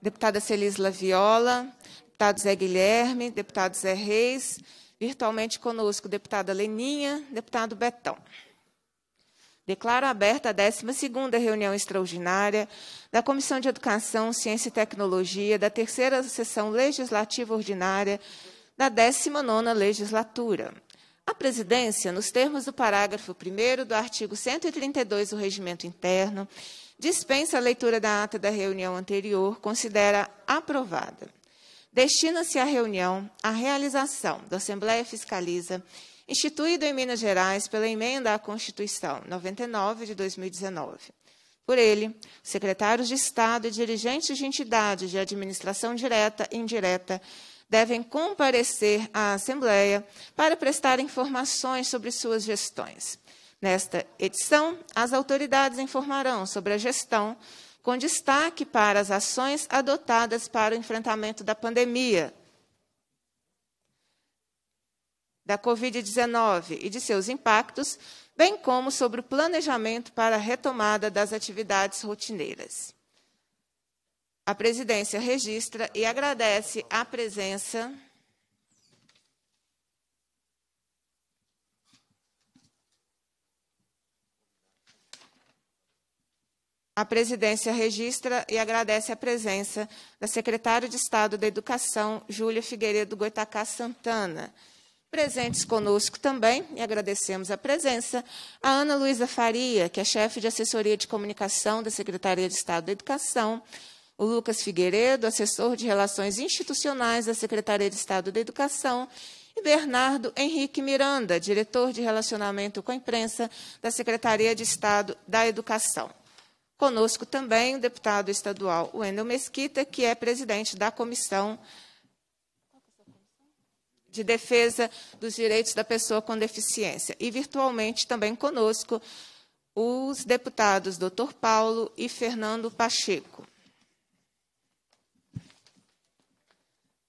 deputada Celis Laviola, deputado Zé Guilherme, deputado Zé Reis, virtualmente conosco, deputada Leninha, deputado Betão. Declaro aberta a 12ª reunião extraordinária da Comissão de Educação, Ciência e Tecnologia da terceira sessão legislativa ordinária da 19ª legislatura. A presidência, nos termos do parágrafo 1 do artigo 132 do Regimento Interno, Dispensa a leitura da ata da reunião anterior, considera aprovada. Destina-se à reunião a realização da Assembleia Fiscaliza, instituída em Minas Gerais pela emenda à Constituição 99 de 2019. Por ele, secretários de Estado e dirigentes de entidades de administração direta e indireta devem comparecer à Assembleia para prestar informações sobre suas gestões. Nesta edição, as autoridades informarão sobre a gestão, com destaque para as ações adotadas para o enfrentamento da pandemia da Covid-19 e de seus impactos, bem como sobre o planejamento para a retomada das atividades rotineiras. A presidência registra e agradece a presença A presidência registra e agradece a presença da secretária de Estado da Educação, Júlia Figueiredo Goitacá Santana. Presentes conosco também, e agradecemos a presença, a Ana Luísa Faria, que é chefe de assessoria de comunicação da Secretaria de Estado da Educação, o Lucas Figueiredo, assessor de relações institucionais da Secretaria de Estado da Educação, e Bernardo Henrique Miranda, diretor de relacionamento com a imprensa da Secretaria de Estado da Educação. Conosco também o deputado estadual Wendel Mesquita, que é presidente da Comissão de Defesa dos Direitos da Pessoa com Deficiência. E virtualmente também conosco os deputados Dr. Paulo e Fernando Pacheco.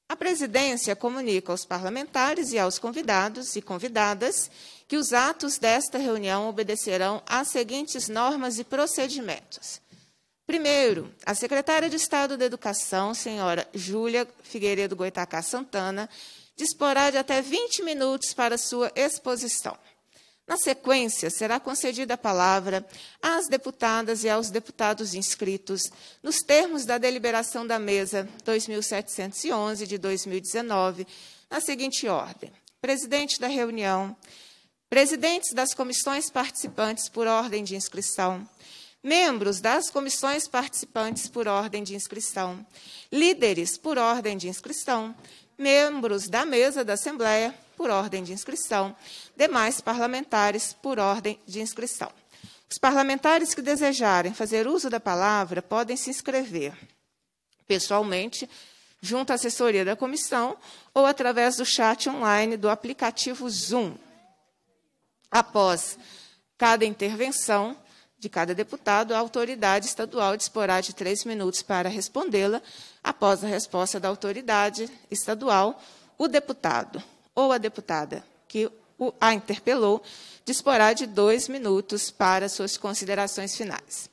A presidência comunica aos parlamentares e aos convidados e convidadas que os atos desta reunião obedecerão às seguintes normas e procedimentos. Primeiro, a secretária de Estado da Educação, senhora Júlia Figueiredo Goitacá Santana, disporá de até 20 minutos para sua exposição. Na sequência, será concedida a palavra às deputadas e aos deputados inscritos nos termos da deliberação da mesa 2711 de 2019, na seguinte ordem: Presidente da reunião, presidentes das comissões participantes por ordem de inscrição, membros das comissões participantes por ordem de inscrição, líderes por ordem de inscrição, membros da mesa da Assembleia por ordem de inscrição, demais parlamentares por ordem de inscrição. Os parlamentares que desejarem fazer uso da palavra podem se inscrever pessoalmente junto à assessoria da comissão ou através do chat online do aplicativo Zoom. Após cada intervenção de cada deputado, a autoridade estadual disporá de três minutos para respondê-la. Após a resposta da autoridade estadual, o deputado ou a deputada que a interpelou disporá de dois minutos para suas considerações finais.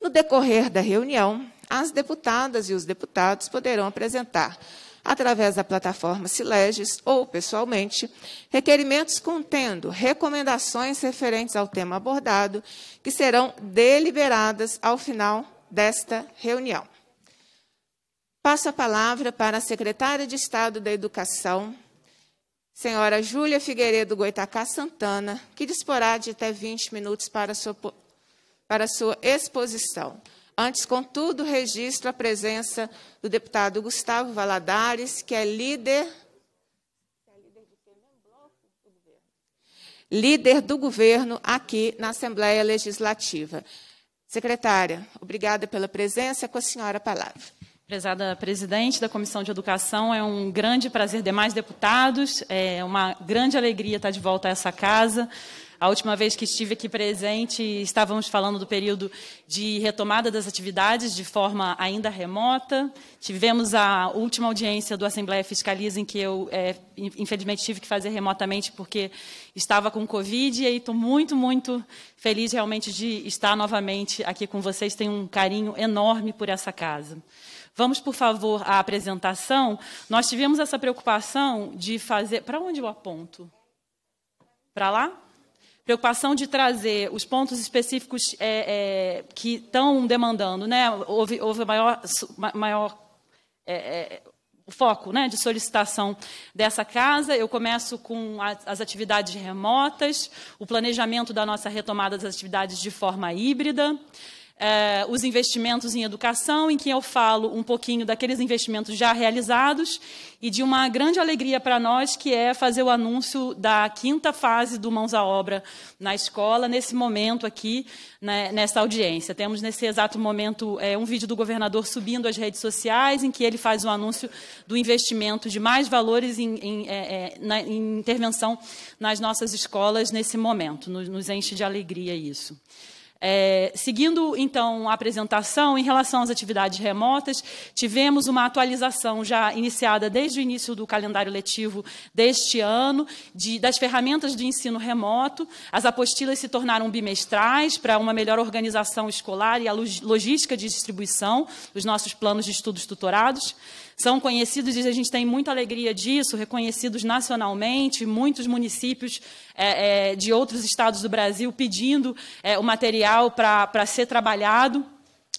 No decorrer da reunião, as deputadas e os deputados poderão apresentar através da plataforma Sileges ou pessoalmente, requerimentos contendo recomendações referentes ao tema abordado, que serão deliberadas ao final desta reunião. Passo a palavra para a secretária de Estado da Educação, senhora Júlia Figueiredo Goitacá Santana, que disporá de até 20 minutos para sua, para sua exposição. Antes, contudo, registro a presença do deputado Gustavo Valadares, que é líder. Líder do governo aqui na Assembleia Legislativa. Secretária, obrigada pela presença. Com a senhora a palavra. Prezada presidente da Comissão de Educação, é um grande prazer demais deputados, é uma grande alegria estar de volta a essa casa. A última vez que estive aqui presente, estávamos falando do período de retomada das atividades de forma ainda remota. Tivemos a última audiência do Assembleia Fiscaliza, em que eu, é, infelizmente, tive que fazer remotamente porque estava com Covid. E estou muito, muito feliz realmente de estar novamente aqui com vocês. Tenho um carinho enorme por essa casa. Vamos, por favor, à apresentação. Nós tivemos essa preocupação de fazer. Para onde eu aponto? Para lá? preocupação de trazer os pontos específicos é, é, que estão demandando, né? Houve, houve maior, maior é, é foco, né, de solicitação dessa casa. Eu começo com a, as atividades remotas, o planejamento da nossa retomada das atividades de forma híbrida. Eh, os investimentos em educação, em que eu falo um pouquinho daqueles investimentos já realizados e de uma grande alegria para nós, que é fazer o anúncio da quinta fase do Mãos à Obra na escola, nesse momento aqui, né, nessa audiência. Temos nesse exato momento é, um vídeo do governador subindo as redes sociais, em que ele faz o anúncio do investimento de mais valores em, em, é, na, em intervenção nas nossas escolas nesse momento. Nos, nos enche de alegria isso. É, seguindo, então, a apresentação, em relação às atividades remotas, tivemos uma atualização já iniciada desde o início do calendário letivo deste ano, de, das ferramentas do ensino remoto. As apostilas se tornaram bimestrais para uma melhor organização escolar e a logística de distribuição dos nossos planos de estudos tutorados. São conhecidos, e a gente tem muita alegria disso, reconhecidos nacionalmente, muitos municípios é, é, de outros estados do Brasil pedindo é, o material para ser trabalhado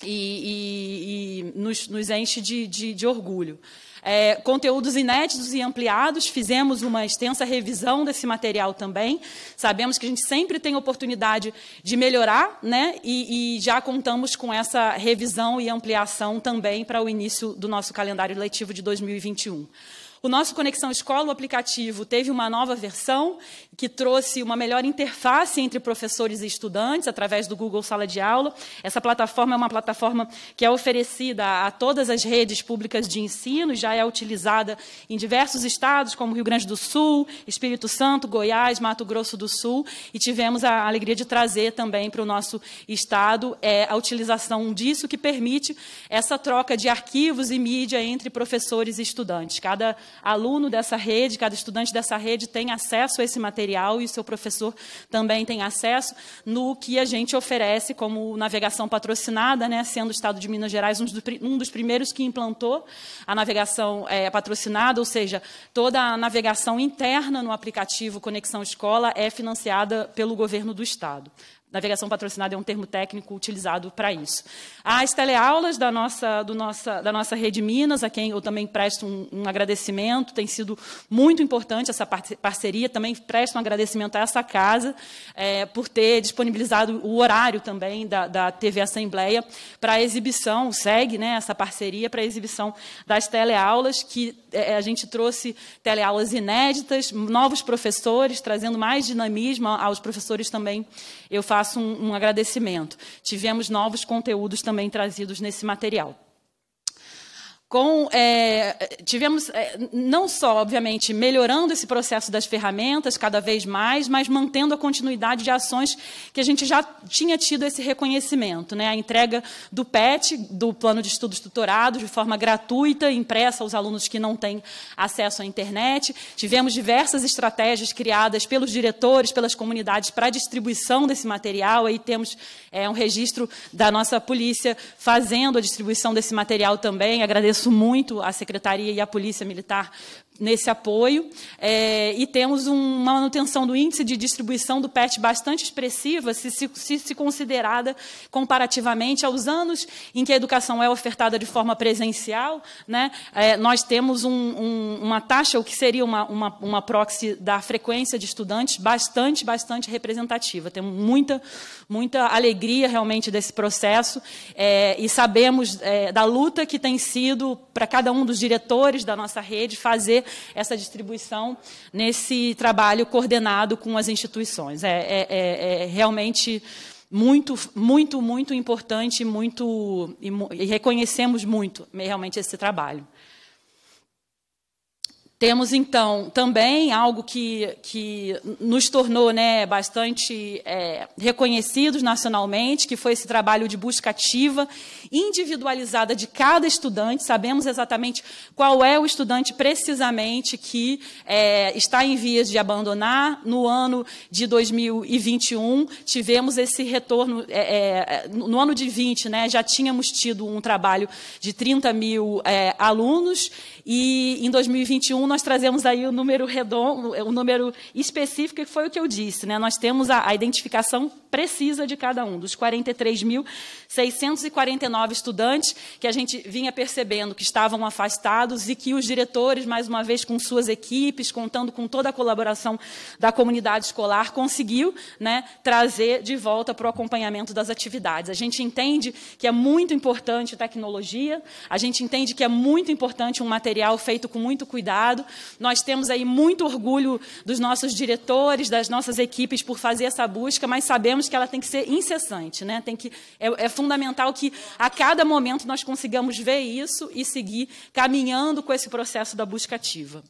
e, e, e nos, nos, enche de, de, de orgulho é, conteúdos inéditos e ampliados, fizemos uma extensa revisão desse material também. Sabemos que a gente sempre tem oportunidade de melhorar, né? E, e já contamos com essa revisão e ampliação também para o início do nosso calendário letivo de 2021. O nosso Conexão Escola, o aplicativo, teve uma nova versão que trouxe uma melhor interface entre professores e estudantes através do Google Sala de Aula. Essa plataforma é uma plataforma que é oferecida a todas as redes públicas de ensino, já é utilizada em diversos estados, como Rio Grande do Sul, Espírito Santo, Goiás, Mato Grosso do Sul, e tivemos a alegria de trazer também para o nosso estado é, a utilização disso, que permite essa troca de arquivos e mídia entre professores e estudantes. Cada aluno dessa rede, cada estudante dessa rede tem acesso a esse material material e o seu professor também tem acesso no que a gente oferece como navegação patrocinada, né, sendo o Estado de Minas Gerais um dos, um dos primeiros que implantou a navegação é, patrocinada, ou seja, toda a navegação interna no aplicativo Conexão Escola é financiada pelo governo do Estado. Navegação patrocinada é um termo técnico utilizado para isso. As teleaulas da nossa, do nossa, da nossa Rede Minas, a quem eu também presto um, um agradecimento, tem sido muito importante essa parceria. Também presto um agradecimento a essa casa é, por ter disponibilizado o horário também da, da TV Assembleia para a exibição, segue né, essa parceria para a exibição das teleaulas, que é, a gente trouxe teleaulas inéditas, novos professores, trazendo mais dinamismo aos professores também. Eu faço faço um, um agradecimento. Tivemos novos conteúdos também trazidos nesse material com, é, tivemos é, não só, obviamente, melhorando esse processo das ferramentas cada vez mais, mas mantendo a continuidade de ações que a gente já tinha tido esse reconhecimento, né? A entrega do PET, do Plano de Estudos Tutorados, de forma gratuita, impressa aos alunos que não têm acesso à internet. Tivemos diversas estratégias criadas pelos diretores, pelas comunidades para a distribuição desse material. Aí temos é, um registro da nossa polícia fazendo a distribuição desse material também. Agradeço agradeço muito à Secretaria e à Polícia Militar nesse apoio é, e temos uma manutenção do índice de distribuição do PET bastante expressiva, se se, se se, considerada comparativamente aos anos em que a educação é ofertada de forma presencial. Né? É, nós temos um, um, uma taxa, o que seria uma, uma, uma proxy da frequência de estudantes bastante, bastante representativa. Temos muita, muita alegria realmente desse processo é, e sabemos é, da luta que tem sido para cada um dos diretores da nossa rede fazer essa distribuição nesse trabalho coordenado com as instituições. É, é, é, é realmente muito, muito, muito importante muito, e, e reconhecemos muito realmente esse trabalho. Temos, então, também algo que, que nos tornou né, bastante é, reconhecidos nacionalmente, que foi esse trabalho de busca ativa, individualizada de cada estudante. Sabemos exatamente qual é o estudante precisamente que é, está em vias de abandonar. No ano de 2021, tivemos esse retorno. É, é no ano de 20, né, já tínhamos tido um trabalho de 30 mil é, alunos e em 2021 nós trazemos aí o número redondo, o número específico, que foi o que eu disse. Né? Nós temos a, a identificação precisa de cada um, dos 43.649 estudantes que a gente vinha percebendo que estavam afastados e que os diretores, mais uma vez, com suas equipes, contando com toda a colaboração da comunidade escolar, conseguiu né, trazer de volta para o acompanhamento das atividades. A gente entende que é muito importante tecnologia, a gente entende que é muito importante um material material feito com muito cuidado. Nós temos aí muito orgulho dos nossos diretores, das nossas equipes por fazer essa busca, mas sabemos que ela tem que ser incessante, né? Tem que é, é fundamental que a cada momento nós consigamos ver isso e seguir caminhando com esse processo da busca ativa.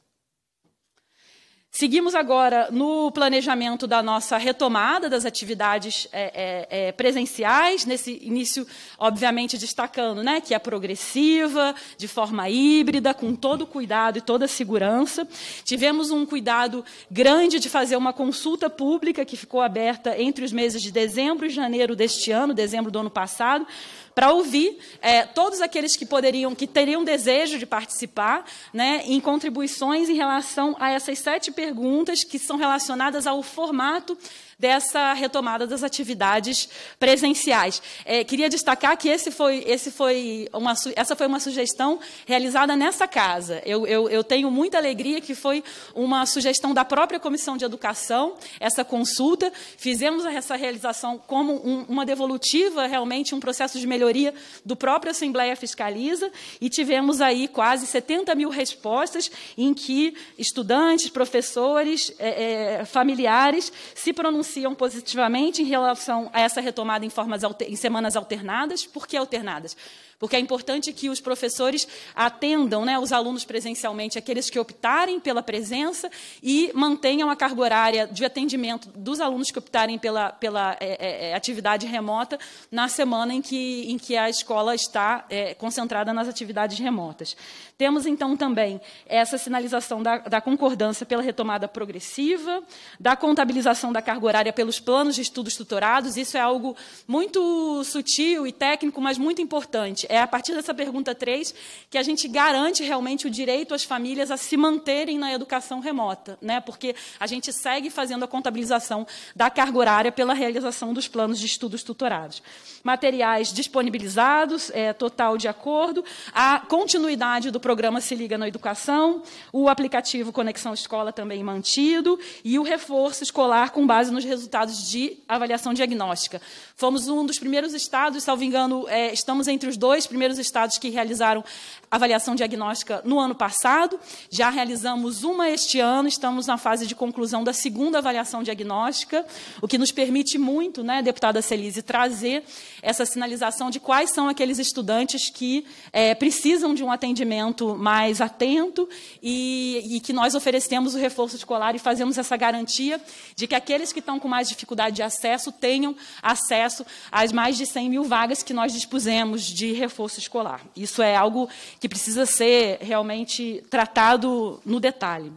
Seguimos agora no planejamento da nossa retomada das atividades é, é, é, presenciais, nesse início, obviamente, destacando né, que é progressiva, de forma híbrida, com todo o cuidado e toda a segurança. Tivemos um cuidado grande de fazer uma consulta pública que ficou aberta entre os meses de dezembro e janeiro deste ano, dezembro do ano passado, para ouvir é, todos aqueles que poderiam, que teriam desejo de participar, né, em contribuições em relação a essas sete perguntas que são relacionadas ao formato dessa retomada das atividades presenciais. É, queria destacar que esse foi, esse foi uma, essa foi uma sugestão realizada nessa casa. Eu, eu, eu tenho muita alegria que foi uma sugestão da própria Comissão de Educação, essa consulta. Fizemos essa realização como um, uma devolutiva, realmente, um processo de melhoria do próprio Assembleia Fiscaliza, e tivemos aí quase 70 mil respostas em que estudantes, professores, é, é, familiares se pronunciaram pronunciam positivamente em relação a essa retomada em, formas, em semanas alternadas. Por que alternadas? Porque é importante que os professores atendam né, os alunos presencialmente, aqueles que optarem pela presença e mantenham a carga horária de atendimento dos alunos que optarem pela, pela é, é, é, atividade remota na semana em que, em que a escola está é, concentrada nas atividades remotas. Temos, então, também essa sinalização da, da concordância pela retomada progressiva, da contabilização da carga horária pelos planos de estudos tutorados. Isso é algo muito sutil e técnico, mas muito importante é a partir dessa pergunta 3 que a gente garante realmente o direito às famílias a se manterem na educação remota, né? porque a gente segue fazendo a contabilização da carga horária pela realização dos planos de estudos tutorados. Materiais disponibilizados, é, total de acordo, a continuidade do programa Se Liga na Educação, o aplicativo Conexão Escola também mantido, e o reforço escolar com base nos resultados de avaliação diagnóstica. Fomos um dos primeiros estados, salvo engano, é, estamos entre os dois primeiros estados que realizaram avaliação diagnóstica no ano passado, já realizamos uma este ano, estamos na fase de conclusão da segunda avaliação diagnóstica, o que nos permite muito, né, deputada Celise, trazer essa sinalização de quais são aqueles estudantes que é, precisam de um atendimento mais atento e, e que nós oferecemos o reforço escolar e fazemos essa garantia de que aqueles que estão com mais dificuldade de acesso tenham acesso às mais de 100 mil vagas que nós dispusemos de reforço escolar. Isso é algo que que precisa ser realmente tratado no detalhe.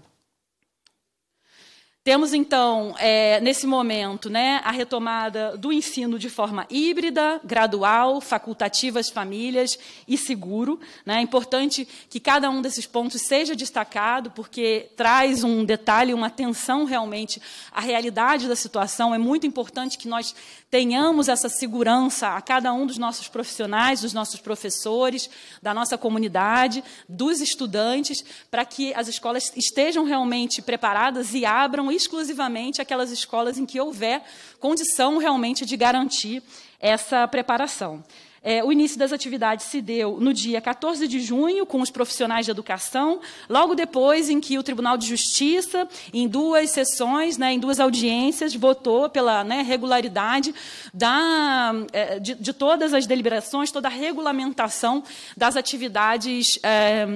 Temos, então, é, nesse momento, né, a retomada do ensino de forma híbrida, gradual, facultativa às famílias e seguro. Né? É importante que cada um desses pontos seja destacado, porque traz um detalhe, uma atenção realmente à realidade da situação. É muito importante que nós tenhamos essa segurança a cada um dos nossos profissionais, dos nossos professores, da nossa comunidade, dos estudantes, para que as escolas estejam realmente preparadas e abram exclusivamente aquelas escolas em que houver condição realmente de garantir essa preparação. É, o início das atividades se deu no dia 14 de junho, com os profissionais de educação, logo depois em que o Tribunal de Justiça, em duas sessões, né, em duas audiências, votou pela né, regularidade da, é, de, de, todas as deliberações, toda a regulamentação das atividades. É,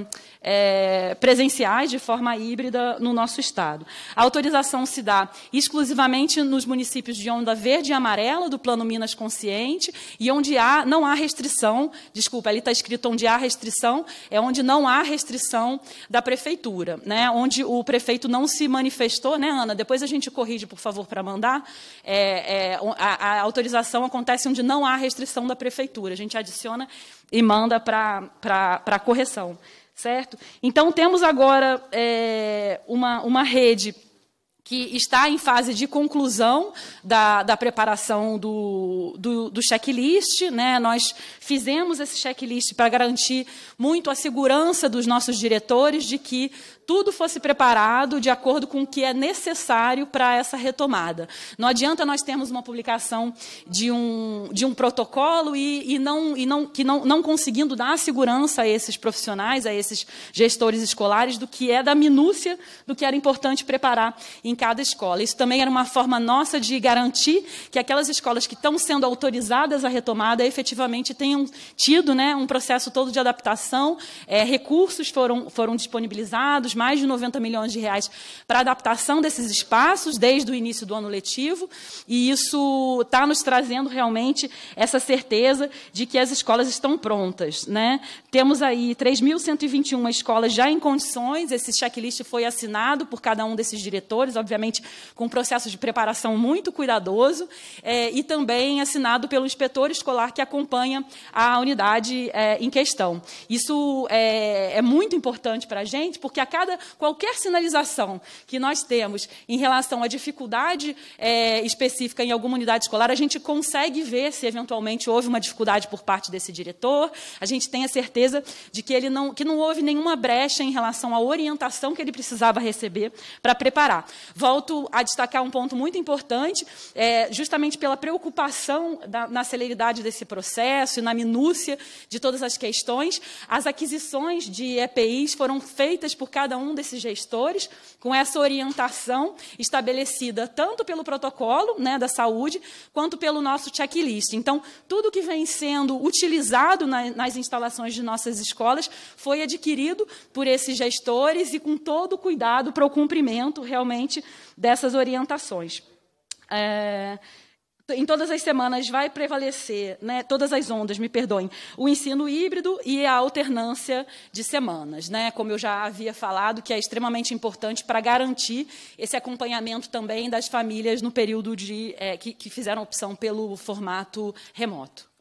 é, presenciais de forma híbrida no nosso Estado. A autorização se dá exclusivamente nos municípios de onda verde e amarela do Plano Minas Consciente e onde há, não há restrição, desculpa, ali está escrito onde há restrição, é onde não há restrição da prefeitura, né, onde o prefeito não se manifestou, né, Ana? Depois a gente corrige, por favor, para mandar. É, é, a, a autorização acontece onde não há restrição da prefeitura. A gente adiciona e manda para a correção certo? Então, temos agora é, uma, uma rede que está em fase de conclusão da, da preparação do, do, do checklist. Né? Nós fizemos esse checklist para garantir muito a segurança dos nossos diretores de que tudo fosse preparado de acordo com o que é necessário para essa retomada. Não adianta nós termos uma publicação de um, de um protocolo e, e, não, e não, que não, não conseguindo dar segurança a esses profissionais, a esses gestores escolares, do que é da minúcia do que era importante preparar em cada escola. Isso também era uma forma nossa de garantir que aquelas escolas que estão sendo autorizadas à retomada efetivamente tenham tido né, um processo todo de adaptação, é, recursos foram, foram disponibilizados, mais de 90 milhões de reais para adaptação desses espaços desde o início do ano letivo, e isso está nos trazendo realmente essa certeza de que as escolas estão prontas. Né? Temos aí 3.121 escolas já em condições, esse checklist foi assinado por cada um desses diretores, obviamente com um processo de preparação muito cuidadoso, é, e também assinado pelo inspetor escolar que acompanha a unidade é, em questão. Isso é, é muito importante para a gente, porque a cada cada qualquer sinalização que nós temos em relação à dificuldade é, específica em alguma unidade escolar, a gente consegue ver se eventualmente houve uma dificuldade por parte desse diretor. A gente tem a certeza de que ele não que não houve nenhuma brecha em relação à orientação que ele precisava receber para preparar. Volto a destacar um ponto muito importante, é, justamente pela preocupação da, na celeridade desse processo e na minúcia de todas as questões, as aquisições de EPIs foram feitas por cada cada um desses gestores com essa orientação estabelecida tanto pelo protocolo né, da saúde quanto pelo nosso checklist. Então, tudo que vem sendo utilizado na, nas instalações de nossas escolas foi adquirido por esses gestores e com todo o cuidado para o cumprimento realmente dessas orientações. É em todas as semanas vai prevalecer, né, todas as ondas, me perdoem, o ensino híbrido e a alternância de semanas, né, como eu já havia falado, que é extremamente importante para garantir esse acompanhamento também das famílias no período de, é, que, que fizeram opção pelo formato remoto.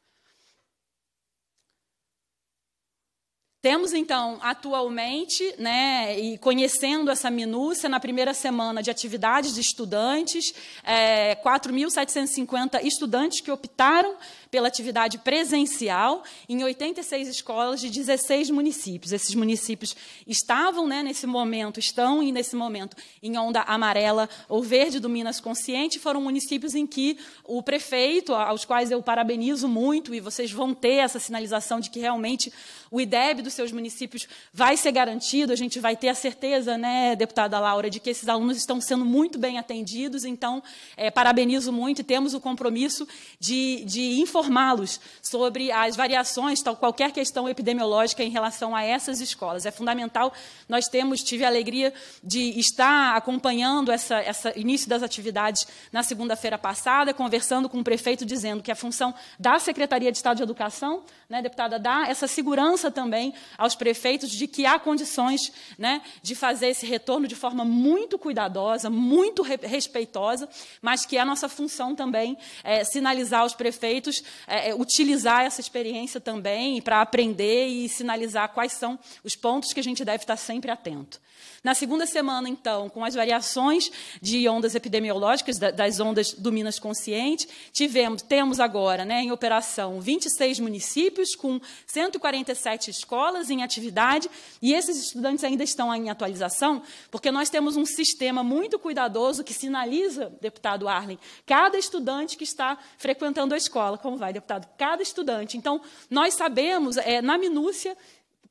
Temos, então, atualmente, né, e conhecendo essa minúcia, na primeira semana de atividades de estudantes, é, 4.750 estudantes que optaram pela atividade presencial em 86 escolas de 16 municípios. Esses municípios estavam né, nesse momento, estão e nesse momento em onda amarela ou verde do Minas Consciente, foram municípios em que o prefeito, aos quais eu parabenizo muito, e vocês vão ter essa sinalização de que realmente o IDEB dos seus municípios vai ser garantido, a gente vai ter a certeza, né, deputada Laura, de que esses alunos estão sendo muito bem atendidos, então é, parabenizo muito e temos o compromisso de, de informar informá-los sobre as variações, tal, qualquer questão epidemiológica em relação a essas escolas. É fundamental, nós temos, tive a alegria de estar acompanhando essa, essa início das atividades na segunda-feira passada, conversando com o prefeito, dizendo que a função da Secretaria de Estado de Educação né, deputada, dar essa segurança também aos prefeitos de que há condições né, de fazer esse retorno de forma muito cuidadosa, muito re respeitosa, mas que é a nossa função também é, sinalizar aos prefeitos, é, é utilizar essa experiência também para aprender e sinalizar quais são os pontos que a gente deve estar sempre atento. Na segunda semana, então, com as variações de ondas epidemiológicas, das ondas do Minas Consciente, tivemos, temos agora né, em operação 26 municípios com 147 escolas em atividade, e esses estudantes ainda estão em atualização, porque nós temos um sistema muito cuidadoso que sinaliza, deputado Arlen, cada estudante que está frequentando a escola. Como vai, deputado? Cada estudante. Então, nós sabemos, é, na minúcia,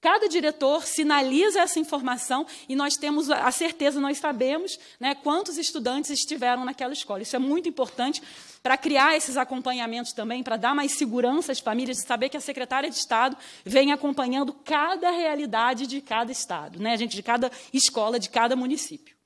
Cada diretor sinaliza essa informação e nós temos a certeza, nós sabemos né, quantos estudantes estiveram naquela escola. Isso é muito importante para criar esses acompanhamentos também, para dar mais segurança às famílias, de saber que a secretária de Estado vem acompanhando cada realidade de cada estado, né, gente, de cada escola, de cada município.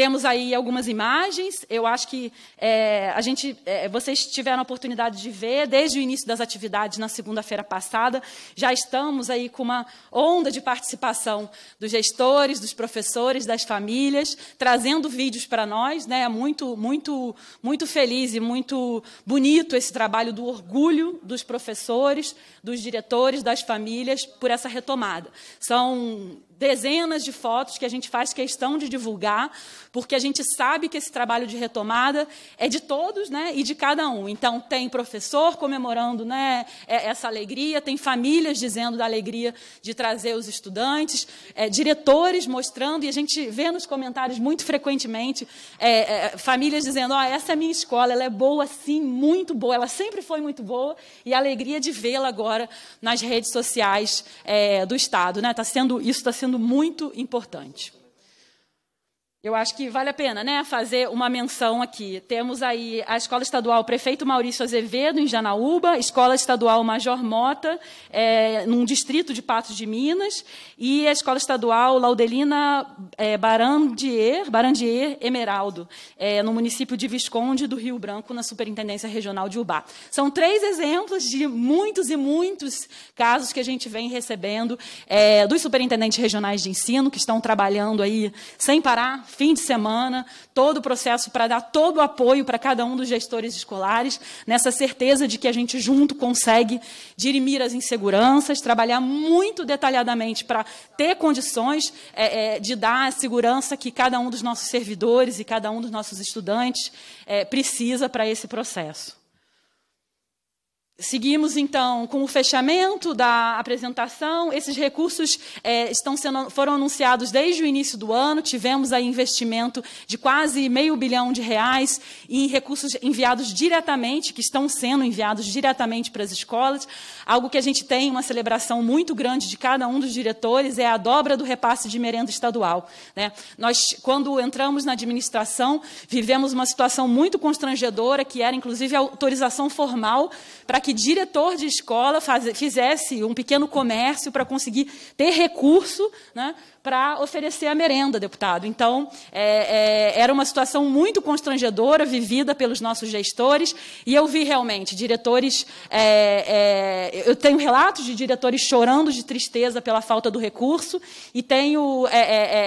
Temos aí algumas imagens, eu acho que é, a gente, é, vocês tiveram a oportunidade de ver, desde o início das atividades na segunda-feira passada, já estamos aí com uma onda de participação dos gestores, dos professores, das famílias, trazendo vídeos para nós, né? É muito, muito, muito feliz e muito bonito esse trabalho do orgulho dos professores, dos diretores, das famílias por essa retomada. São dezenas de fotos que a gente faz questão de divulgar, porque a gente sabe que esse trabalho de retomada é de todos né, e de cada um. Então, tem professor comemorando né, é, essa alegria, tem famílias dizendo da alegria de trazer os estudantes, é, diretores mostrando, e a gente vê nos comentários muito frequentemente é, é, famílias dizendo: oh, essa é a minha escola, ela é boa, sim, muito boa, ela sempre foi muito boa, e a alegria de vê-la agora nas redes sociais é, do Estado. Né? Tá sendo, isso está sendo sendo muito importante. Eu acho que vale a pena né, fazer uma menção aqui. Temos aí a Escola Estadual Prefeito Maurício Azevedo, em Janaúba, Escola Estadual Major Mota, é, num distrito de Patos de Minas, e a Escola Estadual Laudelina é, Barandier, Barandier Emeraldo, é, no município de Visconde do Rio Branco, na Superintendência Regional de Ubá. São três exemplos de muitos e muitos casos que a gente vem recebendo é, dos superintendentes regionais de ensino, que estão trabalhando aí sem parar fim de semana, todo o processo para dar todo o apoio para cada um dos gestores escolares, nessa certeza de que a gente junto consegue dirimir as inseguranças, trabalhar muito detalhadamente para ter condições é, é, de dar a segurança que cada um dos nossos servidores e cada um dos nossos estudantes é, precisa para esse processo. Seguimos, então, com o fechamento da apresentação. Esses recursos é, estão sendo, foram anunciados desde o início do ano. Tivemos aí investimento de quase meio bilhão de reais em recursos enviados diretamente, que estão sendo enviados diretamente para as escolas. Algo que a gente tem uma celebração muito grande de cada um dos diretores é a dobra do repasse de merenda estadual. Né? Nós, quando entramos na administração, vivemos uma situação muito constrangedora, que era, inclusive, a autorização formal para que que diretor de escola faz, fizesse um pequeno comércio para conseguir ter recurso né, para oferecer a merenda, deputado. Então, é, é, era uma situação muito constrangedora, vivida pelos nossos gestores, e eu vi realmente diretores. É, é eu tenho relatos de diretores chorando de tristeza pela falta do recurso, e tenho. É, é,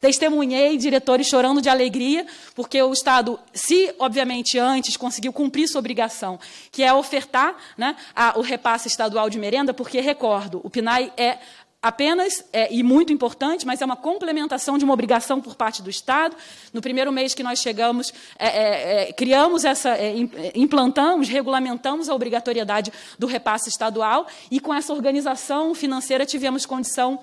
testemunhei diretores chorando de alegria, porque o Estado, se, obviamente, antes conseguiu cumprir sua obrigação, que é ofertar né, a, o repasse estadual de merenda, porque, recordo, o PNAE é apenas, é, e muito importante, mas é uma complementação de uma obrigação por parte do Estado. No primeiro mês que nós chegamos, é, é, é criamos essa, é, é, implantamos, regulamentamos a obrigatoriedade do repasse estadual e com essa organização financeira tivemos condição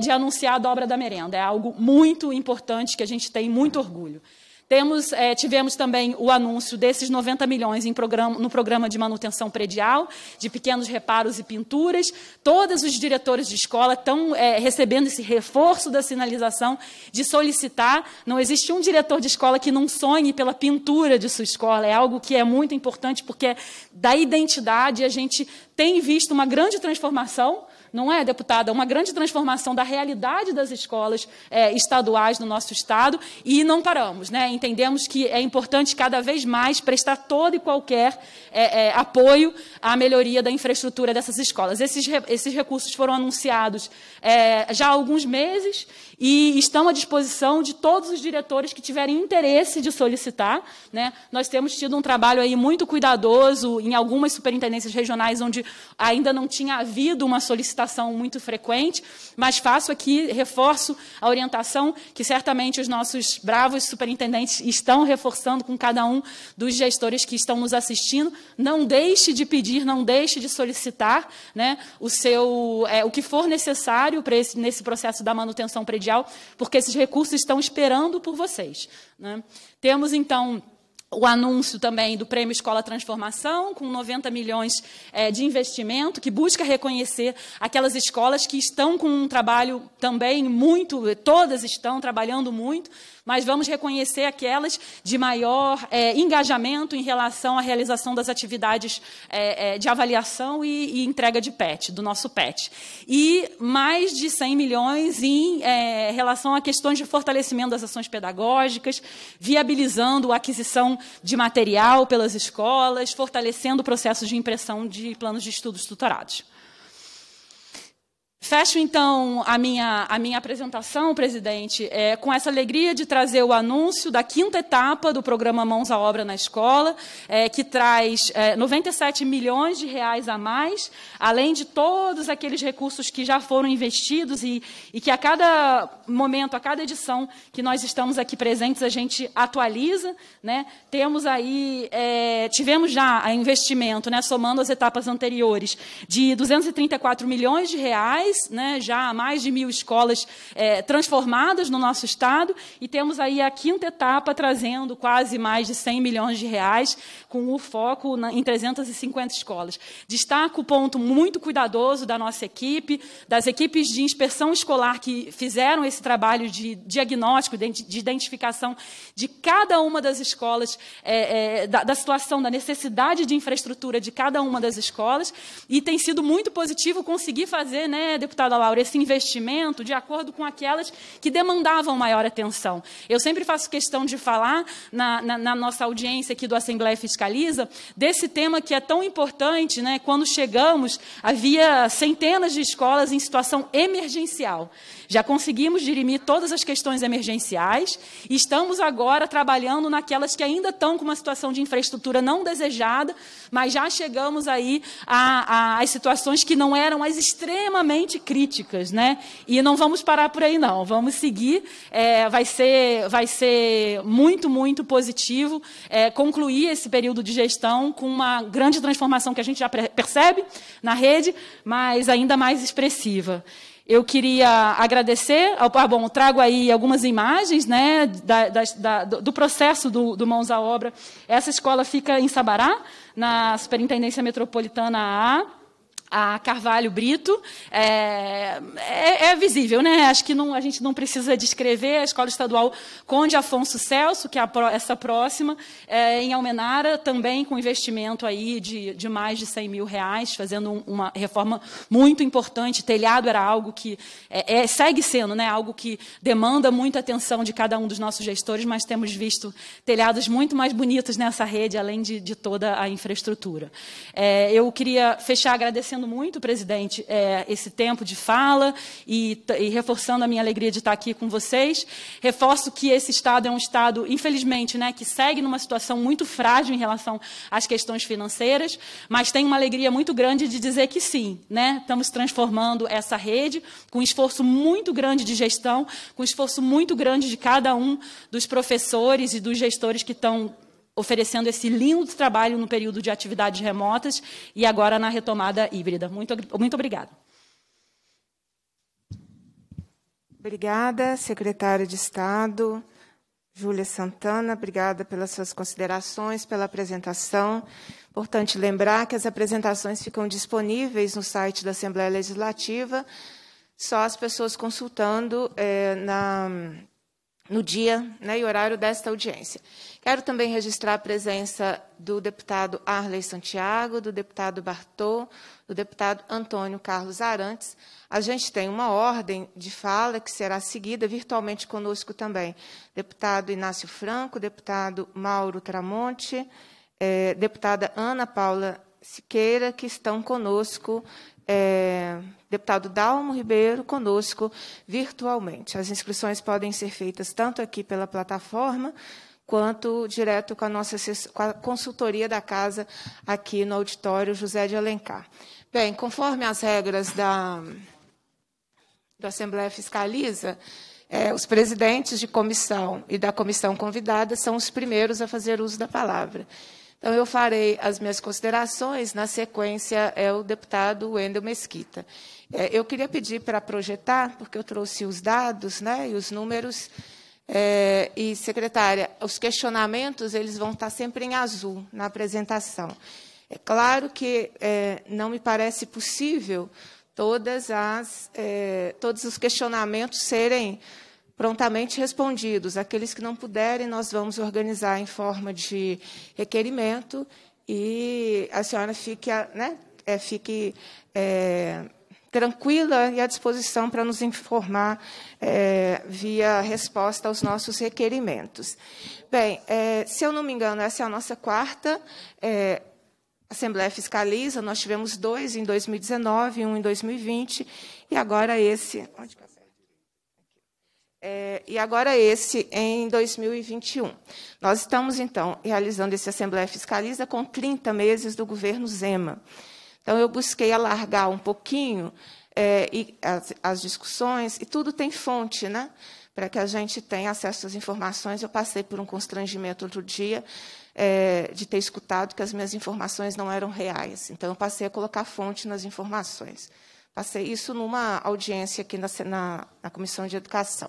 de anunciar a dobra da merenda. É algo muito importante que a gente tem muito orgulho. Temos, é, tivemos também o anúncio desses 90 milhões programa, no programa de manutenção predial, de pequenos reparos e pinturas. Todos os diretores de escola estão é, recebendo esse reforço da sinalização de solicitar. Não existe um diretor de escola que não sonhe pela pintura de sua escola. É algo que é muito importante, porque é da identidade a gente tem visto uma grande transformação não é, deputada? Uma grande transformação da realidade das escolas é, estaduais no nosso Estado e não paramos. Né? Entendemos que é importante cada vez mais prestar todo e qualquer é, é, apoio à melhoria da infraestrutura dessas escolas. Esses, esses recursos foram anunciados é, já há alguns meses e estão à disposição de todos os diretores que tiverem interesse de solicitar. Né? Nós temos tido um trabalho aí muito cuidadoso em algumas superintendências regionais onde ainda não tinha havido uma solicitação muito frequente, mas faço aqui, reforço a orientação que certamente os nossos bravos superintendentes estão reforçando com cada um dos gestores que estão nos assistindo. Não deixe de pedir, não deixe de solicitar né, o, seu, é, o que for necessário para esse, nesse processo da manutenção predial mundial, porque esses recursos estão esperando por vocês. Né? Temos, então, o anúncio também do Prêmio Escola Transformação, com 90 milhões é, de investimento, que busca reconhecer aquelas escolas que estão com um trabalho também muito, todas estão trabalhando muito, mas vamos reconhecer aquelas de maior é, engajamento em relação à realização das atividades é, é de avaliação e, e, entrega de PET, do nosso PET. E mais de 100 milhões em é, relação a questões de fortalecimento das ações pedagógicas, viabilizando a aquisição de material pelas escolas, fortalecendo processos de impressão de planos de estudos tutorados. Fecho, então, a minha, a minha apresentação, presidente, é, com essa alegria de trazer o anúncio da quinta etapa do programa Mãos à Obra na Escola, é, que traz é, 97 milhões de reais a mais, além de todos aqueles recursos que já foram investidos e, e que a cada momento, a cada edição que nós estamos aqui presentes, a gente atualiza. Né? Temos aí, é, tivemos já investimento, né, somando as etapas anteriores, de 234 milhões de reais, né, já há mais de mil escolas é, transformadas no nosso estado, e temos aí a quinta etapa trazendo quase mais de 100 milhões de reais, com o foco na, em 350 escolas. Destaco o ponto muito cuidadoso da nossa equipe, das equipes de inspeção escolar que fizeram esse trabalho de diagnóstico, de identificação de cada uma das escolas, é, é, da, da situação, da necessidade de infraestrutura de cada uma das escolas, e tem sido muito positivo conseguir fazer, né, deputada Laura, esse investimento de acordo com aquelas que demandavam maior atenção. Eu sempre faço questão de falar na, na, na nossa audiência aqui do Assembleia Fiscaliza desse tema que é tão importante. Né, quando chegamos, havia centenas de escolas em situação emergencial. Já conseguimos dirimir todas as questões emergenciais e estamos agora trabalhando naquelas que ainda estão com uma situação de infraestrutura não desejada, mas já chegamos aí às situações que não eram as extremamente críticas, né? E não vamos parar por aí, não. Vamos seguir. É, vai, ser, vai ser muito, muito positivo é, concluir esse período de gestão com uma grande transformação que a gente já percebe na rede, mas ainda mais expressiva. Eu queria agradecer. Ah, bom, trago aí algumas imagens né, da, da, do processo do, do, Mãos à Obra. Essa escola fica em Sabará, na Superintendência Metropolitana A a Carvalho Brito, é, é, é, visível, né? Acho que não, a gente não precisa descrever a Escola Estadual Conde Afonso Celso, que é pro, essa próxima, é, em Almenara, também com investimento aí de, de mais de 100 mil reais, fazendo um, uma reforma muito importante. Telhado era algo que é, é, segue sendo, né? Algo que demanda muita atenção de cada um dos nossos gestores, mas temos visto telhados muito mais bonitos nessa rede, além de, de toda a infraestrutura. É, eu queria fechar agradecendo agradecendo muito, presidente, é, esse tempo de fala e, e, reforçando a minha alegria de estar aqui com vocês. Reforço que esse Estado é um Estado, infelizmente, né, que segue numa situação muito frágil em relação às questões financeiras, mas tenho uma alegria muito grande de dizer que sim, né, estamos transformando essa rede com um esforço muito grande de gestão, com um esforço muito grande de cada um dos professores e dos gestores que estão oferecendo esse lindo trabalho no período de atividades remotas e agora na retomada híbrida. Muito, muito obrigada. Obrigada, secretária de Estado, Júlia Santana. Obrigada pelas suas considerações, pela apresentação. Importante lembrar que as apresentações ficam disponíveis no site da Assembleia Legislativa, só as pessoas consultando é, na, no dia né, e horário desta audiência. Quero também registrar a presença do deputado Arley Santiago, do deputado Bartô, do deputado Antônio Carlos Arantes. A gente tem uma ordem de fala que será seguida virtualmente conosco também. Deputado Inácio Franco, deputado Mauro Tramonte, é, deputada Ana Paula Siqueira, que estão conosco é, deputado Dalmo Ribeiro conosco virtualmente. As inscrições podem ser feitas tanto aqui pela plataforma quanto direto com a nossa com a consultoria da casa aqui no auditório José de Alencar. Bem, conforme as regras da, da Assembleia Fiscaliza, é, os presidentes de comissão e da comissão convidada são os primeiros a fazer uso da palavra. Então, eu farei as minhas considerações, na sequência é o deputado Wendel Mesquita. É, eu queria pedir para projetar, porque eu trouxe os dados né, e os números é, e, secretária, os questionamentos eles vão estar sempre em azul na apresentação. É claro que é, não me parece possível as, é, todos os questionamentos serem prontamente respondidos. Aqueles que não puderem, nós vamos organizar em forma de requerimento e a senhora fique, né, é, fique é, tranquila e à disposição para nos informar é, via resposta aos nossos requerimentos. Bem, é, se eu não me engano, essa é a nossa quarta. É, Assembleia Fiscaliza, nós tivemos dois em 2019, um em 2020, e agora esse. É, e agora esse em 2021. Nós estamos, então, realizando essa Assembleia Fiscaliza com 30 meses do governo Zema. Então, eu busquei alargar um pouquinho é, e as, as, discussões, e tudo tem fonte, né? Para que a gente tenha acesso às informações. Eu passei por um constrangimento outro dia é, de ter escutado que as minhas informações não eram reais. Então, eu passei a colocar fonte nas informações. Passei isso numa audiência aqui na, na, na, Comissão de Educação.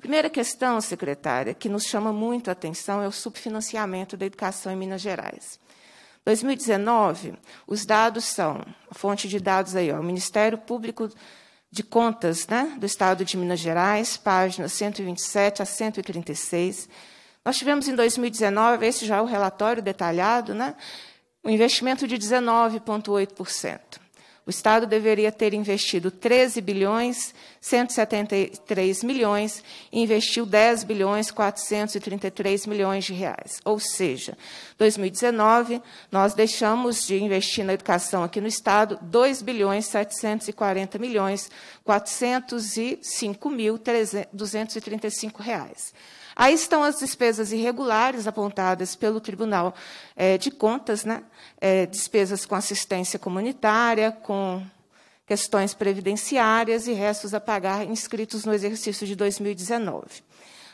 Primeira questão, secretária, que nos chama muito a atenção é o subfinanciamento da educação em Minas Gerais. 2019, os dados são, fonte de dados aí, ó, Ministério Público de Contas né, do Estado de Minas Gerais, páginas 127 a 136. Nós tivemos em 2019, esse já é o relatório detalhado, né, um investimento de 19,8%. O Estado deveria ter investido 13 bilhões 173 milhões e investiu 10 bilhões 433 milhões de reais. Ou seja, 2019 nós deixamos de investir na educação aqui no estado 2 bilhões 740 milhões 405 mil 235 reais. Aí estão as despesas irregulares apontadas pelo Tribunal é, de Contas, né? É, despesas com assistência comunitária, com questões previdenciárias e restos a pagar inscritos no exercício de 2019.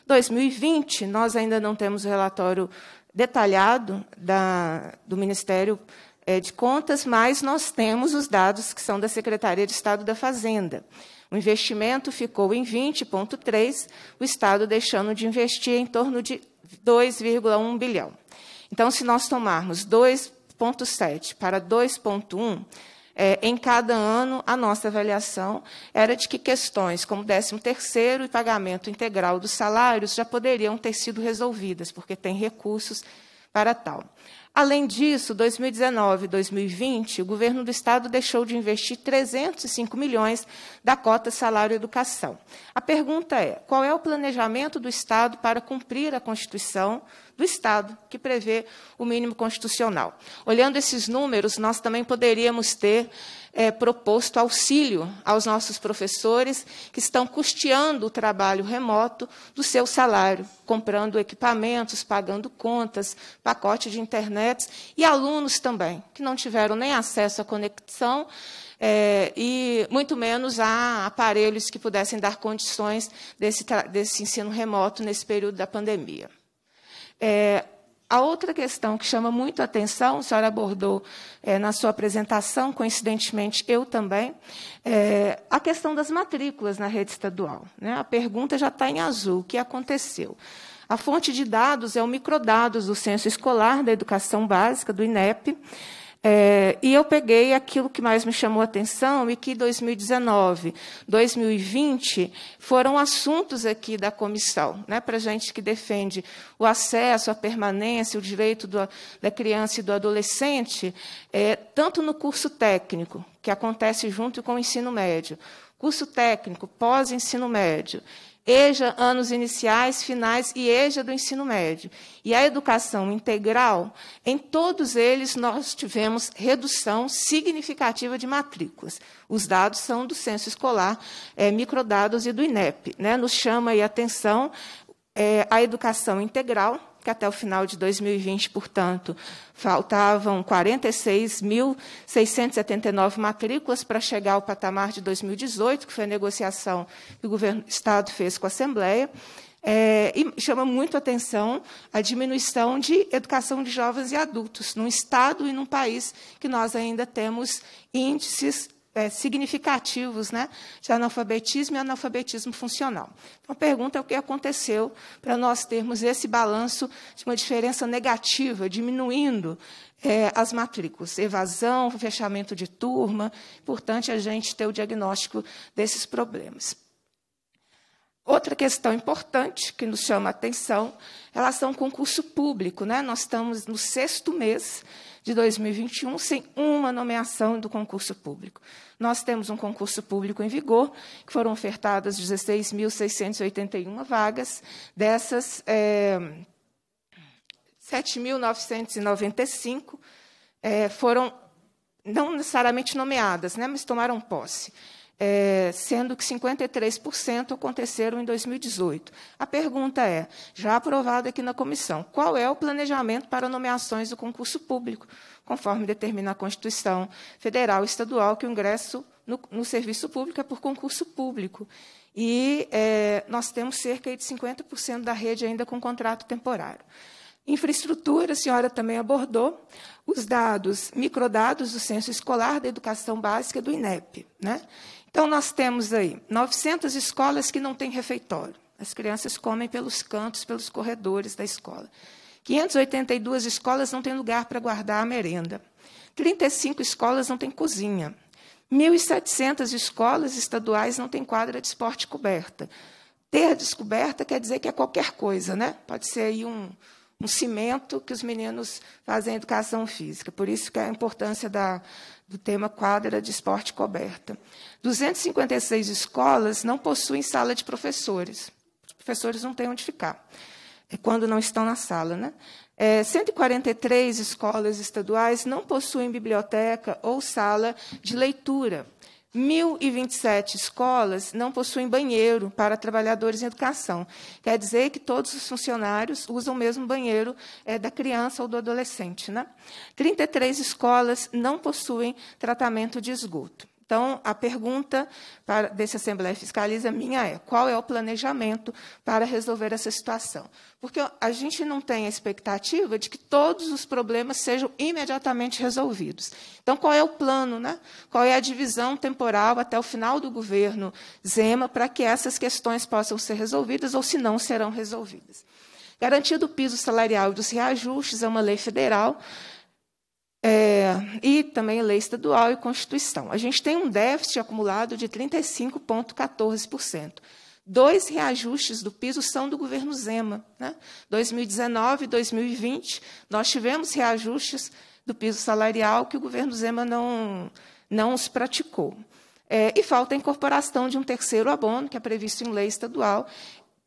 2020, nós ainda não temos o relatório detalhado da, do Ministério é, de Contas, mas nós temos os dados que são da Secretaria de Estado da Fazenda. O investimento ficou em 20,3, o Estado deixando de investir em torno de 2,1 bilhão. Então, se nós tomarmos 2,7 para 2,1, é, em cada ano, a nossa avaliação era de que questões como 13º e pagamento integral dos salários já poderiam ter sido resolvidas, porque tem recursos para tal. Além disso, 2019 e 2020, o governo do estado deixou de investir 305 milhões da cota salário educação. A pergunta é: qual é o planejamento do estado para cumprir a Constituição do estado, que prevê o mínimo constitucional? Olhando esses números, nós também poderíamos ter é, proposto auxílio aos nossos professores que estão custeando o trabalho remoto do seu salário, comprando equipamentos, pagando contas, pacote de internet e alunos também, que não tiveram nem acesso à conexão é, e muito menos a aparelhos que pudessem dar condições desse, desse ensino remoto nesse período da pandemia. É, a outra questão que chama muito a atenção, a senhora abordou é, na sua apresentação, coincidentemente eu também, é a questão das matrículas na rede estadual. Né? A pergunta já está em azul: o que aconteceu? A fonte de dados é o microdados do Censo Escolar da Educação Básica, do INEP, é, e eu peguei aquilo que mais me chamou a atenção e que 2019, 2020 foram assuntos aqui da comissão, né, para gente que defende o acesso, a permanência, o direito do, da criança e do adolescente, é, tanto no curso técnico, que acontece junto com o ensino médio, curso técnico, pós-ensino médio, EJA anos iniciais, finais e EJA do ensino médio. E a educação integral, em todos eles nós tivemos redução significativa de matrículas. Os dados são do censo escolar, é, microdados e do INEP. Né? Nos chama a atenção é, a educação integral, que até o final de 2020, portanto, faltavam 46.679 matrículas para chegar ao patamar de 2018, que foi a negociação que o governo do Estado fez com a Assembleia. É, e chama muito a atenção a diminuição de educação de jovens e adultos, num Estado e num país que nós ainda temos índices é, significativos né, de analfabetismo e analfabetismo funcional. Então, a pergunta é o que aconteceu para nós termos esse balanço de uma diferença negativa, diminuindo é, as matrículas, evasão, fechamento de turma. Importante a gente ter o diagnóstico desses problemas. Outra questão importante que nos chama a atenção, relação com o concurso público. Né? Nós estamos no sexto mês de 2021 sem uma nomeação do concurso público. Nós temos um concurso público em vigor, que foram ofertadas 16.681 vagas, dessas é, 7.995 é, foram não necessariamente nomeadas, né, mas tomaram posse é, sendo que 53% aconteceram em 2018. A pergunta é, já aprovado aqui na comissão, qual é o planejamento para nomeações do concurso público, conforme determina a Constituição Federal e Estadual, que o ingresso no, no serviço público é por concurso público. E é, nós temos cerca de 50% da rede ainda com contrato temporário. Infraestrutura, a senhora também abordou, os dados, microdados do Censo Escolar da Educação Básica do INEP. Né? Então, nós temos aí 900 escolas que não têm refeitório. As crianças comem pelos cantos, pelos corredores da escola. 582 escolas não têm lugar para guardar a merenda. 35 escolas não têm cozinha. 1.700 escolas estaduais não têm quadra de esporte coberta. Ter descoberta quer dizer que é qualquer coisa, né? Pode ser aí um, um cimento que os meninos fazem educação física. Por isso que é a importância da do tema quadra de esporte coberta. 256 escolas não possuem sala de professores. Os professores não têm onde ficar, É quando não estão na sala. Né? É, 143 escolas estaduais não possuem biblioteca ou sala de leitura. 1.027 escolas não possuem banheiro para trabalhadores em educação. Quer dizer que todos os funcionários usam o mesmo banheiro é, da criança ou do adolescente. Né? 33 escolas não possuem tratamento de esgoto. Então, a pergunta para, desse Assembleia Fiscaliza minha é: qual é o planejamento para resolver essa situação? Porque a gente não tem a expectativa de que todos os problemas sejam imediatamente resolvidos. Então, qual é o plano, né? qual é a divisão temporal até o final do governo Zema para que essas questões possam ser resolvidas ou, se não, serão resolvidas? Garantia do piso salarial e dos reajustes é uma lei federal é, e também lei estadual e Constituição. A gente tem um déficit acumulado de 35,14%. Dois reajustes do piso são do governo Zema. Né? 2019 e 2020, nós tivemos reajustes do piso salarial que o governo Zema não, não os praticou. É, e falta a incorporação de um terceiro abono, que é previsto em lei estadual,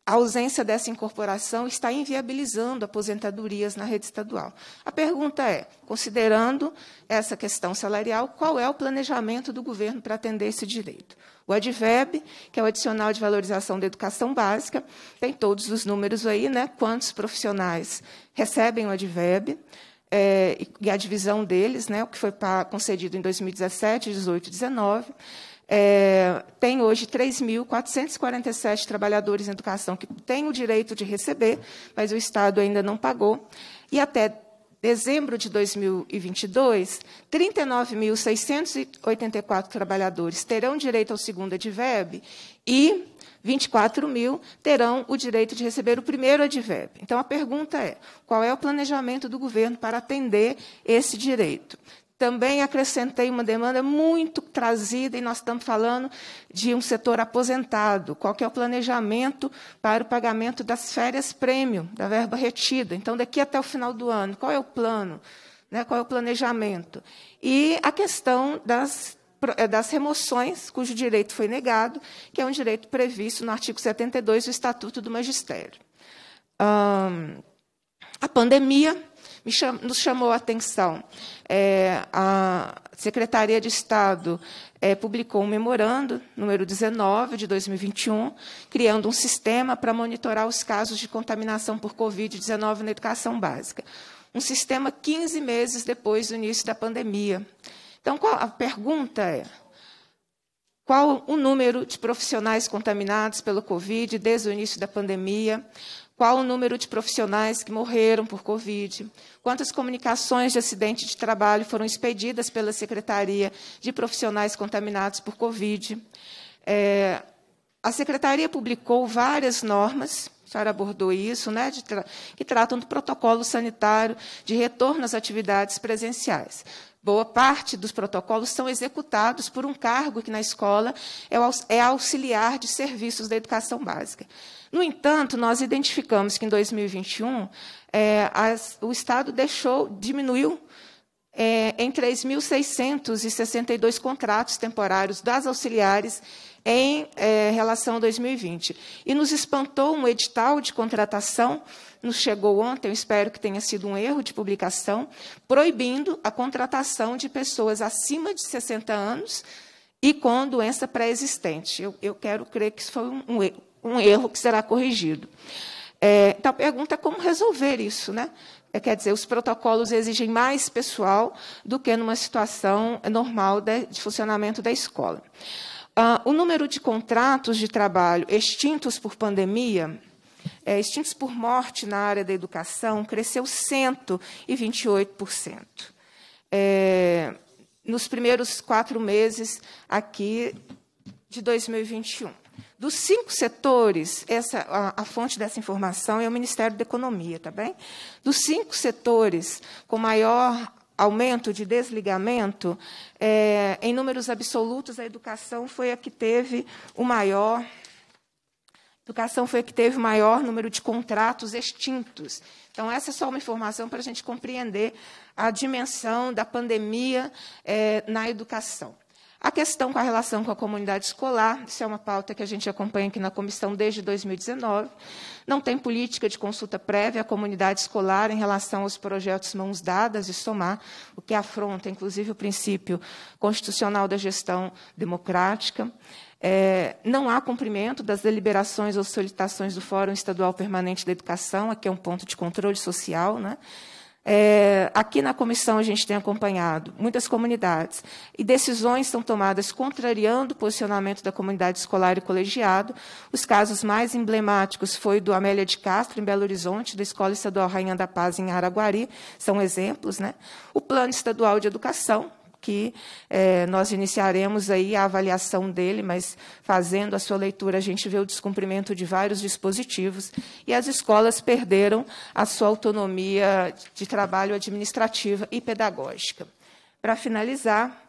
a ausência dessa incorporação está inviabilizando aposentadorias na rede estadual. A pergunta é: considerando essa questão salarial, qual é o planejamento do governo para atender esse direito? O ADVEB, que é o Adicional de Valorização da Educação Básica, tem todos os números aí, né? Quantos profissionais recebem o ADVEB? É, eh, e a divisão deles, né, o que foi concedido em 2017, 18 e 19. É, tem hoje 3.447 trabalhadores em educação que têm o direito de receber, mas o Estado ainda não pagou. E até dezembro de 2022, 39.684 trabalhadores terão direito ao segundo advérbio e 24 mil terão o direito de receber o primeiro advérbio. Então, a pergunta é: qual é o planejamento do governo para atender esse direito? Também acrescentei uma demanda muito trazida, e nós estamos falando de um setor aposentado. Qual é o planejamento para o pagamento das férias prêmio, da verba retida? Então, daqui até o final do ano, qual é o plano? Né? Qual é o planejamento? E a questão das, eh, das remoções, cujo direito foi negado, que é um direito previsto no artigo 72 do Estatuto do Magistério. Hum, a pandemia, cham, nos chamou a atenção. É, a Secretaria de Estado é, publicou um memorando, número 19, de 2021, criando um sistema para monitorar os casos de contaminação por Covid-19 na educação básica. Um sistema 15 meses depois do início da pandemia. Então, a pergunta é: qual o número de profissionais contaminados pelo Covid desde o início da pandemia? qual o número de profissionais que morreram por Covid, quantas comunicações de acidente de trabalho foram expedidas pela Secretaria de profissionais contaminados por Covid. É, a Secretaria publicou várias normas, a senhora abordou isso, né, tra que tratam do protocolo sanitário de retorno às atividades presenciais. Boa parte dos protocolos são executados por um cargo que na escola é, é auxiliar de serviços da educação básica. No entanto, nós identificamos que em 2021 é, as, o Estado deixou, diminuiu é, em 3.662 contratos temporários das auxiliares em é, relação a 2020. E nos espantou um edital de contratação nos chegou ontem, eu espero que tenha sido um erro de publicação, proibindo a contratação de pessoas acima de 60 anos e com doença pré-existente. Eu, eu, quero crer que isso foi um, erro, um erro que será corrigido. É, então, a pergunta é como resolver isso, né? É, quer dizer, os protocolos exigem mais pessoal do que numa situação normal de, de funcionamento da escola. Ah, o número de contratos de trabalho extintos por pandemia é, extintos por morte na área da educação cresceu 128%. É, nos primeiros quatro meses aqui de 2021. Dos cinco setores, essa, a, a, fonte dessa informação é o Ministério da Economia, tá bem? Dos cinco setores com maior aumento de desligamento, é, em números absolutos, a educação foi a que teve o maior Educação foi a que teve o maior número de contratos extintos. Então, essa é só uma informação para a gente compreender a dimensão da pandemia é, na educação. A questão com a relação com a comunidade escolar, isso é uma pauta que a gente acompanha aqui na comissão desde 2019. Não tem política de consulta prévia à comunidade escolar em relação aos projetos mãos dadas e somar, o que afronta, inclusive, o princípio constitucional da gestão democrática. É, não há cumprimento das deliberações ou solicitações do Fórum Estadual Permanente da Educação, aqui é um ponto de controle social, né? É, aqui na comissão a gente tem acompanhado muitas comunidades e decisões são tomadas contrariando o posicionamento da comunidade escolar e colegiado. Os casos mais emblemáticos foi do Amélia de Castro, em Belo Horizonte, da Escola Estadual Rainha da Paz, em Araguari, são exemplos. Né? O Plano Estadual de Educação, que é, nós iniciaremos aí a avaliação dele, mas fazendo a sua leitura, a gente vê o descumprimento de vários dispositivos e as escolas perderam a sua autonomia de trabalho administrativa e pedagógica. Para finalizar,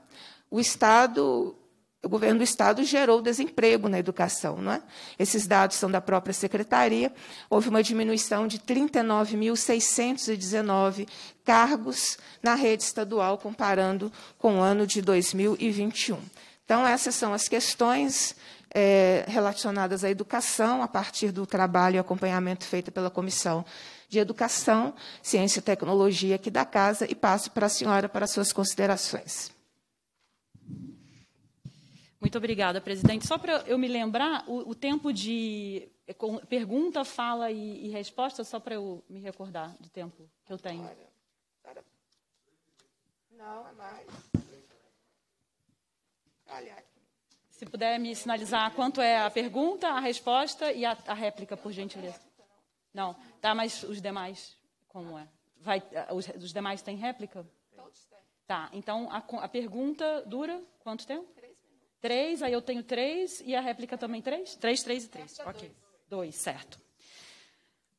o Estado o governo do Estado gerou desemprego na educação. Não é? Esses dados são da própria secretaria. Houve uma diminuição de 39.619 cargos na rede estadual, comparando com o ano de 2021. Então, essas são as questões é, relacionadas à educação, a partir do trabalho e acompanhamento feito pela Comissão de Educação, Ciência e Tecnologia aqui da Casa, e passo para a senhora para suas considerações. Muito obrigada, presidente. Só para eu me lembrar, o, o tempo de é, pergunta, fala e, e resposta, só para eu me recordar do tempo que eu tenho. não, é mais. Se puder me sinalizar quanto é a pergunta, a resposta e a, a réplica, por gentileza. Não, tá, mas os demais, como é? Vai, ah, os, os demais têm réplica? Todos têm. Tá, então a, a pergunta dura quanto tempo? Três, aí eu tenho três e a réplica também três? Três, três e três. ok. Dois. dois, certo.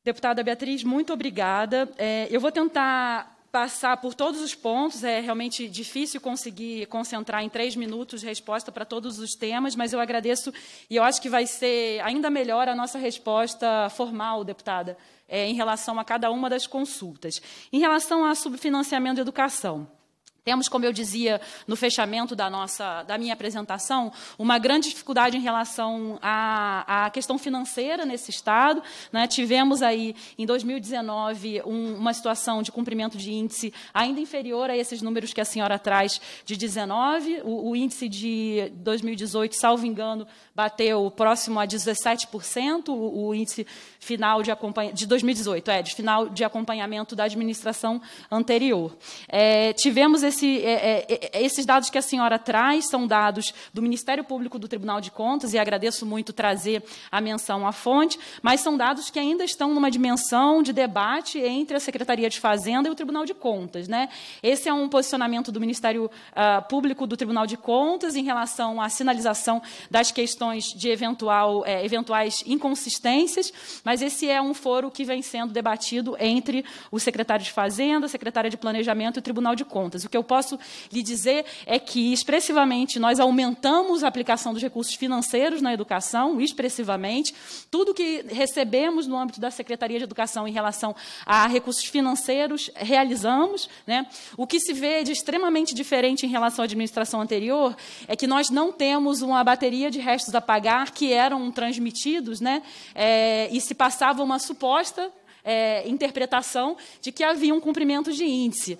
Deputada Beatriz, muito obrigada. É, eu vou tentar passar por todos os pontos. É realmente difícil conseguir concentrar em três minutos resposta para todos os temas, mas eu agradeço e eu acho que vai ser ainda melhor a nossa resposta formal, deputada, é, em relação a cada uma das consultas. Em relação a subfinanciamento de educação. Temos, como eu dizia no fechamento da, nossa, da minha apresentação, uma grande dificuldade em relação à, à questão financeira nesse Estado. Né? Tivemos aí, em 2019, um, uma situação de cumprimento de índice ainda inferior a esses números que a senhora traz de 19. O, o índice de 2018, salvo engano, bateu próximo a 17%, o, o índice final de, de 2018, é, de final de acompanhamento da administração anterior. É, tivemos esse, é, é, é, esses dados que a senhora traz são dados do Ministério Público do Tribunal de Contas, e agradeço muito trazer a menção à fonte, mas são dados que ainda estão numa dimensão de debate entre a Secretaria de Fazenda e o Tribunal de Contas. Né? Esse é um posicionamento do Ministério uh, Público do Tribunal de Contas em relação à sinalização das questões de eventual, é, eventuais inconsistências, mas esse é um foro que vem sendo debatido entre o secretário de Fazenda, a secretária de Planejamento e o Tribunal de Contas. O que eu eu posso lhe dizer é que, expressivamente, nós aumentamos a aplicação dos recursos financeiros na educação, expressivamente. Tudo que recebemos no âmbito da Secretaria de Educação em relação a recursos financeiros, realizamos. Né? O que se vê de extremamente diferente em relação à administração anterior é que nós não temos uma bateria de restos a pagar que eram transmitidos né? É, e se passava uma suposta é, interpretação de que havia um cumprimento de índice.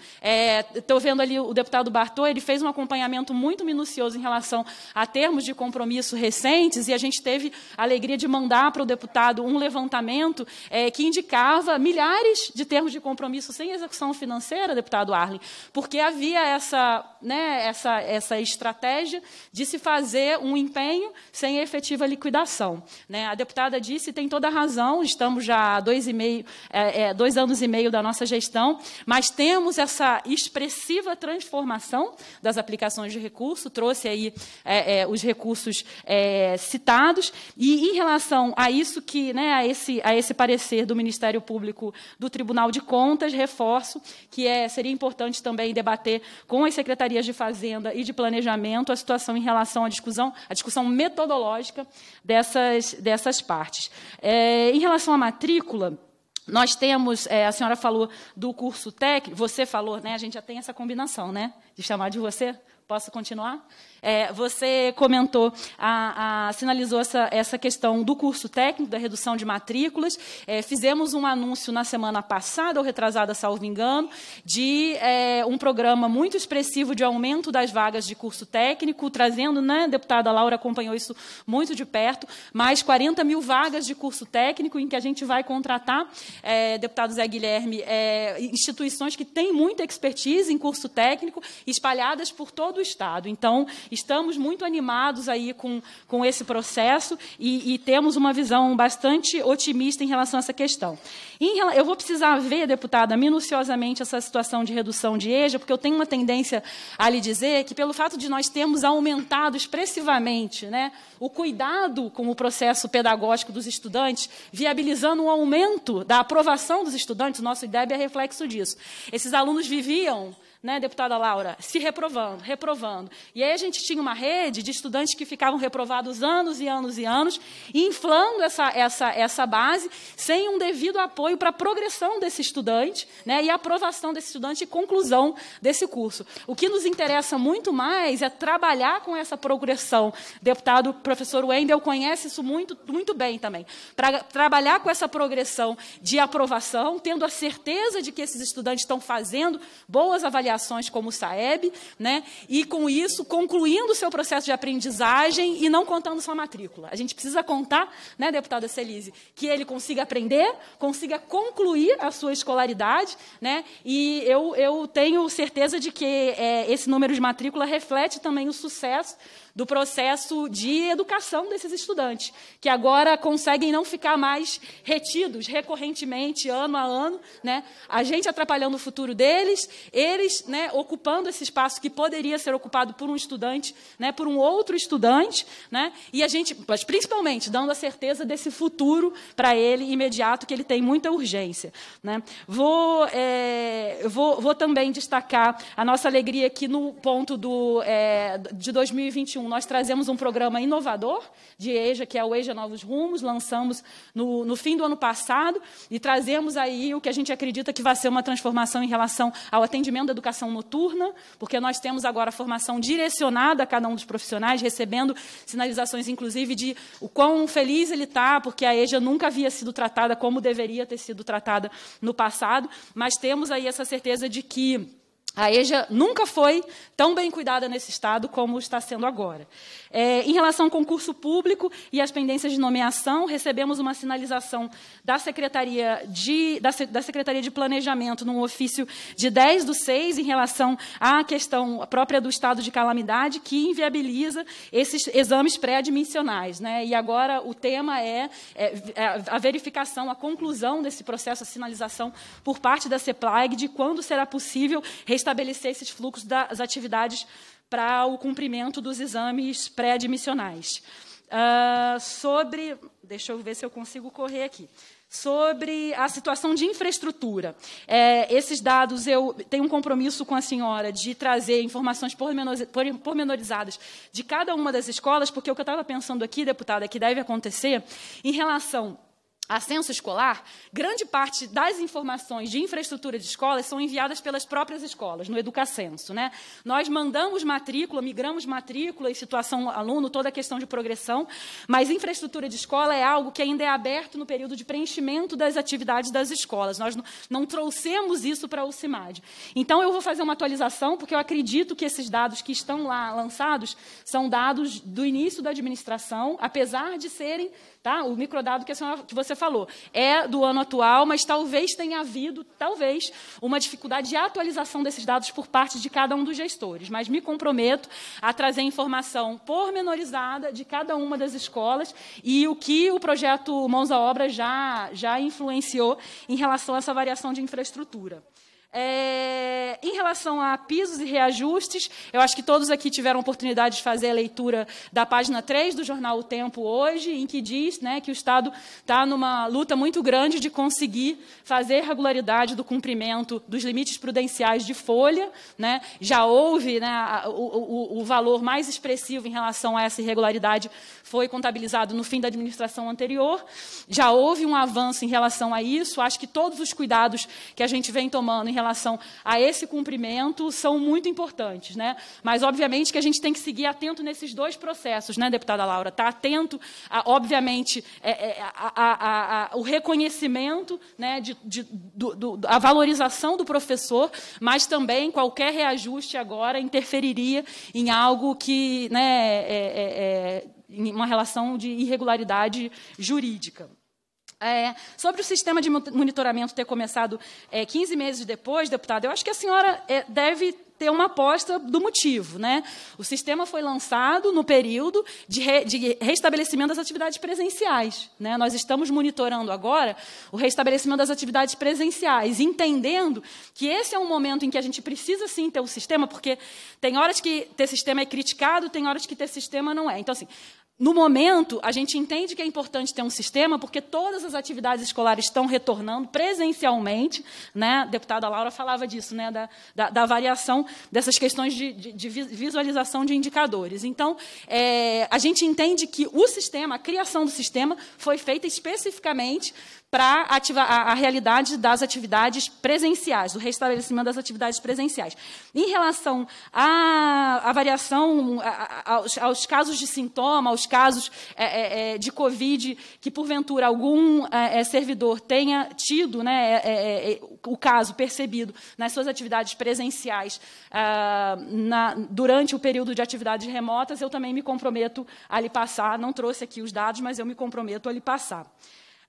Estou é, vendo ali o deputado Bartô, ele fez um acompanhamento muito minucioso em relação a termos de compromisso recentes, e a gente teve a alegria de mandar para o deputado um levantamento é, que indicava milhares de termos de compromisso sem execução financeira, deputado Arlen, porque havia essa, né, essa, essa estratégia de se fazer um empenho sem efetiva liquidação. Né? A deputada disse, tem toda a razão, estamos já há dois e meio, é, é, dois anos e meio da nossa gestão, mas temos essa expressiva transformação das aplicações de recurso, trouxe aí é, é os recursos é, citados, e em relação a isso que, né, a, esse, a esse parecer do Ministério Público do Tribunal de Contas, reforço que é, seria importante também debater com as secretarias de Fazenda e de Planejamento a situação em relação à discussão, à discussão metodológica dessas, dessas partes. É, em relação à matrícula, nós temos, é, a senhora falou do curso técnico, você falou, né? A gente já tem essa combinação, né? De chamar de você. Posso continuar? É, você comentou, a, a, sinalizou essa, essa questão do curso técnico, da redução de matrículas. É, fizemos um anúncio na semana passada, ou retrasada, salvo engano, de é, um programa muito expressivo de aumento das vagas de curso técnico, trazendo, né, a deputada Laura acompanhou isso muito de perto, mais 40 mil vagas de curso técnico em que a gente vai contratar, é, deputado Zé Guilherme, é, instituições que têm muita expertise em curso técnico, espalhadas por todo o Estado. Então, estamos muito animados aí com, com esse processo e, e temos uma visão bastante otimista em relação a essa questão. Em, eu vou precisar ver, deputada, minuciosamente essa situação de redução de EJA, porque eu tenho uma tendência a lhe dizer que, pelo fato de nós termos aumentado expressivamente né, o cuidado com o processo pedagógico dos estudantes, viabilizando o um aumento da aprovação dos estudantes, o nosso IDEB é reflexo disso. Esses alunos viviam né, deputada Laura, se reprovando, reprovando. E aí a gente tinha uma rede de estudantes que ficavam reprovados anos e anos e anos, inflando essa, essa, essa base sem um devido apoio para a progressão desse estudante, né, e aprovação desse estudante e conclusão desse curso. O que nos interessa muito mais é trabalhar com essa progressão. Deputado professor Wendel conhece isso muito, muito bem também. Para trabalhar com essa progressão de aprovação, tendo a certeza de que esses estudantes estão fazendo boas avaliações avaliações como o SAEB, né? e com isso concluindo o seu processo de aprendizagem e não contando sua matrícula. A gente precisa contar, né, deputada Celise, que ele consiga aprender, consiga concluir a sua escolaridade, né? e eu, eu tenho certeza de que é, esse número de matrícula reflete também o sucesso do processo de educação desses estudantes, que agora conseguem não ficar mais retidos recorrentemente, ano a ano, né? a gente atrapalhando o futuro deles, eles né, ocupando esse espaço que poderia ser ocupado por um estudante, né, por um outro estudante, né? e a gente, mas principalmente, dando a certeza desse futuro para ele imediato, que ele tem muita urgência. Né? Vou, é, vou, vou também destacar a nossa alegria aqui no ponto do, é, de 2021, 2021, nós trazemos um programa inovador de EJA, que é o EJA Novos Rumos, lançamos no, no fim do ano passado e trazemos aí o que a gente acredita que vai ser uma transformação em relação ao atendimento da educação noturna, porque nós temos agora a formação direcionada a cada um dos profissionais, recebendo sinalizações, inclusive, de o quão feliz ele está, porque a EJA nunca havia sido tratada como deveria ter sido tratada no passado, mas temos aí essa certeza de que a EJA nunca foi tão bem cuidada nesse Estado como está sendo agora. É, em relação ao concurso público e às pendências de nomeação, recebemos uma sinalização da Secretaria de, da, da Secretaria de Planejamento, num ofício de 10 do 6, em relação à questão própria do estado de calamidade, que inviabiliza esses exames pré-admissionais. Né? E agora o tema é, é, é, a verificação, a conclusão desse processo, a sinalização por parte da CEPLAG de quando será possível estabelecer esses fluxos das atividades para o cumprimento dos exames pré-admissionais. Uh, sobre. Deixa eu ver se eu consigo correr aqui. Sobre a situação de infraestrutura. É, esses dados, eu tenho um compromisso com a senhora de trazer informações pormenorizadas de cada uma das escolas, porque o que eu estava pensando aqui, deputada, é que deve acontecer, em relação ascenso escolar, grande parte das informações de infraestrutura de escolas são enviadas pelas próprias escolas, no Educacenso. Né? Nós mandamos matrícula, migramos matrícula e situação aluno, toda a questão de progressão, mas infraestrutura de escola é algo que ainda é aberto no período de preenchimento das atividades das escolas. Nós não, não trouxemos isso para o CIMAD. Então, eu vou fazer uma atualização, porque eu acredito que esses dados que estão lá lançados são dados do início da administração, apesar de serem Tá? O microdado que, senhora, que você falou é do ano atual, mas talvez tenha havido, talvez, uma dificuldade de atualização desses dados por parte de cada um dos gestores. Mas me comprometo a trazer informação pormenorizada de cada uma das escolas e o que o projeto Mãos à Obra já, já influenciou em relação a essa variação de infraestrutura. É, em relação a pisos e reajustes, eu acho que todos aqui tiveram oportunidade de fazer a leitura da página 3 do jornal O Tempo hoje, em que diz né, que o Estado está numa luta muito grande de conseguir fazer regularidade do cumprimento dos limites prudenciais de folha. Né? Já houve né, o, o, o valor mais expressivo em relação a essa irregularidade foi contabilizado no fim da administração anterior. Já houve um avanço em relação a isso. Acho que todos os cuidados que a gente vem tomando em relação a esse cumprimento são muito importantes. Né? Mas, obviamente, que a gente tem que seguir atento nesses dois processos, né, deputada Laura? Tá atento, a, obviamente, é, é, a, a, o reconhecimento, né, de, de do, do, a valorização do professor, mas também qualquer reajuste agora interferiria em algo que. Né, é, é, é uma relação de irregularidade jurídica. É, sobre o sistema de monitoramento ter começado é, 15 meses depois, deputado, eu acho que a senhora é, deve ter uma aposta do motivo. Né? O sistema foi lançado no período de, re, de restabelecimento das atividades presenciais. Né? Nós estamos monitorando agora o restabelecimento das atividades presenciais, entendendo que esse é um momento em que a gente precisa sim ter o um sistema, porque tem horas que ter sistema é criticado, tem horas que ter sistema não é. Então, assim, no momento, a gente entende que é importante ter um sistema, porque todas as atividades escolares estão retornando presencialmente. Né? A deputada Laura falava disso, né? da, da, da variação dessas questões de, de, de, visualização de indicadores. Então, é, a gente entende que o sistema, a criação do sistema, foi feita especificamente para a, a realidade das atividades presenciais, do restabelecimento das atividades presenciais. Em relação à, à variação, a, aos, aos, casos de sintoma, aos casos é, é, é de Covid, que porventura algum é, é servidor tenha tido né, é, o caso percebido nas suas atividades presenciais ah, na, durante o período de atividades remotas, eu também me comprometo a lhe passar. Não trouxe aqui os dados, mas eu me comprometo a lhe passar.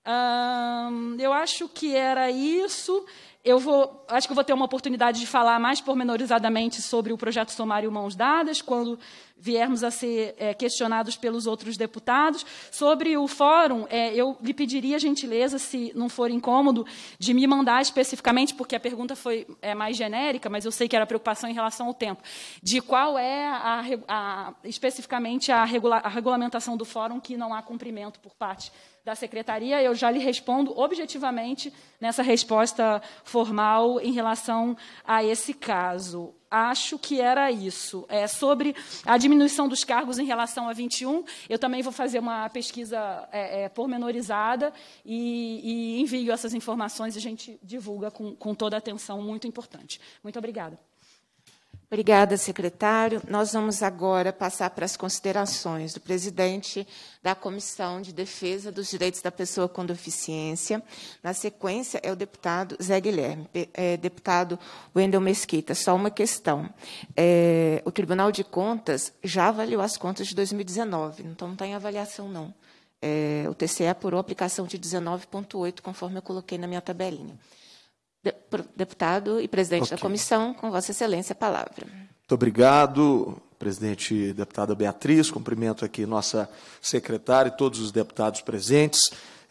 Hum, eu acho que era isso. Eu vou, acho que eu vou ter uma oportunidade de falar mais pormenorizadamente sobre o projeto Somário Mãos Dadas, quando viermos a ser é, questionados pelos outros deputados. Sobre o fórum, é, eu lhe pediria a gentileza, se não for incômodo, de me mandar especificamente, porque a pergunta foi é, mais genérica, mas eu sei que era preocupação em relação ao tempo, de qual é a, a, especificamente a, regula, a regulamentação do fórum que não há cumprimento por parte da secretaria, eu já lhe respondo objetivamente nessa resposta formal em relação a esse caso. Acho que era isso. É, sobre a diminuição dos cargos em relação a 21, eu também vou fazer uma pesquisa é, é, pormenorizada e, e, envio essas informações e a gente divulga com, com toda a atenção, muito importante. Muito obrigada. Obrigada, secretário. Nós vamos agora passar para as considerações do presidente da Comissão de Defesa dos Direitos da Pessoa com Deficiência. Na sequência, é o deputado Zé Guilherme. É, deputado Wendel Mesquita, só uma questão. É, o Tribunal de Contas já avaliou as contas de 2019, então não está em avaliação, não. É, o TCE apurou a aplicação de 19,8, conforme eu coloquei na minha tabelinha. Deputado e presidente okay. da comissão, com Vossa Excelência a palavra. Muito obrigado, presidente e deputada Beatriz. Cumprimento aqui nossa secretária e todos os deputados presentes.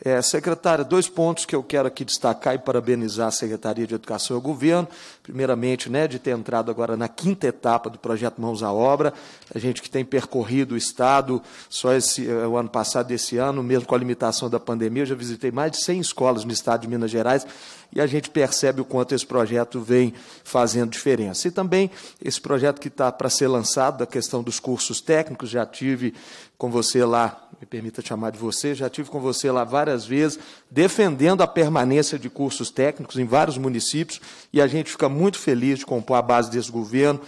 É, secretária, dois pontos que eu quero aqui destacar e parabenizar a Secretaria de Educação e o governo. Primeiramente, né, de ter entrado agora na quinta etapa do projeto Mãos à Obra. A gente que tem percorrido o Estado só esse, é, o ano passado esse ano, mesmo com a limitação da pandemia, eu já visitei mais de 100 escolas no Estado de Minas Gerais e a gente percebe o quanto esse projeto vem fazendo diferença. E também esse projeto que está para ser lançado, da questão dos cursos técnicos, já tive com você lá me permita chamar de você, já tive com você lá várias vezes, defendendo a permanência de cursos técnicos em vários municípios, e a gente fica muito feliz de compor a base desse governo,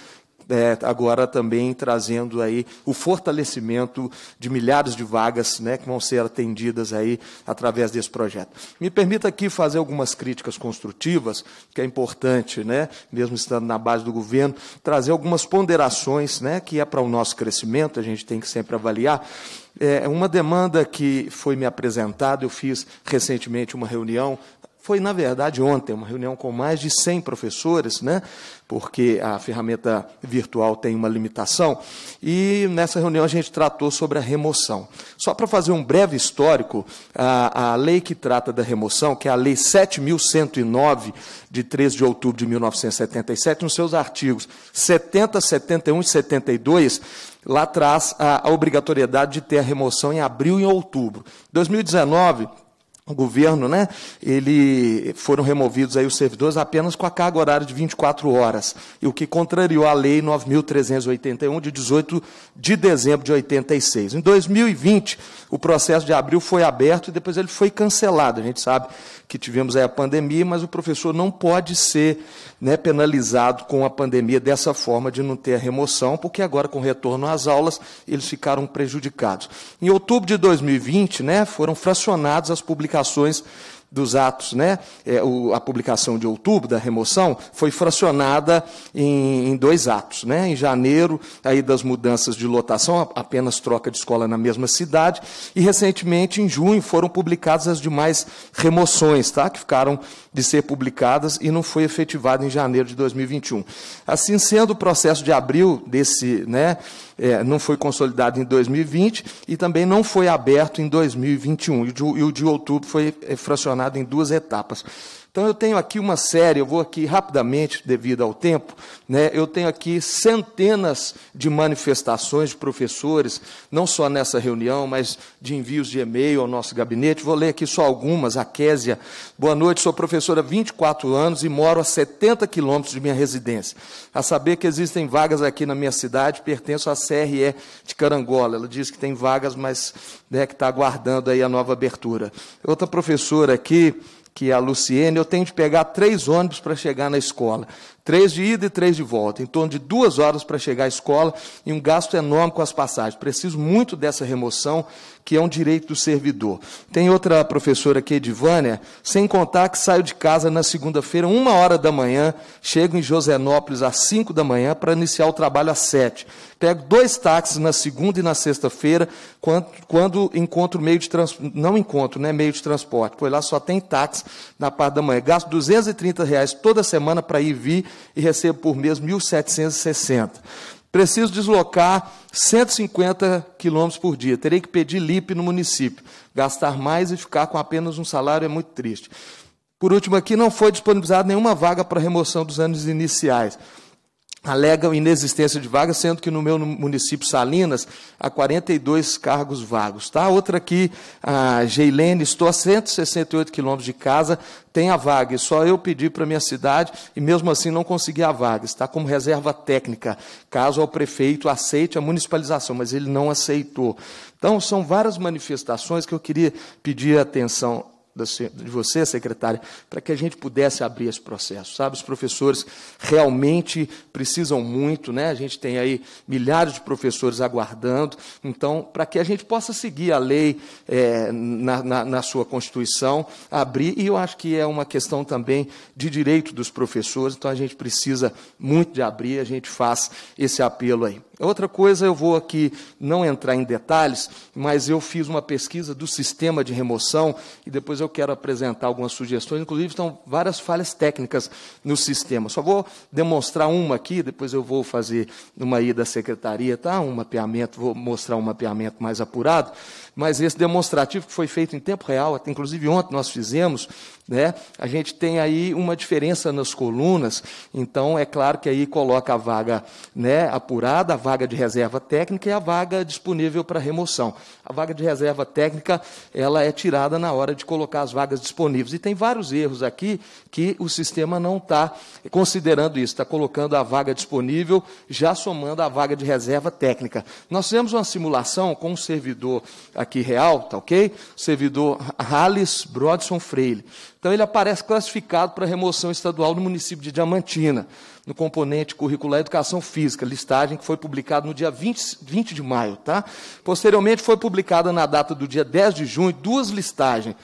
é, agora também trazendo aí o fortalecimento de milhares de vagas né, que vão ser atendidas aí através desse projeto. Me permita aqui fazer algumas críticas construtivas, que é importante, né, mesmo estando na base do governo, trazer algumas ponderações né, que é para o nosso crescimento, a gente tem que sempre avaliar. É, é uma demanda que foi me apresentada, eu fiz recentemente uma reunião foi, na verdade, ontem, uma reunião com mais de 100 professores, né? porque a ferramenta virtual tem uma limitação, e nessa reunião a gente tratou sobre a remoção. Só para fazer um breve histórico, a, a, lei que trata da remoção, que é a Lei 7.109, de 13 de outubro de 1977, nos seus artigos 70, 71 e 72, lá traz a, a obrigatoriedade de ter a remoção em abril e outubro. 2019, o governo, né, ele foram removidos aí os servidores apenas com a carga horária de 24 horas, e o que contrariou a lei 9381 de 18 de dezembro de 86. Em 2020, o processo de abril foi aberto e depois ele foi cancelado. A gente sabe que tivemos aí a pandemia, mas o professor não pode ser né, penalizado com a pandemia dessa forma de não ter a remoção, porque agora com o retorno às aulas eles ficaram prejudicados. Em outubro de 2020, né, foram fracionadas as publicações dos atos, né? É, o, a publicação de outubro da remoção foi fracionada em, em, dois atos, né? Em janeiro, aí das mudanças de lotação, apenas troca de escola na mesma cidade, e recentemente, em junho, foram publicadas as demais remoções, tá? Que ficaram de ser publicadas e não foi efetivada em janeiro de 2021. Assim sendo, o processo de abril desse, né? é, não foi consolidado em 2020 e também não foi aberto em 2021. E o de outubro foi é, fracionado em duas etapas. Então eu tenho aqui uma série, eu vou aqui rapidamente, devido ao tempo, né, eu tenho aqui centenas de manifestações de professores, não só nessa reunião, mas de envios de e-mail ao nosso gabinete. Vou ler aqui só algumas. A Késia, boa noite, sou professora há 24 anos e moro a 70 quilômetros de minha residência. A saber que existem vagas aqui na minha cidade, pertenço à CRE de Carangola. Ela diz que tem vagas, mas né, que está aguardando aí a nova abertura. Outra professora aqui, que é a Luciene, eu tenho de pegar três ônibus para chegar na escola. Três de ida e três de volta. Em torno de duas horas para chegar à escola e um gasto enorme com as passagens. Preciso muito dessa remoção que é um direito do servidor. Tem outra professora aqui, Edivânia, sem contar que saio de casa na segunda-feira, uma hora da manhã, chego em Josenópolis às cinco da manhã para iniciar o trabalho às sete. Pego dois táxis na segunda e na sexta-feira, quando, quando, encontro meio de transporte, não encontro, né, meio de transporte, pois lá só tem táxi na parte da manhã. Gasto 230 reais toda semana para ir e vir e recebo por mês 1.760. Preciso deslocar 150 quilômetros por dia. Terei que pedir LIP no município. Gastar mais e ficar com apenas um salário é muito triste. Por último, aqui não foi disponibilizada nenhuma vaga para remoção dos anos iniciais alegam inexistência de vagas, sendo que no meu município Salinas há 42 cargos vagos. Tá? Outra aqui, a Geilene, estou a 168 quilômetros de casa, tem a vaga, e só eu pedi para minha cidade e mesmo assim não consegui a vaga. Está como reserva técnica, caso o prefeito aceite a municipalização, mas ele não aceitou. Então, são várias manifestações que eu queria pedir atenção de você, secretária, para que a gente pudesse abrir esse processo, sabe? Os professores realmente precisam muito, né? A gente tem aí milhares de professores aguardando, então, para que a gente possa seguir a lei é, na, na, na, sua Constituição, abrir, e eu acho que é uma questão também de direito dos professores, então a gente precisa muito de abrir, a gente faz esse apelo aí. Outra coisa, eu vou aqui não entrar em detalhes, mas eu fiz uma pesquisa do sistema de remoção e depois eu quero apresentar algumas sugestões. Inclusive, estão várias falhas técnicas no sistema. Só vou demonstrar uma aqui, depois eu vou fazer uma ida à secretaria, tá? Um mapeamento, vou mostrar um mapeamento mais apurado mas esse demonstrativo que foi feito em tempo real, até, inclusive ontem nós fizemos, né, a gente tem aí uma diferença nas colunas, então é claro que aí coloca a vaga né, apurada, a vaga de reserva técnica e a vaga disponível para remoção. A vaga de reserva técnica ela é tirada na hora de colocar as vagas disponíveis. E tem vários erros aqui que o sistema não está considerando isso, está colocando a vaga disponível já somando a vaga de reserva técnica. Nós fizemos uma simulação com um servidor aqui aqui real, tá ok? Servidor Hales Brodson Freire. Então ele aparece classificado para remoção estadual no município de Diamantina, no componente curricular Educação Física, listagem que foi publicada no dia 20, 20 de maio, tá? Posteriormente foi publicada na data do dia 10 de junho duas listagens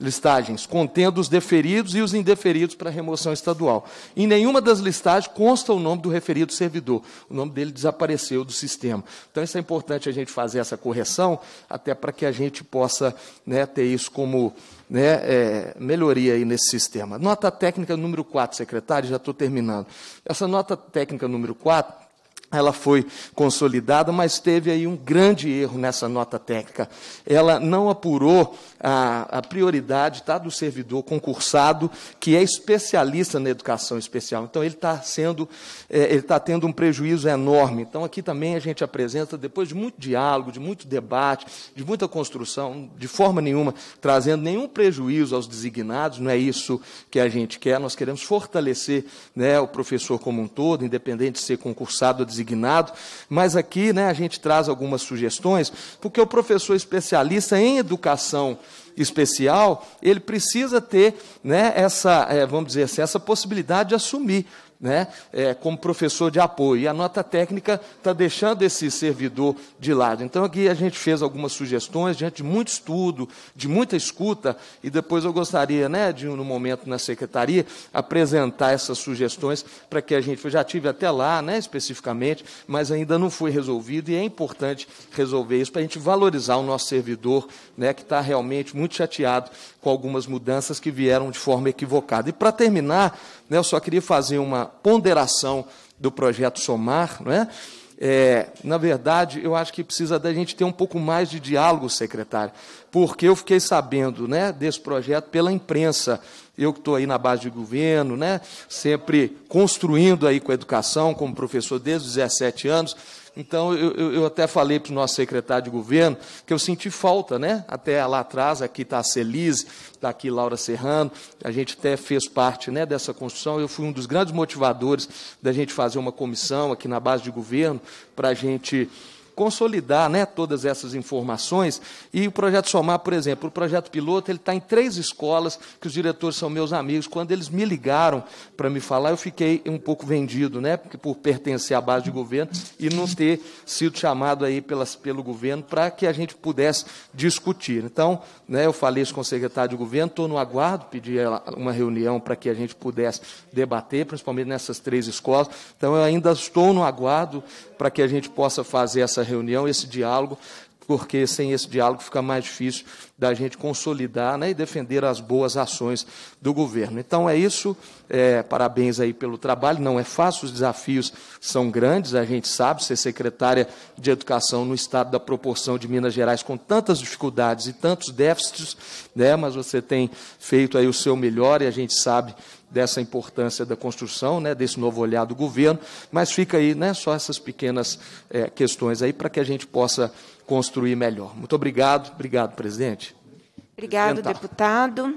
listagens, contendo os deferidos e os indeferidos para remoção estadual. Em nenhuma das listagens consta o nome do referido servidor. O nome dele desapareceu do sistema. Então, isso é importante a gente fazer essa correção, até para que a gente possa né, ter isso como né, é, melhoria aí nesse sistema. Nota técnica número 4, secretário, já estou terminando. Essa nota técnica número 4 ela foi consolidada, mas teve aí um grande erro nessa nota técnica. Ela não apurou a, a prioridade tá, do servidor concursado, que é especialista na educação especial. Então, ele está sendo, é, ele está tendo um prejuízo enorme. Então, aqui também a gente apresenta, depois de muito diálogo, de muito debate, de muita construção, de forma nenhuma, trazendo nenhum prejuízo aos designados, não é isso que a gente quer. Nós queremos fortalecer né, o professor como um todo, independente de ser concursado ou designado designado, mas aqui né, a gente traz algumas sugestões, porque o professor especialista em educação especial, ele precisa ter né, essa, é, vamos dizer assim, essa possibilidade de assumir né, é, como professor de apoio. E a nota técnica está deixando esse servidor de lado. Então, aqui a gente fez algumas sugestões diante de muito estudo, de muita escuta, e depois eu gostaria, né, de no momento na secretaria, apresentar essas sugestões para que a gente. Eu já tive até lá, né, especificamente, mas ainda não foi resolvido, e é importante resolver isso para a gente valorizar o nosso servidor, né, que está realmente muito chateado com algumas mudanças que vieram de forma equivocada. E para terminar, né? Eu só queria fazer uma ponderação do projeto Somar, não é? É, na verdade, eu acho que precisa da gente ter um pouco mais de diálogo, secretário, porque eu fiquei sabendo né, desse projeto pela imprensa. Eu que estou aí na base de governo, né, sempre construindo aí com a educação, como professor desde os 17 anos, então, eu, eu até falei para o nosso secretário de governo que eu senti falta, né? Até lá atrás, aqui está a Celise, está aqui Laura Serrano, a gente até fez parte né, dessa construção. Eu fui um dos grandes motivadores da gente fazer uma comissão aqui na base de governo para a gente consolidar né, todas essas informações. E o projeto Somar, por exemplo, o projeto piloto, ele está em três escolas, que os diretores são meus amigos. Quando eles me ligaram para me falar, eu fiquei um pouco vendido, né, por pertencer à base de governo e não ter sido chamado aí pelas, pelo governo para que a gente pudesse discutir. Então, né, eu falei isso com o secretário de governo, estou no aguardo, pedi uma reunião para que a gente pudesse debater, principalmente nessas três escolas. Então, eu ainda estou no aguardo para que a gente possa fazer essa reunião, esse diálogo, porque sem esse diálogo fica mais difícil da gente consolidar né, e defender as boas ações do governo. Então é isso, é, parabéns aí pelo trabalho, não é fácil, os desafios são grandes, a gente sabe, ser secretária de Educação no estado da proporção de Minas Gerais, com tantas dificuldades e tantos déficits, né, mas você tem feito aí o seu melhor e a gente sabe dessa importância da construção, né, desse novo olhar do governo, mas fica aí né, só essas pequenas é, questões aí para que a gente possa construir melhor. Muito obrigado. Obrigado, presidente. Obrigado, deputado.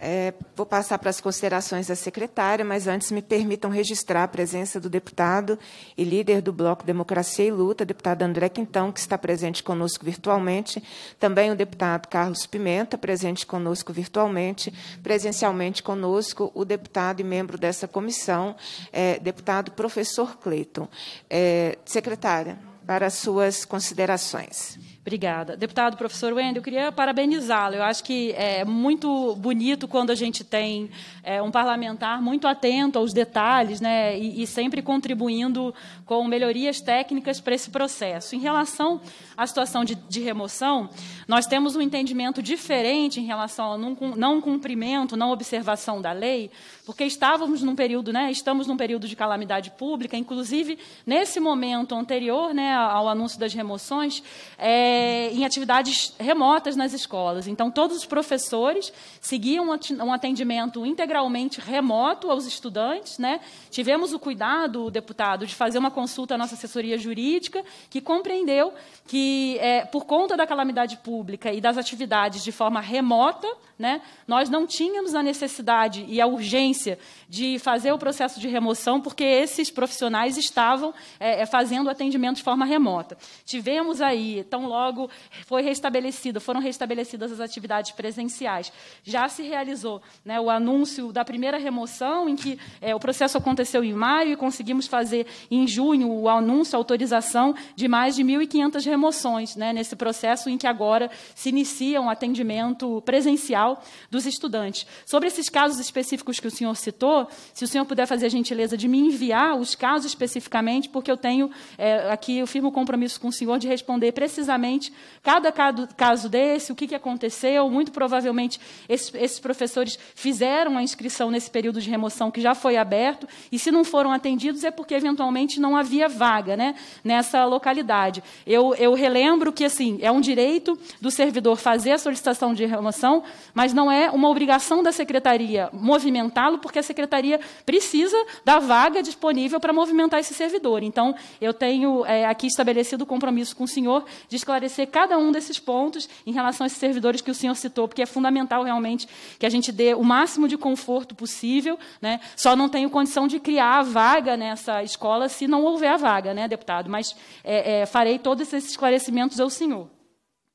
É, vou passar para as considerações da secretária, mas antes me permitam registrar a presença do deputado e líder do Bloco Democracia e Luta, deputado André Quintão, que está presente conosco virtualmente, também o deputado Carlos Pimenta, presente conosco virtualmente, presencialmente conosco o deputado e membro dessa comissão, é, deputado professor Cleiton. É, secretária, para suas considerações. Obrigada. Deputado professor Wendel, eu queria parabenizá-lo. Eu acho que é muito bonito quando a gente tem é, um parlamentar muito atento aos detalhes né, e, e sempre contribuindo com melhorias técnicas para esse processo. Em relação a situação de, de remoção, nós temos um entendimento diferente em relação ao não, não cumprimento, não observação da lei, porque estávamos num período, né, estamos num período de calamidade pública, inclusive nesse momento anterior né, ao anúncio das remoções, é, em atividades remotas nas escolas. Então, todos os professores seguiam um atendimento integralmente remoto aos estudantes. Né? Tivemos o cuidado, deputado, de fazer uma consulta à nossa assessoria jurídica, que compreendeu que e é, por conta da calamidade pública e das atividades de forma remota, né, nós não tínhamos a necessidade e a urgência de fazer o processo de remoção, porque esses profissionais estavam é, é, fazendo atendimento de forma remota. Tivemos aí, tão logo foi restabelecido, foram restabelecidas as atividades presenciais. Já se realizou né, o anúncio da primeira remoção, em que é, o processo aconteceu em maio e conseguimos fazer em junho o anúncio, a autorização de mais de 1.500 remoções né, nesse processo em que agora se inicia um atendimento presencial dos estudantes. Sobre esses casos específicos que o senhor citou, se o senhor puder fazer a gentileza de me enviar os casos especificamente, porque eu tenho é, aqui, eu firmo o compromisso com o senhor de responder precisamente cada caso desse, o que, que aconteceu. Muito provavelmente esses, esses professores fizeram a inscrição nesse período de remoção que já foi aberto, e se não foram atendidos é porque eventualmente não havia vaga né, nessa localidade. Eu, eu relembro que assim é um direito do servidor fazer a solicitação de remoção, mas não é uma obrigação da secretaria movimentá-lo, porque a secretaria precisa da vaga disponível para movimentar esse servidor. Então, eu tenho é, aqui estabelecido o compromisso com o senhor de esclarecer cada um desses pontos em relação a esses servidores que o senhor citou, porque é fundamental realmente que a gente dê o máximo de conforto possível. Né? Só não tenho condição de criar a vaga nessa escola se não houver a vaga, né, deputado? Mas é, é, farei todos esses esclarecimentos agradecimentos ao Senhor.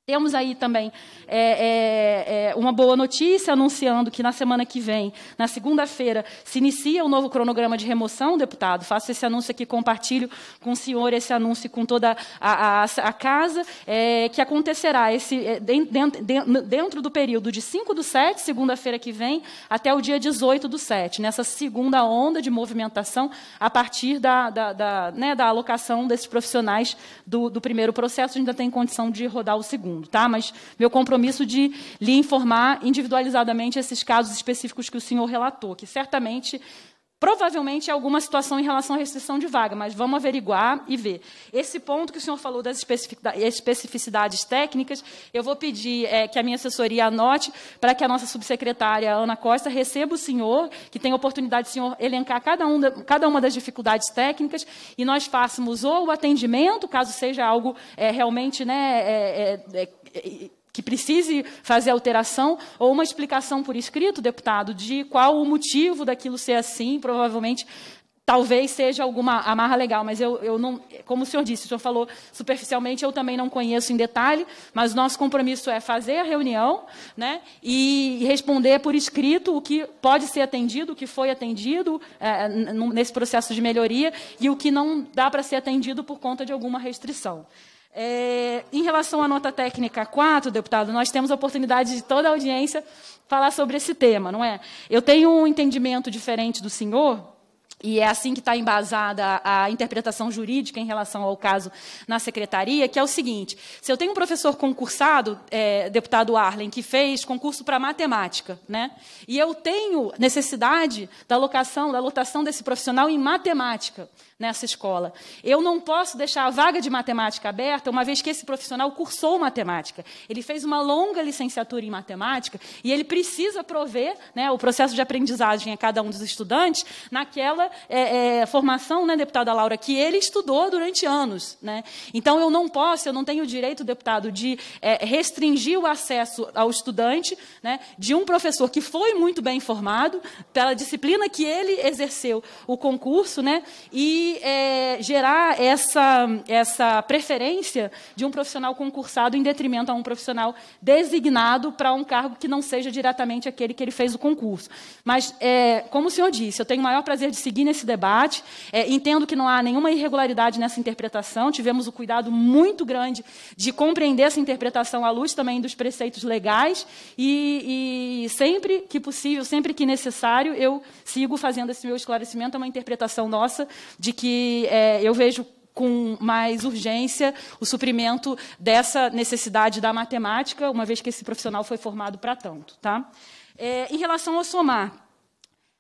Temos aí também é, é, é, uma boa notícia anunciando que na semana que vem, na segunda-feira, se inicia o um novo cronograma de remoção, deputado. Faço esse anúncio aqui, compartilho com o senhor esse anúncio com toda a, a, a casa, é, que acontecerá esse, é, dentro, dentro, do período de 5 do 7, segunda-feira que vem, até o dia 18 do 7, nessa segunda onda de movimentação, a partir da, da, da, né, da alocação desses profissionais do, do primeiro processo, a gente ainda tem condição de rodar o segundo tá? Mas meu compromisso de lhe informar individualizadamente esses casos específicos que o senhor relatou, que certamente Provavelmente é alguma situação em relação à restrição de vaga, mas vamos averiguar e ver. Esse ponto que o senhor falou das especificidades técnicas, eu vou pedir é, que a minha assessoria anote para que a nossa subsecretária Ana Costa receba o senhor, que tem a oportunidade de senhor elencar cada, um cada uma das dificuldades técnicas e nós façamos ou o atendimento, caso seja algo é, realmente né, é, é, é, é que precise fazer alteração, ou uma explicação por escrito, deputado, de qual o motivo daquilo ser assim, provavelmente. Talvez seja alguma amarra legal, mas eu, eu não. Como o senhor disse, o senhor falou superficialmente, eu também não conheço em detalhe, mas nosso compromisso é fazer a reunião né, e responder por escrito o que pode ser atendido, o que foi atendido é, nesse processo de melhoria e o que não dá para ser atendido por conta de alguma restrição. É, em relação à nota técnica 4, deputado, nós temos a oportunidade de toda a audiência falar sobre esse tema, não é? Eu tenho um entendimento diferente do senhor, e é assim que está embasada a interpretação jurídica em relação ao caso na secretaria, que é o seguinte: se eu tenho um professor concursado, é, deputado Arlen, que fez concurso para matemática, né, e eu tenho necessidade da locação, da lotação desse profissional em matemática, nessa escola. Eu não posso deixar a vaga de matemática aberta, uma vez que esse profissional cursou matemática. Ele fez uma longa licenciatura em matemática e ele precisa prover né, o processo de aprendizagem a cada um dos estudantes naquela é, é, formação, né, deputada Laura, que ele estudou durante anos. Né? Então, eu não posso, eu não tenho o direito, deputado, de é, restringir o acesso ao estudante né, de um professor que foi muito bem formado pela disciplina que ele exerceu o concurso né, e é, gerar essa, essa preferência de um profissional concursado em detrimento a um profissional designado para um cargo que não seja diretamente aquele que ele fez o concurso. Mas, é, como o senhor disse, eu tenho o maior prazer de seguir nesse debate, é, entendo que não há nenhuma irregularidade nessa interpretação, tivemos o cuidado muito grande de compreender essa interpretação à luz também dos preceitos legais e, e sempre que possível, sempre que necessário, eu sigo fazendo esse meu esclarecimento, é uma interpretação nossa de que é, eu vejo com mais urgência o suprimento dessa necessidade da matemática, uma vez que esse profissional foi formado para tanto. Tá? É, em relação ao somar,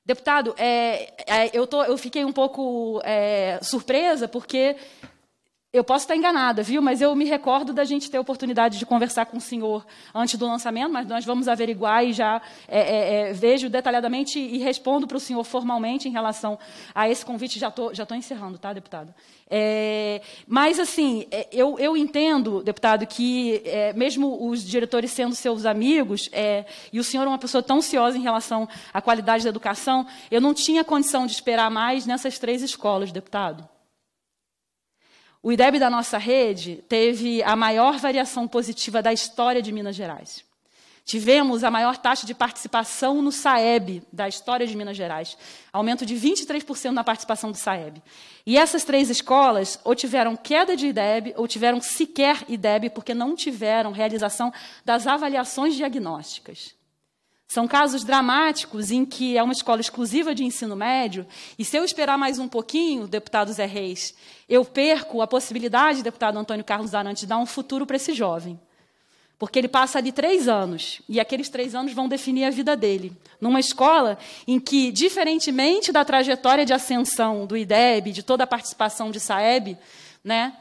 Deputado, é, é, eu, tô, eu, fiquei um pouco é, surpresa, porque eu posso estar enganada, viu? Mas eu me recordo da gente ter a oportunidade de conversar com o senhor antes do lançamento, mas nós vamos averiguar e já é, é, é vejo detalhadamente e respondo para o senhor formalmente em relação a esse convite. Já estou já tô encerrando, tá, deputado? É, mas, assim, é, eu, eu entendo, deputado, que é, mesmo os diretores sendo seus amigos, e o senhor é uma pessoa tão ansiosa em relação à qualidade da educação, eu não tinha condição de esperar mais nessas três escolas, deputado. O IDEB da nossa rede teve a maior variação positiva da história de Minas Gerais. Tivemos a maior taxa de participação no SAEB da história de Minas Gerais, aumento de 23% na participação do SAEB. E essas três escolas ou tiveram queda de IDEB, ou tiveram sequer IDEB, porque não tiveram realização das avaliações diagnósticas. São casos dramáticos em que é uma escola exclusiva de ensino médio, e se eu esperar mais um pouquinho, deputado Zé Reis, eu perco a possibilidade, deputado Antônio Carlos Arantes, dar um futuro para esse jovem. Porque ele passa ali três anos, e aqueles três anos vão definir a vida dele. Numa escola em que, diferentemente da trajetória de ascensão do IDEB, de toda a participação de Saeb, né,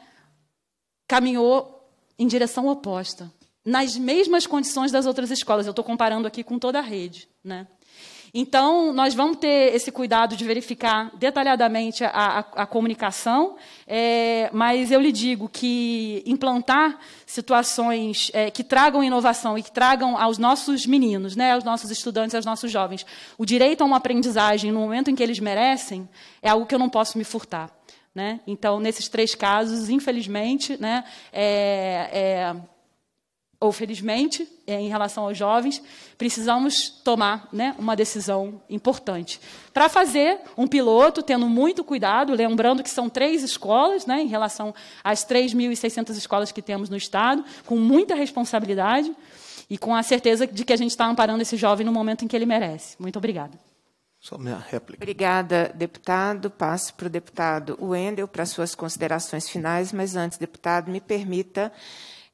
caminhou em direção oposta nas mesmas condições das outras escolas. Eu estou comparando aqui com toda a rede. Né? Então, nós vamos ter esse cuidado de verificar detalhadamente a, a, a comunicação, é, mas eu lhe digo que implantar situações é, que tragam inovação e que tragam aos nossos meninos, né, aos nossos estudantes, aos nossos jovens, o direito a uma aprendizagem no momento em que eles merecem, é algo que eu não posso me furtar. Né? Então, nesses três casos, infelizmente, né, é, é ou felizmente, eh, em relação aos jovens, precisamos tomar né, uma decisão importante. Para fazer um piloto, tendo muito cuidado, lembrando que são três escolas, né, em relação às 3.600 escolas que temos no Estado, com muita responsabilidade e com a certeza de que a gente está amparando esse jovem no momento em que ele merece. Muito obrigada. Só minha réplica. Obrigada, deputado. Passo para o deputado Wendel para suas considerações finais, mas antes, deputado, me permita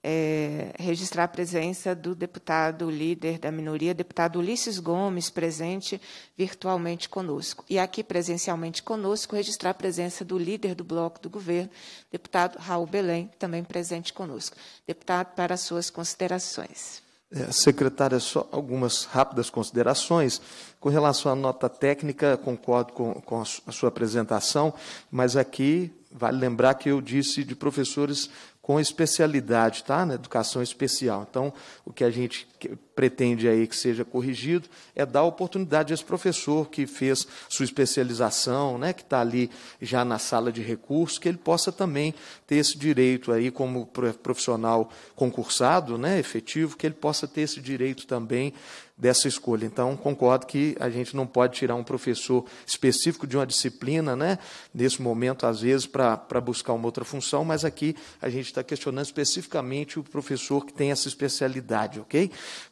é, registrar a presença do deputado líder da minoria, deputado Ulisses Gomes, presente virtualmente conosco. E aqui, presencialmente conosco, registrar a presença do líder do bloco do governo, deputado Raul Belém, também presente conosco. Deputado, para suas considerações. É, secretária, só algumas rápidas considerações. Com relação à nota técnica, concordo com, com a sua apresentação, mas aqui vale lembrar que eu disse de professores com especialidade, tá? Na educação especial. Então, o que a gente pretende aí que seja corrigido é dar oportunidade a esse professor que fez sua especialização, né, que está ali já na sala de recursos, que ele possa também ter esse direito aí como profissional concursado, né, efetivo, que ele possa ter esse direito também dessa escolha. Então, concordo que a gente não pode tirar um professor específico de uma disciplina, né, nesse momento, às vezes, para buscar uma outra função, mas aqui a gente está questionando especificamente o professor que tem essa especialidade, ok?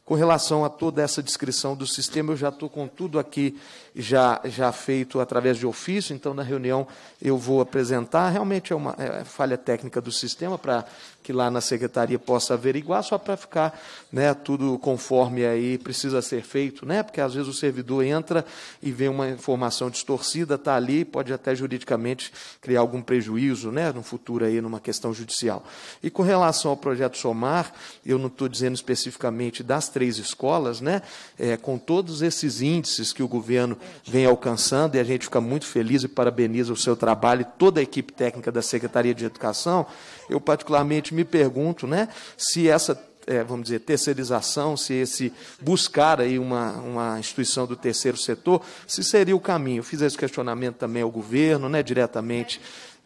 Com relação a toda essa descrição do sistema, eu já estou com tudo aqui já, já feito através de ofício, então na reunião eu vou apresentar. Realmente é uma é, é falha técnica do sistema para que lá na secretaria possa averiguar, só para ficar né, tudo conforme aí precisa ser feito, né? Porque às vezes o servidor entra e vê uma informação distorcida, está ali, pode até juridicamente criar algum prejuízo, né? No futuro aí numa questão judicial. E com relação ao projeto Somar, eu não estou dizendo especificamente das três escolas, né, é, com todos esses índices que o governo vem alcançando, e a gente fica muito feliz e parabeniza o seu trabalho e toda a equipe técnica da Secretaria de Educação, eu particularmente me pergunto né, se essa é, vamos dizer, terceirização, se esse buscar aí uma, uma instituição do terceiro setor, se seria o caminho. Eu fiz esse questionamento também ao governo, né, diretamente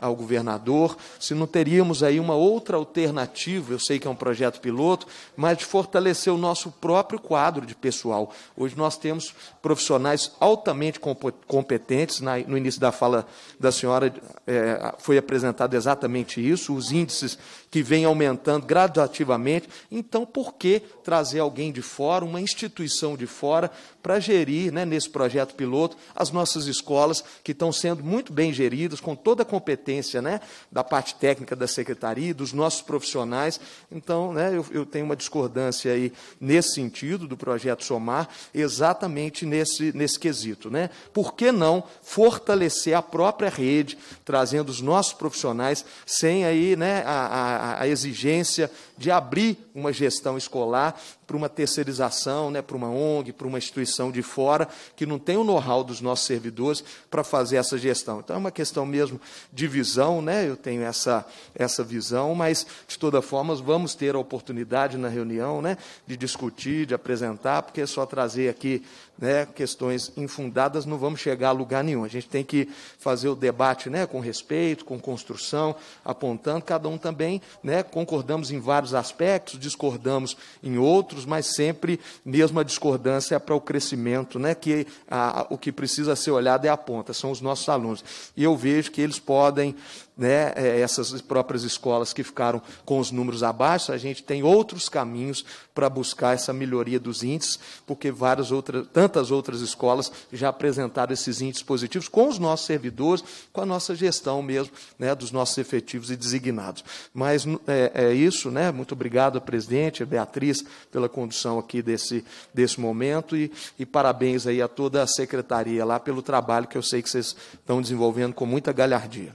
ao governador, se não teríamos aí uma outra alternativa, eu sei que é um projeto piloto, mas de fortalecer o nosso próprio quadro de pessoal. Hoje nós temos profissionais altamente competentes, no início da fala da senhora é, foi apresentado exatamente isso, os índices que vem aumentando gradativamente. Então, por que trazer alguém de fora, uma instituição de fora, para gerir, né, nesse projeto piloto, as nossas escolas, que estão sendo muito bem geridas, com toda a competência né, da parte técnica da secretaria, dos nossos profissionais. Então, né, eu, eu tenho uma discordância aí nesse sentido do projeto Somar, exatamente nesse, nesse quesito. Né? Por que não fortalecer a própria rede, trazendo os nossos profissionais, sem aí né, a, a a, exigência de abrir uma gestão escolar para uma terceirização, né, para uma ONG, para uma instituição de fora, que não tem o know-how dos nossos servidores para fazer essa gestão. Então, é uma questão mesmo de visão, né, eu tenho essa, essa visão, mas, de toda forma, vamos ter a oportunidade na reunião né, de discutir, de apresentar, porque é só trazer aqui né, questões infundadas, não vamos chegar a lugar nenhum. A gente tem que fazer o debate né, com respeito, com construção, apontando, cada um também né, concordamos em vários aspectos, discordamos em outros, outros, mas sempre mesmo a discordância é para o crescimento, né? que a, o que precisa ser olhado é a ponta, são os nossos alunos. E eu vejo que eles podem né, é, essas próprias escolas que ficaram com os números abaixo, a gente tem outros caminhos para buscar essa melhoria dos índices, porque várias outras, tantas outras escolas já apresentaram esses índices positivos com os nossos servidores, com a nossa gestão mesmo, né, dos nossos efetivos e designados. Mas é, é isso, né? Muito obrigado, presidente, Beatriz, pela condução aqui desse, desse momento e, e parabéns aí a toda a secretaria lá pelo trabalho que eu sei que vocês estão desenvolvendo com muita galhardia.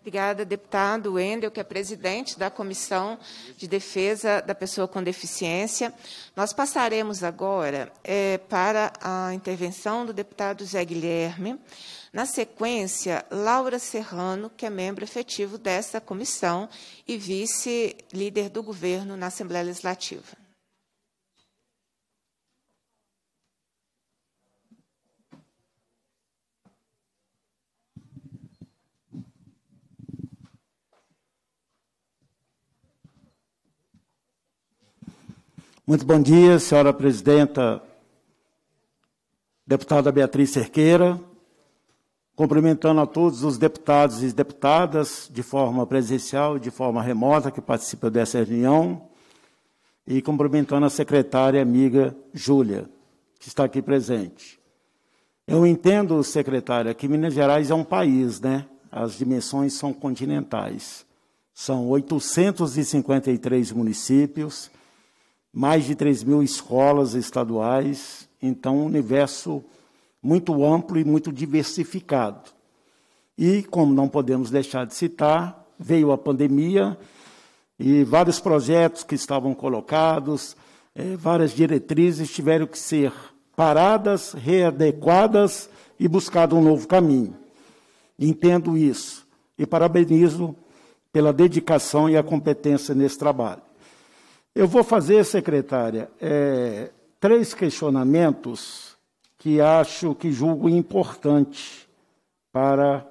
Obrigada, deputado Wendel, que é presidente da Comissão de Defesa da Pessoa com Deficiência. Nós passaremos agora é, para a intervenção do deputado Zé Guilherme. Na sequência, Laura Serrano, que é membro efetivo dessa comissão e vice-líder do governo na Assembleia Legislativa. Muito bom dia, senhora presidenta, deputada Beatriz Cerqueira, cumprimentando a todos os deputados e deputadas, de forma presencial e de forma remota, que participam dessa reunião, e cumprimentando a secretária amiga Júlia, que está aqui presente. Eu entendo, secretária, que Minas Gerais é um país, né? As dimensões são continentais. São 853 municípios, mais de 3 mil escolas estaduais, então um universo muito amplo e muito diversificado. E, como não podemos deixar de citar, veio a pandemia e vários projetos que estavam colocados, eh, várias diretrizes tiveram que ser paradas, readequadas e buscado um novo caminho. Entendo isso e parabenizo pela dedicação e a competência nesse trabalho. Eu vou fazer, secretária, é, três questionamentos que acho que julgo importante para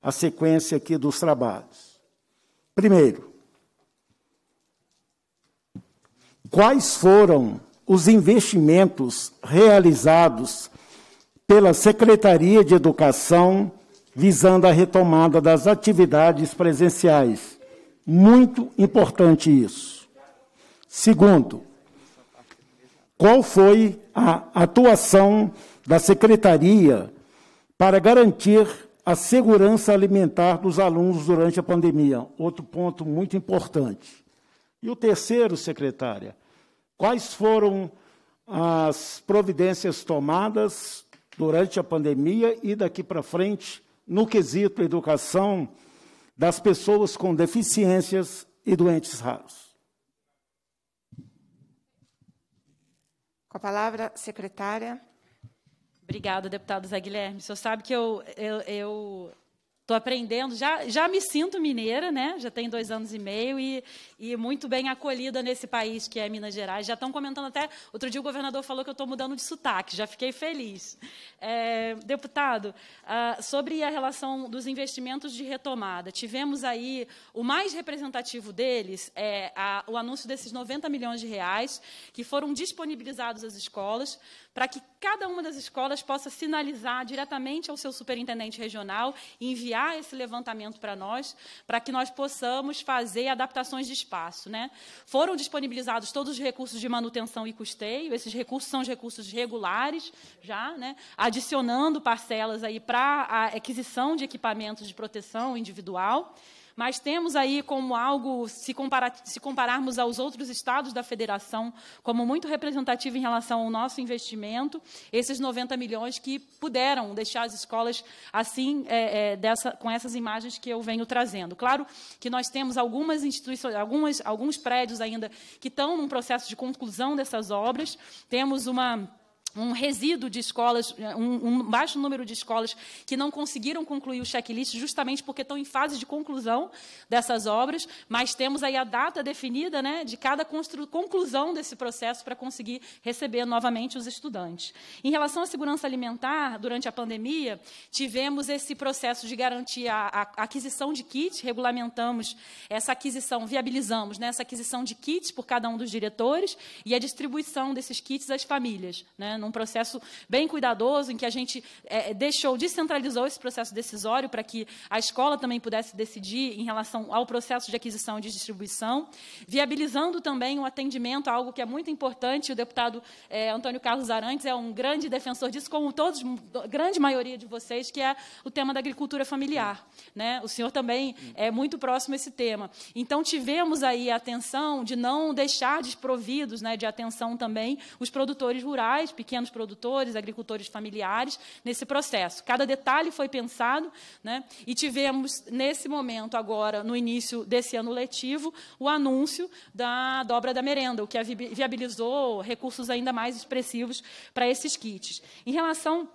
a sequência aqui dos trabalhos. Primeiro, quais foram os investimentos realizados pela Secretaria de Educação visando a retomada das atividades presenciais? Muito importante isso. Segundo, qual foi a atuação da secretaria para garantir a segurança alimentar dos alunos durante a pandemia? Outro ponto muito importante. E o terceiro, secretária, quais foram as providências tomadas durante a pandemia e daqui para frente no quesito educação? das pessoas com deficiências e doentes raros. Com a palavra, secretária. Obrigada, deputado Zé Guilherme. O senhor sabe que eu, eu, eu Estou aprendendo, já, já me sinto mineira, né? Já tenho dois anos e meio e, e muito bem acolhida nesse país que é Minas Gerais. Já estão comentando até, outro dia o governador falou que eu estou mudando de sotaque, já fiquei feliz. É, deputado, ah, sobre a relação dos investimentos de retomada, tivemos aí, o mais representativo deles é a, o anúncio desses 90 milhões de reais que foram disponibilizados às escolas para que cada uma das escolas possa sinalizar diretamente ao seu superintendente regional e enviar esse levantamento para nós, para que nós possamos fazer adaptações de espaço. Né? Foram disponibilizados todos os recursos de manutenção e custeio, esses recursos são os recursos regulares, já, né? adicionando parcelas para a aquisição de equipamentos de proteção individual mas temos aí como algo, se, comparar, se compararmos aos outros estados da federação, como muito representativo em relação ao nosso investimento, esses 90 milhões que puderam deixar as escolas assim, é, é, dessa, com essas imagens que eu venho trazendo. Claro que nós temos algumas instituições, algumas, alguns prédios ainda que estão num processo de conclusão dessas obras, temos uma um resíduo de escolas, um, um, baixo número de escolas que não conseguiram concluir o checklist, justamente porque estão em fase de conclusão dessas obras, mas temos aí a data definida né, de cada conclusão desse processo para conseguir receber novamente os estudantes. Em relação à segurança alimentar, durante a pandemia, tivemos esse processo de garantir a, a, a aquisição de kits, regulamentamos essa aquisição, viabilizamos né, essa aquisição de kits por cada um dos diretores e a distribuição desses kits às famílias, né, um processo bem cuidadoso, em que a gente é, deixou, descentralizou esse processo decisório para que a escola também pudesse decidir em relação ao processo de aquisição e de distribuição, viabilizando também o atendimento, a algo que é muito importante. O deputado é, Antônio Carlos Arantes é um grande defensor disso, como todos, grande maioria de vocês, que é o tema da agricultura familiar. Né? O senhor também é muito próximo a esse tema. Então, tivemos aí a atenção de não deixar desprovidos né, de atenção também os produtores rurais, pequenos produtores, agricultores familiares, nesse processo. Cada detalhe foi pensado né, e tivemos, nesse momento, agora, no início desse ano letivo, o anúncio da dobra da merenda, o que viabilizou recursos ainda mais expressivos para esses kits. Em relação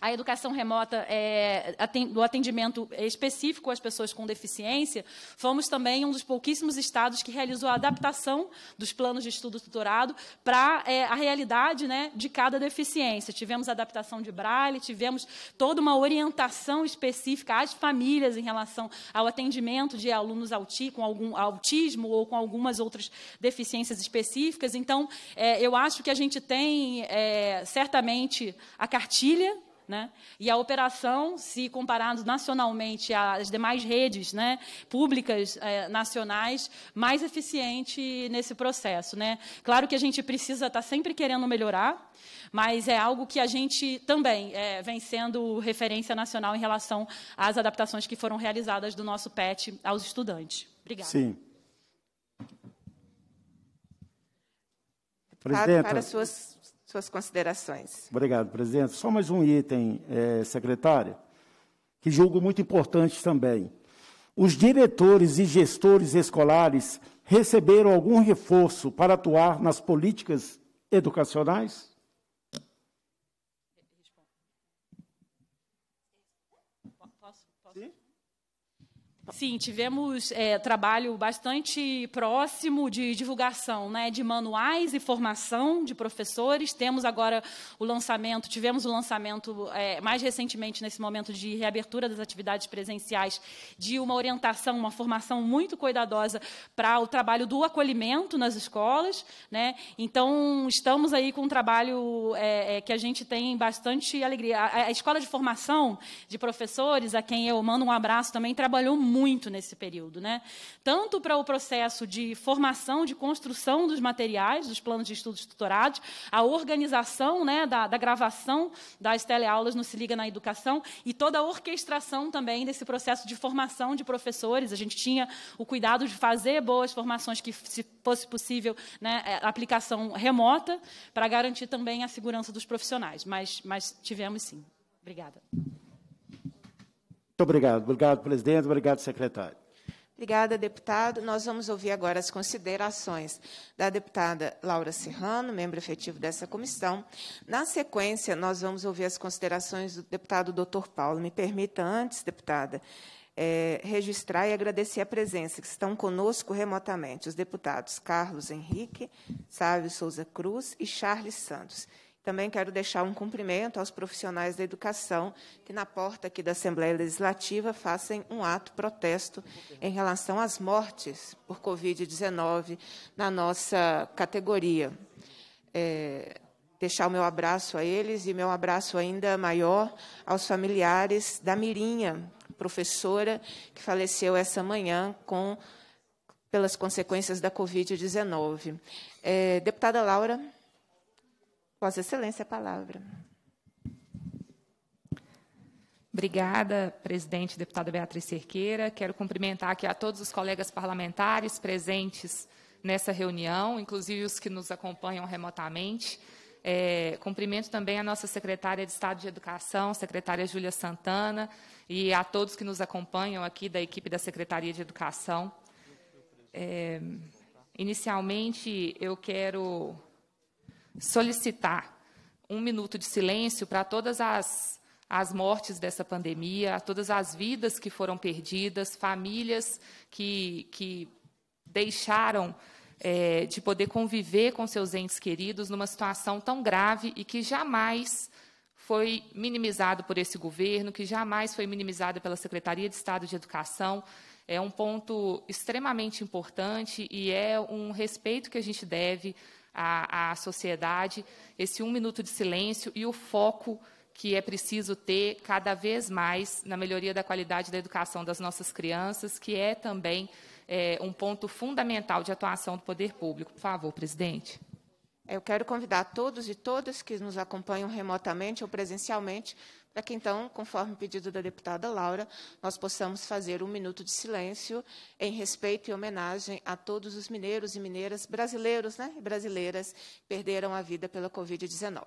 a educação remota é, do atendimento específico às pessoas com deficiência, fomos também um dos pouquíssimos estados que realizou a adaptação dos planos de estudo tutorado para é, a realidade né, de cada deficiência. Tivemos adaptação de braille, tivemos toda uma orientação específica às famílias em relação ao atendimento de alunos auti com algum autismo ou com algumas outras deficiências específicas. Então, é, eu acho que a gente tem, é, certamente, a cartilha né? E a operação, se comparado nacionalmente às demais redes né, públicas eh, nacionais, mais eficiente nesse processo. Né? Claro que a gente precisa estar tá sempre querendo melhorar, mas é algo que a gente também eh, vem sendo referência nacional em relação às adaptações que foram realizadas do nosso PET aos estudantes. Obrigada. Sim. Presidente. Para, para suas suas considerações. Obrigado, presidente. Só mais um item, é, secretária, que julgo muito importante também. Os diretores e gestores escolares receberam algum reforço para atuar nas políticas educacionais? Sim, tivemos é, trabalho bastante próximo de divulgação né, de manuais e formação de professores. Temos agora o lançamento, tivemos o lançamento é, mais recentemente nesse momento de reabertura das atividades presenciais de uma orientação, uma formação muito cuidadosa para o trabalho do acolhimento nas escolas. Né? Então, estamos aí com um trabalho é, é que a gente tem bastante alegria. A, a, Escola de Formação de Professores, a quem eu mando um abraço também, trabalhou muito muito nesse período, né? Tanto para o processo de formação, de construção dos materiais, dos planos de estudos tutorados, a organização, né, da, da gravação das teleaulas no Se Liga na Educação e toda a orquestração também desse processo de formação de professores. A gente tinha o cuidado de fazer boas formações que, se fosse possível, né, é, aplicação remota para garantir também a segurança dos profissionais. Mas, mas tivemos sim. Obrigada. Muito obrigado. Obrigado, presidente. Obrigado, secretário. Obrigada, deputado. Nós vamos ouvir agora as considerações da deputada Laura Serrano, membro efetivo dessa comissão. Na sequência, nós vamos ouvir as considerações do deputado Dr. Paulo. Me permita, antes, deputada, é, registrar e agradecer a presença que estão conosco remotamente os deputados Carlos Henrique, Sávio Souza Cruz e Charles Santos. Também quero deixar um cumprimento aos profissionais da educação que, na porta aqui da Assembleia Legislativa, fazem um ato protesto em relação às mortes por Covid-19 na nossa categoria. É, deixar o meu abraço a eles e meu abraço ainda maior aos familiares da Mirinha, professora que faleceu essa manhã com pelas consequências da Covid-19. É, deputada Laura. Vossa Excelência, a palavra. Obrigada, presidente, deputada Beatriz Cerqueira. Quero cumprimentar aqui a todos os colegas parlamentares presentes nessa reunião, inclusive os que nos acompanham remotamente. É, cumprimento também a nossa secretária de Estado de Educação, secretária Júlia Santana, e a todos que nos acompanham aqui da equipe da Secretaria de Educação. É, inicialmente, eu quero solicitar um minuto de silêncio para todas as, as mortes dessa pandemia, todas as vidas que foram perdidas, famílias que, que deixaram é, de poder conviver com seus entes queridos numa situação tão grave e que jamais foi minimizado por esse governo, que jamais foi minimizado pela Secretaria de Estado de Educação. É um ponto extremamente importante e é um respeito que a gente deve à, à sociedade, esse um minuto de silêncio e o foco que é preciso ter cada vez mais na melhoria da qualidade da educação das nossas crianças, que é também é, um ponto fundamental de atuação do poder público. Por favor, presidente. Eu quero convidar todos e todas que nos acompanham remotamente ou presencialmente para que então, conforme o pedido da deputada Laura, nós possamos fazer um minuto de silêncio em respeito e homenagem a todos os mineiros e mineiras brasileiros né, e brasileiras que perderam a vida pela Covid-19.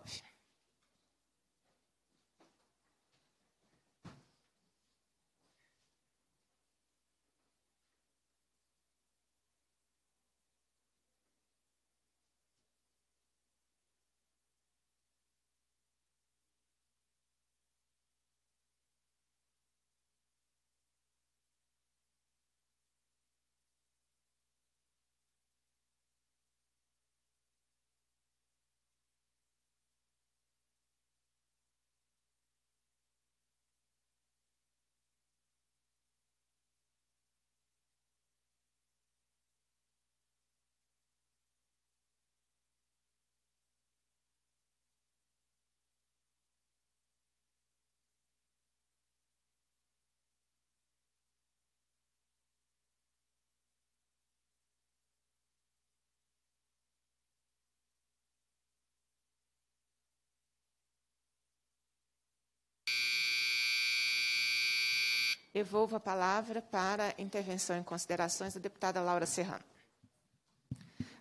Evolvo a palavra para intervenção em considerações da deputada Laura Serrano.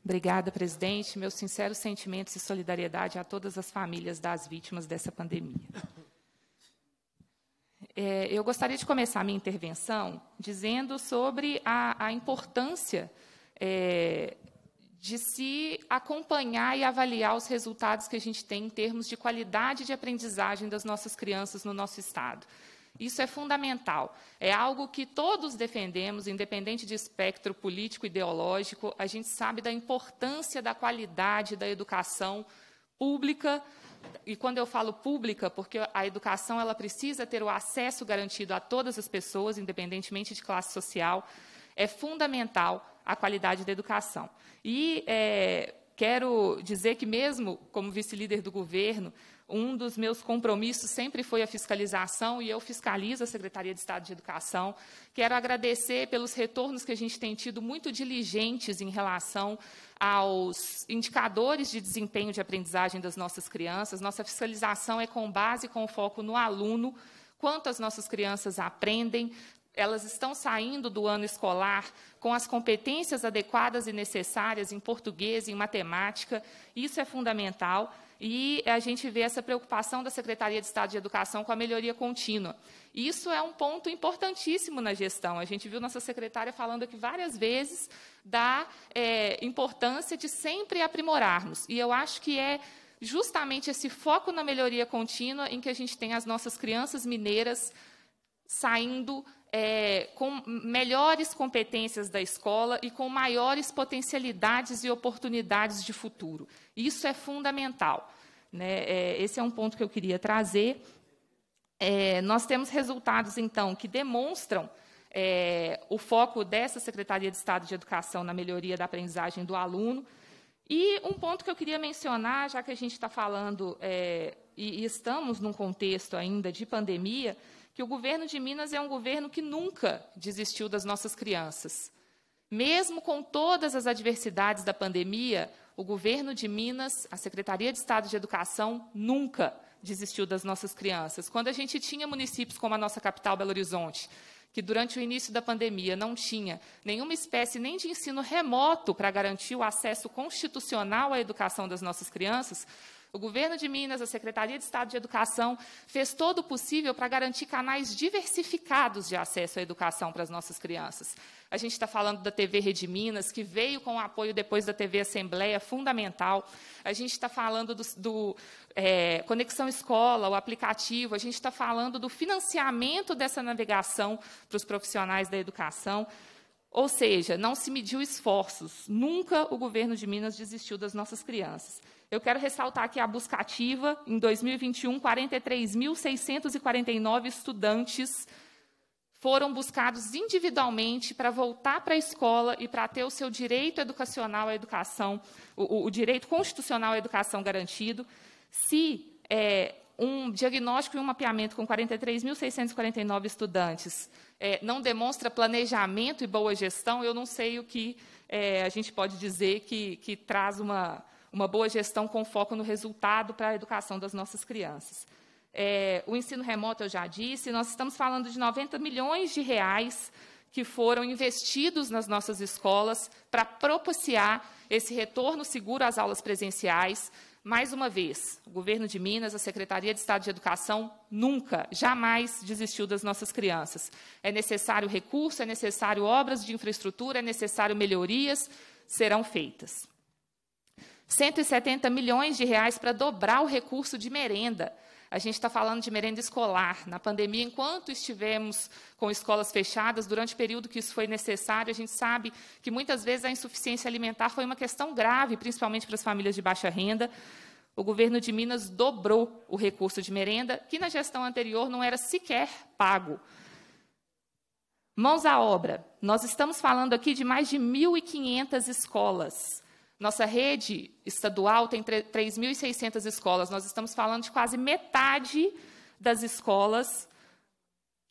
Obrigada, presidente. Meus sinceros sentimentos e solidariedade a todas as famílias das vítimas dessa pandemia. É, eu gostaria de começar a minha intervenção dizendo sobre a, a importância é, de se acompanhar e avaliar os resultados que a gente tem em termos de qualidade de aprendizagem das nossas crianças no nosso estado. Isso é fundamental. É algo que todos defendemos, independente de espectro político e ideológico. A gente sabe da importância da qualidade da educação pública. E quando eu falo pública, porque a educação ela precisa ter o acesso garantido a todas as pessoas, independentemente de classe social, é fundamental a qualidade da educação. E é, quero dizer que mesmo como vice-líder do governo, um dos meus compromissos sempre foi a fiscalização, e eu fiscalizo a Secretaria de Estado de Educação. Quero agradecer pelos retornos que a gente tem tido, muito diligentes em relação aos indicadores de desempenho de aprendizagem das nossas crianças. Nossa fiscalização é com base, com foco no aluno, quanto as nossas crianças aprendem, elas estão saindo do ano escolar com as competências adequadas e necessárias em português, em matemática, isso é fundamental e a gente vê essa preocupação da Secretaria de Estado de Educação com a melhoria contínua. Isso é um ponto importantíssimo na gestão. A gente viu nossa secretária falando aqui várias vezes da é, importância de sempre aprimorarmos. E eu acho que é justamente esse foco na melhoria contínua em que a gente tem as nossas crianças mineiras saindo é, com melhores competências da escola e com maiores potencialidades e oportunidades de futuro. Isso é fundamental. Né? É, esse é um ponto que eu queria trazer. É, nós temos resultados, então, que demonstram é, o foco dessa Secretaria de Estado de Educação na melhoria da aprendizagem do aluno. E um ponto que eu queria mencionar, já que a gente está falando é, e estamos num contexto ainda de pandemia, que o governo de Minas é um governo que nunca desistiu das nossas crianças. Mesmo com todas as adversidades da pandemia, o governo de Minas, a Secretaria de Estado de Educação, nunca desistiu das nossas crianças. Quando a gente tinha municípios como a nossa capital, Belo Horizonte, que durante o início da pandemia não tinha nenhuma espécie nem de ensino remoto para garantir o acesso constitucional à educação das nossas crianças, o governo de Minas, a Secretaria de Estado de Educação, fez todo o possível para garantir canais diversificados de acesso à educação para as nossas crianças. A gente está falando da TV Rede Minas, que veio com o apoio depois da TV Assembleia, fundamental. A gente está falando do, do é, Conexão Escola, o aplicativo. A gente está falando do financiamento dessa navegação para os profissionais da educação. Ou seja, não se mediu esforços. Nunca o governo de Minas desistiu das nossas crianças. Eu quero ressaltar aqui a busca ativa. Em 2021, 43.649 estudantes foram buscados individualmente para voltar para a escola e para ter o seu direito educacional à educação, o, o direito constitucional à educação garantido. Se é, um diagnóstico e um mapeamento com 43.649 estudantes é, não demonstra planejamento e boa gestão, eu não sei o que é, a gente pode dizer que, que traz uma, uma boa gestão com foco no resultado para a educação das nossas crianças. É, o ensino remoto, eu já disse, nós estamos falando de 90 milhões de reais que foram investidos nas nossas escolas para propiciar esse retorno seguro às aulas presenciais. Mais uma vez, o governo de Minas, a Secretaria de Estado de Educação, nunca, jamais desistiu das nossas crianças. É necessário recurso, é necessário obras de infraestrutura, é necessário melhorias, serão feitas. 170 milhões de reais para dobrar o recurso de merenda. A gente está falando de merenda escolar. Na pandemia, enquanto estivemos com escolas fechadas, durante o período que isso foi necessário, a gente sabe que muitas vezes a insuficiência alimentar foi uma questão grave, principalmente para as famílias de baixa renda. O governo de Minas dobrou o recurso de merenda, que na gestão anterior não era sequer pago. Mãos à obra. Nós estamos falando aqui de mais de 1.500 escolas. Nossa rede estadual tem 3.600 escolas. Nós estamos falando de quase metade das escolas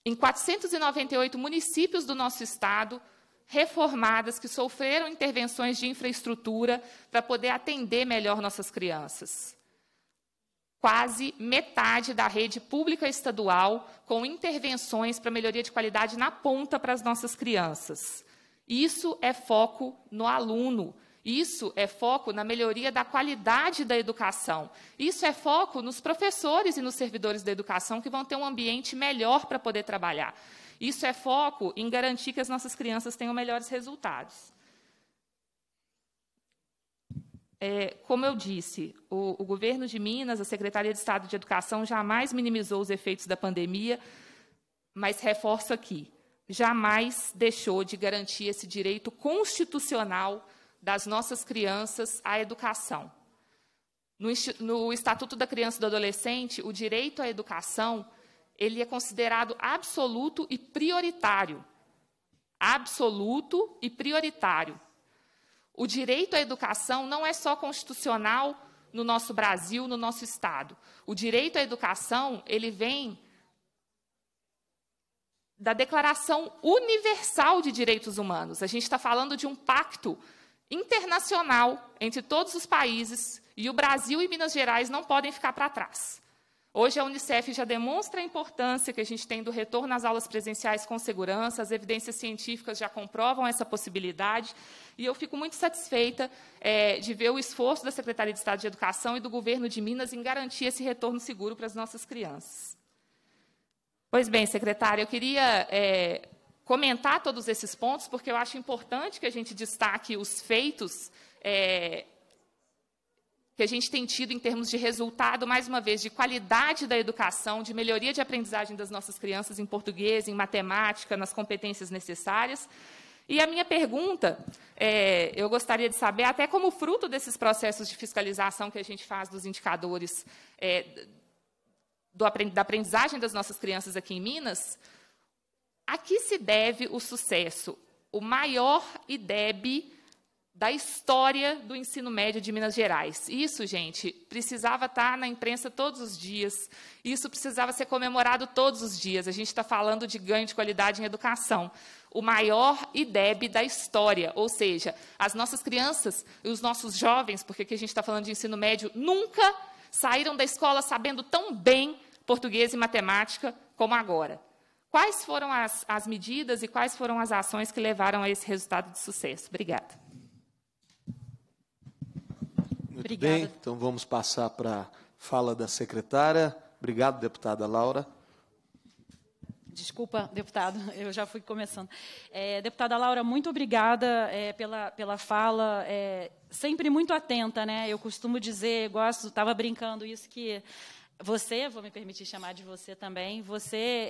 em 498 municípios do nosso estado reformadas que sofreram intervenções de infraestrutura para poder atender melhor nossas crianças. Quase metade da rede pública estadual com intervenções para melhoria de qualidade na ponta para as nossas crianças. Isso é foco no aluno, isso é foco na melhoria da qualidade da educação. Isso é foco nos professores e nos servidores da educação que vão ter um ambiente melhor para poder trabalhar. Isso é foco em garantir que as nossas crianças tenham melhores resultados. É, como eu disse, o, o governo de Minas, a Secretaria de Estado de Educação, jamais minimizou os efeitos da pandemia, mas reforço aqui: jamais deixou de garantir esse direito constitucional das nossas crianças à educação. No, no Estatuto da Criança e do Adolescente, o direito à educação ele é considerado absoluto e prioritário. Absoluto e prioritário. O direito à educação não é só constitucional no nosso Brasil, no nosso Estado. O direito à educação, ele vem da Declaração Universal de Direitos Humanos. A gente está falando de um pacto internacional entre todos os países e o Brasil e Minas Gerais não podem ficar para trás. Hoje a Unicef já demonstra a importância que a gente tem do retorno às aulas presenciais com segurança, as evidências científicas já comprovam essa possibilidade, e eu fico muito satisfeita é, de ver o esforço da Secretaria de Estado de Educação e do governo de Minas em garantir esse retorno seguro para as nossas crianças. Pois bem, secretária, eu queria é, comentar todos esses pontos, porque eu acho importante que a gente destaque os feitos é, que a gente tem tido em termos de resultado, mais uma vez, de qualidade da educação, de melhoria de aprendizagem das nossas crianças em português, em matemática, nas competências necessárias. E a minha pergunta, é, eu gostaria de saber, até como fruto desses processos de fiscalização que a gente faz dos indicadores é, do, da aprendizagem das nossas crianças aqui em Minas, a que se deve o sucesso? O maior IDEB da história do ensino médio de Minas Gerais. Isso, gente, precisava estar na imprensa todos os dias, isso precisava ser comemorado todos os dias. A gente está falando de ganho de qualidade em educação. O maior IDEB da história, ou seja, as nossas crianças e os nossos jovens, porque aqui a gente está falando de ensino médio, nunca saíram da escola sabendo tão bem português e matemática como agora. Quais foram as, as medidas e quais foram as ações que levaram a esse resultado de sucesso? Obrigada. Muito Obrigada. bem, então vamos passar para a fala da secretária. Obrigado, deputada Laura. Desculpa, deputado, eu já fui começando. É, deputada Laura, muito obrigada é, pela, pela fala, é, sempre muito atenta, né? Eu costumo dizer, gosto, estava brincando isso, que você, vou me permitir chamar de você também, você é,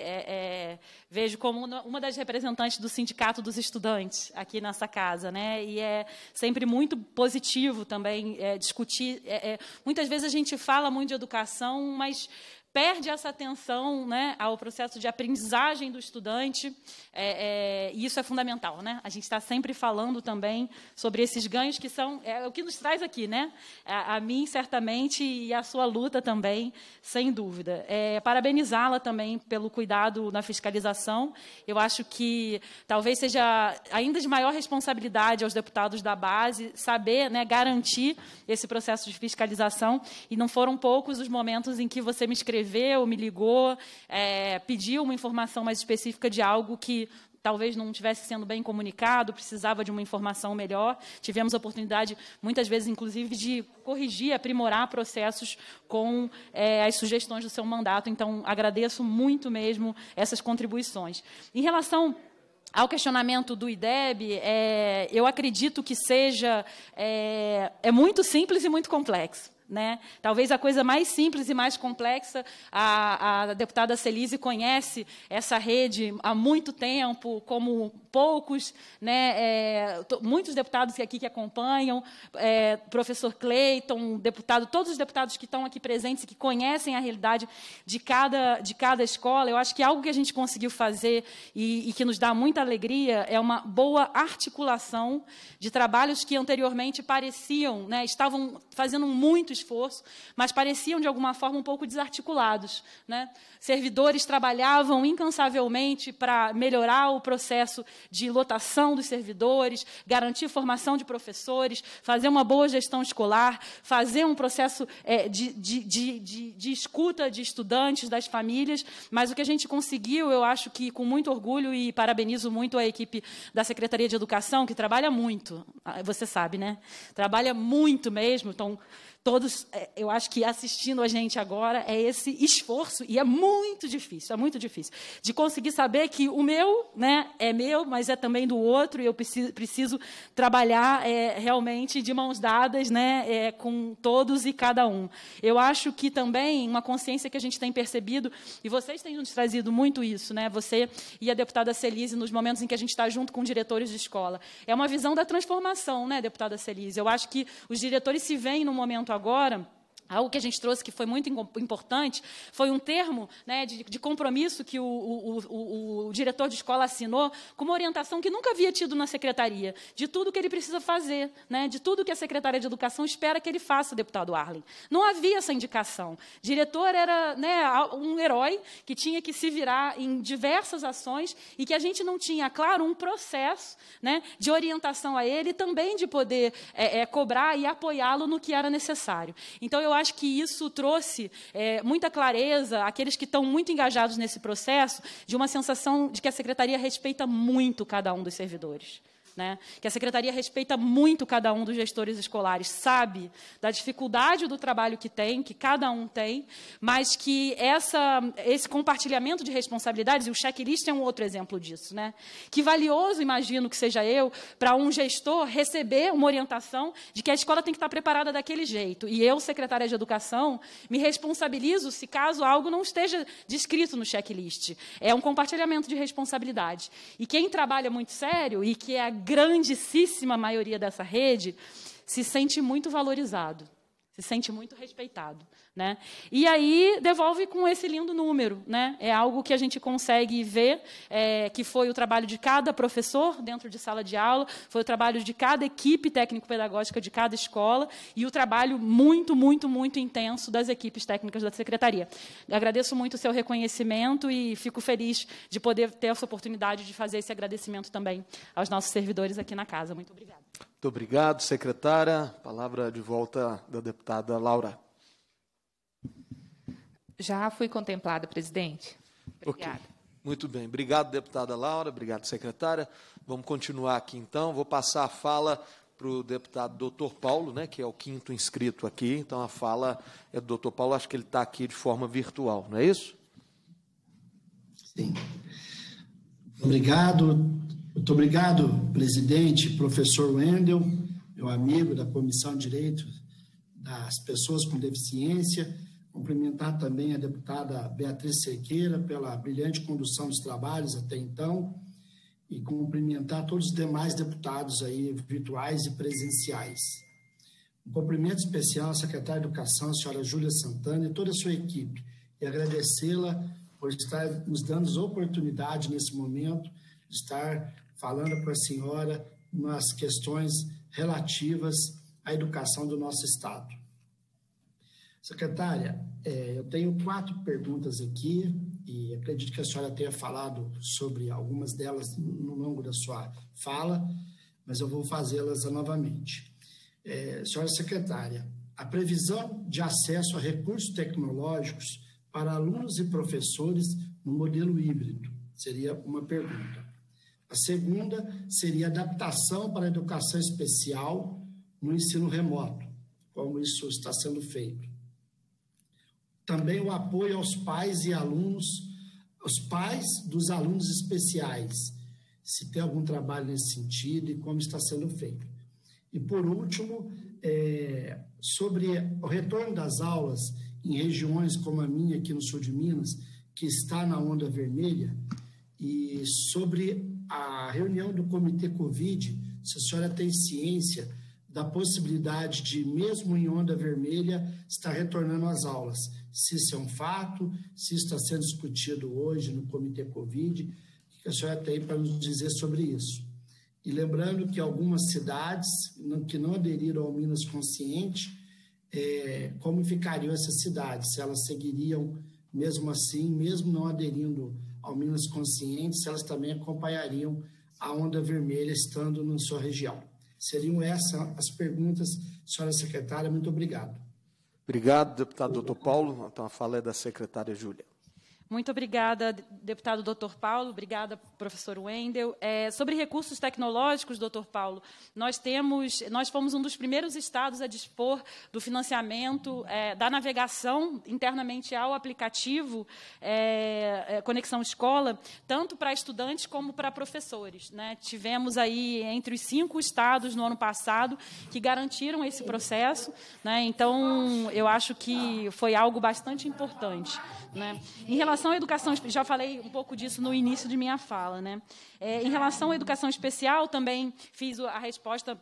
é, vejo como uma das representantes do sindicato dos estudantes aqui nessa casa, né? E é sempre muito positivo também é, discutir. É, é, muitas vezes a gente fala muito de educação, mas perde essa atenção né, ao processo de aprendizagem do estudante, é, é, e isso é fundamental. Né? A gente está sempre falando também sobre esses ganhos que são é, o que nos traz aqui, né? a, a mim, certamente, e a sua luta também, sem dúvida. É, Parabenizá-la também pelo cuidado na fiscalização. Eu acho que talvez seja ainda de maior responsabilidade aos deputados da base saber né, garantir esse processo de fiscalização, e não foram poucos os momentos em que você me escreveu escreveu, me ligou, é, pediu uma informação mais específica de algo que talvez não estivesse sendo bem comunicado, precisava de uma informação melhor. Tivemos a oportunidade, muitas vezes, inclusive, de corrigir, aprimorar processos com é, as sugestões do seu mandato. Então, agradeço muito mesmo essas contribuições. Em relação ao questionamento do IDEB, é, eu acredito que seja. É, é muito simples e muito complexo. Né? Talvez a coisa mais simples e mais complexa, a, a, deputada Celise conhece essa rede há muito tempo, como poucos, né, é, muitos deputados aqui que acompanham, é, professor Cleiton, deputado, todos os deputados que estão aqui presentes e que conhecem a realidade de cada, de cada escola. Eu acho que algo que a gente conseguiu fazer e, e que nos dá muita alegria é uma boa articulação de trabalhos que anteriormente pareciam, né, estavam fazendo muito esforço, mas pareciam, de alguma forma, um pouco desarticulados. Né? Servidores trabalhavam incansavelmente para melhorar o processo de lotação dos servidores, garantir formação de professores, fazer uma boa gestão escolar, fazer um processo é, de, de, de, de escuta de estudantes, das famílias, mas o que a gente conseguiu, eu acho que com muito orgulho, e parabenizo muito a equipe da Secretaria de Educação, que trabalha muito, ah, você sabe, né? Trabalha muito mesmo, estão todos, é, eu acho que assistindo a gente agora, é esse esforço, e é muito difícil, é muito difícil, de conseguir saber que o meu né, é meu, mas é também do outro, e eu preciso, preciso trabalhar é, realmente de mãos dadas né, é, com todos e cada um. Eu acho que também uma consciência que a gente tem percebido, e vocês têm nos trazido muito isso, né, você e a deputada Celise, nos momentos em que a gente está junto com diretores de escola, é uma visão da transformação, né, deputada Celise? Eu acho que os diretores se veem no momento agora Algo que a gente trouxe que foi muito importante foi um termo né, de, de, compromisso que o, o, o, o, diretor de escola assinou com uma orientação que nunca havia tido na secretaria, de tudo que ele precisa fazer, né, de tudo que a secretaria de Educação espera que ele faça, deputado Arlen. Não havia essa indicação. Diretor era né, um herói que tinha que se virar em diversas ações e que a gente não tinha, claro, um processo né, de orientação a ele e também de poder é, é, cobrar e apoiá-lo no que era necessário. Então, eu acho que isso trouxe é, muita clareza àqueles que estão muito engajados nesse processo de uma sensação de que a secretaria respeita muito cada um dos servidores né? Que a secretaria respeita muito cada um dos gestores escolares, sabe da dificuldade do trabalho que tem, que cada um tem, mas que essa, esse compartilhamento de responsabilidades, e o checklist é um outro exemplo disso, né? Que valioso, imagino que seja eu, para um gestor receber uma orientação de que a escola tem que estar tá preparada daquele jeito. E eu, secretária de educação, me responsabilizo se caso algo não esteja descrito no checklist. É um compartilhamento de responsabilidade. E quem trabalha muito sério e que é a grandíssima maioria dessa rede se sente muito valorizado se sente muito respeitado, né? E aí devolve com esse lindo número, né? É algo que a gente consegue ver é, que foi o trabalho de cada professor dentro de sala de aula, foi o trabalho de cada equipe técnico-pedagógica de cada escola e o trabalho muito, muito, muito intenso das equipes técnicas da secretaria. Agradeço muito o seu reconhecimento e fico feliz de poder ter essa oportunidade de fazer esse agradecimento também aos nossos servidores aqui na casa. Muito obrigada. Muito obrigado, secretária. Palavra de volta da deputada Laura. Já fui contemplada, presidente. Obrigada. Okay. Muito bem. Obrigado, deputada Laura. Obrigado, secretária. Vamos continuar aqui, então. Vou passar a fala para o deputado doutor Paulo, né, que é o quinto inscrito aqui. Então, a fala é do doutor Paulo. Acho que ele está aqui de forma virtual, não é isso? Sim. Obrigado, muito obrigado, presidente, professor Wendel, meu amigo da Comissão de Direitos das Pessoas com Deficiência. Cumprimentar também a deputada Beatriz Sequeira pela brilhante condução dos trabalhos até então e cumprimentar todos os demais deputados aí virtuais e presenciais. Um cumprimento especial à secretária de Educação, a senhora Júlia Santana e toda a sua equipe e agradecê-la por estar nos dando oportunidade nesse momento de estar falando com a senhora nas questões relativas à educação do nosso Estado. Secretária, é, eu tenho quatro perguntas aqui e acredito que a senhora tenha falado sobre algumas delas no longo da sua fala, mas eu vou fazê-las novamente. É, senhora secretária, a previsão de acesso a recursos tecnológicos para alunos e professores no modelo híbrido? Seria uma pergunta. A segunda seria adaptação para a educação especial no ensino remoto, como isso está sendo feito. Também o apoio aos pais e alunos, aos pais dos alunos especiais, se tem algum trabalho nesse sentido e como está sendo feito. E por último, é, sobre o retorno das aulas em regiões como a minha aqui no sul de Minas, que está na onda vermelha, e sobre a reunião do Comitê Covid, se a senhora tem ciência da possibilidade de, mesmo em onda vermelha, estar retornando às aulas. Se isso é um fato, se isso está sendo discutido hoje no Comitê Covid, o que a senhora tem para nos dizer sobre isso? E lembrando que algumas cidades que não aderiram ao Minas Consciente, é, como ficariam essas cidades? Se elas seguiriam mesmo assim, mesmo não aderindo ao menos conscientes, elas também acompanhariam a onda vermelha estando na sua região. Seriam essas as perguntas, senhora secretária. Muito obrigado. Obrigado, deputado doutor Paulo. Então, a fala é da secretária Júlia. Muito obrigada, deputado Dr. Paulo. Obrigada, professor Wendel. É, sobre recursos tecnológicos, doutor Paulo, nós temos, nós fomos um dos primeiros estados a dispor do financiamento é, da navegação internamente ao aplicativo é, é, Conexão Escola, tanto para estudantes como para professores. Né? Tivemos aí entre os cinco estados no ano passado que garantiram esse processo. Né? Então, eu acho que foi algo bastante importante. Né? Em relação à educação, já falei um pouco disso no início de minha fala. Né? É, em relação à educação especial, também fiz a resposta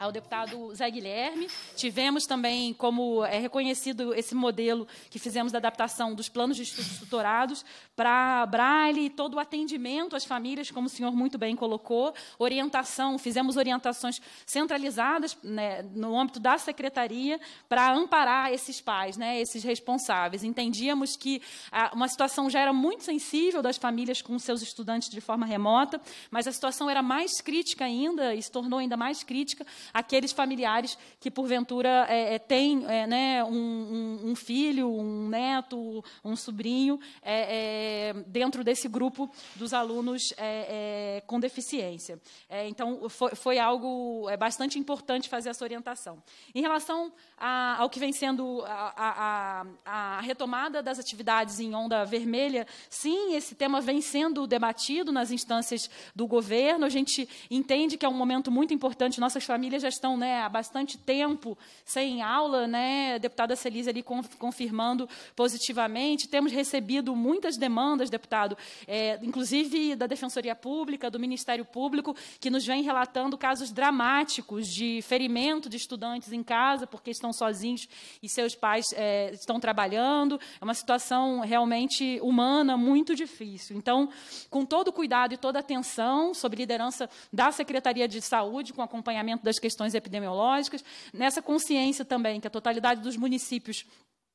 ao deputado Zé Guilherme. Tivemos também, como é reconhecido esse modelo que fizemos da adaptação dos planos de estudos tutorados para Braille, todo o atendimento às famílias, como o senhor muito bem colocou, orientação, fizemos orientações centralizadas né, no âmbito da secretaria para amparar esses pais, né, esses responsáveis. Entendíamos que a, ah, uma situação já era muito sensível das famílias com seus estudantes de forma remota, mas a situação era mais crítica ainda, e se tornou ainda mais crítica aqueles familiares que, porventura, é, é têm é, né, um, um, filho, um neto, um sobrinho, é, é, dentro desse grupo dos alunos é, com deficiência. então, foi, foi algo é, bastante importante fazer essa orientação. Em relação a, ao que vem sendo a, a, a retomada das atividades em onda vermelha, sim, esse tema vem sendo debatido nas instâncias do governo. A gente entende que é um momento muito importante. Nossas famílias já estão né, há bastante tempo sem aula, né, a deputada Celise ali confirmando positivamente. Temos recebido muitas demandas, deputado, é, inclusive da Defensoria Pública, do Ministério Público, que nos vem relatando casos dramáticos de ferimento de estudantes em casa, porque estão sozinhos e seus pais é, estão trabalhando. É uma situação realmente humana muito difícil. Então, com todo cuidado e toda atenção, sob liderança da Secretaria de Saúde, com acompanhamento das questões questões epidemiológicas, nessa consciência também que a totalidade dos municípios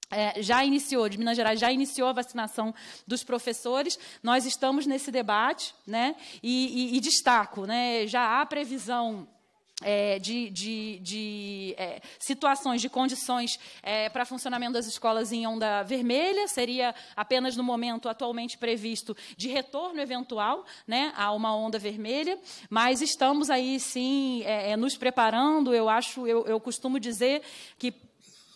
é, já iniciou, de Minas Gerais já iniciou a vacinação dos professores. Nós estamos nesse debate, né? E, e, e destaco, né? Já há previsão é, de, de, de é, situações, de condições é, para funcionamento das escolas em onda vermelha, seria apenas no momento atualmente previsto de retorno eventual né, a uma onda vermelha, mas estamos aí sim é, é, nos preparando, eu acho, eu, eu costumo dizer que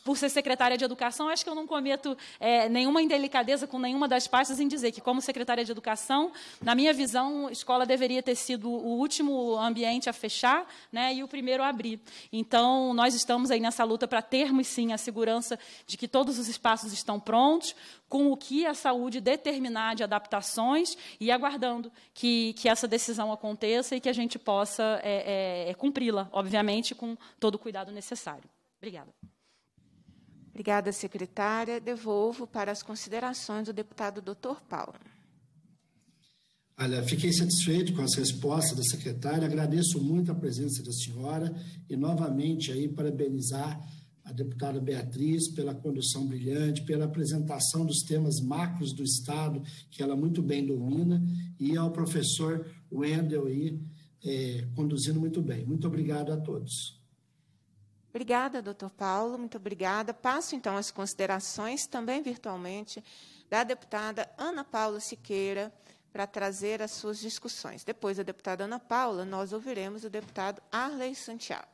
por ser secretária de Educação, acho que eu não cometo é, nenhuma indelicadeza com nenhuma das pastas em dizer que, como secretária de Educação, na minha visão, a escola deveria ter sido o último ambiente a fechar né, e o primeiro a abrir. Então, nós estamos aí nessa luta para termos, sim, a segurança de que todos os espaços estão prontos, com o que a saúde determinar de adaptações e aguardando que, que essa decisão aconteça e que a gente possa é, é, é cumpri-la, obviamente, com todo o cuidado necessário. Obrigada. Obrigada, secretária. Devolvo para as considerações do deputado Dr. Paulo. Olha, fiquei satisfeito com as respostas da secretária, agradeço muito a presença da senhora e novamente aí parabenizar a deputada Beatriz pela condução brilhante, pela apresentação dos temas macros do Estado, que ela muito bem domina, e ao professor Wendel aí, eh, conduzindo muito bem. Muito obrigado a todos. Obrigada, doutor Paulo, muito obrigada. Passo então as considerações, também virtualmente, da deputada Ana Paula Siqueira, para trazer as suas discussões. Depois da deputada Ana Paula, nós ouviremos o deputado Arley Santiago.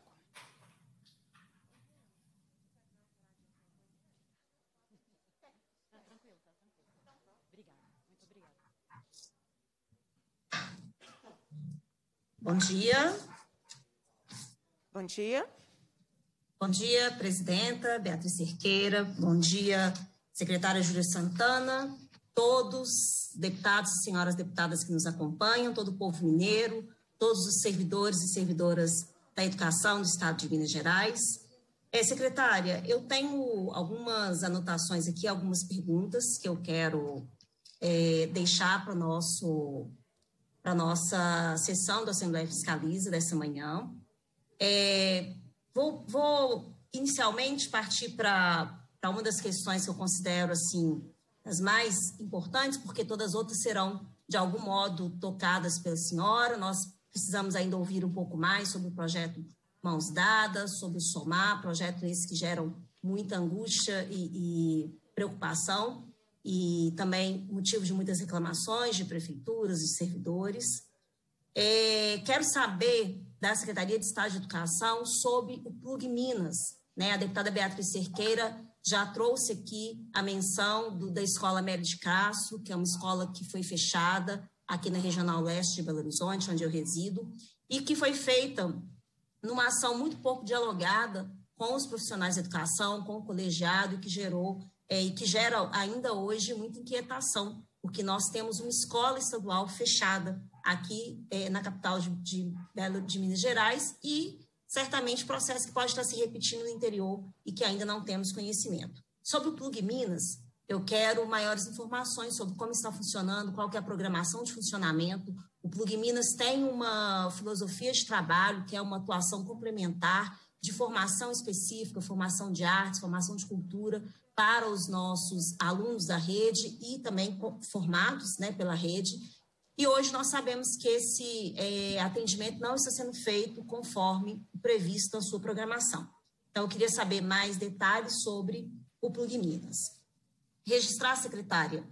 Bom dia. Bom dia. Bom dia, presidenta Beatriz Cerqueira. Bom dia, secretária Júlia Santana, todos, deputados e senhoras deputadas que nos acompanham, todo o povo mineiro, todos os servidores e servidoras da educação do Estado de Minas Gerais. É, secretária, eu tenho algumas anotações aqui, algumas perguntas que eu quero é, deixar para a nossa sessão da Assembleia Fiscaliza dessa manhã. É, Vou, vou inicialmente partir para uma das questões que eu considero assim as mais importantes, porque todas as outras serão de algum modo tocadas pela senhora. Nós precisamos ainda ouvir um pouco mais sobre o projeto Mãos Dadas, sobre o SOMAR, projetos esses que geram muita angústia e, e preocupação e também motivo de muitas reclamações de prefeituras e servidores. É, quero saber da Secretaria de Estado de Educação sobre o PLUG Minas. Né? A deputada Beatriz Cerqueira já trouxe aqui a menção do, da Escola Mary de Castro, que é uma escola que foi fechada aqui na Regional Leste de Belo Horizonte, onde eu resido, e que foi feita numa ação muito pouco dialogada com os profissionais de educação, com o colegiado, que gerou é, e que gera ainda hoje muita inquietação porque nós temos uma escola estadual fechada aqui é, na capital de, de, de Minas Gerais e certamente processo que pode estar se repetindo no interior e que ainda não temos conhecimento. Sobre o Plug Minas, eu quero maiores informações sobre como está funcionando, qual é a programação de funcionamento. O Plug Minas tem uma filosofia de trabalho que é uma atuação complementar de formação específica, formação de artes, formação de cultura, para os nossos alunos da rede e também formados né, pela rede. E hoje nós sabemos que esse é, atendimento não está sendo feito conforme previsto na sua programação. Então, eu queria saber mais detalhes sobre o Plug Minas. Registrar, secretária,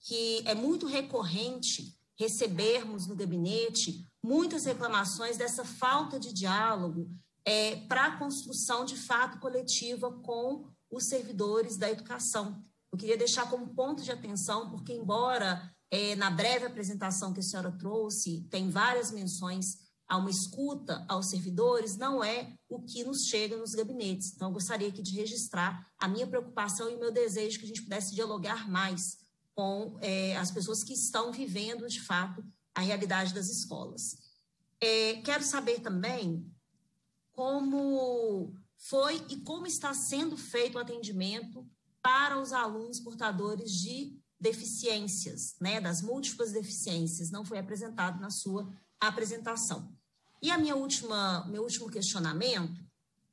que é muito recorrente recebermos no gabinete muitas reclamações dessa falta de diálogo é, para a construção de fato coletiva com os servidores da educação. Eu queria deixar como ponto de atenção, porque, embora é, na breve apresentação que a senhora trouxe, tem várias menções a uma escuta aos servidores, não é o que nos chega nos gabinetes. Então, eu gostaria aqui de registrar a minha preocupação e o meu desejo que a gente pudesse dialogar mais com é, as pessoas que estão vivendo, de fato, a realidade das escolas. É, quero saber também como foi e como está sendo feito o atendimento para os alunos portadores de deficiências, né, das múltiplas deficiências, não foi apresentado na sua apresentação. E a minha última, meu último questionamento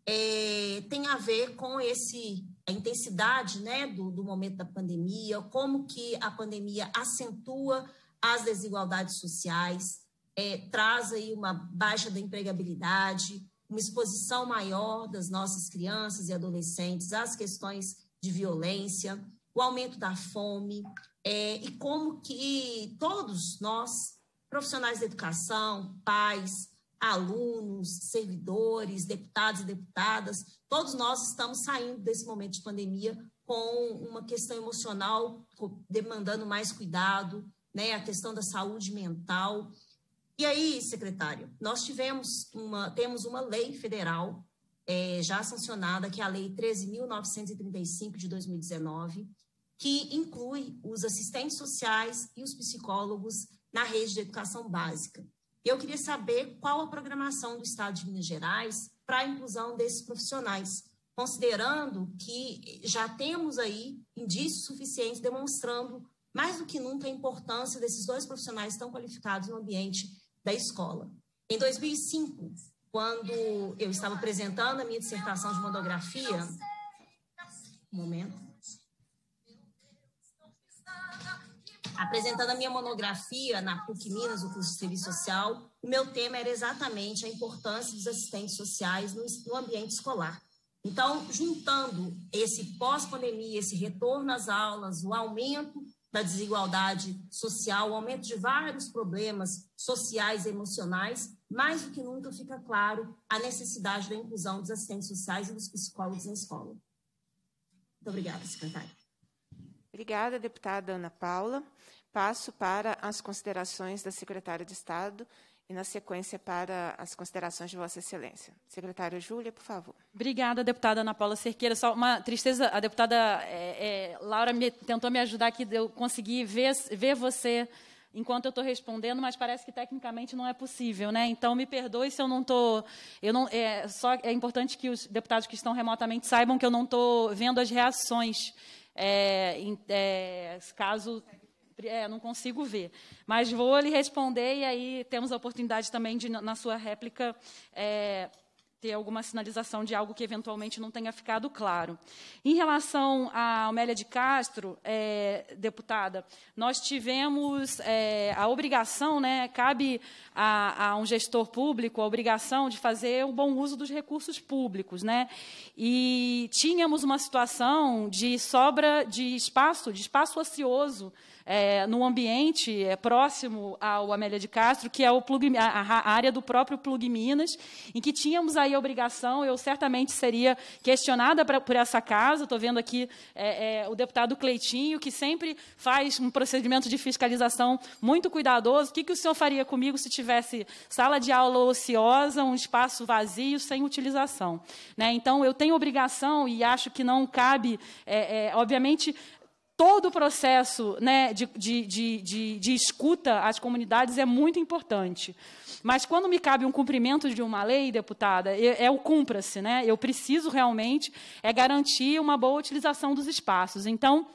é, tem a ver com esse a intensidade, né, do, do momento da pandemia, como que a pandemia acentua as desigualdades sociais, é, traz aí uma baixa da empregabilidade, uma exposição maior das nossas crianças e adolescentes às questões de violência, o aumento da fome, é, e como que todos nós, profissionais da educação, pais, alunos, servidores, deputados e deputadas, todos nós estamos saindo desse momento de pandemia com uma questão emocional demandando mais cuidado, né, a questão da saúde mental. E aí, secretário, nós tivemos uma, temos uma lei federal é, já sancionada, que é a Lei 13.935 de 2019, que inclui os assistentes sociais e os psicólogos na rede de educação básica. Eu queria saber qual a programação do Estado de Minas Gerais para a inclusão desses profissionais, considerando que já temos aí indícios suficientes demonstrando mais do que nunca a importância desses dois profissionais tão qualificados no ambiente da escola. Em 2005, quando eu estava apresentando a minha dissertação de monografia, um momento, apresentando a minha monografia na PUC Minas, o curso de serviço social, o meu tema era exatamente a importância dos assistentes sociais no ambiente escolar. Então, juntando esse pós-pandemia, esse retorno às aulas, o aumento da desigualdade social, o aumento de vários problemas sociais e emocionais, mais do que nunca fica claro a necessidade da inclusão dos assistentes sociais e dos psicólogos na escola. Muito obrigada, secretária. Obrigada, deputada Ana Paula. Passo para as considerações da secretária de Estado, e, na sequência, para as considerações de Vossa Excelência. Secretária Júlia, por favor. Obrigada, deputada Ana Paula Cerqueira. Só uma tristeza, a deputada é, é, Laura me, tentou me ajudar aqui, eu consegui ver, ver você enquanto eu estou respondendo, mas parece que tecnicamente não é possível, né? Então me perdoe se eu não estou, eu não é só é importante que os deputados que estão remotamente saibam que eu não estou vendo as reações, é, é, caso é, não consigo ver. Mas vou lhe responder e aí temos a oportunidade também de, na sua réplica, é, ter alguma sinalização de algo que eventualmente não tenha ficado claro. Em relação à Amélia de Castro, é, deputada, nós tivemos é, a obrigação, né, cabe a, a, um gestor público a obrigação de fazer o um bom uso dos recursos públicos. Né? E tínhamos uma situação de sobra de espaço, de espaço ocioso é, num ambiente é, próximo ao Amélia de Castro, que é o plug, a, a, área do próprio Plug Minas, em que tínhamos aí a obrigação, eu certamente seria questionada pra, por essa casa, estou vendo aqui é, é, o deputado Cleitinho, que sempre faz um procedimento de fiscalização muito cuidadoso. O que, que o senhor faria comigo se tivesse sala de aula ociosa, um espaço vazio, sem utilização? Né? Então, eu tenho obrigação, e acho que não cabe, é, é, obviamente, todo o processo né, de, de, de, de, escuta às comunidades é muito importante. Mas quando me cabe um cumprimento de uma lei, deputada, é, é o cumpra-se. Né? Eu preciso realmente é garantir uma boa utilização dos espaços. Então,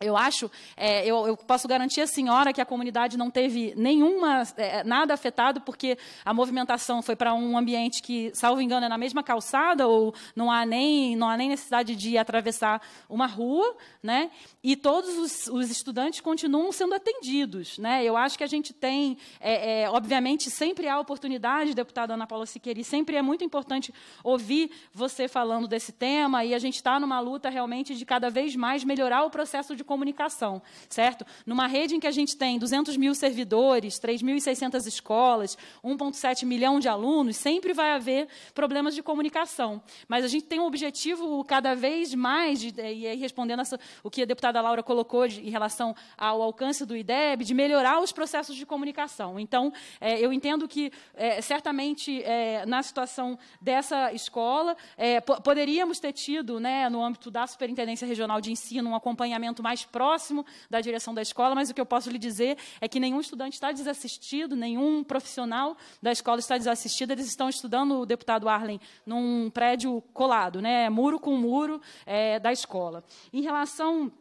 eu acho, é, eu, eu, posso garantir à senhora que a comunidade não teve nenhuma, é, é nada afetado, porque a movimentação foi para um ambiente que, salvo engano, é na mesma calçada, ou não há nem, não há nem necessidade de atravessar uma rua, né? e todos os, os estudantes continuam sendo atendidos. Né? Eu acho que a gente tem, é, é obviamente, sempre há oportunidade, deputada Ana Paula Siqueira, e sempre é muito importante ouvir você falando desse tema, e a gente está numa luta realmente de cada vez mais melhorar o processo de de comunicação, certo? Numa rede em que a gente tem 200 mil servidores, 3.600 escolas, 1,7 milhão de alunos, sempre vai haver problemas de comunicação. Mas a gente tem um objetivo cada vez mais, de, e aí respondendo o que a deputada Laura colocou de, em relação ao alcance do IDEB, de melhorar os processos de comunicação. Então, é, eu entendo que, é, certamente, é, na situação dessa escola, é, poderíamos ter tido, né, no âmbito da Superintendência Regional de Ensino, um acompanhamento mais mais próximo da direção da escola, mas o que eu posso lhe dizer é que nenhum estudante está desassistido, nenhum profissional da escola está desassistido, eles estão estudando o deputado Arlen num prédio colado, né, é muro com muro é, da escola. Em relação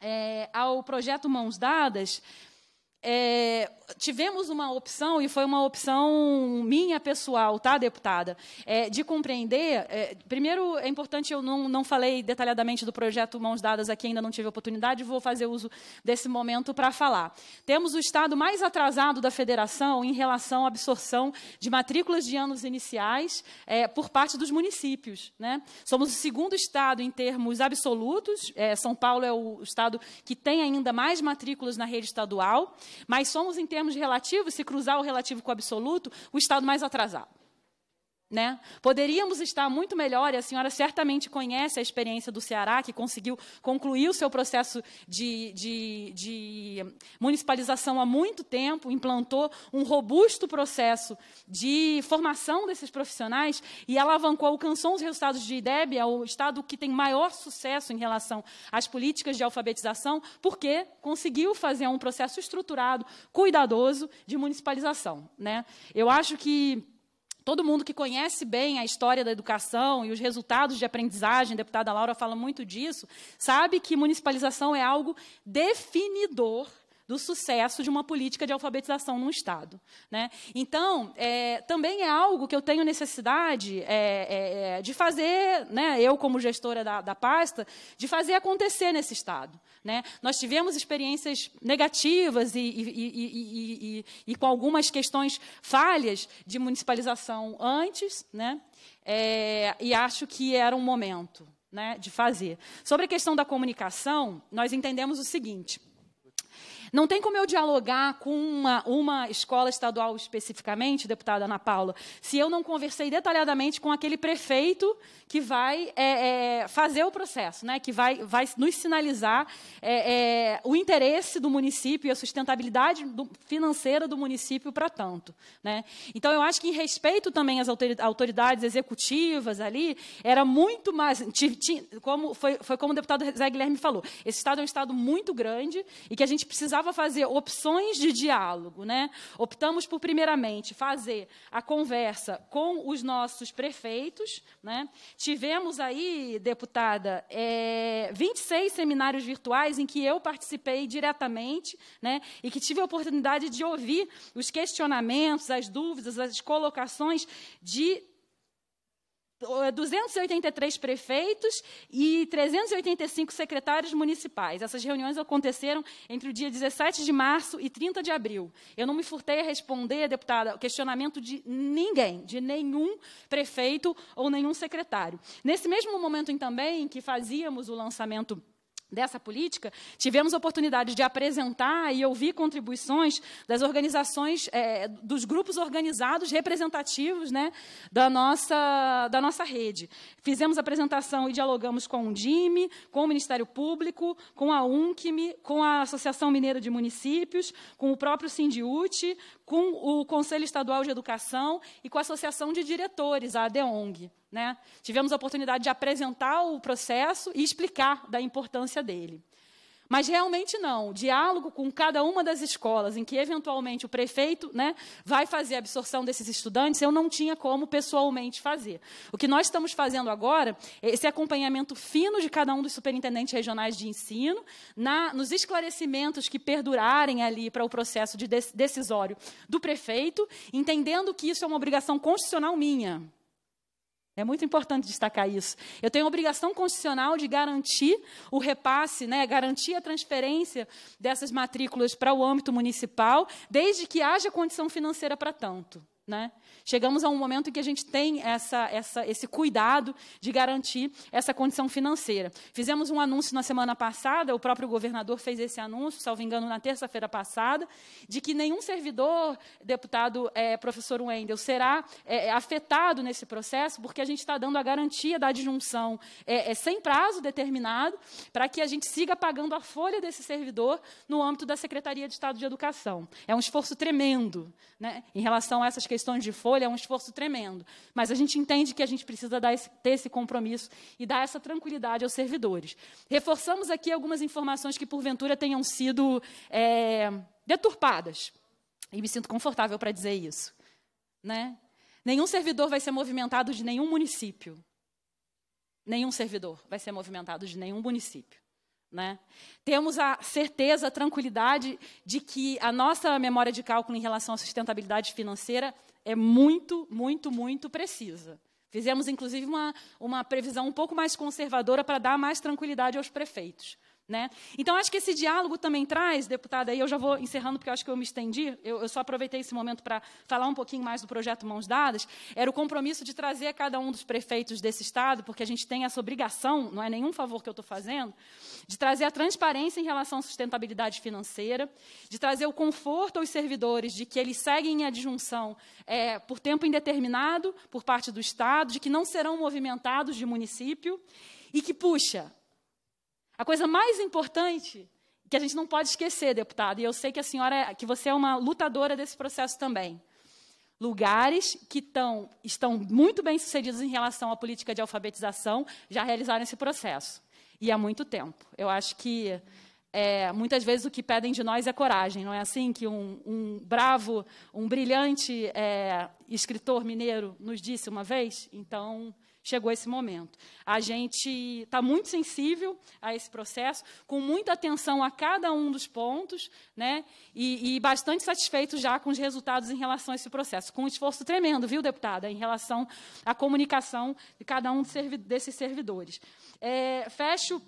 é, ao projeto Mãos Dadas, é, tivemos uma opção, e foi uma opção minha pessoal, tá, deputada, é, de compreender. É, primeiro, é importante, eu não, não falei detalhadamente do projeto Mãos Dadas aqui, ainda não tive oportunidade, vou fazer uso desse momento para falar. Temos o estado mais atrasado da federação em relação à absorção de matrículas de anos iniciais é, por parte dos municípios. Né? Somos o segundo estado em termos absolutos, é, São Paulo é o estado que tem ainda mais matrículas na rede estadual. Mas somos, em termos relativos. se cruzar o relativo com o absoluto, o estado mais atrasado. Né? Poderíamos estar muito melhor, e a senhora certamente conhece a experiência do Ceará, que conseguiu concluir o seu processo de, de, de municipalização há muito tempo, implantou um robusto processo de formação desses profissionais e alavancou, alcançou os resultados de IDEB, é o estado que tem maior sucesso em relação às políticas de alfabetização, porque conseguiu fazer um processo estruturado, cuidadoso de municipalização. Né? Eu acho que Todo mundo que conhece bem a história da educação e os resultados de aprendizagem, a deputada Laura fala muito disso, sabe que municipalização é algo definidor do sucesso de uma política de alfabetização num Estado. Né? Então, é, também é algo que eu tenho necessidade é, é, é de fazer, né, eu como gestora da, da pasta, de fazer acontecer nesse Estado. Né? Nós tivemos experiências negativas e, e, e, e com algumas questões falhas de municipalização antes, né? É, e acho que era um momento né, de fazer. Sobre a questão da comunicação, nós entendemos o seguinte. Não tem como eu dialogar com uma, uma escola estadual especificamente, deputada Ana Paula, se eu não conversei detalhadamente com aquele prefeito que vai é, é, fazer o processo, né? que vai, vai nos sinalizar é, é o interesse do município e a sustentabilidade do, financeira do município para tanto. Né? Então, eu acho que, em respeito também às autoridades executivas ali, era muito mais. Como, foi, foi como o deputado Zé Guilherme falou: esse Estado é um Estado muito grande e que a gente precisava precisava fazer opções de diálogo, né? Optamos por primeiramente fazer a conversa com os nossos prefeitos, né? Tivemos aí, deputada, é, 26 seminários virtuais em que eu participei diretamente, né? E que tive a oportunidade de ouvir os questionamentos, as dúvidas, as colocações de 283 é prefeitos e 385 secretários municipais. Essas reuniões aconteceram entre o dia 17 de março e 30 de abril. Eu não me furtei a responder, deputada, o questionamento de ninguém, de nenhum prefeito ou nenhum secretário. Nesse mesmo momento então, em também que fazíamos o lançamento dessa política, tivemos a oportunidade de apresentar e ouvir contribuições das organizações, é, dos grupos organizados representativos né, da, nossa, da nossa rede. Fizemos apresentação e dialogamos com o DIME, com o Ministério Público, com a UNCME, com a Associação Mineira de Municípios, com o próprio Sindiute, com o Conselho Estadual de Educação e com a Associação de Diretores, a ADEONG. Né? Tivemos a oportunidade de apresentar o processo e explicar da importância dele. Mas realmente não. diálogo com cada uma das escolas, em que eventualmente o prefeito né, vai fazer a absorção desses estudantes, eu não tinha como pessoalmente fazer. O que nós estamos fazendo agora é esse acompanhamento fino de cada um dos superintendentes regionais de ensino, na, nos esclarecimentos que perdurarem ali para o processo de decisório do prefeito, entendendo que isso é uma obrigação constitucional minha. É muito importante destacar isso. Eu tenho a obrigação constitucional de garantir o repasse, né, garantir a transferência dessas matrículas para o âmbito municipal, desde que haja condição financeira para tanto. Né? Chegamos a um momento em que a gente tem essa, essa, esse cuidado de garantir essa condição financeira. Fizemos um anúncio na semana passada, o próprio governador fez esse anúncio, salvo engano, na terça-feira passada, de que nenhum servidor, deputado é, professor Wendel, será é, é afetado nesse processo, porque a gente está dando a garantia da adjunção é, é, sem prazo determinado, para que a gente siga pagando a folha desse servidor no âmbito da Secretaria de Estado de Educação. É um esforço tremendo né, em relação a essas questões de folha é um esforço tremendo. Mas a gente entende que a gente precisa dar esse, ter esse compromisso e dar essa tranquilidade aos servidores. Reforçamos aqui algumas informações que, porventura, tenham sido é, deturpadas. E me sinto confortável para dizer isso. Né? Nenhum servidor vai ser movimentado de nenhum município. Nenhum servidor vai ser movimentado de nenhum município. Né? Temos a certeza, a tranquilidade de que a nossa memória de cálculo em relação à sustentabilidade financeira é muito, muito, muito precisa. Fizemos, inclusive, uma, uma previsão um pouco mais conservadora para dar mais tranquilidade aos prefeitos. Né? Então, acho que esse diálogo também traz, deputada, e eu já vou encerrando, porque eu acho que eu me estendi, eu, eu só aproveitei esse momento para falar um pouquinho mais do projeto Mãos Dadas, era o compromisso de trazer a cada um dos prefeitos desse Estado, porque a gente tem essa obrigação, não é nenhum favor que eu estou fazendo, de trazer a transparência em relação à sustentabilidade financeira, de trazer o conforto aos servidores de que eles seguem em adjunção é, por tempo indeterminado por parte do Estado, de que não serão movimentados de município, e que, puxa, a coisa mais importante que a gente não pode esquecer, deputado, e eu sei que a senhora, é, que você é uma lutadora desse processo também. Lugares que tão, estão muito bem sucedidos em relação à política de alfabetização já realizaram esse processo. E há muito tempo. Eu acho que é, muitas vezes o que pedem de nós é coragem, não é assim que um, um bravo, um brilhante é, escritor mineiro nos disse uma vez? Então, chegou esse momento. A gente está muito sensível a esse processo, com muita atenção a cada um dos pontos, né? E, e, bastante satisfeito já com os resultados em relação a esse processo, com um esforço tremendo, viu, deputada, em relação à comunicação de cada um desses servidores. É, fecho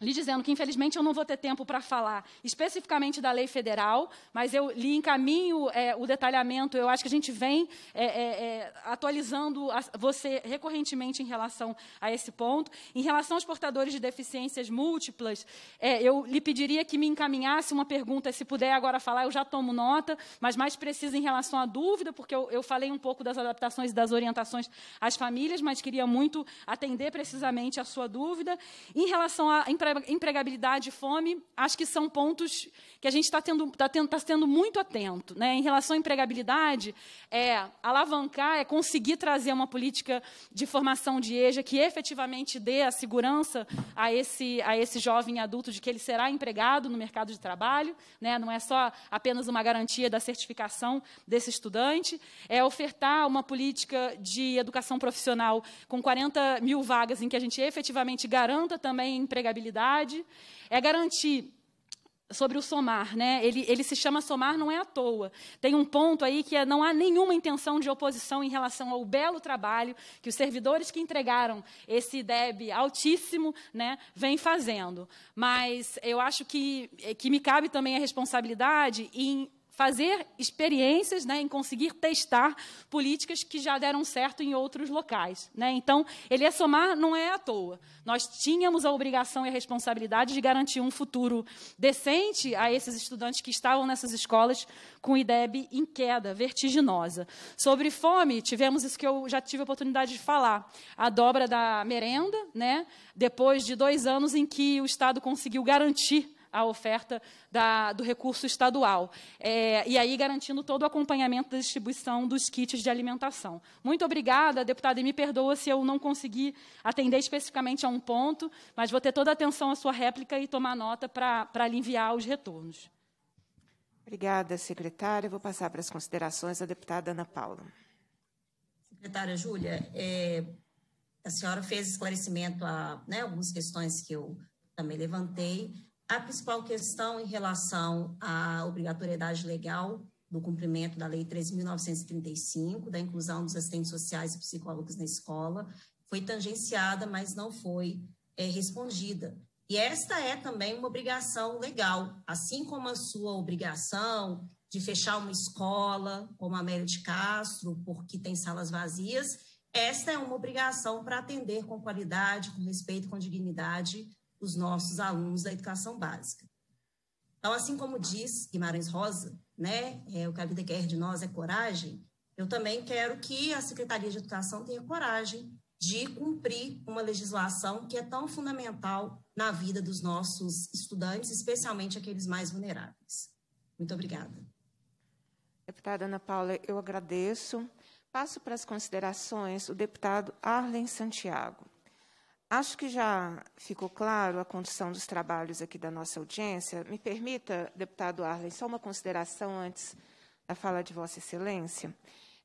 lhe dizendo que, infelizmente, eu não vou ter tempo para falar especificamente da lei federal, mas eu lhe encaminho é, o detalhamento. Eu acho que a gente vem é, é, é atualizando a, você recorrentemente em relação a esse ponto. Em relação aos portadores de deficiências múltiplas, é, eu lhe pediria que me encaminhasse uma pergunta, se puder agora falar, eu já tomo nota, mas mais precisa em relação à dúvida, porque eu, eu falei um pouco das adaptações e das orientações às famílias, mas queria muito atender precisamente a sua dúvida. Em relação à empregabilidade e fome, acho que são pontos que a gente está tendo, tá tendo, tá sendo muito atento. Né? Em relação à empregabilidade, é alavancar, é conseguir trazer uma política de formação de EJA que efetivamente dê a segurança a esse, a esse jovem adulto de que ele será empregado no mercado de trabalho, né? não é só apenas uma garantia da certificação desse estudante, é ofertar uma política de educação profissional com 40 mil vagas em que a gente efetivamente garanta também empregabilidade verdade, é garantir sobre o somar, né? Ele, ele se chama somar não é à toa. Tem um ponto aí que é, não há nenhuma intenção de oposição em relação ao belo trabalho que os servidores que entregaram esse DEB altíssimo, né, vem fazendo. Mas eu acho que eh, que me cabe também a responsabilidade em fazer experiências né, em conseguir testar políticas que já deram certo em outros locais. Né? Então, ele é somar não é à toa. Nós tínhamos a obrigação e a responsabilidade de garantir um futuro decente a esses estudantes que estavam nessas escolas com IDEB em queda vertiginosa. Sobre fome, tivemos isso que eu já tive a oportunidade de falar. A dobra da merenda, né, depois de dois anos em que o Estado conseguiu garantir a oferta da, do recurso estadual. É, e aí garantindo todo o acompanhamento da distribuição dos kits de alimentação. Muito obrigada, deputada, e me perdoa se eu não consegui atender especificamente a um ponto, mas vou ter toda a atenção à sua réplica e tomar nota para lhe enviar os retornos. Obrigada, secretária. Vou passar para as considerações da deputada Ana Paula. Secretária Júlia, é, a senhora fez esclarecimento a né, algumas questões que eu também levantei. A principal questão em relação à obrigatoriedade legal do cumprimento da Lei 3.935, da inclusão dos assistentes sociais e psicólogos na escola, foi tangenciada, mas não foi é, respondida. E esta é também uma obrigação legal, assim como a sua obrigação de fechar uma escola, como a Amélia de Castro, porque tem salas vazias, esta é uma obrigação para atender com qualidade, com respeito, com dignidade os nossos alunos da educação básica. Então, assim como diz Guimarães Rosa, né, é, o que a vida quer de nós é coragem, eu também quero que a Secretaria de Educação tenha coragem de cumprir uma legislação que é tão fundamental na vida dos nossos estudantes, especialmente aqueles mais vulneráveis. Muito obrigada. Deputada Ana Paula, eu agradeço. Passo para as considerações o deputado Arlen Santiago. Acho que já ficou claro a condição dos trabalhos aqui da nossa audiência. Me permita, deputado Arlen, só uma consideração antes da fala de Vossa Excelência.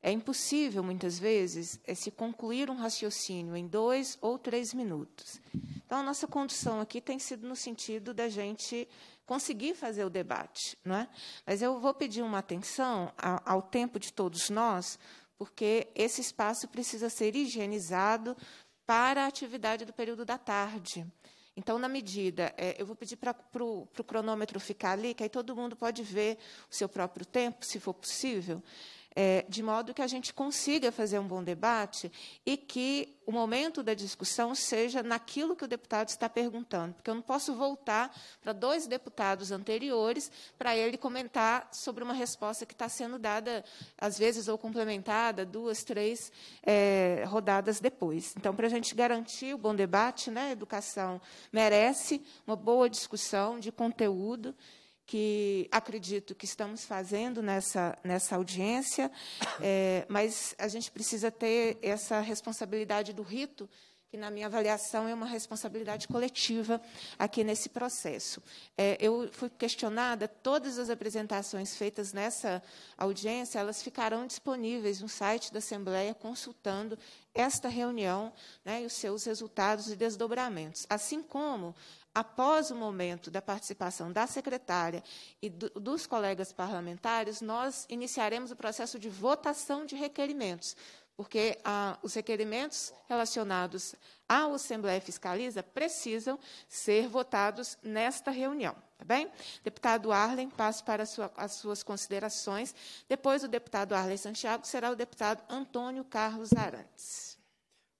É impossível, muitas vezes, é se concluir um raciocínio em dois ou três minutos. Então, a nossa condução aqui tem sido no sentido da gente conseguir fazer o debate. Não é? Mas eu vou pedir uma atenção ao tempo de todos nós, porque esse espaço precisa ser higienizado para a atividade do período da tarde. Então, na medida, é, eu vou pedir para o cronômetro ficar ali, que aí todo mundo pode ver o seu próprio tempo, se for possível é, de modo que a gente consiga fazer um bom debate e que o momento da discussão seja naquilo que o deputado está perguntando, porque eu não posso voltar para dois deputados anteriores para ele comentar sobre uma resposta que está sendo dada, às vezes, ou complementada, duas, três é, rodadas depois. Então, para a gente garantir o bom debate, né, a educação merece uma boa discussão de conteúdo que acredito que estamos fazendo nessa, nessa audiência, é, mas a gente precisa ter essa responsabilidade do rito, que, na minha avaliação, é uma responsabilidade coletiva aqui nesse processo. É, eu fui questionada, todas as apresentações feitas nessa audiência, elas ficarão disponíveis no site da Assembleia, consultando esta reunião né, e os seus resultados e desdobramentos, assim como após o momento da participação da secretária e do, dos colegas parlamentares, nós iniciaremos o processo de votação de requerimentos, porque ah, os requerimentos relacionados à Assembleia Fiscaliza precisam ser votados nesta reunião. Tá bem? Deputado Arlen, passo para sua, as suas considerações. Depois do deputado Arlen Santiago será o deputado Antônio Carlos Arantes.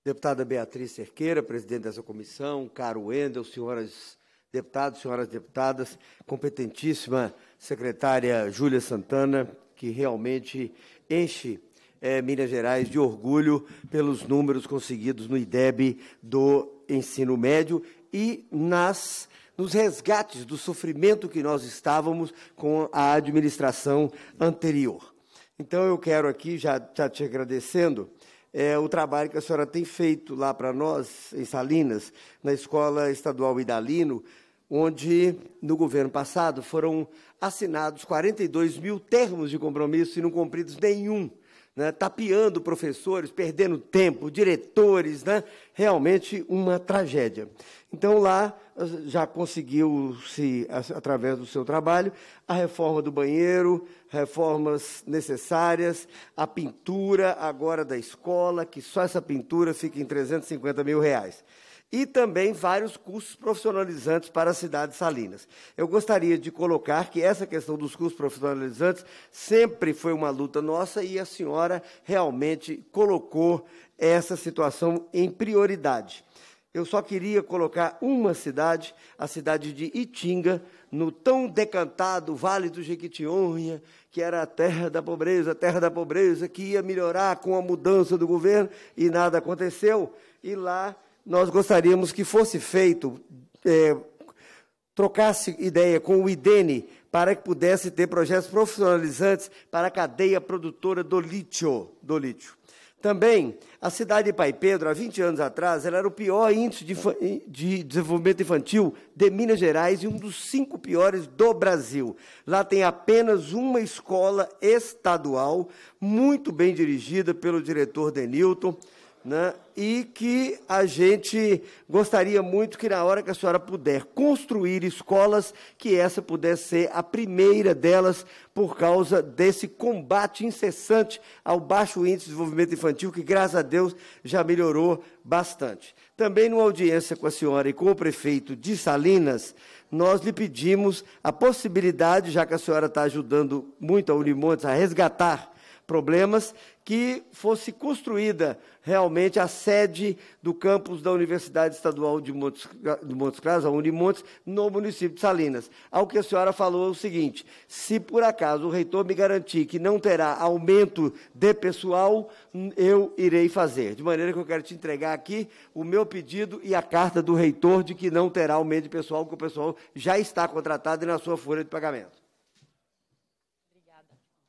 Deputada Beatriz Cerqueira, presidente dessa comissão, Caro Wendel, senhoras deputados, senhoras deputadas, competentíssima secretária Júlia Santana, que realmente enche é, Minas Gerais de orgulho pelos números conseguidos no IDEB do ensino médio e nas nos resgates do sofrimento que nós estávamos com a administração anterior. Então, eu quero aqui, já, já te agradecendo, é, o trabalho que a senhora tem feito lá para nós, em Salinas, na Escola Estadual Idalino, onde, no governo passado, foram assinados 42 mil termos de compromisso e não cumpridos nenhum né, tapeando professores, perdendo tempo, diretores, né, realmente uma tragédia. Então lá eh, já conseguiu se através do seu trabalho a reforma do banheiro, reformas necessárias, a pintura agora da escola, que só essa pintura fica em 350 mil reais e também vários cursos profissionalizantes para a cidade de Salinas. Eu gostaria de colocar que essa questão dos cursos profissionalizantes sempre foi uma luta nossa e a senhora realmente colocou essa situação em prioridade. Eu só queria colocar uma cidade, a cidade de Itinga, no tão decantado Vale do Jequitinhonha, que era a terra da pobreza, a terra da pobreza que ia melhorar com a mudança do governo e nada aconteceu. E lá nós gostaríamos que fosse feito, é, trocasse ideia com o IDENE para que pudesse ter projetos profissionalizantes para a cadeia produtora do lítio. Do lítio. Também, a cidade de Pai Pedro, há 20 anos atrás, ela era o pior índice de, de, desenvolvimento infantil de Minas Gerais e um dos cinco piores do Brasil. Lá tem apenas uma escola estadual, muito bem dirigida pelo diretor Denilton. Né? e que a gente gostaria muito que, na hora que a senhora puder construir escolas, que essa pudesse ser a primeira delas, por causa desse combate incessante ao baixo índice de desenvolvimento infantil, que, graças a Deus, já melhorou bastante. Também, numa audiência com a senhora e com o prefeito de Salinas, nós lhe pedimos a possibilidade, já que a senhora está ajudando muito a Unimontes a resgatar problemas, que fosse construída realmente a sede do campus da Universidade Estadual de Montes, de Montes Claros, a Unimontes, no município de Salinas. Ao que a senhora falou é o seguinte: se por acaso o reitor me garantir que não terá aumento de pessoal, hum, eu irei fazer. De maneira que eu quero te entregar aqui o meu pedido e a carta do reitor de que não terá aumento de pessoal, que o pessoal já está contratado e na sua folha de pagamento.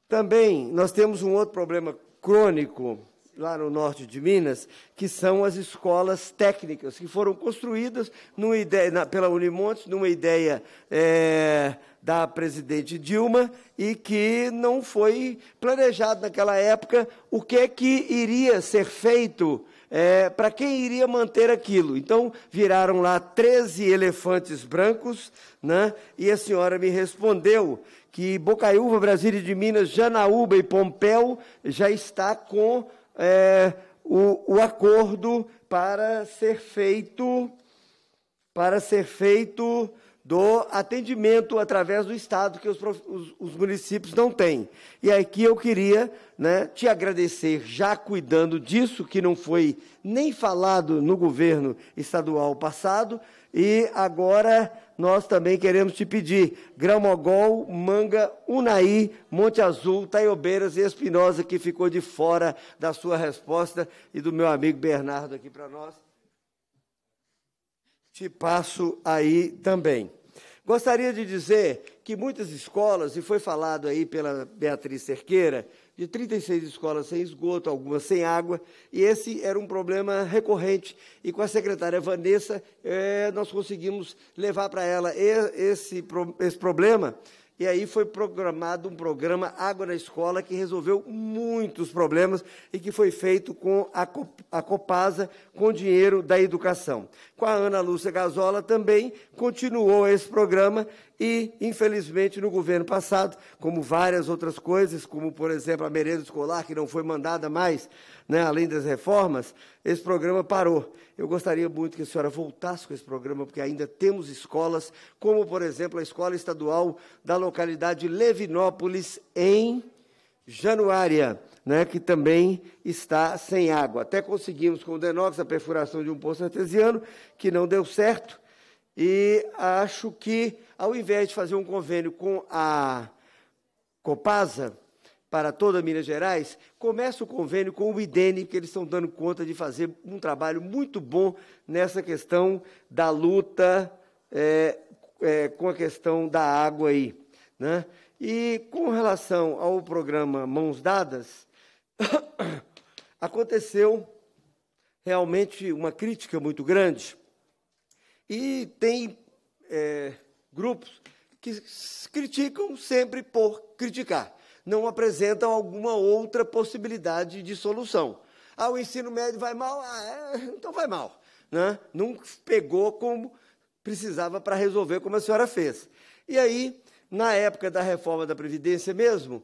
Também nós temos um outro problema crônico lá no norte de Minas, que são as escolas técnicas, que foram construídas ideia, na, pela Unimontes numa ideia é, da presidente Dilma e que não foi planejado naquela época o que é que iria ser feito é, para quem iria manter aquilo. Então, viraram lá 13 elefantes brancos, né? e a senhora me respondeu que Bocaiúva, Brasília de Minas, Janaúba e Pompéu já está com é, o, o acordo para ser feito para ser feito do atendimento através do Estado que os, os, os, municípios não têm. E aqui eu queria né, te agradecer, já cuidando disso, que não foi nem falado no governo estadual passado, e agora nós também queremos te pedir. Gramogol, Manga, Unaí, Monte Azul, Taiobeiras e Espinosa, que ficou de fora da sua resposta, e do meu amigo Bernardo aqui para nós. Te passo aí também. Gostaria de dizer que muitas escolas, e foi falado aí pela Beatriz Cerqueira, de 36 escolas sem esgoto, algumas sem água, e esse era um problema recorrente. E com a secretária Vanessa, é, nós conseguimos levar para ela esse, esse problema e aí foi programado um programa Água na Escola que resolveu muitos problemas e que foi feito com a Copasa, com dinheiro da educação. Com a Ana Lúcia Gazola também continuou esse programa e, infelizmente, no governo passado, como várias outras coisas, como, por exemplo, a merenda escolar, que não foi mandada mais né, além das reformas, esse programa parou. Eu gostaria muito que a senhora voltasse com esse programa, porque ainda temos escolas, como, por exemplo, a Escola Estadual da localidade Levinópolis, em Januária, né, que também está sem água. Até conseguimos com o Denox a perfuração de um poço artesiano, que não deu certo, e acho que, ao invés de fazer um convênio com a Copasa, para toda Minas Gerais, começa o convênio com o IDENE, que eles estão dando conta de fazer um trabalho muito bom nessa questão da luta é, é, com a questão da água aí. Né? E com relação ao programa Mãos Dadas, aconteceu realmente uma crítica muito grande. E tem é, grupos que criticam sempre por criticar não apresentam alguma outra possibilidade de solução. Ah, o ensino médio vai mal? Ah, é, então vai mal. Né? Não pegou como precisava para resolver, como a senhora fez. E aí, na época da reforma da Previdência mesmo,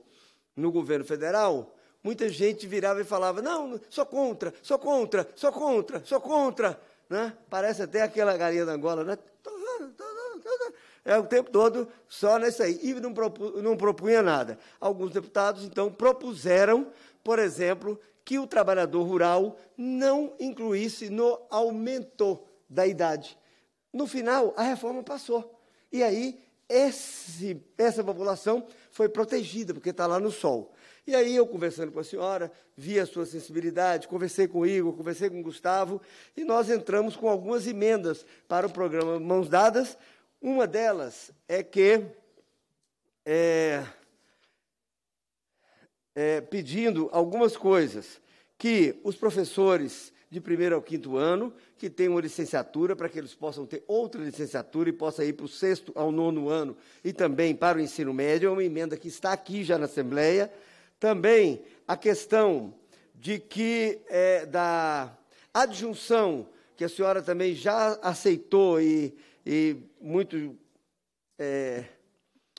no governo federal, muita gente virava e falava: não, sou contra, sou contra, sou contra, sou contra. Né? Parece até aquela galinha da Angola, né? é, o tempo todo só nessa aí. E não, propu, não propunha nada. Alguns deputados, então, propuseram, por exemplo, que o trabalhador rural não incluísse no aumento da idade. No final, a reforma passou. E aí, esse, essa população foi protegida, porque está lá no sol. E aí, eu conversando com a senhora, vi a sua sensibilidade, conversei com o Igor, conversei com o Gustavo, e nós entramos com algumas emendas para o programa Mãos Dadas, uma delas é que, é, é, pedindo algumas coisas, que os professores de primeiro ao quinto ano, que tenham licenciatura, para que eles possam ter outra licenciatura e possa ir para o sexto ao nono ano e também para o ensino médio, é uma emenda que está aqui já na Assembleia. Também a questão de que é, da adjunção, que a senhora também já aceitou e e muito é,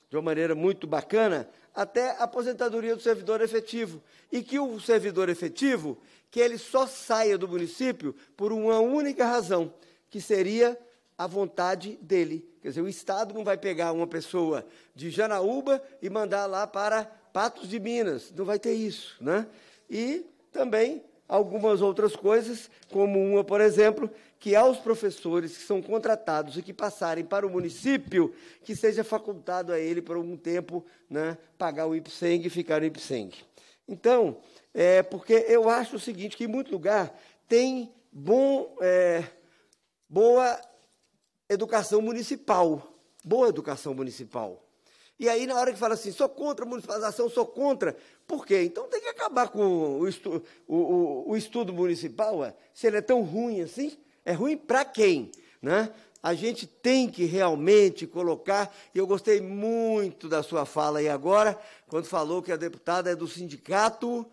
de uma maneira muito bacana, até a aposentadoria do servidor efetivo. E que o servidor efetivo, que ele só saia do município por uma única razão, que seria a vontade dele. Quer dizer, o Estado não vai pegar uma pessoa de Janaúba e mandar lá para Patos de Minas. Não vai ter isso, né? E também algumas outras coisas, como uma, por exemplo, que aos professores que são contratados e que passarem para o município, que seja facultado a ele por algum tempo né, pagar o IPSENG e ficar no IPSENG. Então, é, porque eu acho o seguinte, que em muito lugar tem bom, é, boa educação municipal, boa educação municipal. E aí, na hora que fala assim, sou contra a municipalização, sou contra. Por quê? Então tem que acabar com o, estu o, o, o estudo municipal, ué. se ele é tão ruim assim. É ruim para quem? Né? A gente tem que realmente colocar, e eu gostei muito da sua fala aí agora, quando falou que a deputada é do sindicato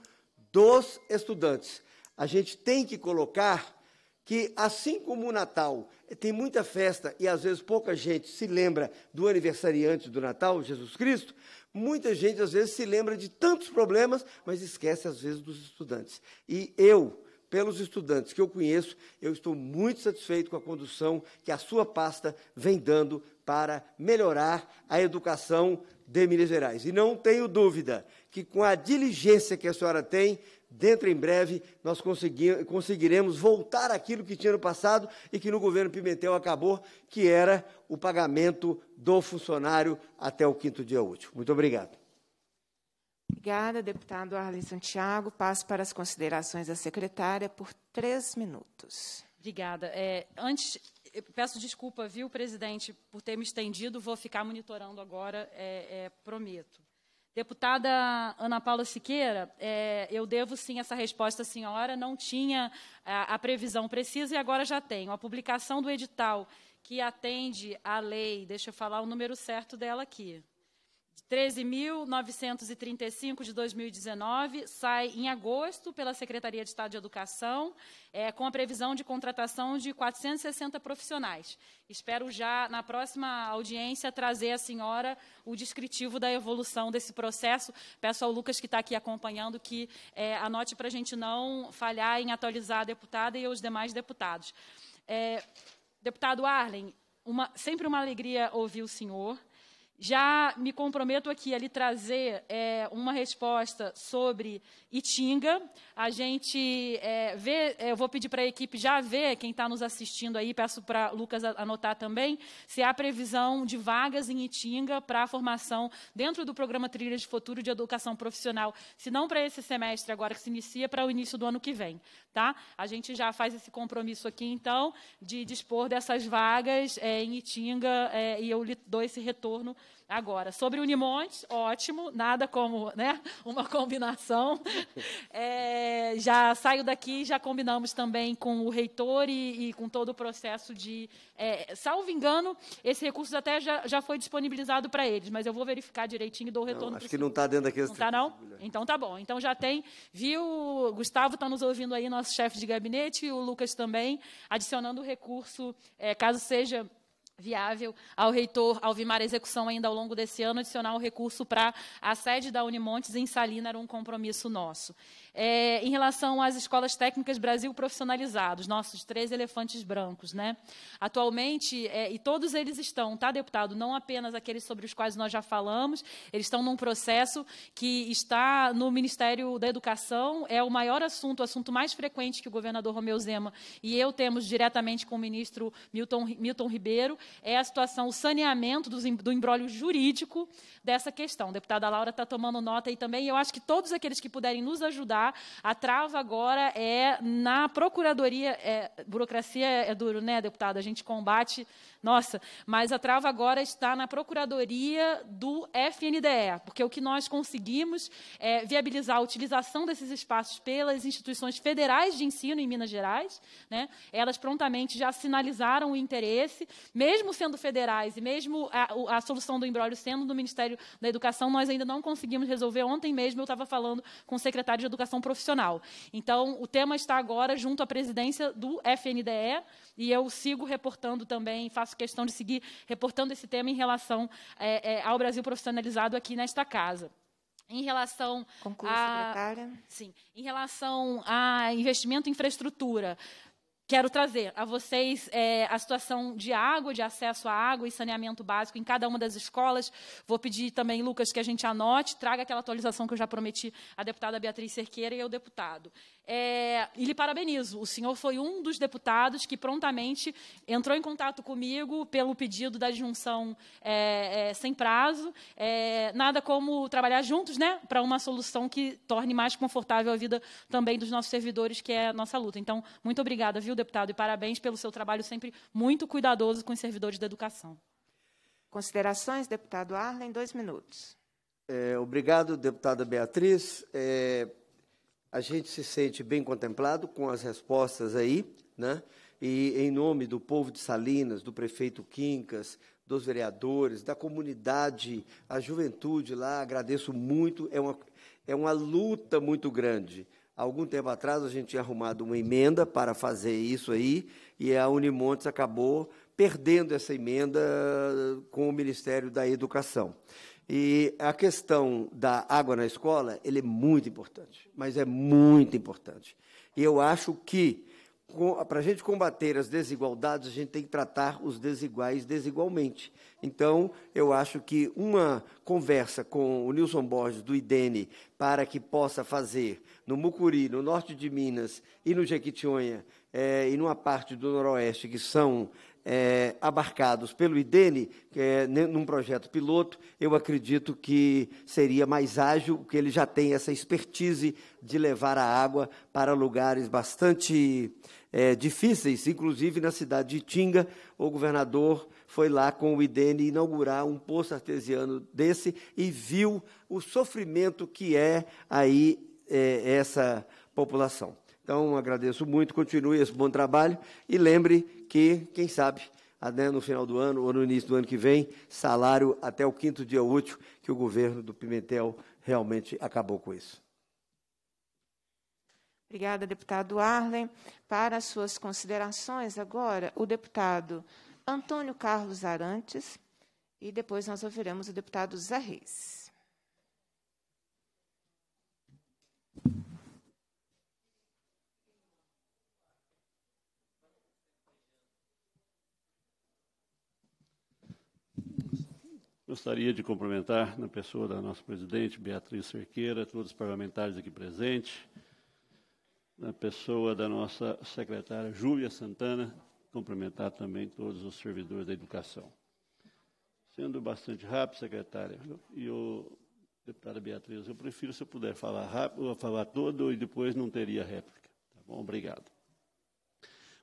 dos estudantes. A gente tem que colocar que, assim como o Natal eh, tem muita festa e às vezes pouca gente se lembra do aniversariante do Natal, Jesus Cristo, muita gente às vezes se lembra de tantos problemas, mas esquece às vezes dos estudantes. E eu, pelos estudantes que eu conheço, eu estou muito satisfeito com a condução que a sua pasta vem dando para melhorar a educação de Minas Gerais. E não tenho dúvida que com a diligência que a senhora tem, dentro em breve, nós conseguiremos voltar aquilo que tinha no passado e que no governo Pimentel acabou, que era o pagamento do funcionário até o quinto dia útil. Muito obrigado. Obrigada, deputado Arlen Santiago. Passo para as considerações da secretária por três minutos. Obrigada. É, antes, peço desculpa, viu, presidente, por ter me estendido. Vou ficar monitorando agora, é, é, prometo. Deputada Ana Paula Siqueira, é, eu devo sim essa resposta à senhora, não tinha a, é, a previsão precisa e agora já tenho. A publicação do edital que atende à lei, deixa eu falar o número certo dela aqui. 13.935 de 2019 sai em agosto pela Secretaria de Estado de Educação, é, com a previsão de contratação de 460 profissionais. Espero já, na próxima audiência, trazer à senhora o descritivo da evolução desse processo. Peço ao Lucas, que está aqui acompanhando, que é, anote para a gente não falhar em atualizar a deputada e os demais deputados. É, deputado Arlen, uma, sempre uma alegria ouvir o senhor. Já me comprometo aqui a lhe trazer é, uma resposta sobre Itinga. A gente é, vê, é, eu vou pedir para a equipe já ver, quem está nos assistindo aí, peço para Lucas anotar também, se há previsão de vagas em Itinga para a formação dentro do programa Trilhas de Futuro de Educação Profissional, se não para esse semestre agora que se inicia, para o início do ano que vem tá? A gente já faz esse compromisso aqui, então, de dispor dessas vagas é, em Itinga é, e eu lhe dou esse retorno Agora, sobre o Unimonte, ótimo, nada como né, uma combinação. É, já saio daqui, já combinamos também com o reitor e, e com todo o processo de. É, salvo engano, esse recurso até já, já foi disponibilizado para eles, mas eu vou verificar direitinho e dou o retorno. acho que não está dentro daqueles. Não está, não? Então tá bom. Então já tem, viu? Gustavo está nos ouvindo aí, nosso chefe de gabinete, e o Lucas também, adicionando o recurso, é, caso seja viável ao reitor alvimar execução ainda ao longo desse ano, adicionar o recurso para a sede da Unimontes em Salina era um compromisso nosso é, em relação às escolas técnicas Brasil profissionalizados, nossos três elefantes brancos. Né? Atualmente, é, e todos eles estão, tá, deputado? Não apenas aqueles sobre os quais nós já falamos, eles estão num processo que está no Ministério da Educação, é o maior assunto, o assunto mais frequente que o governador Romeu Zema e eu temos diretamente com o ministro Milton, Milton Ribeiro, é a situação, o saneamento do, do embrólio jurídico dessa questão. A deputada Laura está tomando nota aí também, e eu acho que todos aqueles que puderem nos ajudar tá? A trava agora é na procuradoria. É, burocracia é duro, né, deputado? A gente combate. Nossa, mas a trava agora está na procuradoria do FNDE, porque o que nós conseguimos é viabilizar a utilização desses espaços pelas instituições federais de ensino em Minas Gerais, né? Elas prontamente já sinalizaram o interesse, mesmo sendo federais e mesmo a, a solução do embrólio sendo do Ministério da Educação, nós ainda não conseguimos resolver. Ontem mesmo eu estava falando com o secretário de Educação profissional. Então, o tema está agora junto à presidência do FNDE, e eu sigo reportando também, faço questão de seguir reportando esse tema em relação é, é, ao Brasil profissionalizado aqui nesta casa. Em relação Concurso, a, secretária. Sim. Em relação a investimento em infraestrutura, Quero trazer a vocês é, a situação de água, de acesso à água e saneamento básico em cada uma das escolas. Vou pedir também, Lucas, que a gente anote, traga aquela atualização que eu já prometi à deputada Beatriz Cerqueira e ao deputado é, e lhe parabenizo. O senhor foi um dos deputados que prontamente entrou em contato comigo pelo pedido da junção é, é, sem prazo. É, nada como trabalhar juntos né, para uma solução que torne mais confortável a vida também dos nossos servidores, que é a nossa luta. Então, muito obrigada, viu, deputado, e parabéns pelo seu trabalho sempre muito cuidadoso com os servidores da educação. Considerações, deputado Arlen, dois minutos. É, obrigado, deputada Beatriz é, a gente se sente bem contemplado com as respostas aí, né? E em nome do povo de Salinas, do prefeito Quincas, dos vereadores, da comunidade, a juventude lá, agradeço muito. É uma, é uma luta muito grande. algum tempo atrás a gente tinha arrumado uma emenda para fazer isso aí, e a Unimontes acabou perdendo essa emenda eh, com o Ministério da Educação. E a questão da água na escola, ele é muito importante, mas é muito importante. E eu acho que para a gente combater as desigualdades, a gente tem que tratar os desiguais desigualmente. Então, eu acho que uma conversa com o Nilson Borges, do IDENE, para que possa fazer no Mucuri, no norte de Minas e no Jequitinhonha, é, e numa parte do Noroeste, que são é, abarcados pelo IDENE, é, num projeto piloto, eu acredito que seria mais ágil, porque ele já tem essa expertise de levar a água para lugares bastante é, difíceis, inclusive na cidade de Tinga, o governador foi lá com o IDENE inaugurar um poço artesiano desse e viu o sofrimento que é aí é, essa população. Então, agradeço muito, continue esse bom trabalho e lembre que, quem sabe, no final do ano ou no início do ano que vem, salário até o quinto dia útil, que o governo do Pimentel realmente acabou com isso. Obrigada, deputado Arlen. Para suas considerações, agora, o deputado Antônio Carlos Arantes e depois nós ouviremos o deputado Zé Reis. Gostaria de cumprimentar, na pessoa da nossa presidente, Beatriz Cerqueira, todos os parlamentares aqui presentes, na pessoa da nossa secretária Júlia Santana, cumprimentar também todos os servidores da educação. Sendo bastante rápido, secretária, e o deputada Beatriz, eu prefiro se eu puder falar rápido, eu falar todo e depois não teria réplica. Tá bom? Obrigado.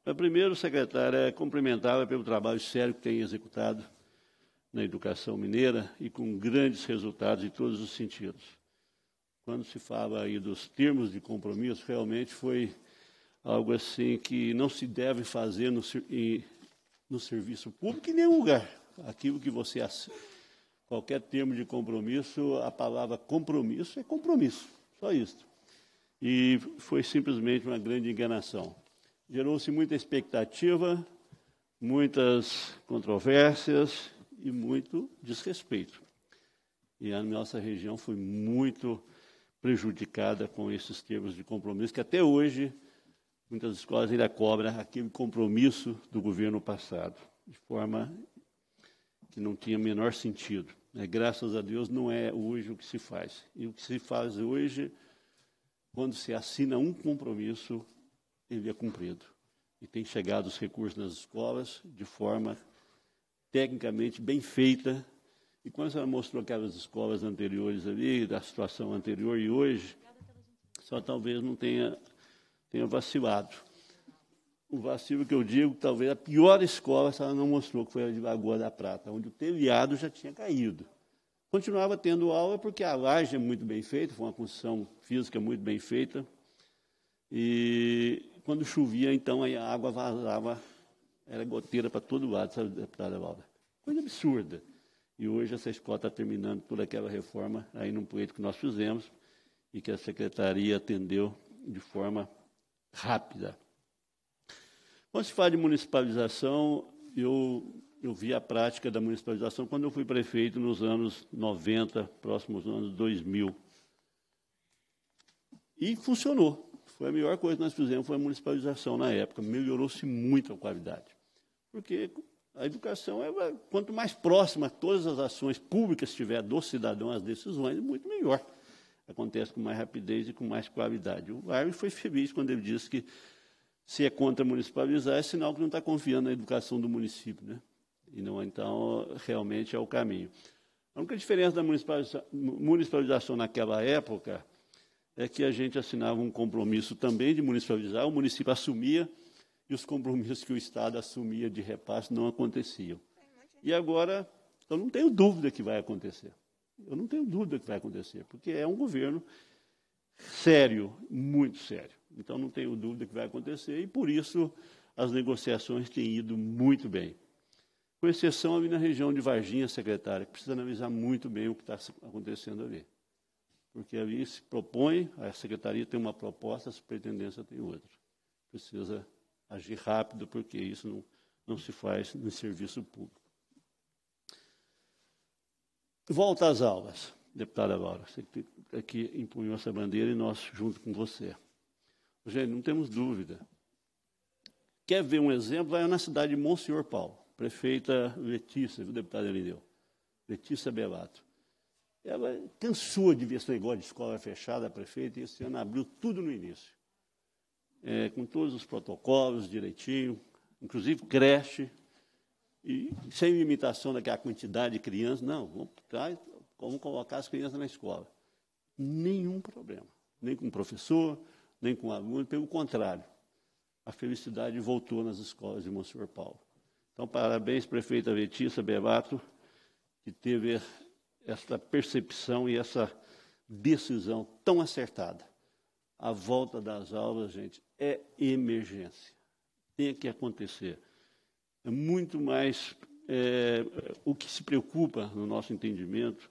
Mas primeiro, secretária, cumprimentá-la pelo trabalho sério que tem executado na educação mineira e com grandes resultados em todos os sentidos. Quando se fala aí dos termos de compromisso, realmente foi algo assim que não se deve fazer no, no serviço público em nenhum lugar. Aquilo que você qualquer termo de compromisso, a palavra compromisso é compromisso, só isso. E foi simplesmente uma grande enganação. Gerou-se muita expectativa, muitas controvérsias e muito desrespeito. E a nossa região foi muito prejudicada com esses termos de compromisso, que até hoje muitas escolas ainda cobram aquele compromisso do governo passado, de forma que não tinha menor sentido. Né? Graças a Deus não é hoje o que se faz. E o que se faz hoje, quando se assina um compromisso, ele é cumprido. E tem chegado os recursos nas escolas de forma tecnicamente bem feita. E quando ela mostrou aquelas escolas anteriores ali, da situação anterior e hoje, só talvez não tenha, tenha vacilado. O vacilo que eu digo, talvez a pior escola, se ela não mostrou, que foi a de Lagoa da Prata, onde o telhado já tinha caído. Continuava tendo aula porque a laje é muito bem feita, foi uma construção física muito bem feita. E quando chovia, então, a água vazava era goteira para todo lado, sabe, deputada Valda? Coisa absurda. E hoje essa escola está terminando toda aquela reforma aí num projeto que nós fizemos e que a secretaria atendeu de forma rápida. Quando se fala de municipalização, eu, eu vi a prática da municipalização quando eu fui prefeito nos anos 90, próximos anos 2000. E funcionou. Foi a melhor coisa que nós fizemos, foi a municipalização na época. Melhorou-se muito a qualidade. Porque a educação é quanto mais próxima todas as ações públicas estiver do cidadão às decisões, muito melhor. Acontece com mais rapidez e com mais qualidade. O Arme foi feliz quando ele disse que se é contra municipalizar é sinal que não está confiando na educação do município, né? E não então realmente é o caminho. A única diferença da municipalização, municipalização naquela época é que a gente assinava um compromisso também de municipalizar, o município assumia e os compromissos que o Estado assumia de repasse não aconteciam. E agora, eu não tenho dúvida que vai acontecer. Eu não tenho dúvida que vai acontecer, porque é um governo sério, muito sério. Então, não tenho dúvida que vai acontecer e, por isso, as negociações têm ido muito bem. Com exceção ali na região de Varginha, secretária, que precisa analisar muito bem o que está acontecendo ali. Porque ali se propõe, a secretaria tem uma proposta, a superintendência tem outra. Precisa agir rápido, porque isso não, não se faz no serviço público. Volta às aulas, deputada Laura. Você aqui empunhou essa bandeira e nós junto com você. Gente, não temos dúvida. Quer ver um exemplo? Vai na cidade de Monsenhor Paulo, prefeita Letícia, viu, deputada Lineu? Letícia Belato. Ela cansou de ver esse negócio de escola fechada, a prefeita, e esse ano abriu tudo no início é, com todos os protocolos direitinho, inclusive creche, e sem limitação daquela quantidade de crianças, não, vamos, vamos colocar as crianças na escola. Nenhum problema, nem com o professor, nem com o aluno, pelo contrário, a felicidade voltou nas escolas de Monsenhor Paulo. Então, parabéns, prefeita Letícia Bebato, que teve esta percepção e essa decisão tão acertada a volta das aulas, gente, é emergência. Tem que acontecer. É muito mais é, o que se preocupa no nosso entendimento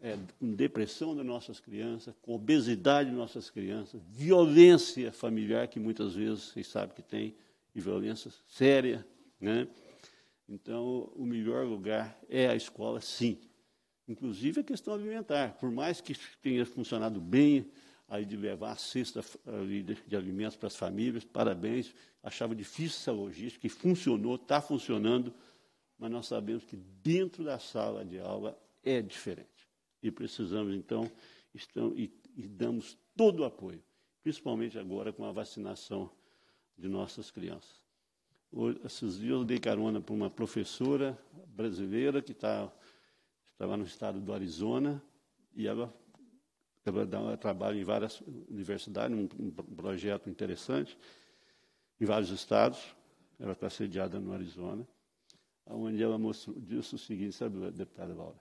é, com depressão das nossas crianças, com obesidade das nossas crianças, violência familiar que muitas vezes vocês sabem que tem, e violência séria, né? Então, o melhor lugar é a escola, sim. Inclusive a questão alimentar, por mais que tenha funcionado bem aí de levar a cesta eh, de alimentos para as famílias, parabéns. Achava difícil essa logística, e funcionou, está funcionando, mas nós sabemos que dentro da sala de aula é diferente. E precisamos, então, estão, e, e damos todo o apoio, principalmente agora com a vacinação de nossas crianças. Esses dias eu dei carona para uma professora brasileira que tá, está, estava no estado do Arizona, e ela trabalho em várias universidades, um, um projeto interessante, em vários estados. Ela está sediada no Arizona, onde ela mostrou, disse o seguinte, sabe, deputada Laura?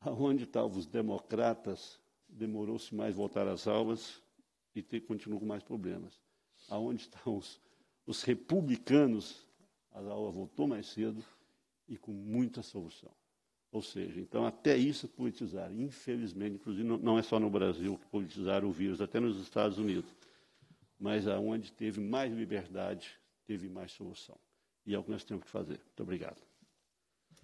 Aonde estavam tá os democratas, demorou-se mais voltar às aulas e ter, continuou com mais problemas. Aonde estão tá os, os republicanos, a aula voltou mais cedo e com muita solução. Ou seja, então até isso politizar Infelizmente, inclusive, não é só no Brasil que politizaram o vírus, até nos Estados Unidos. Mas aonde teve mais liberdade, teve mais solução. E é o que nós temos que fazer. Muito obrigado.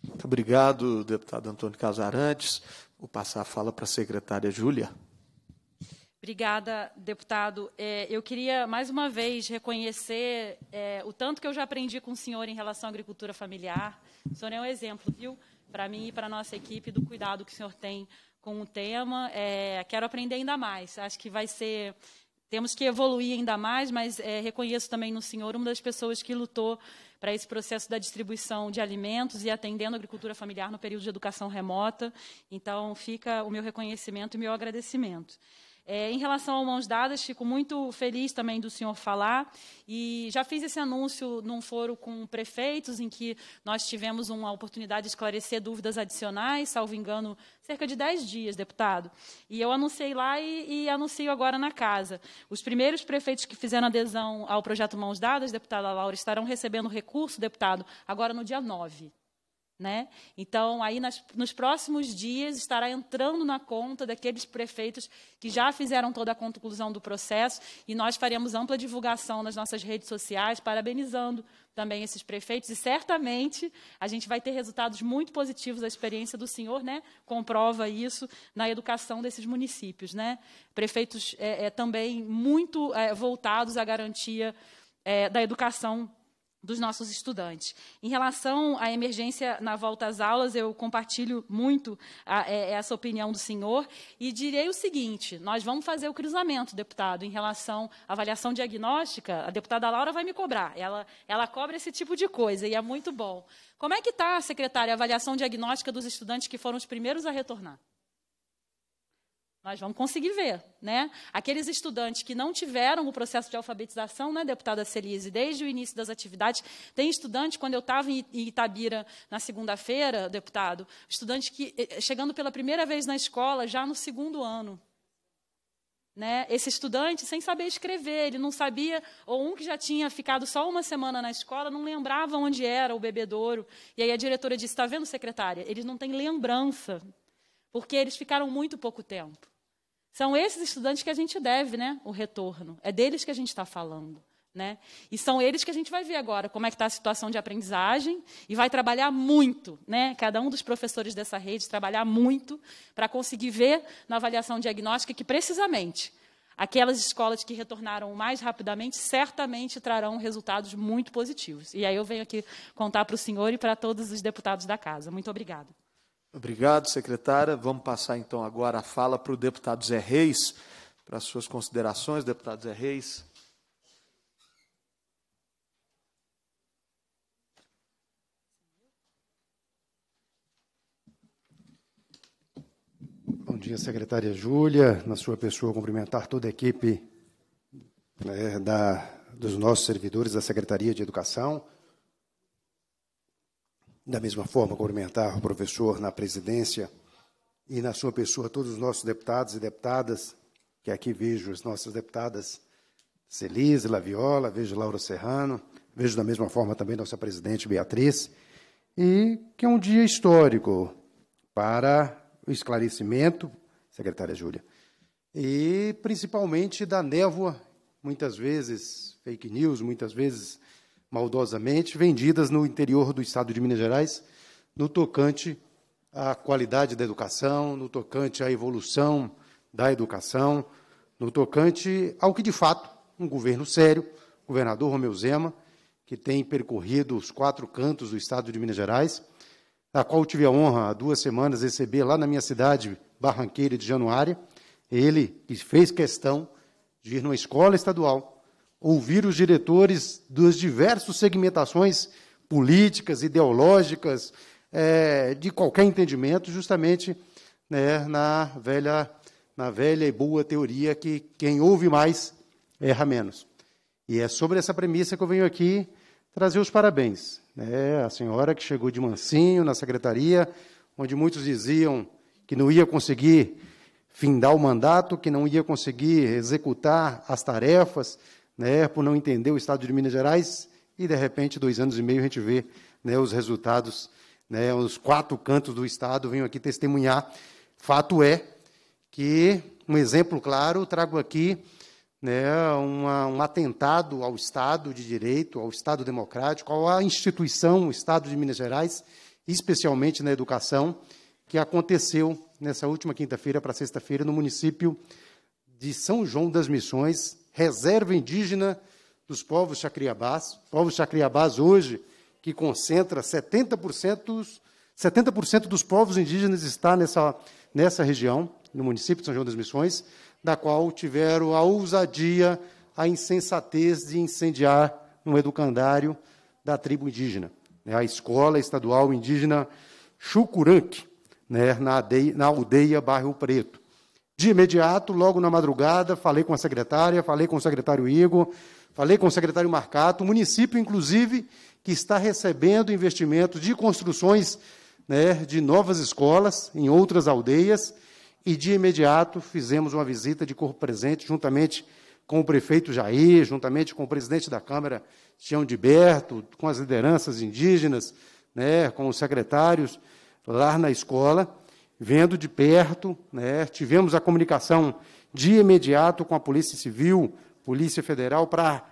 Muito obrigado, deputado Antônio Casarantes. Vou passar a fala para a secretária Júlia. Obrigada, deputado. É, eu queria, mais uma vez, reconhecer é, o tanto que eu já aprendi com o senhor em relação à agricultura familiar. O senhor é um exemplo, viu, para mim e para a nossa equipe, do cuidado que o senhor tem com o tema. É, quero aprender ainda mais. Acho que vai ser. Temos que evoluir ainda mais, mas é, reconheço também no senhor uma das pessoas que lutou para esse processo da distribuição de alimentos e atendendo a agricultura familiar no período de educação remota. Então, fica o meu reconhecimento e meu agradecimento. É, em relação ao Mãos Dadas, fico muito feliz também do senhor falar. E já fiz esse anúncio num foro com prefeitos, em que nós tivemos uma oportunidade de esclarecer dúvidas adicionais, salvo engano, cerca de 10 dias, deputado. E eu anunciei lá e, e anuncio agora na casa. Os primeiros prefeitos que fizeram adesão ao projeto Mãos Dadas, deputada Laura, estarão recebendo recurso, deputado, agora no dia 9. Né? Então, aí nas, nos próximos dias estará entrando na conta daqueles prefeitos que já fizeram toda a conclusão do processo e nós faremos ampla divulgação nas nossas redes sociais, parabenizando também esses prefeitos e certamente a gente vai ter resultados muito positivos. A experiência do senhor, né, comprova isso na educação desses municípios, né? Prefeitos é, é também muito é, voltados à garantia é, da educação dos nossos estudantes. Em relação à emergência na volta às aulas, eu compartilho muito a, a, é, essa opinião do senhor e direi o seguinte: nós vamos fazer o cruzamento, deputado, em relação à avaliação diagnóstica. A deputada Laura vai me cobrar, ela, ela cobra esse tipo de coisa e é muito bom. Como é que está, secretária, a avaliação diagnóstica dos estudantes que foram os primeiros a retornar? Nós vamos conseguir ver, né? Aqueles estudantes que não tiveram o processo de alfabetização, né, deputada Celise, desde o início das atividades, tem estudante, quando eu estava em Itabira na segunda-feira, deputado, estudante que, eh, eh, chegando pela primeira vez na escola, já no segundo ano, né? Esse estudante sem saber escrever, ele não sabia, ou um que já tinha ficado só uma semana na escola, não lembrava onde era o bebedouro. E aí a diretora disse: Está vendo, secretária? Eles não têm lembrança, porque eles ficaram muito pouco tempo. São esses estudantes que a gente deve né, o retorno. É deles que a gente está falando. Né? E são eles que a gente vai ver agora como é que está a situação de aprendizagem e vai trabalhar muito, né? cada um dos professores dessa rede trabalhar muito para conseguir ver na avaliação diagnóstica que, precisamente, aquelas escolas que retornaram mais rapidamente certamente trarão resultados muito positivos. E aí eu venho aqui contar para o senhor e para todos os deputados da casa. Muito obrigada. Obrigado, secretária. Vamos passar então agora a fala para o deputado Zé Reis, para as suas considerações, deputado Zé Reis. Bom dia, secretária Júlia. Na sua pessoa, cumprimentar toda a equipe né, da, dos nossos servidores da Secretaria de Educação da mesma forma, cumprimentar o professor na presidência e, na sua pessoa, todos os nossos deputados e deputadas, que aqui vejo as nossas deputadas Celise, Laviola, vejo Laura Serrano, vejo da mesma forma também nossa presidente Beatriz, e que é um dia histórico para o esclarecimento, secretária Júlia, e principalmente da névoa, muitas vezes fake news, muitas vezes maldosamente vendidas no interior do estado de Minas Gerais, no tocante à qualidade da educação, no tocante à evolução da educação, no tocante ao que de fato um governo sério, o governador Romeu Zema, que tem percorrido os quatro cantos do estado de Minas Gerais, da qual tive a honra há duas semanas receber lá na minha cidade, Barranqueira de Januária, ele que fez questão de ir numa escola estadual ouvir os diretores das diversas segmentações políticas, ideológicas, é, de qualquer entendimento, justamente né, na, velha, na velha e boa teoria que quem ouve mais erra menos. E é sobre essa premissa que eu venho aqui trazer os parabéns. Né? A senhora que chegou de mansinho na secretaria, onde muitos diziam que não ia conseguir findar o mandato, que não ia conseguir executar as tarefas, né, por não entender o estado de Minas Gerais, e de repente, dois anos e meio, a gente vê né, os resultados, né, os quatro cantos do estado, vêm aqui testemunhar. Fato é que, um exemplo claro, trago aqui né, uma, um atentado ao Estado de Direito, ao Estado Democrático, à instituição, o Estado de Minas Gerais, especialmente na educação, que aconteceu nessa última quinta-feira para sexta-feira no município de São João das Missões, reserva indígena dos povos chacriabás. Povos chacriabás hoje que concentra 70% dos, 70% dos povos indígenas está nessa, nessa região, no município de São João das Missões, da qual tiveram a ousadia, a insensatez de incendiar um educandário da tribo indígena. Né? A escola estadual indígena Chucuranque, né, na, na aldeia Barro Preto. De imediato, logo na madrugada, falei com a secretária, falei com o secretário Igor, falei com o secretário Marcato, o município, inclusive, que está recebendo investimentos de construções né, de novas escolas em outras aldeias, e de imediato fizemos uma visita de corpo presente juntamente com o prefeito Jair, juntamente com o presidente da Câmara, Tião de Berto, com as lideranças indígenas, né, com os secretários lá na escola, vendo de perto, né, tivemos a comunicação de imediato com a Polícia Civil, Polícia Federal, para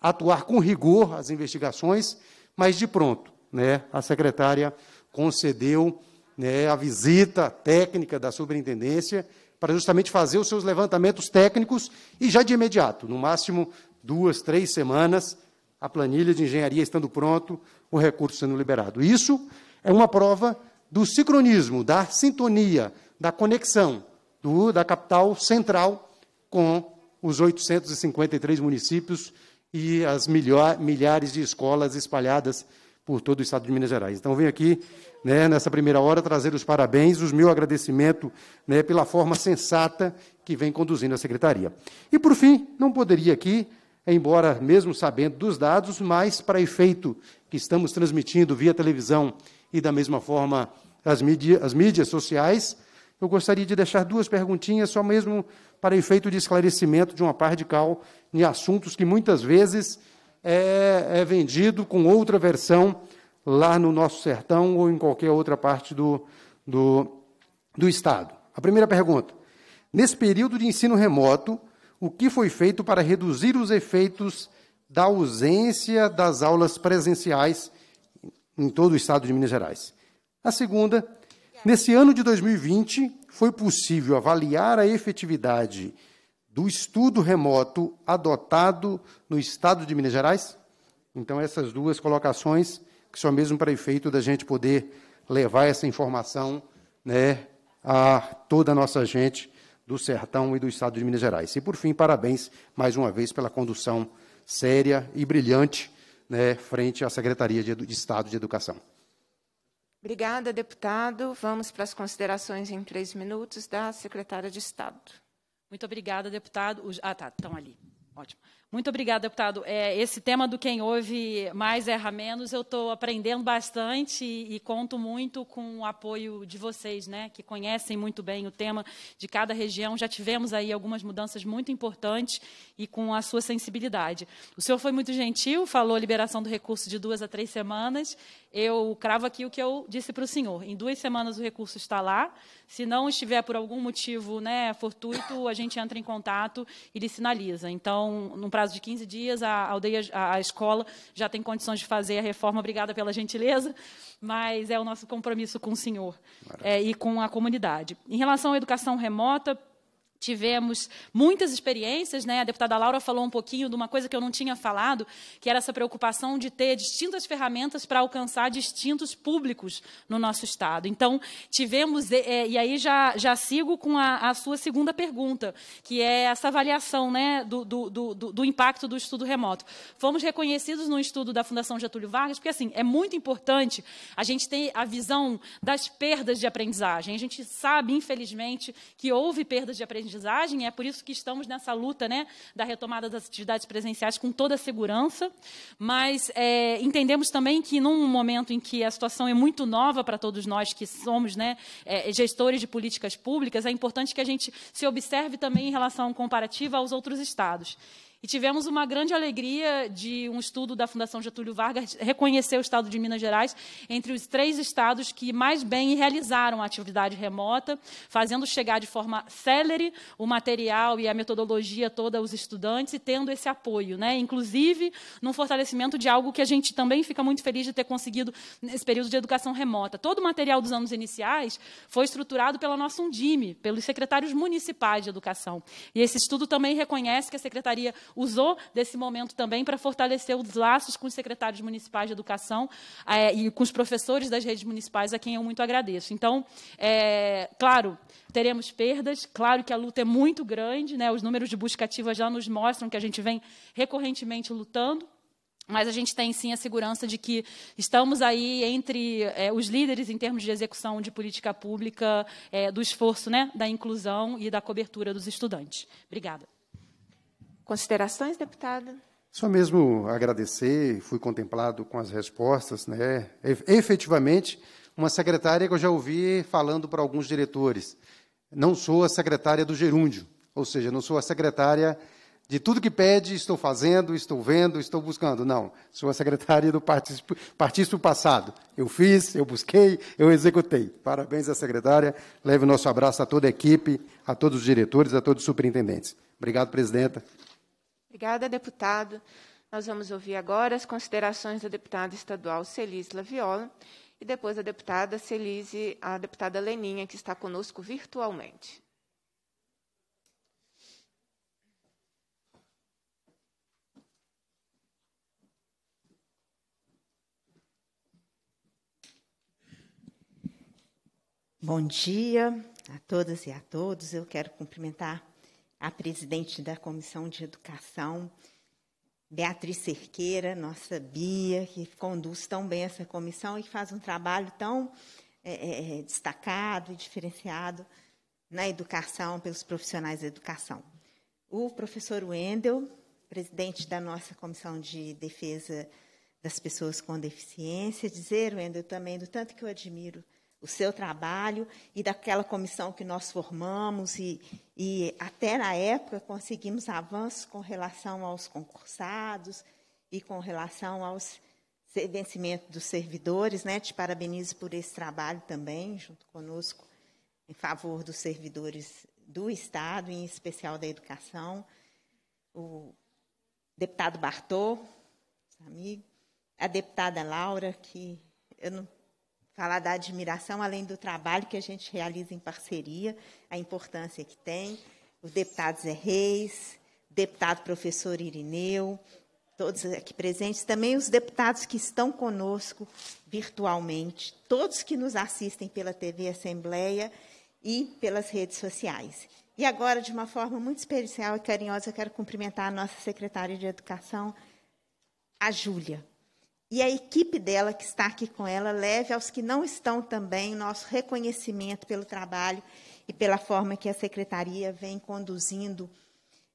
atuar com rigor as investigações, mas de pronto, né, a secretária concedeu né, a visita técnica da superintendência para justamente fazer os seus levantamentos técnicos e já de imediato, no máximo duas, três semanas, a planilha de engenharia estando pronto, o recurso sendo liberado. Isso é uma prova do sincronismo, da sintonia, da conexão do, da capital central com os 853 municípios e as milhares de escolas espalhadas por todo o estado de Minas Gerais. Então, venho aqui, né, nessa primeira hora, trazer os parabéns, os meu agradecimento né, pela forma sensata que vem conduzindo a secretaria. E, por fim, não poderia aqui, embora mesmo sabendo dos dados, mas para efeito que estamos transmitindo via televisão e, da mesma forma, as, as mídias sociais, eu gostaria de deixar duas perguntinhas, só mesmo para efeito de esclarecimento de uma de cal, em assuntos que muitas vezes é, é vendido com outra versão lá no nosso sertão ou em qualquer outra parte do, do, do Estado. A primeira pergunta: nesse período de ensino remoto, o que foi feito para reduzir os efeitos da ausência das aulas presenciais em todo o estado de Minas Gerais. A segunda, nesse ano de 2020, foi possível avaliar a efetividade do estudo remoto adotado no estado de Minas Gerais? Então, essas duas colocações, que são mesmo para efeito da gente poder levar essa informação né, a toda a nossa gente do Sertão e do Estado de Minas Gerais. E, por fim, parabéns mais uma vez pela condução séria e brilhante né, frente à Secretaria de, de Estado de Educação. Obrigada, deputado. Vamos para as considerações em três minutos da secretária de Estado. Muito obrigada, deputado. Ah, tá, estão ali. Ótimo. Muito obrigada, deputado. É, esse tema do quem ouve mais erra menos, eu estou aprendendo bastante e, e, conto muito com o apoio de vocês, né, que conhecem muito bem o tema de cada região. Já tivemos aí algumas mudanças muito importantes e com a sua sensibilidade. O senhor foi muito gentil, falou liberação do recurso de duas a três semanas. Eu cravo aqui o que eu disse para o senhor. Em duas semanas o recurso está lá. Se não estiver por algum motivo né, fortuito, a gente entra em contato e lhe sinaliza. Então, num prazer prazo de 15 dias, a aldeia, a, escola já tem condições de fazer a reforma. Obrigada pela gentileza, mas é o nosso compromisso com o senhor é, e com a comunidade. Em relação à educação remota, tivemos muitas experiências, né? A deputada Laura falou um pouquinho de uma coisa que eu não tinha falado, que era essa preocupação de ter distintas ferramentas para alcançar distintos públicos no nosso estado. Então tivemos é, e aí já, já sigo com a, a, sua segunda pergunta, que é essa avaliação, né, do, do, do, do impacto do estudo remoto. Fomos reconhecidos no estudo da Fundação Getúlio Vargas, porque assim é muito importante a gente ter a visão das perdas de aprendizagem. A gente sabe, infelizmente, que houve perdas de aprendizagem aprendizagem, é por isso que estamos nessa luta né, da retomada das atividades presenciais com toda a segurança, mas é, entendemos também que, num momento em que a situação é muito nova para todos nós que somos né, é, gestores de políticas públicas, é importante que a gente se observe também em relação comparativa aos outros estados. E tivemos uma grande alegria de um estudo da Fundação Getúlio Vargas reconhecer o estado de Minas Gerais entre os três estados que mais bem realizaram a atividade remota, fazendo chegar de forma célere o material e a metodologia toda aos estudantes e tendo esse apoio, né? inclusive num fortalecimento de algo que a gente também fica muito feliz de ter conseguido nesse período de educação remota. Todo o material dos anos iniciais foi estruturado pela nossa Undime, pelos secretários municipais de educação. E esse estudo também reconhece que a Secretaria usou desse momento também para fortalecer os laços com os secretários municipais de educação é, e com os professores das redes municipais, a quem eu muito agradeço. Então, é, claro, teremos perdas, claro que a luta é muito grande, né? os números de busca ativa já nos mostram que a gente vem recorrentemente lutando. Mas a gente tem sim a segurança de que estamos aí entre é, os líderes em termos de execução de política pública, é, do esforço né, da inclusão e da cobertura dos estudantes. Obrigada. Considerações, deputada? Só mesmo agradecer, fui contemplado com as respostas, né? Efetivamente, uma secretária que eu já ouvi falando para alguns diretores. Não sou a secretária do gerúndio, ou seja, não sou a secretária de tudo que pede, estou fazendo, estou vendo, estou buscando. Não, sou a secretária do Partido Passado. Eu fiz, eu busquei, eu executei. Parabéns à secretária. Leve o nosso abraço a toda a equipe, a todos os diretores, a todos os superintendentes. Obrigado, presidenta. Obrigada, deputado. Nós vamos ouvir agora as considerações da deputada estadual Celise Laviola e depois a deputada Celise, a deputada Leninha, que está conosco virtualmente. Bom dia a todas e a todos. Eu quero cumprimentar a presidente da Comissão de Educação, Beatriz Cerqueira, nossa Bia, que conduz tão bem essa comissão e faz um trabalho tão é, é, é, destacado e diferenciado na educação pelos profissionais da educação. O professor Wendel, presidente da nossa Comissão de Defesa das Pessoas com Deficiência, dizer, Wendel, também do tanto que eu admiro o seu trabalho e daquela comissão que nós formamos e, e até na época conseguimos avanços com relação aos concursados e com relação aos vencimento dos servidores, né? Te parabenizo por esse trabalho também, junto conosco, em favor dos servidores do Estado, em especial da educação. O deputado Bartô, amigo, a deputada Laura, que eu não falar da admiração, além do trabalho que a gente realiza em parceria, a importância que tem. O deputado Zé Reis, deputado professor Irineu, todos aqui presentes, também os deputados que estão conosco virtualmente, todos que nos assistem pela TV Assembleia e pelas redes sociais. E agora, de uma forma muito especial e carinhosa, quero cumprimentar a nossa secretária de Educação, a Júlia e a equipe dela, que está aqui com ela, leve aos que não estão também o nosso reconhecimento pelo trabalho e pela forma que a secretaria vem conduzindo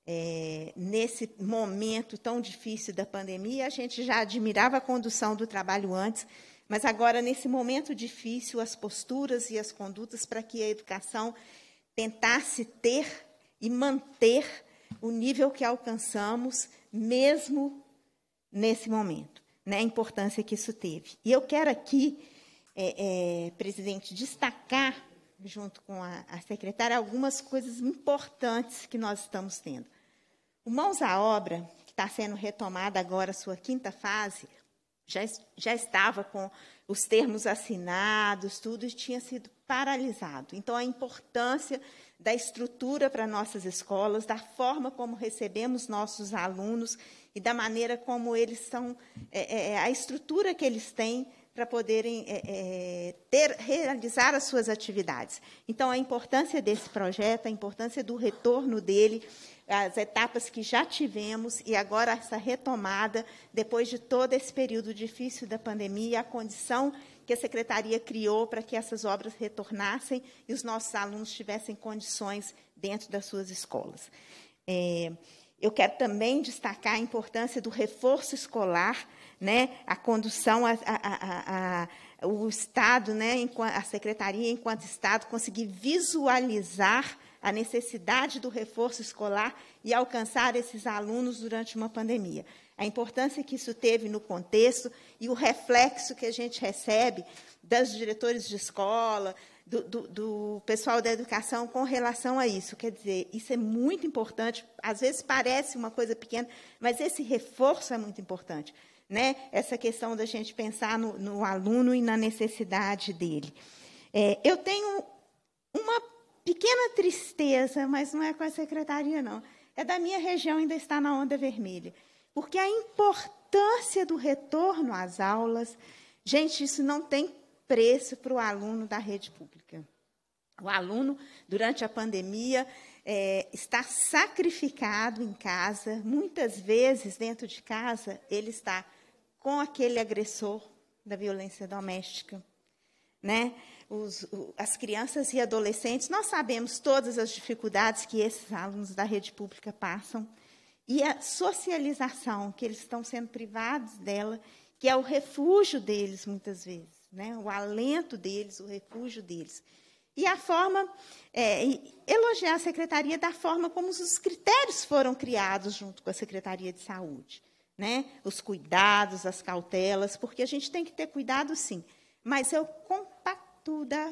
é, nesse momento tão difícil da pandemia. A gente já admirava a condução do trabalho antes, mas agora, nesse momento difícil, as posturas e as condutas para que a educação tentasse ter e manter o nível que alcançamos, mesmo nesse momento né, a importância que isso teve. E eu quero aqui, é, é, presidente, destacar, junto com a, a, secretária, algumas coisas importantes que nós estamos tendo. O Mãos à Obra, que está sendo retomada agora, sua quinta fase, já, já estava com os termos assinados, tudo e tinha sido paralisado. Então, a importância da estrutura para nossas escolas, da forma como recebemos nossos alunos e da maneira como eles são, é, é, é a estrutura que eles têm para poderem é, é, ter, realizar as suas atividades. Então, a importância desse projeto, a importância do retorno dele, as etapas que já tivemos e agora essa retomada, depois de todo esse período difícil da pandemia, a condição que a secretaria criou para que essas obras retornassem e os nossos alunos tivessem condições dentro das suas escolas. É, eu quero também destacar a importância do reforço escolar, né, a condução, a, a, a, a o Estado, né, a Secretaria, enquanto Estado, conseguir visualizar a necessidade do reforço escolar e alcançar esses alunos durante uma pandemia. A importância que isso teve no contexto e o reflexo que a gente recebe das diretores de escola, do, do, do, pessoal da educação com relação a isso. Quer dizer, isso é muito importante. Às vezes parece uma coisa pequena, mas esse reforço é muito importante. Né? Essa questão da gente pensar no, no aluno e na necessidade dele. É, eu tenho uma pequena tristeza, mas não é com a secretaria, não. É da minha região, ainda está na onda vermelha. Porque a importância do retorno às aulas, gente, isso não tem preço para o aluno da rede pública. O aluno, durante a pandemia, é, está sacrificado em casa. Muitas vezes, dentro de casa, ele está com aquele agressor da violência doméstica. Né? Os, o, as crianças e adolescentes, nós sabemos todas as dificuldades que esses alunos da rede pública passam. E a socialização, que eles estão sendo privados dela, que é o refúgio deles, muitas vezes né? o alento deles, o refúgio deles. E a forma, é, elogiar a secretaria da forma como os critérios foram criados junto com a Secretaria de Saúde. Né? Os cuidados, as cautelas, porque a gente tem que ter cuidado, sim. Mas eu compacto da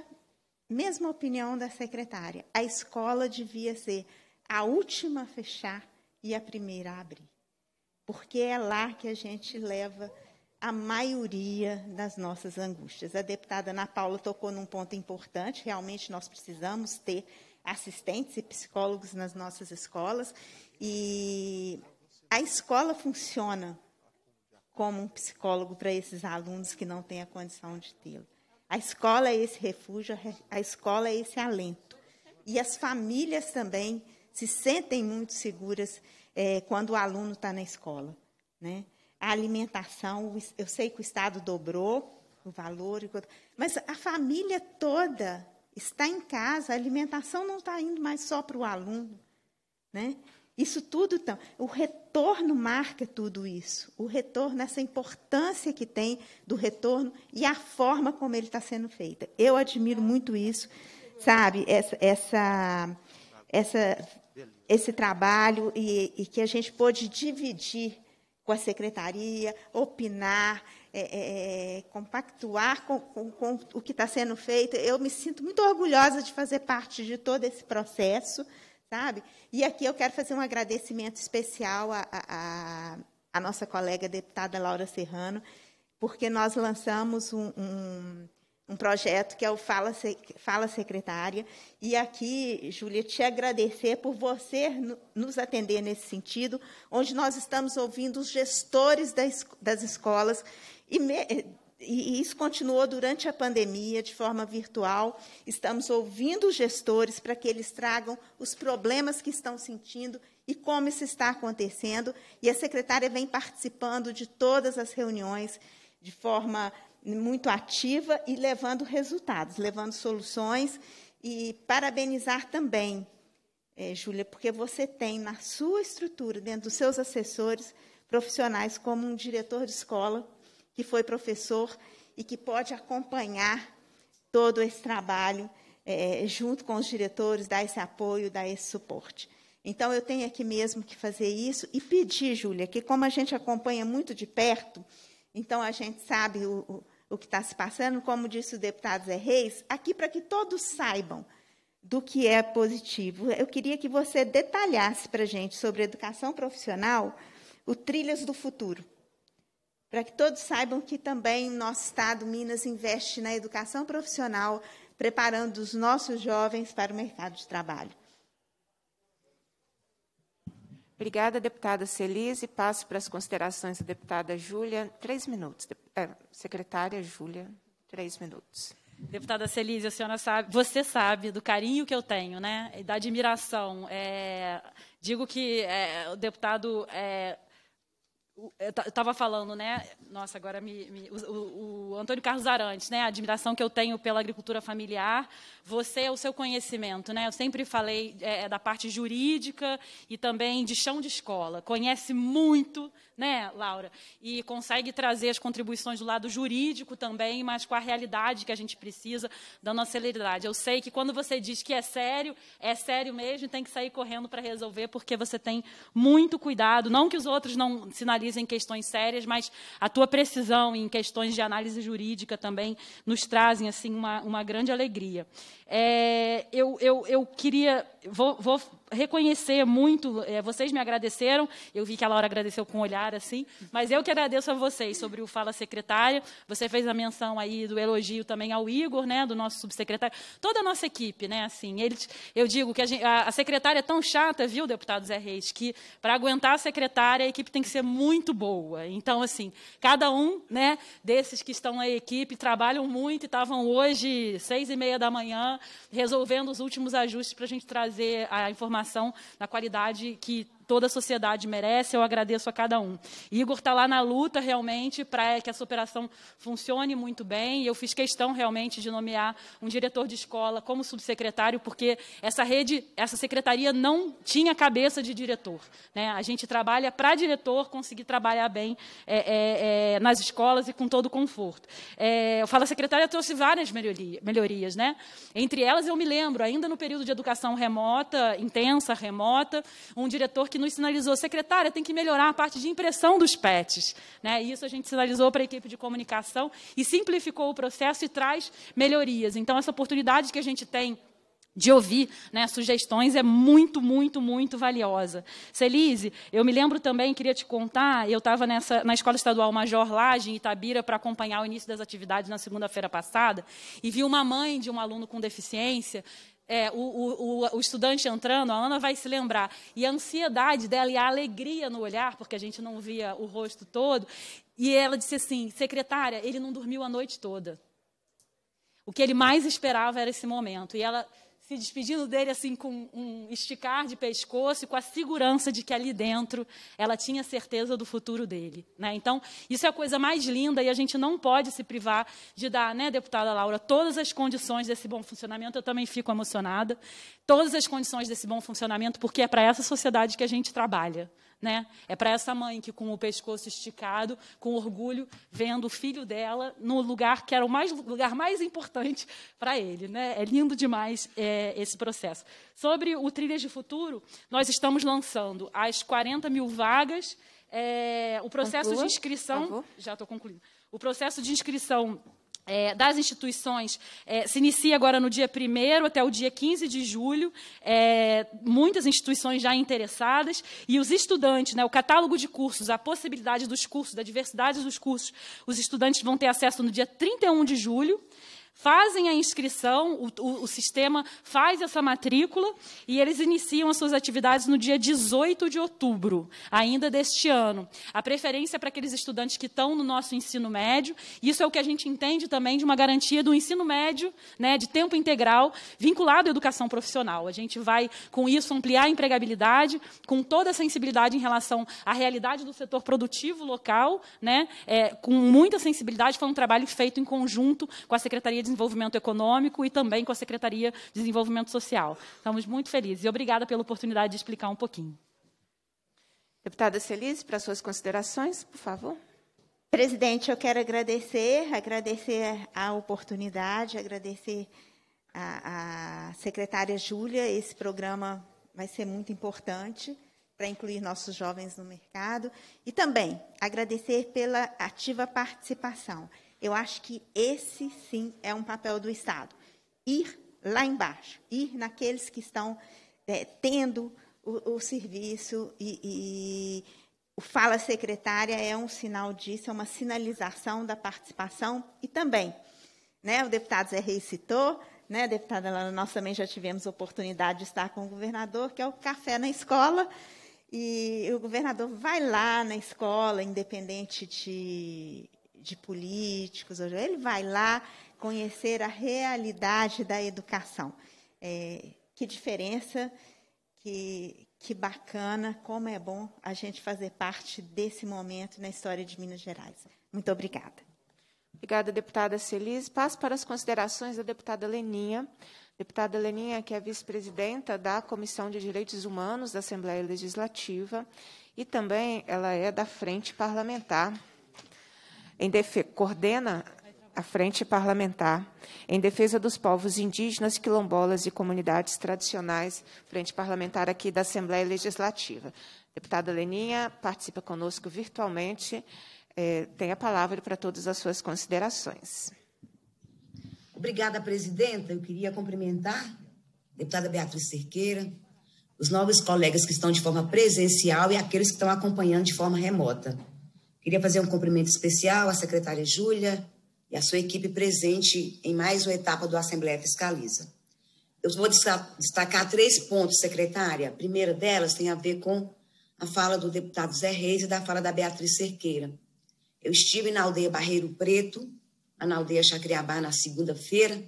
mesma opinião da secretária. A escola devia ser a última a fechar e a primeira a abrir. Porque é lá que a gente leva a maioria das nossas angústias. A deputada Ana Paula tocou num ponto importante, realmente nós precisamos ter assistentes e psicólogos nas nossas escolas e a escola funciona como um psicólogo para esses alunos que não têm a condição de tê-lo. A escola é esse refúgio, a escola é esse alento. E as famílias também se sentem muito seguras é, quando o aluno está na escola. Né? a alimentação, eu sei que o Estado dobrou o valor, mas a família toda está em casa, a alimentação não está indo mais só para o aluno. Né? Isso tudo, então, o retorno marca tudo isso. O retorno, essa importância que tem do retorno e a forma como ele está sendo feito. Eu admiro muito isso, sabe? Essa, essa, essa esse trabalho e, e que a gente pôde dividir com a secretaria, opinar, é, é, é, compactuar com, com, com, o que está sendo feito. Eu me sinto muito orgulhosa de fazer parte de todo esse processo, sabe? E aqui eu quero fazer um agradecimento especial à, a nossa colega deputada Laura Serrano, porque nós lançamos um, um um projeto que é o Fala, Fala Secretária. E aqui, Júlia, te agradecer por você nos atender nesse sentido, onde nós estamos ouvindo os gestores das, das escolas. E, e isso continuou durante a pandemia, de forma virtual. Estamos ouvindo os gestores para que eles tragam os problemas que estão sentindo e como isso está acontecendo. E a secretária vem participando de todas as reuniões de forma muito ativa e levando resultados, levando soluções. E parabenizar também, é, Júlia, porque você tem na sua estrutura, dentro dos seus assessores, profissionais como um diretor de escola, que foi professor e que pode acompanhar todo esse trabalho é, junto com os diretores, dar esse apoio, dar esse suporte. Então, eu tenho aqui mesmo que fazer isso e pedir, Júlia, que como a gente acompanha muito de perto, então a gente sabe o, o o que está se passando, como disse o deputado Zé Reis, aqui para que todos saibam do que é positivo. Eu queria que você detalhasse para a gente sobre educação profissional o Trilhas do Futuro, para que todos saibam que também nosso Estado, Minas, investe na educação profissional, preparando os nossos jovens para o mercado de trabalho. Obrigada, deputada Celise. Passo para as considerações da deputada Júlia. Três minutos. É, secretária Júlia, três minutos. Deputada Celise, a senhora sabe, você sabe do carinho que eu tenho, né? E da admiração. É, digo que é, o deputado é, eu estava falando, né? Nossa, agora me, me, o, o, Antônio Carlos Arantes, né? A admiração que eu tenho pela agricultura familiar. Você é o seu conhecimento, né? Eu sempre falei é, é, da parte jurídica e também de chão de escola. Conhece muito, né, Laura? E consegue trazer as contribuições do lado jurídico também, mas com a realidade que a gente precisa da nossa celeridade. Eu sei que quando você diz que é sério, é sério mesmo, tem que sair correndo para resolver, porque você tem muito cuidado. Não que os outros não sinalizem em questões sérias, mas a tua precisão em questões de análise jurídica também nos trazem assim uma, uma grande alegria. É, eu, eu, eu queria. Vou, vou reconhecer muito, é, vocês me agradeceram, eu vi que a Laura agradeceu com um olhar assim, mas eu que agradeço a vocês sobre o Fala Secretária. Você fez a menção aí do elogio também ao Igor, né, do nosso subsecretário, toda a nossa equipe, né, assim, eles, eu digo que a, gente, a, a secretária é tão chata, viu, deputado Zé Reis, que para aguentar a secretária a equipe tem que ser muito boa. Então, assim, cada um, né, desses que estão na equipe trabalham muito e estavam hoje seis e meia da manhã resolvendo os últimos ajustes para a gente trazer a informação determinação da qualidade que toda a sociedade merece, eu agradeço a cada um. Igor está lá na luta realmente para que essa operação funcione muito bem, e eu fiz questão realmente de nomear um diretor de escola como subsecretário, porque essa rede, essa secretaria não tinha cabeça de diretor. Né? A gente trabalha para diretor conseguir trabalhar bem é, é, é, nas escolas e com todo conforto. É, eu falo, a secretária trouxe várias melhoria, melhorias, né? entre elas eu me lembro, ainda no período de educação remota, intensa, remota, um diretor que que nos sinalizou, secretária, tem que melhorar a parte de impressão dos PETs. Né? Isso a gente sinalizou para a equipe de comunicação e simplificou o processo e traz melhorias. Então, essa oportunidade que a gente tem de ouvir né, sugestões é muito, muito, muito valiosa. Celise, eu me lembro também, queria te contar, eu estava na Escola Estadual Major Laje, em Itabira, para acompanhar o início das atividades na segunda-feira passada, e vi uma mãe de um aluno com deficiência é, o, o, o, estudante entrando, a Ana vai se lembrar, e a ansiedade dela e a alegria no olhar, porque a gente não via o rosto todo, e ela disse assim: secretária, ele não dormiu a noite toda. O que ele mais esperava era esse momento. E ela se despedindo dele assim com um esticar de pescoço e com a segurança de que ali dentro ela tinha certeza do futuro dele. Né? Então, isso é a coisa mais linda e a gente não pode se privar de dar, né, deputada Laura, todas as condições desse bom funcionamento. Eu também fico emocionada. Todas as condições desse bom funcionamento, porque é para essa sociedade que a gente trabalha. Né? É para essa mãe que, com o pescoço esticado, com orgulho, vendo o filho dela no lugar que era o mais, lugar mais importante para ele. Né? É lindo demais é, esse processo. Sobre o Trilhas de Futuro, nós estamos lançando as 40 mil vagas. É, o processo Conclua, de inscrição. Já estou concluindo. O processo de inscrição é, das instituições é, se inicia agora no dia 1 até o dia 15 de julho, é, muitas instituições já interessadas, e os estudantes, né, o catálogo de cursos, a possibilidade dos cursos, da diversidade dos cursos, os estudantes vão ter acesso no dia 31 de julho fazem a inscrição, o, o, o, sistema faz essa matrícula e eles iniciam as suas atividades no dia 18 de outubro, ainda deste ano. A preferência é para aqueles estudantes que estão no nosso ensino médio, isso é o que a gente entende também de uma garantia do ensino médio, né, de tempo integral, vinculado à educação profissional. A gente vai, com isso, ampliar a empregabilidade, com toda a sensibilidade em relação à realidade do setor produtivo local, né, é, com muita sensibilidade, foi um trabalho feito em conjunto com a Secretaria Desenvolvimento Econômico e também com a Secretaria de Desenvolvimento Social. Estamos muito felizes e obrigada pela oportunidade de explicar um pouquinho. Deputada Celise, para suas considerações, por favor. Presidente, eu quero agradecer, agradecer a oportunidade, agradecer a, a secretária Júlia. Esse programa vai ser muito importante para incluir nossos jovens no mercado. E também agradecer pela ativa participação. Eu acho que esse sim é um papel do Estado. Ir lá embaixo, ir naqueles que estão é, tendo o, o serviço e, e o Fala Secretária é um sinal disso, é uma sinalização da participação e também, né, o deputado Zé Reis citou, né, deputada Lana, nós também já tivemos oportunidade de estar com o governador, que é o café na escola, e o governador vai lá na escola, independente de de políticos, ele vai lá conhecer a realidade da educação. É, que diferença, que, que bacana, como é bom a gente fazer parte desse momento na história de Minas Gerais. Muito obrigada. Obrigada, deputada Celise Passo para as considerações da deputada Leninha. Deputada Leninha, que é vice-presidenta da Comissão de Direitos Humanos da Assembleia Legislativa e também ela é da Frente Parlamentar coordena a Frente Parlamentar em Defesa dos Povos Indígenas, Quilombolas e Comunidades Tradicionais, Frente Parlamentar aqui da Assembleia Legislativa. Deputada Leninha participa conosco virtualmente. É, tem a palavra para todas as suas considerações. Obrigada, presidenta. Eu queria cumprimentar deputada Beatriz Cerqueira, os novos colegas que estão de forma presencial e aqueles que estão acompanhando de forma remota. Queria fazer um cumprimento especial à secretária Júlia e à sua equipe presente em mais uma etapa do Assembleia Fiscaliza. Eu vou destacar três pontos, secretária. A primeira delas tem a ver com a fala do deputado Zé Reis e da fala da Beatriz Cerqueira. Eu estive na aldeia Barreiro Preto, na aldeia Chacriabá, na segunda-feira,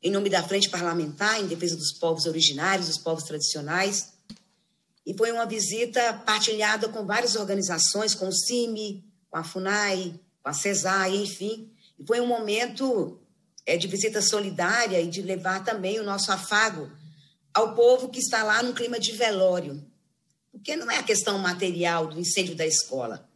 em nome da Frente Parlamentar em defesa dos povos originários, dos povos tradicionais. E foi uma visita partilhada com várias organizações, com o CIMI, com a FUNAI, com a CESAI, enfim. E foi um momento é, de visita solidária e de levar também o nosso afago ao povo que está lá no clima de velório. Porque não é a questão material do incêndio da escola,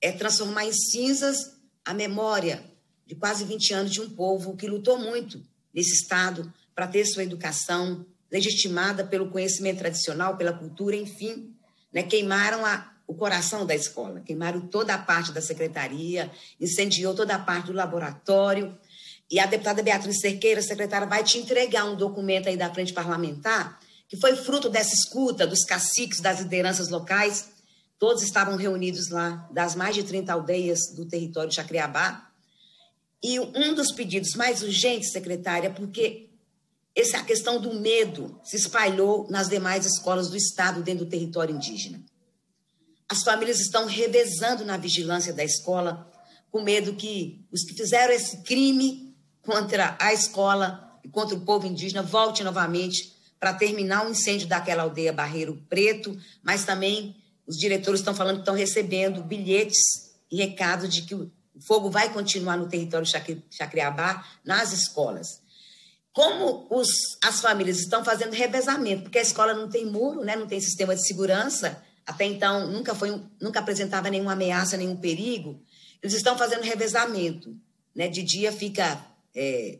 é transformar em cinzas a memória de quase 20 anos de um povo que lutou muito nesse Estado para ter sua educação legitimada pelo conhecimento tradicional, pela cultura, enfim. Né? Queimaram a, o coração da escola. Queimaram toda a parte da secretaria, incendiou toda a parte do laboratório. E a deputada Beatriz Cerqueira, secretária, vai te entregar um documento aí da frente parlamentar, que foi fruto dessa escuta dos caciques, das lideranças locais. Todos estavam reunidos lá, das mais de 30 aldeias do território de Chacriabá. E um dos pedidos mais urgentes, secretária, porque essa questão do medo se espalhou nas demais escolas do Estado dentro do território indígena. As famílias estão revezando na vigilância da escola, com medo que os que fizeram esse crime contra a escola e contra o povo indígena volte novamente para terminar o incêndio daquela aldeia Barreiro Preto, mas também os diretores estão falando que estão recebendo bilhetes e recados de que o fogo vai continuar no território Chacriabá, nas escolas. Como os, as famílias estão fazendo revezamento, porque a escola não tem muro, né, não tem sistema de segurança, até então nunca, foi, nunca apresentava nenhuma ameaça, nenhum perigo, eles estão fazendo revezamento. Né? De dia fica é,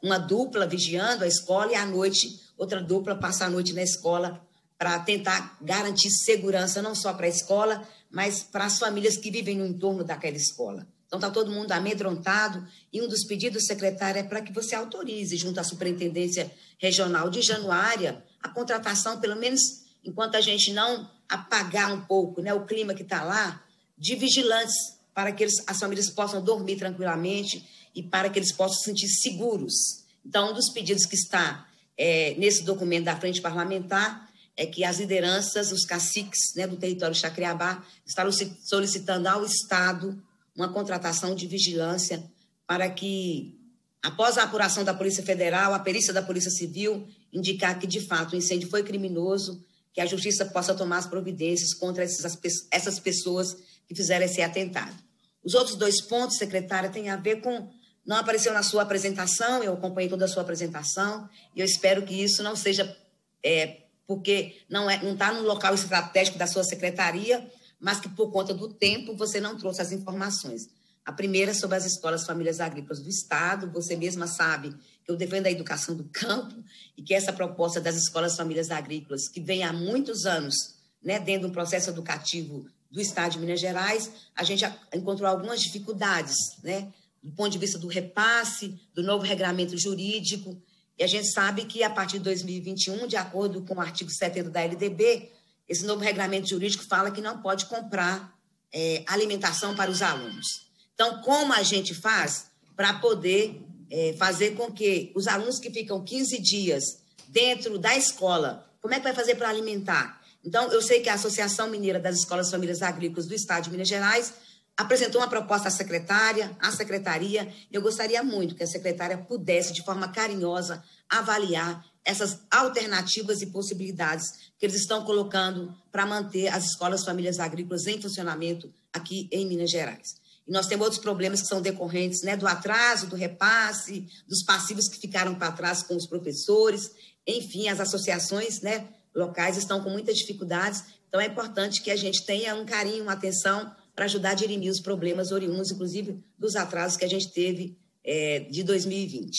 uma dupla vigiando a escola e à noite outra dupla passa a noite na escola para tentar garantir segurança não só para a escola, mas para as famílias que vivem no entorno daquela escola. Então está todo mundo amedrontado e um dos pedidos, secretário, é para que você autorize, junto à Superintendência Regional de Januária, a contratação, pelo menos enquanto a gente não apagar um pouco né, o clima que está lá, de vigilantes para que eles, as famílias possam dormir tranquilamente e para que eles possam se sentir seguros. Então, um dos pedidos que está é, nesse documento da Frente Parlamentar é que as lideranças, os caciques né, do território Chacriabá, estão solicitando ao Estado uma contratação de vigilância para que, após a apuração da Polícia Federal, a perícia da Polícia Civil, indicar que, de fato, o incêndio foi criminoso que a justiça possa tomar as providências contra essas pessoas que fizeram esse atentado. Os outros dois pontos, secretária, têm a ver com. Não apareceu na sua apresentação, eu acompanhei toda a sua apresentação, e eu espero que isso não seja. É, porque não está é, não tá no local estratégico da sua secretaria, mas que por conta do tempo você não trouxe as informações. A primeira é sobre as escolas famílias agrícolas do Estado. Você mesma sabe que eu defendo a educação do campo e que essa proposta das escolas famílias agrícolas, que vem há muitos anos né, dentro do processo educativo do Estado de Minas Gerais, a gente encontrou algumas dificuldades, né, do ponto de vista do repasse, do novo regramento jurídico. E a gente sabe que, a partir de 2021, de acordo com o artigo 70 da LDB, esse novo regramento jurídico fala que não pode comprar é, alimentação para os alunos. Então, como a gente faz para poder é, fazer com que os alunos que ficam 15 dias dentro da escola, como é que vai fazer para alimentar? Então, eu sei que a Associação Mineira das Escolas Famílias Agrícolas do Estado de Minas Gerais apresentou uma proposta à secretária, à secretaria. Eu gostaria muito que a secretária pudesse, de forma carinhosa, avaliar essas alternativas e possibilidades que eles estão colocando para manter as escolas famílias agrícolas em funcionamento aqui em Minas Gerais. E nós temos outros problemas que são decorrentes né, do atraso, do repasse, dos passivos que ficaram para trás com os professores. Enfim, as associações né, locais estão com muitas dificuldades. Então, é importante que a gente tenha um carinho, uma atenção para ajudar a dirimir os problemas oriundos, inclusive dos atrasos que a gente teve é, de 2020.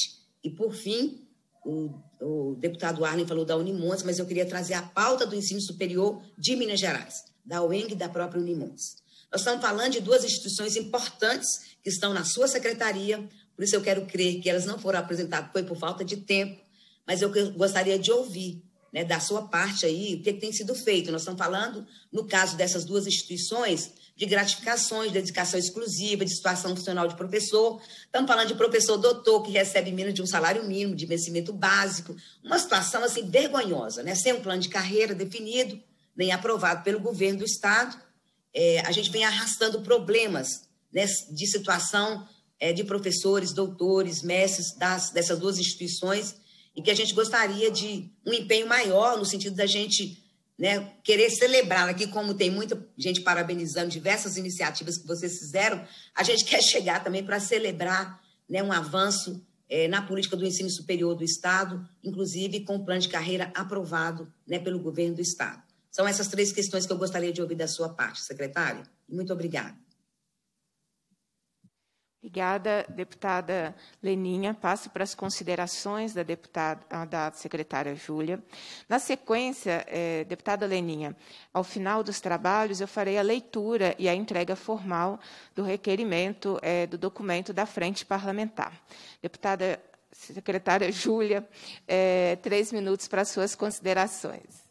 E, por fim, o, o deputado Arlen falou da Unimontes, mas eu queria trazer a pauta do ensino superior de Minas Gerais, da UENG e da própria Unimontes. Nós estamos falando de duas instituições importantes que estão na sua secretaria, por isso eu quero crer que elas não foram apresentadas, foi por falta de tempo, mas eu gostaria de ouvir né, da sua parte aí o é que, tem sido feito. Nós estamos falando, no caso dessas duas instituições, de gratificações, de dedicação exclusiva, de situação funcional de professor. Estamos falando de professor doutor que recebe menos de um salário mínimo, de vencimento básico. Uma situação assim vergonhosa, né? sem um plano de carreira definido, nem aprovado pelo governo do Estado é, a gente vem arrastando problemas né, de situação é, de professores, doutores, mestres das, dessas duas instituições, e que a gente gostaria de um empenho maior no sentido da gente né, querer celebrar aqui, como tem muita gente parabenizando diversas iniciativas que vocês fizeram, a gente quer chegar também para celebrar né, um avanço é, na política do ensino superior do Estado, inclusive com o plano de carreira aprovado né, pelo governo do Estado. São essas três questões que eu gostaria de ouvir da sua parte, secretário. Muito obrigada. Obrigada, deputada Leninha. Passo para as considerações da deputada, ah, da secretária Júlia. Na sequência, eh, deputada Leninha, ao final dos trabalhos, eu farei a leitura e a entrega formal do requerimento eh, do documento da frente parlamentar. Deputada secretária Júlia, eh, três minutos para suas considerações.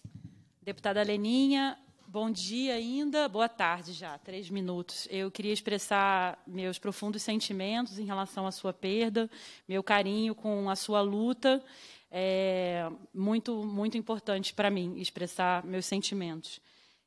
Deputada Leninha, bom dia ainda, boa tarde já, três minutos. Eu queria expressar meus profundos sentimentos em relação à sua perda, meu carinho com a sua luta. É muito, muito importante para mim expressar meus sentimentos.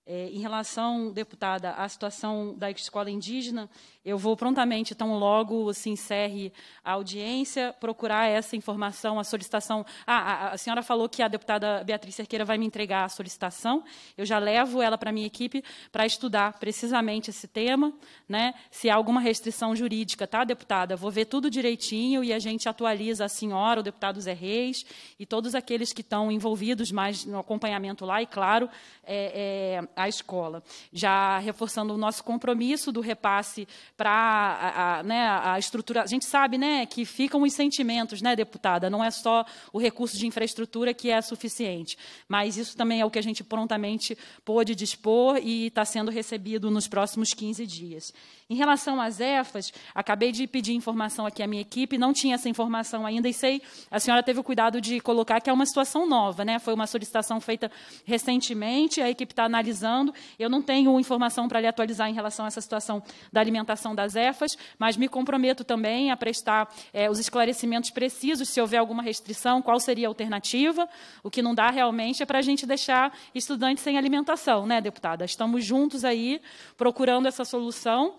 É, em relação, deputada, à situação da escola indígena, eu vou prontamente, então logo se assim, encerre a audiência, procurar essa informação, a solicitação. Ah, a, a senhora falou que a deputada Beatriz Cerqueira vai me entregar a solicitação. Eu já levo ela para a minha equipe para estudar precisamente esse tema, né? se há alguma restrição jurídica, tá, deputada? Vou ver tudo direitinho e a gente atualiza a senhora, o deputado Zé Reis e todos aqueles que estão envolvidos mais no acompanhamento lá e, claro, é, é, a escola. Já reforçando o nosso compromisso do repasse para a, a, né, a estrutura. A gente sabe né, que ficam os sentimentos, né, deputada? Não é só o recurso de infraestrutura que é suficiente, mas isso também é o que a gente prontamente pôde dispor e está sendo recebido nos próximos 15 dias. Em relação às EFAs, acabei de pedir informação aqui à minha equipe, não tinha essa informação ainda e sei, a senhora teve o cuidado de colocar que é uma situação nova, né? Foi uma solicitação feita recentemente, a equipe está analisando. Eu não tenho informação para lhe atualizar em relação a essa situação da alimentação questão das EFAS, mas me comprometo também a prestar é, os esclarecimentos precisos, se houver alguma restrição, qual seria a alternativa. O que não dá realmente é para a gente deixar estudantes sem alimentação, né, deputada? Estamos juntos aí procurando essa solução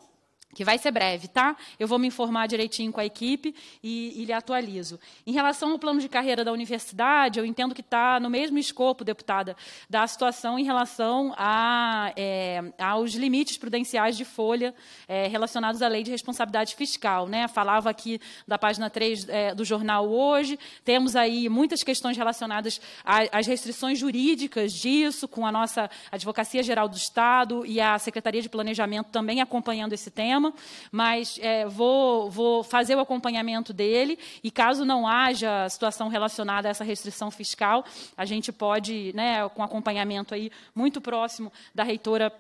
que vai ser breve, tá? Eu vou me informar direitinho com a equipe e, e lhe atualizo. Em relação ao plano de carreira da universidade, eu entendo que está no mesmo escopo, deputada, da situação em relação a, é, aos limites prudenciais de folha é, relacionados à lei de responsabilidade fiscal. Né? Falava aqui da página 3 é, do jornal hoje, temos aí muitas questões relacionadas às restrições jurídicas disso, com a nossa Advocacia Geral do Estado e a Secretaria de Planejamento também acompanhando esse tema mas é, vou, vou fazer o acompanhamento dele e caso não haja situação relacionada a essa restrição fiscal, a gente pode, né, com acompanhamento aí muito próximo da reitora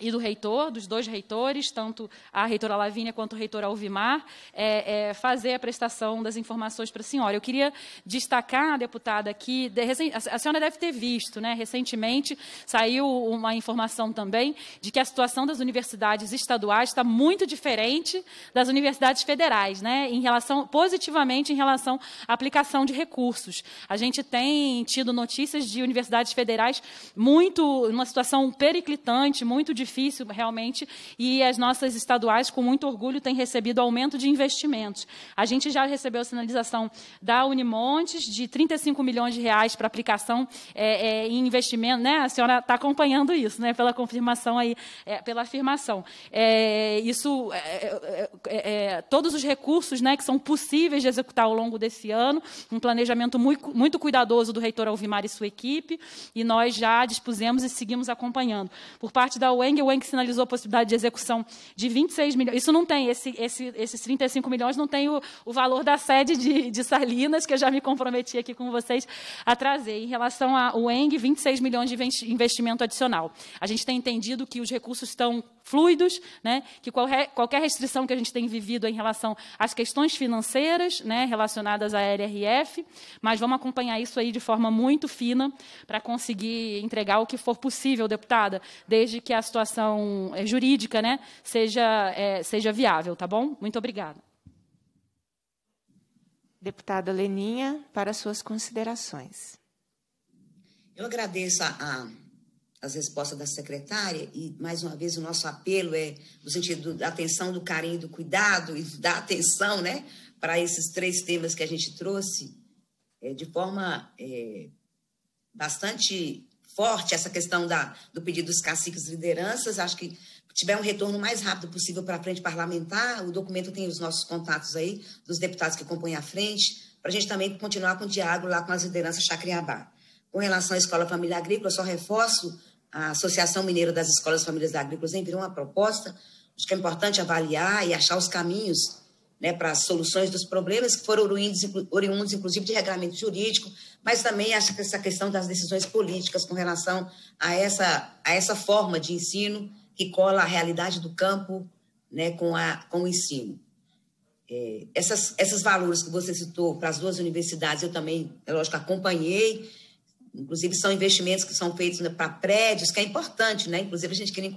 e do reitor, dos dois reitores, tanto a reitora Lavínia quanto o reitor Alvimar, é, é, fazer a prestação das informações para a senhora. Eu queria destacar, deputada, que de, a senhora deve ter visto, né, recentemente saiu uma informação também de que a situação das universidades estaduais está muito diferente das universidades federais, né, em relação, positivamente em relação à aplicação de recursos. A gente tem tido notícias de universidades federais muito, numa situação periclitante, muito difícil, difícil realmente, e as nossas estaduais, com muito orgulho, têm recebido aumento de investimentos. A gente já recebeu a sinalização da Unimontes de 35 milhões de reais para aplicação é, é, em investimento. Né? A senhora está acompanhando isso, né? pela confirmação aí, é, pela afirmação. É, isso, é, é, todos os recursos né, que são possíveis de executar ao longo desse ano, um planejamento muito, muito cuidadoso do reitor Alvimar e sua equipe, e nós já dispusemos e seguimos acompanhando. Por parte da UENG, Hoang que sinalizou a possibilidade de execução de 26 milhões. Isso não tem, esse, esse, esses 35 milhões não tem o, o valor da sede de, de, Salinas, que eu já me comprometi aqui com vocês a trazer. Em relação ao Eng 26 milhões de investimento adicional. A gente tem entendido que os recursos estão fluidos, né, que qualquer, qualquer restrição que a gente tem vivido em relação às questões financeiras né, relacionadas à LRF, mas vamos acompanhar isso aí de forma muito fina para conseguir entregar o que for possível, deputada, desde que a situação regulação é, jurídica né, seja, é, seja viável, tá bom? Muito obrigada. Deputada Leninha, para suas considerações. Eu agradeço a, a, as respostas da secretária e, mais uma vez, o nosso apelo é no sentido da atenção, do carinho, do cuidado e da atenção né, para esses três temas que a gente trouxe é, de forma é, bastante forte essa questão da, do pedido dos caciques lideranças. Acho que tiver um retorno mais rápido possível para a frente parlamentar. O documento tem os nossos contatos aí, dos deputados que compõem a frente, para a gente também continuar com o diálogo lá com as lideranças Chacriabá. Com relação à Escola Família Agrícola, só reforço a Associação Mineira das Escolas Famílias Agrícolas enviou uma proposta. Acho que é importante avaliar e achar os caminhos né, para as soluções dos problemas, que foram oriundos, oriundos, inclusive, de regulamento jurídico, mas também acho que essa questão das decisões políticas com relação a essa, a essa forma de ensino que cola a realidade do campo né, com, a, com o ensino. É, essas, esses valores que você citou para as duas universidades, eu também, é lógico, acompanhei, Inclusive, são investimentos que são feitos né, para prédios, que é importante, né? Inclusive, a gente quer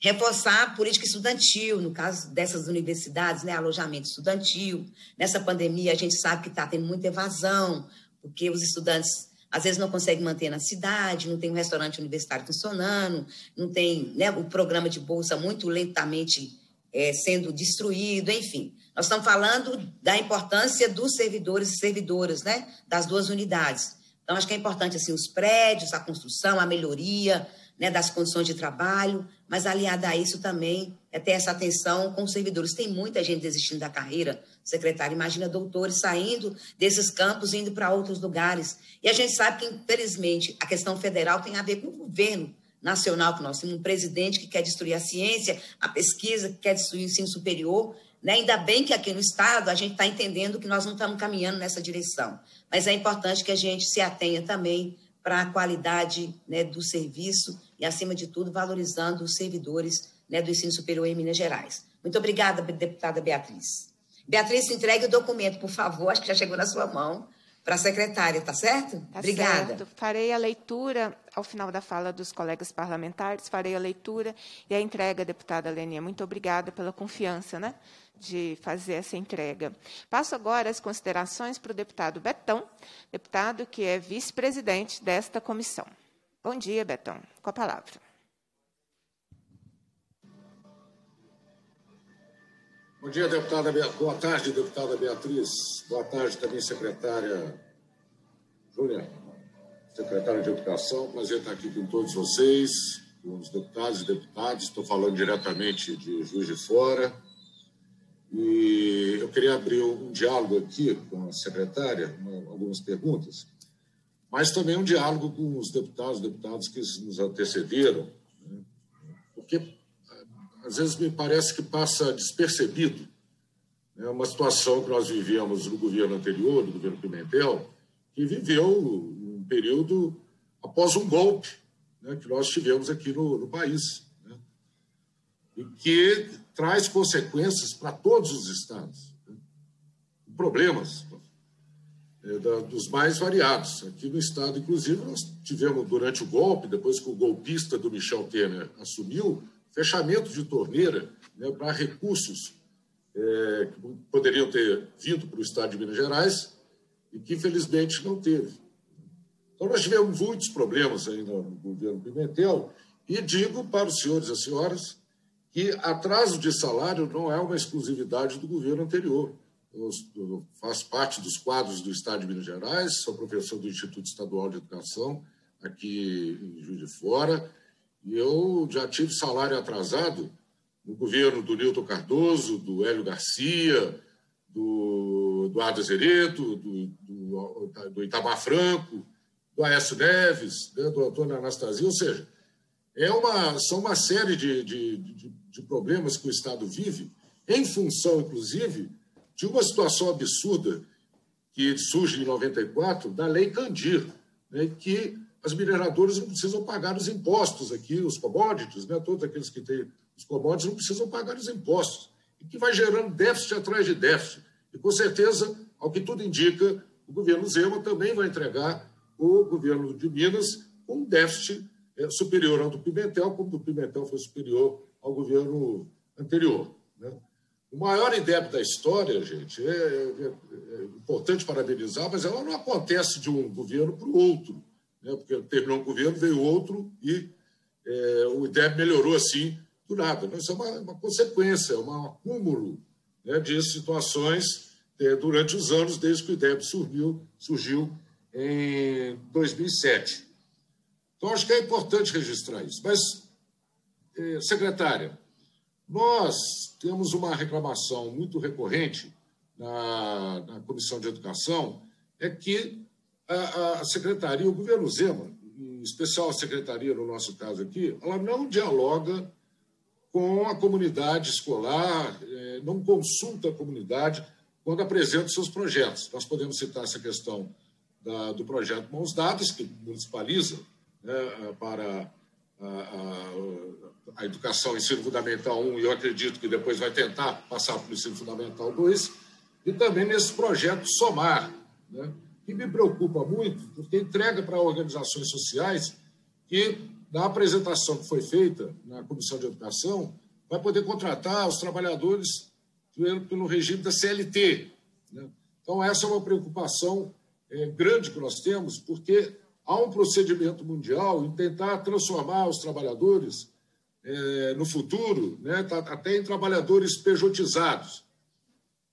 reforçar a política estudantil, no caso dessas universidades, né? Alojamento estudantil. Nessa pandemia, a gente sabe que está tendo muita evasão, porque os estudantes às vezes não conseguem manter na cidade, não tem um restaurante universitário funcionando, não tem né, o programa de bolsa muito lentamente é, sendo destruído, enfim. Nós estamos falando da importância dos servidores e servidoras, né? Das duas unidades então, acho que é importante assim, os prédios, a construção, a melhoria né, das condições de trabalho, mas aliada a isso também é ter essa atenção com os servidores. Tem muita gente desistindo da carreira, secretário. Imagina doutores saindo desses campos e indo para outros lugares. E a gente sabe que, infelizmente, a questão federal tem a ver com o governo nacional que nós temos, um presidente que quer destruir a ciência, a pesquisa, que quer destruir o ensino superior. Né? Ainda bem que aqui no Estado a gente está entendendo que nós não estamos caminhando nessa direção, mas é importante que a gente se atenha também para a qualidade né, do serviço e, acima de tudo, valorizando os servidores né, do ensino superior em Minas Gerais. Muito obrigada, deputada Beatriz. Beatriz, entregue o documento, por favor, acho que já chegou na sua mão, para a secretária, tá certo? Tá obrigada. Certo. Farei a leitura, ao final da fala dos colegas parlamentares, farei a leitura e a entrega, deputada Lenia. Muito obrigada pela confiança, né? de fazer essa entrega. Passo agora as considerações para o deputado Betão, deputado que é vice-presidente desta comissão. Bom dia, Betão. Com a palavra. Bom dia, deputada. Boa tarde, deputada Beatriz. Boa tarde também, secretária Júlia, secretária de Educação. Prazer estar aqui com todos vocês, com os deputados e deputadas. Estou falando diretamente de Juiz de Fora e eu queria abrir um diálogo aqui com a secretária, algumas perguntas, mas também um diálogo com os deputados, deputados que nos antecederam, né? porque eh, às vezes me parece que passa despercebido né? uma situação que nós vivemos no governo anterior, do governo Pimentel, que viveu um período após um golpe né? que nós tivemos aqui no, no país. Né, e que traz consequências para todos os estados, né? problemas é, da, dos mais variados. Aqui no estado, inclusive, nós tivemos durante o golpe, depois que o golpista do Michel Temer assumiu, fechamento de torneira né, para recursos é, que poderiam ter vindo para o estado de Minas Gerais e que, infelizmente, não teve. Então, nós tivemos muitos problemas aí no governo Pimentel, e digo para os senhores e as senhoras que atraso de salário não é uma exclusividade do governo anterior. Eu faço parte dos quadros do Estado de Minas Gerais, sou professor do Instituto Estadual de Educação aqui em Juiz de Fora, e eu já tive salário atrasado no governo do Nilton Cardoso, do Hélio Garcia, do Eduardo Azeredo, do, do, do Itamar Franco, do Aécio Neves, né, do Antônio Anastasia, ou seja, é uma, são uma série de, de, de de problemas que o Estado vive, em função, inclusive, de uma situação absurda que surge em 94 da Lei Candir, né, que as mineradoras não precisam pagar os impostos aqui, os commodities, né, todos aqueles que têm os commodities não precisam pagar os impostos, e que vai gerando déficit atrás de déficit. E, com certeza, ao que tudo indica, o governo Zema também vai entregar o governo de Minas um déficit eh, superior ao do Pimentel, como o Pimentel foi superior ao governo anterior. Né? O maior IDEB da história, gente, é, é, é, é, importante parabenizar, mas ela não acontece de um governo para o outro, né? porque terminou um governo, veio outro e é, o IDEB melhorou assim do nada. Né? Isso é uma, é uma consequência, é um acúmulo né, de situações é, durante os anos desde que o IDEB surgiu, surgiu em 2007. Então, acho que é importante registrar isso. Mas eh, secretária, nós temos uma reclamação muito recorrente na, na Comissão de Educação, é que a, a secretaria, o governo Zema, em especial a secretaria, no nosso caso aqui, ela não dialoga com a comunidade escolar, eh, não consulta a comunidade quando apresenta seus projetos. Nós podemos citar essa questão da, do projeto Mãos Dadas, que municipaliza né, para a, educação a educação ensino fundamental 1, e eu acredito que depois vai tentar passar para o ensino fundamental 2, e também nesse projeto Somar, né, que me preocupa muito, porque entrega para organizações sociais que, na apresentação que foi feita na Comissão de Educação, vai poder contratar os trabalhadores pelo regime da CLT. Né? Então, essa é uma preocupação é, grande que nós temos, porque há um procedimento mundial em tentar transformar os trabalhadores é, no futuro, né, tá, até em trabalhadores pejotizados.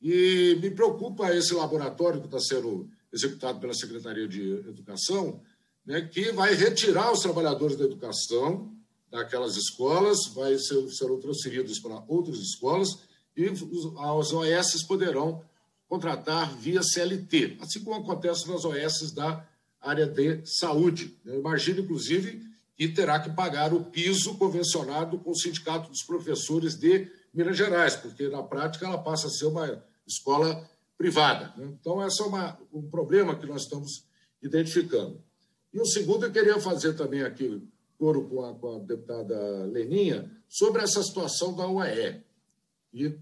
E me preocupa esse laboratório que está sendo executado pela Secretaria de Educação, né, que vai retirar os trabalhadores da educação daquelas escolas, vai ser, serão transferidos para outras escolas e as OS poderão contratar via CLT, assim como acontece nas OS da área de saúde. Eu imagino, inclusive, que terá que pagar o piso convencionado com o Sindicato dos Professores de Minas Gerais, porque na prática ela passa a ser uma escola privada. Né? Então, esse é uma, um problema que nós estamos identificando. E o segundo, eu queria fazer também aqui coro com a, com a deputada Leninha sobre essa situação da UAE, e,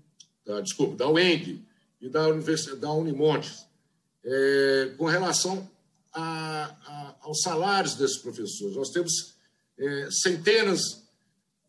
da, desculpa, da UENG e da, Universidade, da Unimontes, é, com relação a, a, aos salários desses professores. Nós temos é, centenas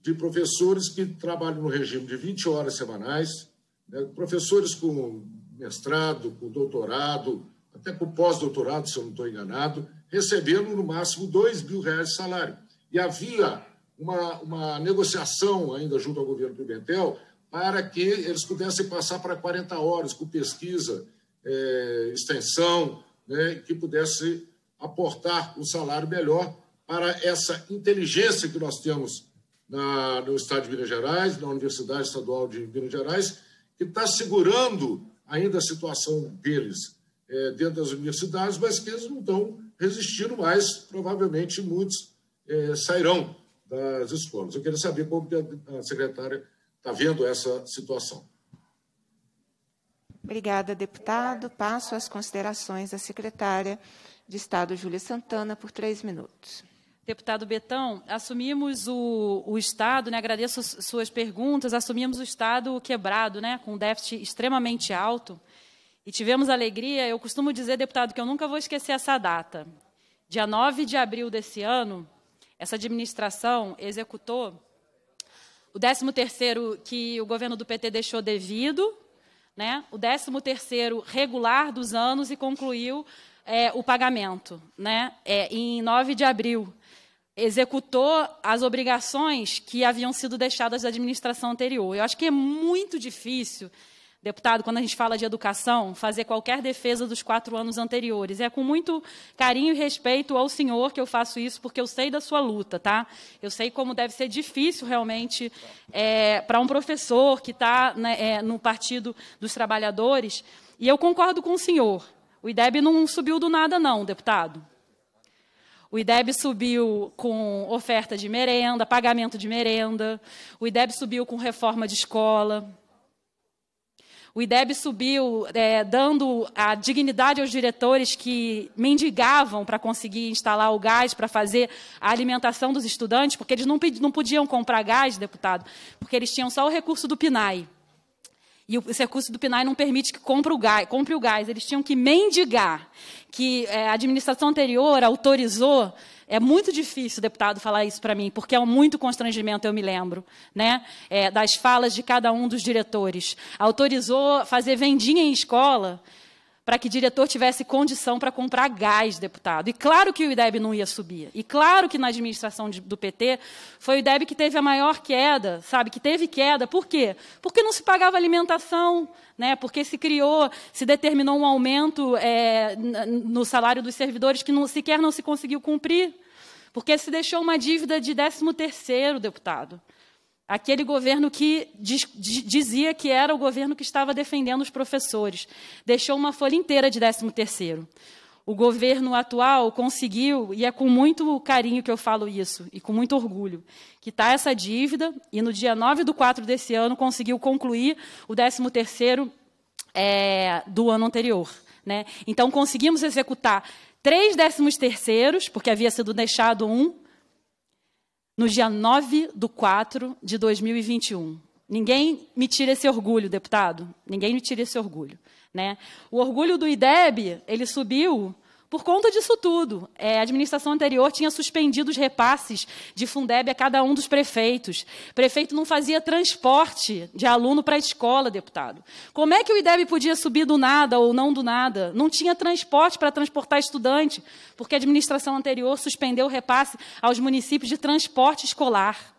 de professores que trabalham no regime de 20 horas semanais, né? professores com mestrado, com doutorado, até com pós-doutorado, se eu não estou enganado, recebendo no máximo dois mil reais de salário. E havia uma, uma negociação ainda junto ao governo Pimentel para que eles pudessem passar para 40 horas com pesquisa, é, extensão, né, que pudesse aportar um salário melhor para essa inteligência que nós temos na, no Estado de Minas Gerais, na Universidade Estadual de Minas Gerais, que está segurando ainda a situação deles é, dentro das universidades, mas que eles não estão resistindo mais, provavelmente muitos é, sairão das escolas. Eu queria saber como a secretária está vendo essa situação. Obrigada, deputado. Passo as considerações da secretária de Estado, Júlia Santana, por três minutos. Deputado Betão, assumimos o, o Estado, né, agradeço suas perguntas, assumimos o Estado quebrado, né, com um déficit extremamente alto, e tivemos alegria, eu costumo dizer, deputado, que eu nunca vou esquecer essa data. Dia 9 de abril desse ano, essa administração executou o 13º que o governo do PT deixou devido, né, o 13º regular dos anos e concluiu é, o pagamento, né, é, em 9 de abril. Executou as obrigações que haviam sido deixadas da administração anterior. Eu acho que é muito difícil deputado, quando a gente fala de educação, fazer qualquer defesa dos quatro anos anteriores. É com muito carinho e respeito ao senhor que eu faço isso, porque eu sei da sua luta, tá? Eu sei como deve ser difícil realmente é, para um professor que está né, é, no Partido dos Trabalhadores. E eu concordo com o senhor. O IDEB não subiu do nada, não, deputado. O IDEB subiu com oferta de merenda, pagamento de merenda. O IDEB subiu com reforma de escola. O IDEB subiu, é, dando a dignidade aos diretores que mendigavam para conseguir instalar o gás, para fazer a alimentação dos estudantes, porque eles não, não podiam comprar gás, deputado, porque eles tinham só o recurso do PNAE. E esse recurso do PNAE não permite que compre o gás. Compre o gás. Eles tinham que mendigar, que é, a administração anterior autorizou é muito difícil, deputado, falar isso para mim, porque é um muito constrangimento, eu me lembro, né? É, das falas de cada um dos diretores. Autorizou fazer vendinha em escola para que diretor tivesse condição para comprar gás, deputado. E claro que o IDEB não ia subir. E claro que na administração de, do PT foi o IDEB que teve a maior queda, sabe? Que teve queda. Por quê? Porque não se pagava alimentação, né? Porque se criou, se determinou um aumento é, no salário dos servidores que não, sequer não se conseguiu cumprir. Porque se deixou uma dívida de 13 terceiro, deputado aquele governo que diz, dizia que era o governo que estava defendendo os professores. Deixou uma folha inteira de 13 terceiro. O governo atual conseguiu, e é com muito carinho que eu falo isso, e com muito orgulho, quitar essa dívida, e no dia 9 do 4 desse ano conseguiu concluir o 13º é, do ano anterior. Né? Então, conseguimos executar três décimos terceiros, porque havia sido deixado um no dia 9 de 4 de 2021. Ninguém me tira esse orgulho, deputado. Ninguém me tira esse orgulho. Né? O orgulho do IDEB, ele subiu por conta disso tudo, é, a administração anterior tinha suspendido os repasses de Fundeb a cada um dos prefeitos. O prefeito não fazia transporte de aluno para a escola, deputado. Como é que o IDEB podia subir do nada ou não do nada? Não tinha transporte para transportar estudante, porque a administração anterior suspendeu o repasse aos municípios de transporte escolar.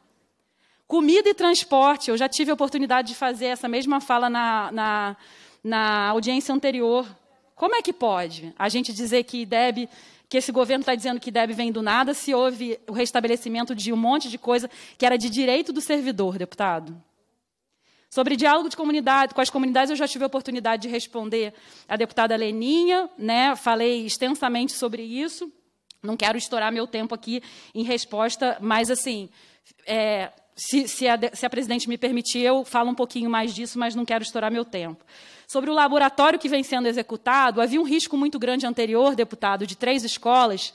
Comida e transporte, eu já tive a oportunidade de fazer essa mesma fala na, na, na audiência anterior como é que pode a gente dizer que deve que esse governo está dizendo que deve vem do nada se houve o restabelecimento de um monte de coisa que era de direito do servidor, deputado? Sobre diálogo de comunidade, com as comunidades, eu já tive a oportunidade de responder à deputada Leninha, né? falei extensamente sobre isso. Não quero estourar meu tempo aqui em resposta, mas, assim, é, se, se, a, se a presidente me permitir, eu falo um pouquinho mais disso, mas não quero estourar meu tempo. Sobre o laboratório que vem sendo executado, havia um risco muito grande anterior, deputado, de três escolas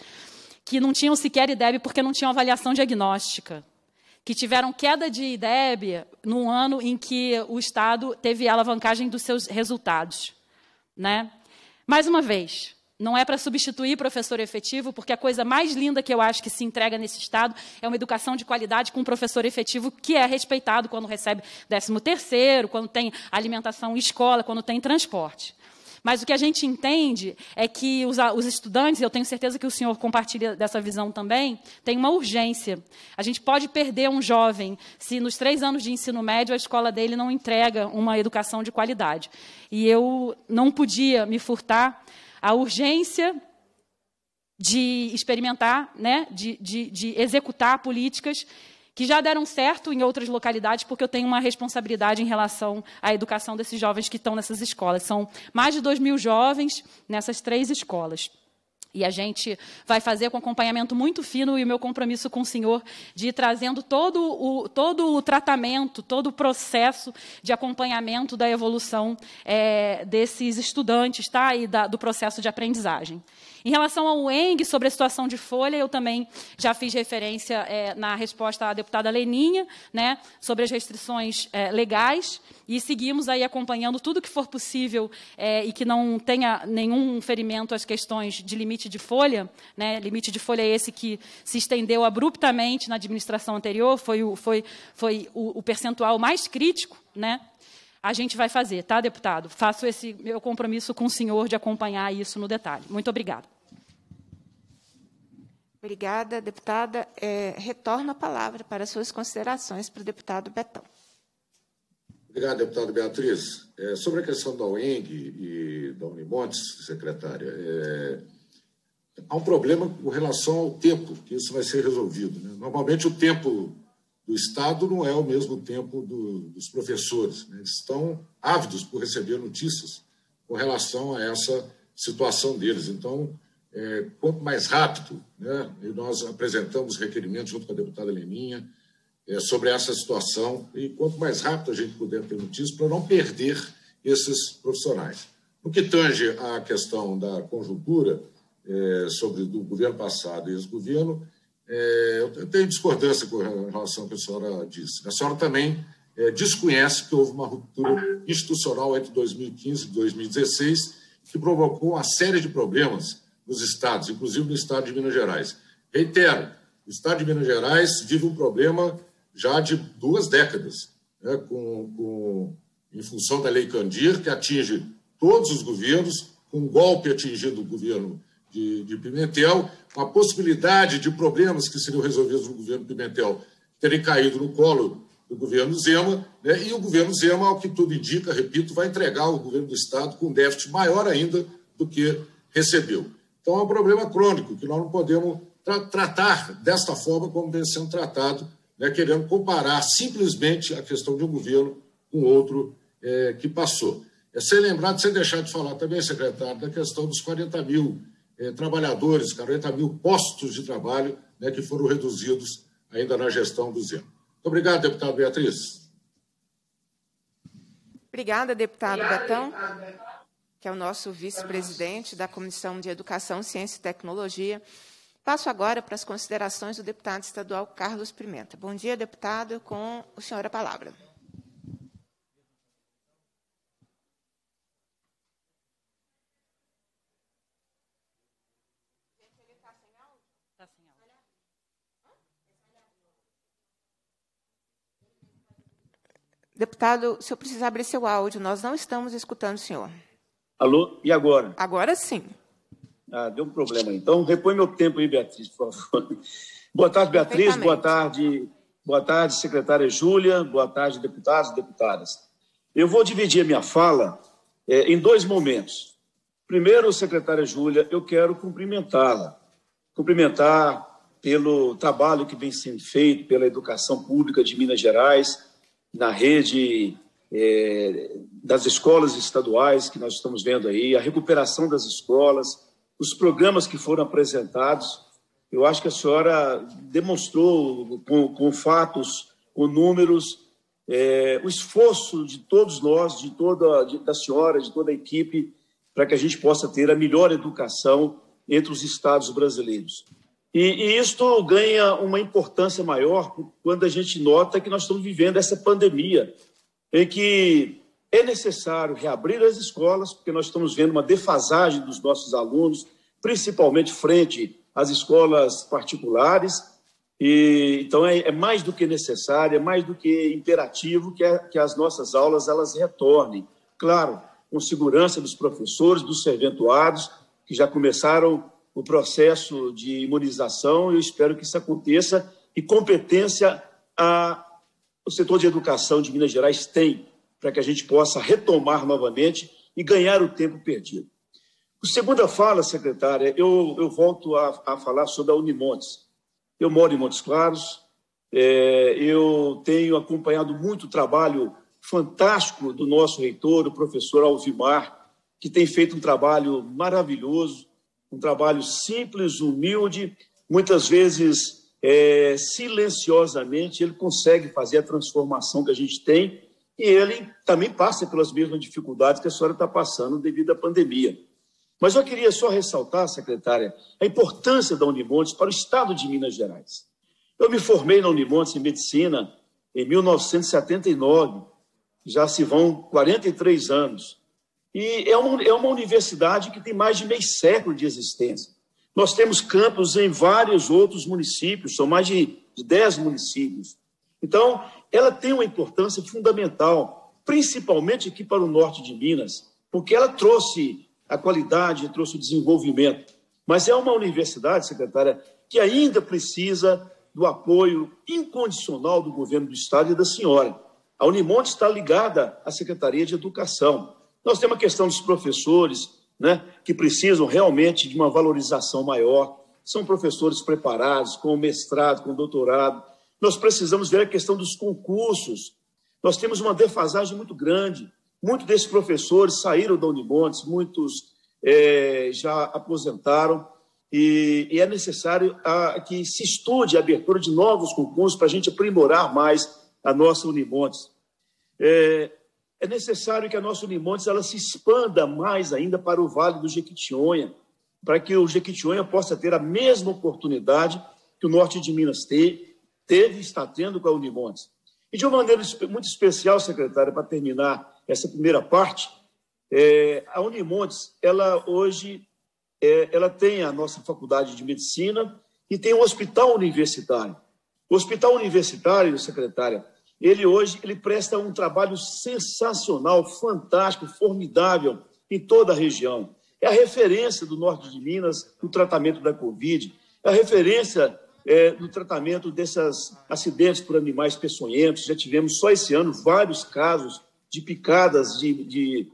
que não tinham sequer IDEB porque não tinham avaliação diagnóstica, que tiveram queda de IDEB num ano em que o Estado teve a alavancagem dos seus resultados. Né? Mais uma vez, não é para substituir professor efetivo, porque a coisa mais linda que eu acho que se entrega nesse Estado é uma educação de qualidade com um professor efetivo que é respeitado quando recebe 13 terceiro, quando tem alimentação escola, quando tem transporte. Mas o que a gente entende é que os, os estudantes, eu tenho certeza que o senhor compartilha dessa visão também, tem uma urgência. A gente pode perder um jovem se nos três anos de ensino médio a escola dele não entrega uma educação de qualidade. E eu não podia me furtar a urgência de experimentar, né, de, de, de executar políticas que já deram certo em outras localidades, porque eu tenho uma responsabilidade em relação à educação desses jovens que estão nessas escolas. São mais de 2 mil jovens nessas três escolas. E a gente vai fazer com acompanhamento muito fino e o meu compromisso com o Senhor de ir trazendo todo o, todo o tratamento, todo o processo de acompanhamento da evolução é, desses estudantes tá? e da, do processo de aprendizagem. Em relação ao ENG, sobre a situação de folha, eu também já fiz referência é, na resposta à deputada Leninha, né, sobre as restrições é, legais, e seguimos aí acompanhando tudo que for possível é, e que não tenha nenhum ferimento às questões de limite de folha. Né, limite de folha é esse que se estendeu abruptamente na administração anterior, foi o, foi, foi o, o percentual mais crítico, né, a gente vai fazer, tá, deputado? Faço esse meu compromisso com o senhor de acompanhar isso no detalhe. Muito obrigada. Obrigada, deputada. É, retorno a palavra para suas considerações para o deputado Betão. Obrigado, deputada Beatriz. É, sobre a questão da UENG e da Unimontes, secretária, é, há um problema com relação ao tempo que isso vai ser resolvido. Né? Normalmente o tempo do Estado não é ao mesmo tempo do, dos professores. Né? Eles estão ávidos por receber notícias com relação a essa situação deles. Então, é, quanto mais rápido, né? E nós apresentamos requerimentos junto com a deputada Leninha é, sobre essa situação, e quanto mais rápido a gente puder ter notícias para não perder esses profissionais. No que tange à questão da conjuntura é, sobre do governo passado e esse governo, é, eu tenho discordância com relação ao que a senhora disse. A senhora também é, desconhece que houve uma ruptura institucional entre 2015 e 2016 que provocou uma série de problemas nos estados, inclusive no estado de Minas Gerais. Reitero, o estado de Minas Gerais vive um problema já de duas décadas, né, com, com, em função da Lei Candir, que atinge todos os governos, com um golpe atingido o governo de, de Pimentel, com a possibilidade de problemas que seriam resolvidos no governo Pimentel terem caído no colo do governo Zema, né? e o governo Zema, ao que tudo indica, repito, vai entregar o governo do Estado com um déficit maior ainda do que recebeu. Então é um problema crônico que nós não podemos tra tratar desta forma como vem sendo tratado, né? querendo comparar simplesmente a questão de um governo com outro é, que passou. É ser lembrado sem deixar de falar também, secretário, da questão dos 40 mil eh, trabalhadores, 40 mil postos de trabalho né, que foram reduzidos ainda na gestão do Zema. Muito obrigado, deputada Beatriz. Obrigada, deputado Betão, que é o nosso vice-presidente da Comissão de Educação, Ciência e Tecnologia. Passo agora para as considerações do deputado estadual Carlos Pimenta. Bom dia, deputado, com o senhor a palavra. Deputado, o senhor precisa abrir seu áudio, nós não estamos escutando o senhor. Alô, e agora? Agora sim. Ah, deu um problema. Então, repõe meu tempo aí, Beatriz, por favor. Boa tarde, Beatriz. Boa tarde, boa tarde, secretária Júlia. Boa tarde, deputados e deputadas. Eu vou dividir a minha fala é, em dois momentos. Primeiro, secretária Júlia, eu quero cumprimentá-la, cumprimentar pelo trabalho que vem sendo feito pela educação pública de Minas Gerais, na rede é, das escolas estaduais que nós estamos vendo aí, a recuperação das escolas, os programas que foram apresentados. Eu acho que a senhora demonstrou com, com fatos, com números, é, o esforço de todos nós, de toda de, da senhora, de toda a equipe, para que a gente possa ter a melhor educação entre os estados brasileiros. E, e isto ganha uma importância maior quando a gente nota que nós estamos vivendo essa pandemia, em que é necessário reabrir as escolas, porque nós estamos vendo uma defasagem dos nossos alunos, principalmente frente às escolas particulares. E, então, é, é mais do que necessário, é mais do que imperativo que, que as nossas aulas elas retornem. Claro, com segurança dos professores, dos serventuados, que já começaram o processo de imunização. Eu espero que isso aconteça e competência a, o setor de educação de Minas Gerais tem para que a gente possa retomar novamente e ganhar o tempo perdido. A segunda fala, secretária, eu, eu volto a, a falar sobre a Unimontes. Eu moro em Montes Claros, é, eu tenho acompanhado muito o trabalho fantástico do nosso reitor, o professor Alvimar, que tem feito um trabalho maravilhoso um trabalho simples, humilde, muitas vezes é, silenciosamente, ele consegue fazer a transformação que a gente tem e ele também passa pelas mesmas dificuldades que a senhora está passando devido à pandemia. Mas eu queria só ressaltar, secretária, a importância da Unimontes para o estado de Minas Gerais. Eu me formei na Unimontes em medicina em 1979, já se vão 43 anos. E é uma, é uma universidade que tem mais de meio século de existência. Nós temos campos em vários outros municípios, são mais de, de 10 municípios. Então, ela tem uma importância fundamental, principalmente aqui para o norte de Minas, porque ela trouxe a qualidade, trouxe o desenvolvimento. Mas é uma universidade, secretária, que ainda precisa do apoio incondicional do governo do Estado e da senhora. A Unimonte está ligada à Secretaria de Educação. Nós temos a questão dos professores, né, que precisam realmente de uma valorização maior. São professores preparados, com mestrado, com doutorado. Nós precisamos ver a questão dos concursos. Nós temos uma defasagem muito grande. Muitos desses professores saíram da Unimontes, muitos é, já aposentaram. E, e é necessário a, que se estude a abertura de novos concursos para a gente aprimorar mais a nossa Unimontes. É, é necessário que a nossa Unimontes ela se expanda mais ainda para o Vale do Jequitinhonha, para que o Jequitinhonha possa ter a mesma oportunidade que o norte de Minas teve, teve e está tendo com a Unimontes. E de uma maneira muito especial, secretária, para terminar essa primeira parte, é, a Unimontes, ela hoje, é, ela tem a nossa faculdade de medicina e tem um hospital universitário. O hospital universitário, secretária, ele hoje ele presta um trabalho sensacional, fantástico, formidável em toda a região. É a referência do norte de Minas no tratamento da Covid, é a referência é, no tratamento desses acidentes por animais peçonhentos. Já tivemos só esse ano vários casos de picadas de, de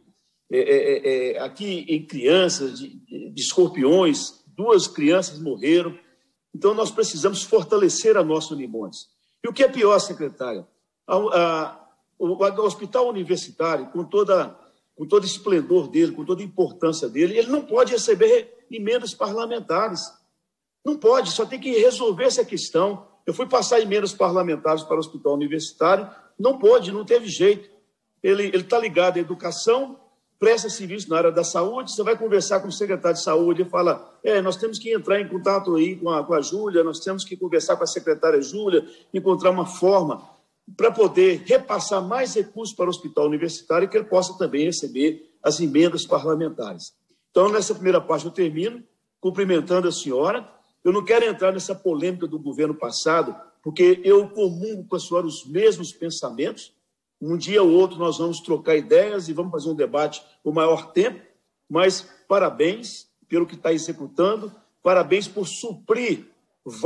é, é, é, é aqui em crianças, de, de escorpiões. Duas crianças morreram. Então, nós precisamos fortalecer a nossa Unimontes. E o que é pior, secretária? o hospital universitário, com, toda, com todo esplendor dele, com toda a importância dele, ele não pode receber emendas parlamentares. Não pode, só tem que resolver essa questão. Eu fui passar emendas parlamentares para o hospital universitário, não pode não teve jeito. Ele está ligado à educação, presta serviço na área da saúde, você vai conversar com o secretário de saúde e fala, é, nós temos que entrar em contato aí com a, com a Júlia, nós temos que conversar com a secretária Júlia, encontrar uma forma para poder repassar mais recursos para o hospital universitário e que ele possa também receber as emendas parlamentares. Então, nessa primeira parte, eu termino cumprimentando a senhora. Eu não quero entrar nessa polêmica do governo passado, porque eu comungo com a senhora os mesmos pensamentos. Um dia ou outro nós vamos trocar ideias e vamos fazer um debate por maior tempo, mas parabéns pelo que está executando, parabéns por suprir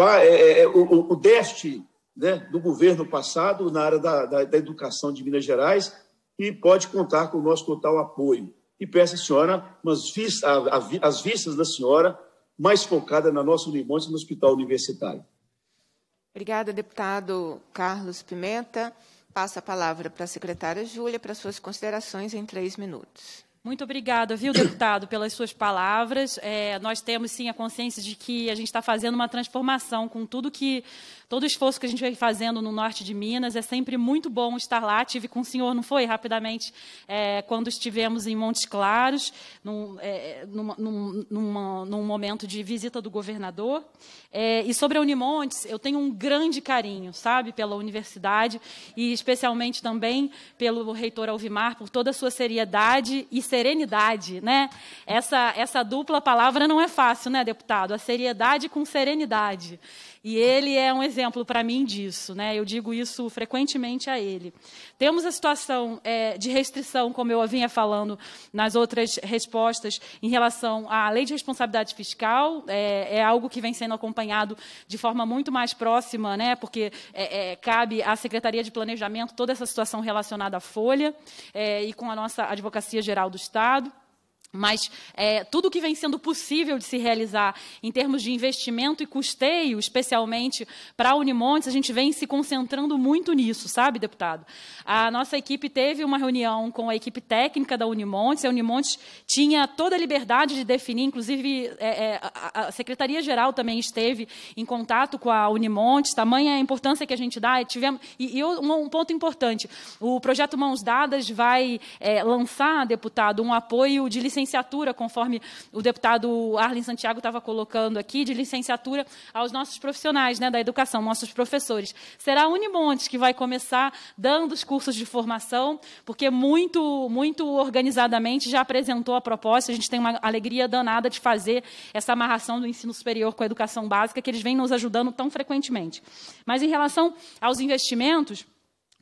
é, é, é, o, o déficit né, do governo passado na área da, da, da, educação de Minas Gerais e pode contar com o nosso total apoio. E peço à senhora umas vistas, a, a, as vistas da senhora mais focada na nossa Unimontes no Hospital Universitário. Obrigada, deputado Carlos Pimenta. Passa a palavra para a secretária Júlia para suas considerações em três minutos. Muito obrigada, viu, deputado, pelas suas palavras. É, nós temos, sim, a consciência de que a gente está fazendo uma transformação com tudo que Todo o esforço que a gente vem fazendo no norte de Minas é sempre muito bom estar lá. Tive com o senhor, não foi? Rapidamente, é, quando estivemos em Montes Claros, num, é, numa, numa, num, momento de visita do governador. É, e sobre a Unimontes, eu tenho um grande carinho, sabe, pela universidade e especialmente também pelo reitor Alvimar, por toda a sua seriedade e serenidade, né? Essa, essa dupla palavra não é fácil, né, deputado? A seriedade com serenidade. E ele é um exemplo para mim disso, né? Eu digo isso frequentemente a ele. Temos a situação é, de restrição, como eu vinha falando nas outras respostas, em relação à lei de responsabilidade fiscal, é, é algo que vem sendo acompanhado de forma muito mais próxima, né? Porque é, é cabe à Secretaria de Planejamento toda essa situação relacionada à folha é, e com a nossa Advocacia Geral do Estado. Mas é, tudo que vem sendo possível de se realizar em termos de investimento e custeio, especialmente para a Unimontes, a gente vem se concentrando muito nisso, sabe, deputado? A nossa equipe teve uma reunião com a equipe técnica da Unimontes. A Unimontes tinha toda a liberdade de definir, inclusive é, é, a Secretaria-Geral também esteve em contato com a Unimontes, tamanha a importância que a gente dá. E, tivemos, e, e um, um, ponto importante, o projeto Mãos Dadas vai é, lançar, deputado, um apoio de licenciamento licenciatura, conforme o deputado Arlen Santiago estava colocando aqui, de licenciatura aos nossos profissionais né, da educação, nossos professores. Será a Unimontes que vai começar dando os cursos de formação, porque muito, muito organizadamente já apresentou a proposta, a gente tem uma alegria danada de fazer essa amarração do ensino superior com a educação básica, que eles vêm nos ajudando tão frequentemente. Mas em relação aos investimentos,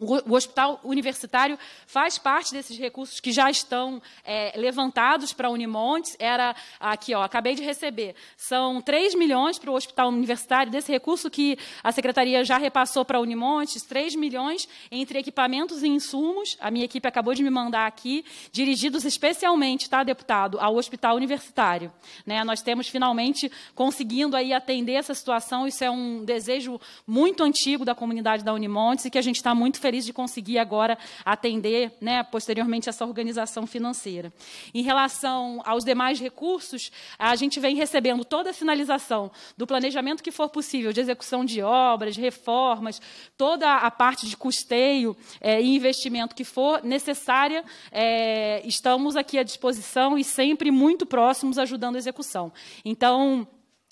o hospital universitário faz parte desses recursos que já estão é, levantados para a Unimontes. Era aqui, ó, acabei de receber. São 3 milhões para o hospital universitário, desse recurso que a secretaria já repassou para a Unimontes, 3 milhões entre equipamentos e insumos. A minha equipe acabou de me mandar aqui, dirigidos especialmente, tá, deputado, ao hospital universitário. Né? Nós temos finalmente conseguindo aí atender essa situação. Isso é um desejo muito antigo da comunidade da Unimontes e que a gente está muito feliz feliz de conseguir agora atender, né, posteriormente, essa organização financeira. Em relação aos demais recursos, a gente vem recebendo toda a sinalização do planejamento que for possível, de execução de obras, reformas, toda a parte de custeio é, e investimento que for necessária, é, estamos aqui à disposição e sempre muito próximos ajudando a execução. Então,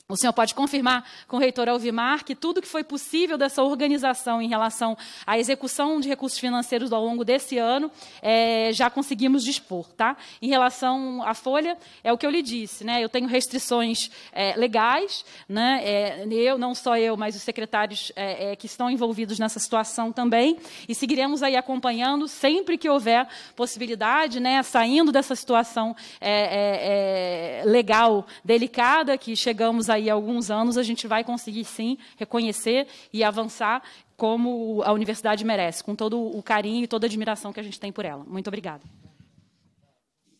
o senhor pode confirmar com o reitor Alvimar que tudo que foi possível dessa organização em relação à execução de recursos financeiros ao longo desse ano, é, já conseguimos dispor. Tá? Em relação à folha, é o que eu lhe disse. Né? Eu tenho restrições é, legais, né? É, eu, não só eu, mas os secretários é, é, que estão envolvidos nessa situação também, e seguiremos aí acompanhando sempre que houver possibilidade, né, saindo dessa situação é, legal, delicada, que chegamos a aí alguns anos, a gente vai conseguir sim reconhecer e avançar como a universidade merece, com todo o carinho e toda a admiração que a gente tem por ela. Muito obrigada.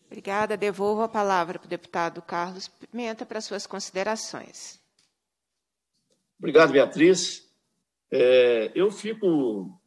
Obrigada. Devolvo a palavra para o deputado Carlos Pimenta para suas considerações. Obrigado, Beatriz. É, eu fico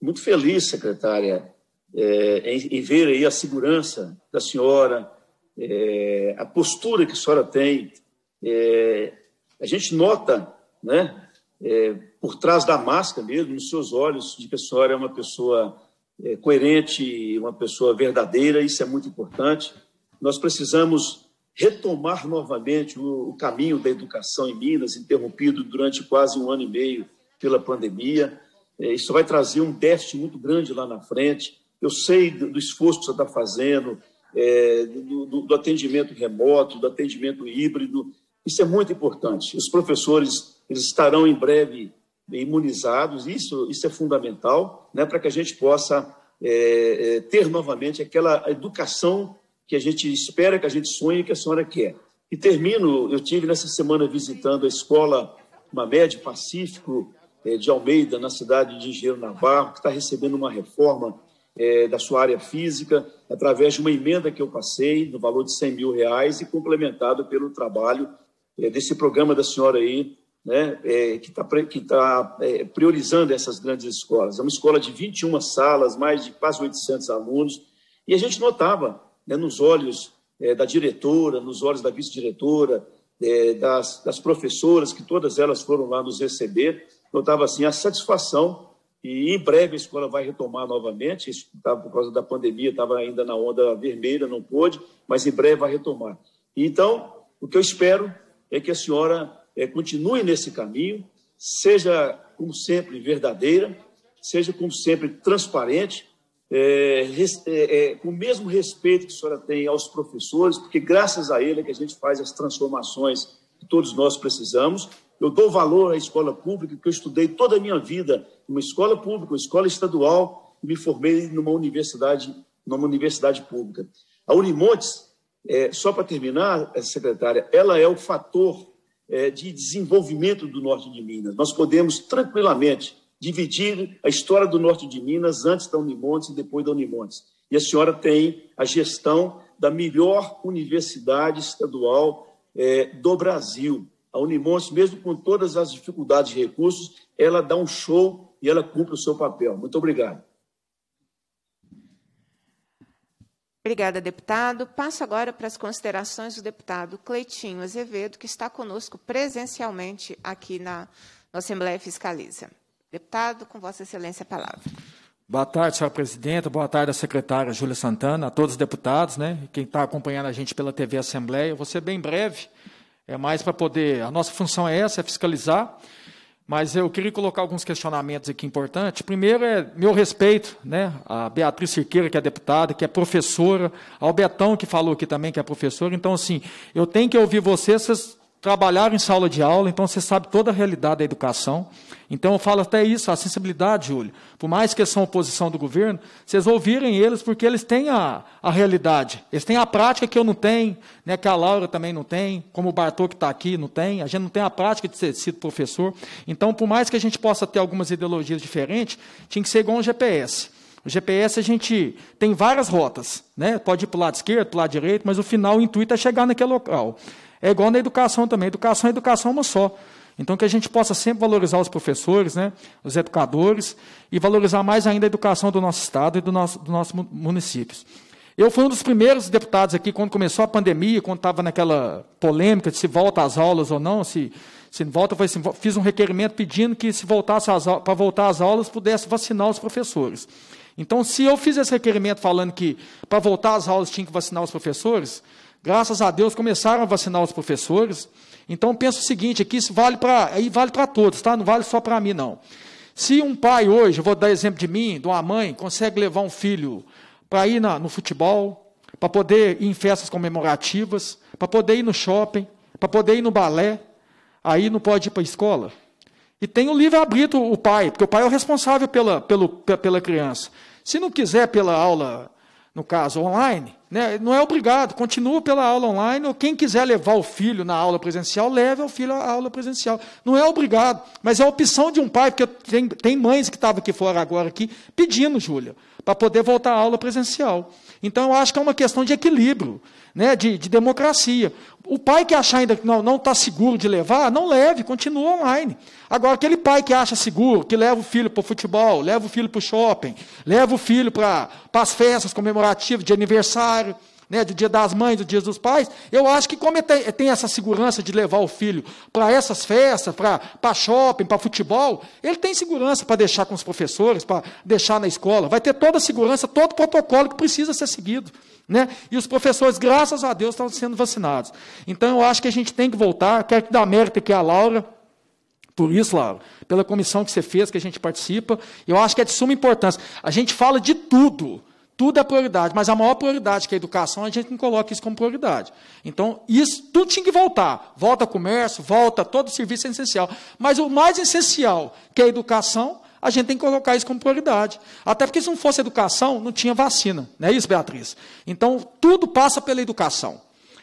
muito feliz, secretária, é, em, em, ver aí a segurança da senhora, é, a postura que a senhora tem é, a gente nota, né, é, por trás da máscara mesmo, nos seus olhos, de que a senhora é uma pessoa é, coerente, uma pessoa verdadeira, isso é muito importante. Nós precisamos retomar novamente o, o caminho da educação em Minas, interrompido durante quase um ano e meio pela pandemia. É, isso vai trazer um déficit muito grande lá na frente. Eu sei do, do esforço que você está fazendo, é, do, do, do, atendimento remoto, do atendimento híbrido, isso é muito importante. Os professores eles estarão em breve imunizados, isso, isso é fundamental, né, para que a gente possa é, é, ter novamente aquela educação que a gente espera, que a gente sonha, que a senhora quer. E termino, eu tive nessa semana visitando a escola Mamed Pacífico é, de Almeida, na cidade de Engenheiro Navarro, que está recebendo uma reforma é, da sua área física, através de uma emenda que eu passei, no valor de 100 mil reais, e complementado pelo trabalho é, desse programa da senhora aí, né, é, que está que tá, é, priorizando essas grandes escolas. É uma escola de 21 salas, mais de quase 800 alunos, e a gente notava né, nos olhos é, da diretora, nos olhos da vice-diretora, é, das, das professoras, que todas elas foram lá nos receber, notava assim a satisfação e em breve a escola vai retomar novamente. Isso tá, por causa da pandemia, estava ainda na onda vermelha, não pôde, mas em breve vai retomar. Então, o que eu espero é que a senhora é, continue nesse caminho, seja, como sempre, verdadeira, seja, como sempre, transparente, é, é, é, com o mesmo respeito que a senhora tem aos professores, porque graças a ele é que a gente faz as transformações que todos nós precisamos. Eu dou valor à escola pública, que eu estudei toda a minha vida numa escola pública, uma escola estadual, e me formei numa universidade, numa universidade pública. A Unimontes é, só para terminar, secretária, ela é o fator é, de desenvolvimento do norte de Minas. Nós podemos tranquilamente dividir a história do norte de Minas antes da Unimontes e depois da Unimontes. E a senhora tem a gestão da melhor universidade estadual é, do Brasil. A Unimontes, mesmo com todas as dificuldades de recursos, ela dá um show e ela cumpre o seu papel. Muito obrigado. Obrigada, deputado. Passo agora para as considerações do deputado Cleitinho Azevedo, que está conosco presencialmente aqui na, na Assembleia Fiscaliza. Deputado, com Vossa Excelência a palavra. Boa tarde, senhora presidenta. Boa tarde, secretária Júlia Santana, a todos os deputados, né? Quem está acompanhando a gente pela TV Assembleia. Eu vou ser bem breve, é mais para poder. A nossa função é essa, é fiscalizar. Mas eu queria colocar alguns questionamentos aqui importantes. Primeiro é meu respeito, né, a Beatriz Cirqueira, que é deputada, que é professora, ao Betão, que falou aqui também, que é professora. Então, assim, eu tenho que ouvir vocês, vocês trabalharam em sala de aula, então você sabe toda a realidade da educação. Então eu falo até isso, a sensibilidade, Júlio. Por mais que são oposição do governo, vocês ouvirem eles porque eles têm a, a realidade. Eles têm a prática que eu não tenho, né, que a Laura também não tem, como o Bartô que está aqui não tem. A gente não tem a prática de ser sido professor. Então, por mais que a gente possa ter algumas ideologias diferentes, tinha que ser igual um GPS. O GPS a gente tem várias rotas, né? Pode ir para o lado esquerdo, para o lado direito, mas o final, o intuito é chegar naquele local. É igual na educação também. Educação é educação uma só. Então que a gente possa sempre valorizar os professores, né, os educadores, e valorizar mais ainda a educação do nosso estado e do nosso, do nosso municípios. Eu fui um dos primeiros deputados aqui, quando começou a pandemia, quando estava naquela polêmica de se volta às aulas ou não, se, se volta, foi assim, fiz um requerimento pedindo que se voltasse para voltar às aulas, pudesse vacinar os professores. Então, se eu fiz esse requerimento falando que para voltar às aulas tinha que vacinar os professores, Graças a Deus começaram a vacinar os professores. Então penso o seguinte, aqui isso vale para aí vale para todos, tá? Não vale só para mim não. Se um pai hoje, eu vou dar exemplo de mim, de uma mãe, consegue levar um filho para ir na, no futebol, para poder ir em festas comemorativas, para poder ir no shopping, para poder ir no balé, aí não pode ir para a escola. E tem o livre abrigo o pai, porque o pai é o responsável pela, pelo, pela criança. Se não quiser pela aula no caso, online. Né? Não é obrigado, continua pela aula online, ou quem quiser levar o filho na aula presencial, leve o filho à aula presencial. Não é obrigado, mas é a opção de um pai, porque tem, tem mães que estavam aqui fora agora aqui pedindo, Júlia, para poder voltar à aula presencial. Então eu acho que é uma questão de equilíbrio, né, de, de democracia. O pai que achar ainda que não está seguro de levar, não leve, continua online. Agora, aquele pai que acha seguro, que leva o filho para o futebol, leva o filho para o shopping, leva o filho para as festas comemorativas de aniversário, né, do Dia das Mães, do Dia dos Pais, eu acho que como é é, tem essa segurança de levar o filho para essas festas, para shopping, para futebol, ele tem segurança para deixar com os professores, para deixar na escola, vai ter toda a segurança, todo o protocolo que precisa ser seguido. Né? E os professores, graças a Deus, estão sendo vacinados. Então, eu acho que a gente tem que voltar. Quero que América, mérito aqui a Laura, por isso, Laura, pela comissão que você fez, que a gente participa. Eu acho que é de suma importância. A gente fala de tudo, tudo é prioridade, mas a maior prioridade que é a educação, a gente não coloca isso como prioridade. Então, isso tudo tinha que voltar. Volta comércio, volta todo serviço é essencial. Mas o mais essencial, que é a educação, a gente tem que colocar isso como prioridade. Até porque se não fosse educação, não tinha vacina. Não é isso, Beatriz? Então, tudo passa pela educação.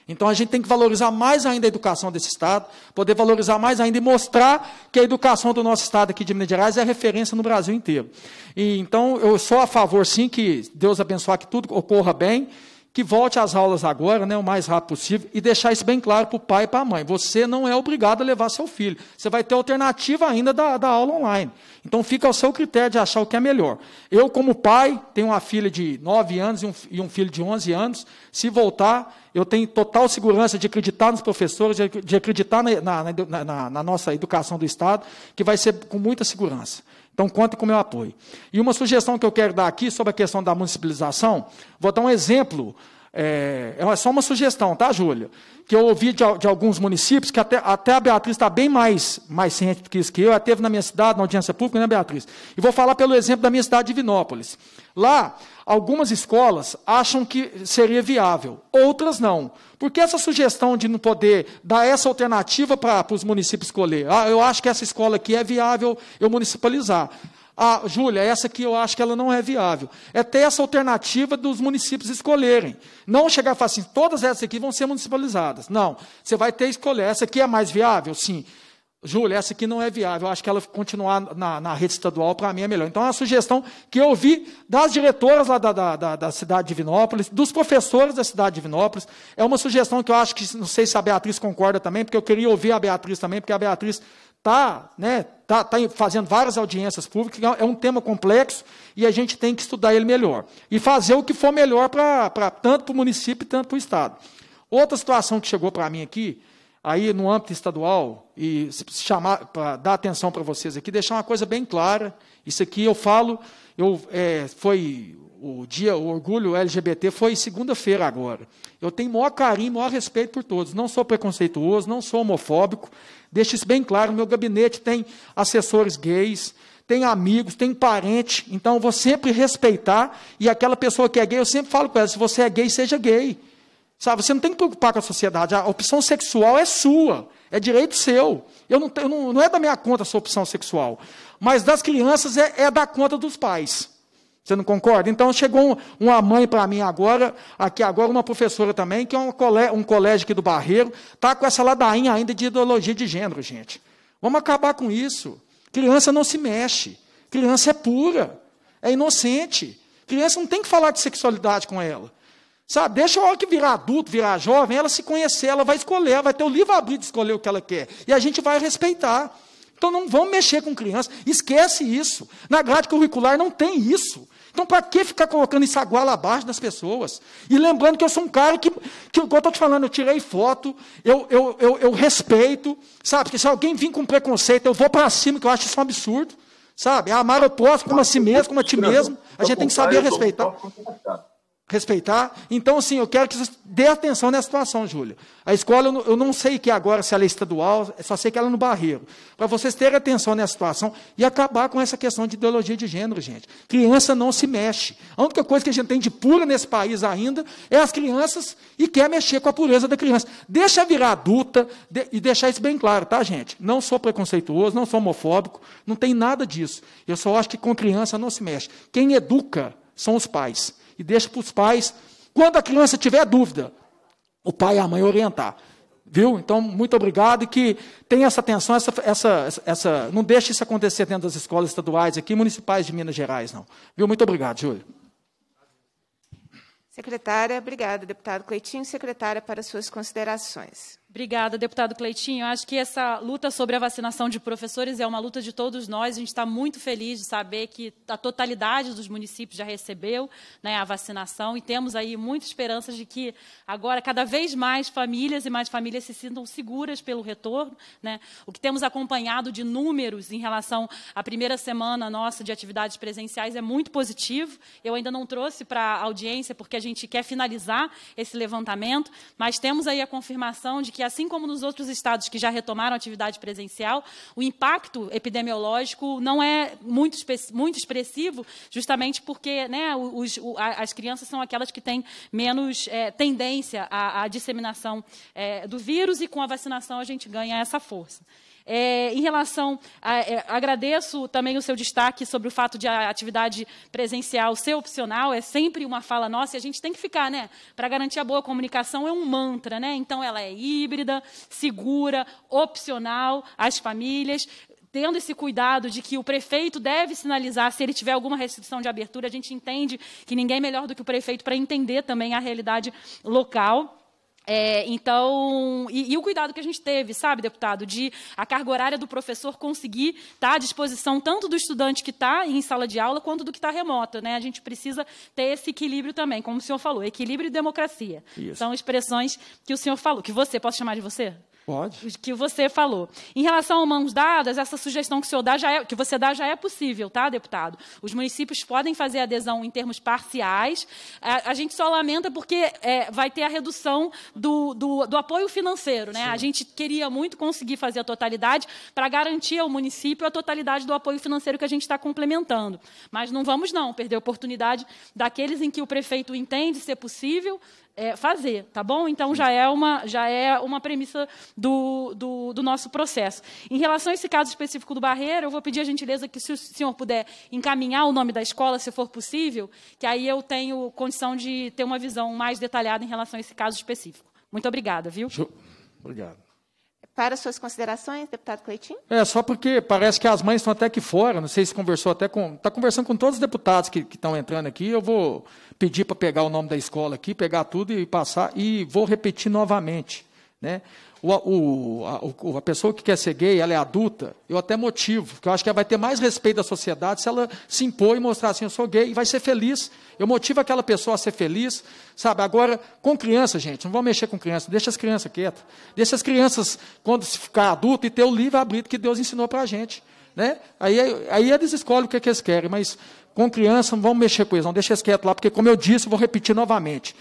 Então a gente tem que valorizar mais ainda a educação desse Estado, poder valorizar mais ainda e mostrar que a educação do nosso Estado aqui de Minas Gerais é referência no Brasil inteiro. E, então eu sou a favor, sim, que Deus abençoe que tudo ocorra bem que volte às aulas agora, né, o mais rápido possível, e deixar isso bem claro para o pai e para a mãe. Você não é obrigado a levar seu filho. Você vai ter alternativa ainda da, da aula online. Então fica ao seu critério de achar o que é melhor. Eu, como pai, tenho uma filha de 9 anos e um, e um filho de 11 anos. Se voltar, eu tenho total segurança de acreditar nos professores, de, de acreditar na na, na, na nossa educação do Estado, que vai ser com muita segurança. Então, conte com o meu apoio. E uma sugestão que eu quero dar aqui sobre a questão da municipalização, vou dar um exemplo é, é só uma sugestão, tá, Júlia? Que eu ouvi de, de alguns municípios, que até, até a Beatriz está bem mais, mais ciente do que isso que eu. Ela teve na minha cidade, na audiência pública, né, Beatriz? E vou falar pelo exemplo da minha cidade de Vinópolis. Lá, algumas escolas acham que seria viável, outras não. Porque essa sugestão de não poder dar essa alternativa para os municípios escolher? Ah, eu acho que essa escola aqui é viável eu municipalizar. Ah, Júlia, essa aqui eu acho que ela não é viável. É ter essa alternativa dos municípios escolherem. Não chegar e falar assim, todas essas aqui vão ser municipalizadas. Não, você vai ter que escolher. Essa aqui é mais viável? Sim. Júlia, essa aqui não é viável. Eu acho que ela continuar na, na rede estadual, para mim, é melhor. Então, é uma sugestão que eu vi das diretoras lá da, da, da, da, cidade de Vinópolis, dos professores da cidade de Vinópolis. É uma sugestão que eu acho que, não sei se a Beatriz concorda também, porque eu queria ouvir a Beatriz também, porque a Beatriz está né, tá, tá fazendo várias audiências públicas, é, é um tema complexo e a gente tem que estudar ele melhor. E fazer o que for melhor pra, pra tanto para o município tanto para o Estado. Outra situação que chegou para mim aqui, aí no âmbito estadual, e chamar para dar atenção para vocês aqui, deixar uma coisa bem clara. Isso aqui eu falo, eu, é, foi o dia, o orgulho LGBT foi segunda-feira agora. Eu tenho maior carinho, maior respeito por todos. Não sou preconceituoso, não sou homofóbico. Deixo isso bem claro. Meu gabinete tem assessores gays, tem amigos, tem parente. Então, eu vou sempre respeitar. E aquela pessoa que é gay, eu sempre falo para ela: se você é gay, seja gay. Sabe, você não tem que preocupar com a sociedade. A opção sexual é sua, é direito seu. Eu não, eu não, não é da minha conta a sua opção sexual. Mas das crianças é, é da conta dos pais. Você não concorda? Então chegou uma mãe para mim agora, aqui agora uma professora também, que é um, um colégio aqui do Barreiro, está com essa ladainha ainda de ideologia de gênero, gente. Vamos acabar com isso. Criança não se mexe. Criança é pura, é inocente. Criança não tem que falar de sexualidade com ela. Sabe, deixa a hora que virar adulto, virar jovem, ela se conhecer, ela vai escolher, vai ter o livre abrir de escolher o que ela quer. E a gente vai respeitar. Então não vão mexer com criança, esquece isso. Na grade curricular não tem isso. Então, para que ficar colocando isso a goela abaixo das pessoas? E lembrando que eu sou um cara que, que igual eu estou te falando, eu tirei foto, eu, eu, eu, eu respeito, sabe? Porque se alguém vir com preconceito, eu vou para cima, que eu acho isso um absurdo, sabe? É amar o próximo como a si mesmo, como a ti mesmo. A gente tem que saber respeitar respeitar. Então, assim, eu quero que você dê atenção nessa situação, Júlia. A escola, eu não, sei que agora se ela é estadual, só sei que ela é no Barreiro. Para vocês terem atenção nessa situação e acabar com essa questão de ideologia de gênero, gente. Criança não se mexe. A única coisa que a gente tem de pura nesse país ainda é as crianças e quer mexer com a pureza da criança. Deixa virar adulta de, e deixar isso bem claro, tá, gente? Não sou preconceituoso, não sou homofóbico, não tem nada disso. Eu só acho que com criança não se mexe. Quem educa são os pais e deixa para os pais. Quando a criança tiver dúvida, o pai e a mãe orientar. Viu? Então, muito obrigado e que tenha essa atenção, essa, essa, essa, não deixe isso acontecer dentro das escolas estaduais aqui, municipais de Minas Gerais, não. Viu? Muito obrigado, Júlio. Secretária, obrigada. Deputado Cleitinho, secretária, para suas considerações. Obrigada, deputado Cleitinho. acho que essa luta sobre a vacinação de professores é uma luta de todos nós. A gente está muito feliz de saber que a totalidade dos municípios já recebeu né, a vacinação e temos aí muita esperança de que agora cada vez mais famílias e mais famílias se sintam seguras pelo retorno. Né? O que temos acompanhado de números em relação à primeira semana nossa de atividades presenciais é muito positivo. Eu ainda não trouxe para a audiência porque a gente quer finalizar esse levantamento, mas temos aí a confirmação de que assim como nos outros estados que já retomaram atividade presencial, o impacto epidemiológico não é muito, muito expressivo, justamente porque né, os, o, as crianças são aquelas que têm menos é, tendência à, à disseminação é, do vírus e com a vacinação a gente ganha essa força. É, em relação, a, é, agradeço também o seu destaque sobre o fato de a atividade presencial ser opcional, é sempre uma fala nossa e a gente tem que ficar, né? Para garantir a boa comunicação é um mantra, né? Então ela é híbrida, segura, opcional às famílias tendo esse cuidado de que o prefeito deve sinalizar se ele tiver alguma restrição de abertura, a gente entende que ninguém é melhor do que o prefeito para entender também a realidade local. É, então, e, e, o cuidado que a gente teve, sabe, deputado, de a carga horária do professor conseguir estar tá à disposição tanto do estudante que está em sala de aula quanto do que está remoto, Né? A gente precisa ter esse equilíbrio também, como o senhor falou, equilíbrio e democracia. Isso. São expressões que o senhor falou, que você, posso chamar de você? Pode. Que você falou. Em relação a mãos dadas, essa sugestão que, o senhor dá já é, que você dá já é possível, tá, deputado? Os municípios podem fazer adesão em termos parciais. A, a gente só lamenta porque é, vai ter a redução do, do, do apoio financeiro, né? A gente queria muito conseguir fazer a totalidade para garantir ao município a totalidade do apoio financeiro que a gente está complementando. Mas não vamos não perder a oportunidade daqueles em que o prefeito entende ser possível é, fazer, tá bom? Então já é uma, já é uma premissa do, do, do, nosso processo. Em relação a esse caso específico do Barreiro, eu vou pedir a gentileza que, se o senhor puder encaminhar o nome da escola, se for possível, que aí eu tenho condição de ter uma visão mais detalhada em relação a esse caso específico. Muito obrigada, viu? Obrigado. Para suas considerações, deputado Cleitinho? É, só porque parece que as mães estão até aqui fora, não sei se conversou até com. Está conversando com todos os deputados que, que estão entrando aqui. Eu vou pedir para pegar o nome da escola aqui, pegar tudo e passar, e vou repetir novamente. Né? o, o, a, a, pessoa que quer ser gay, ela é adulta, eu até motivo, porque eu acho que ela vai ter mais respeito da sociedade se ela se impor e mostrar assim, eu sou gay, e vai ser feliz. Eu motivo aquela pessoa a ser feliz, sabe? Agora, com criança, gente, não vamos mexer com criança, deixa as crianças quietas. Deixa as crianças, quando se ficar adulto, e ter o livre abrigo que Deus ensinou para a gente. Né? Aí, aí eles escolhem o que, é que eles querem, mas com criança não vamos mexer com eles, não deixa eles quietos lá, porque como eu disse, vou repetir novamente.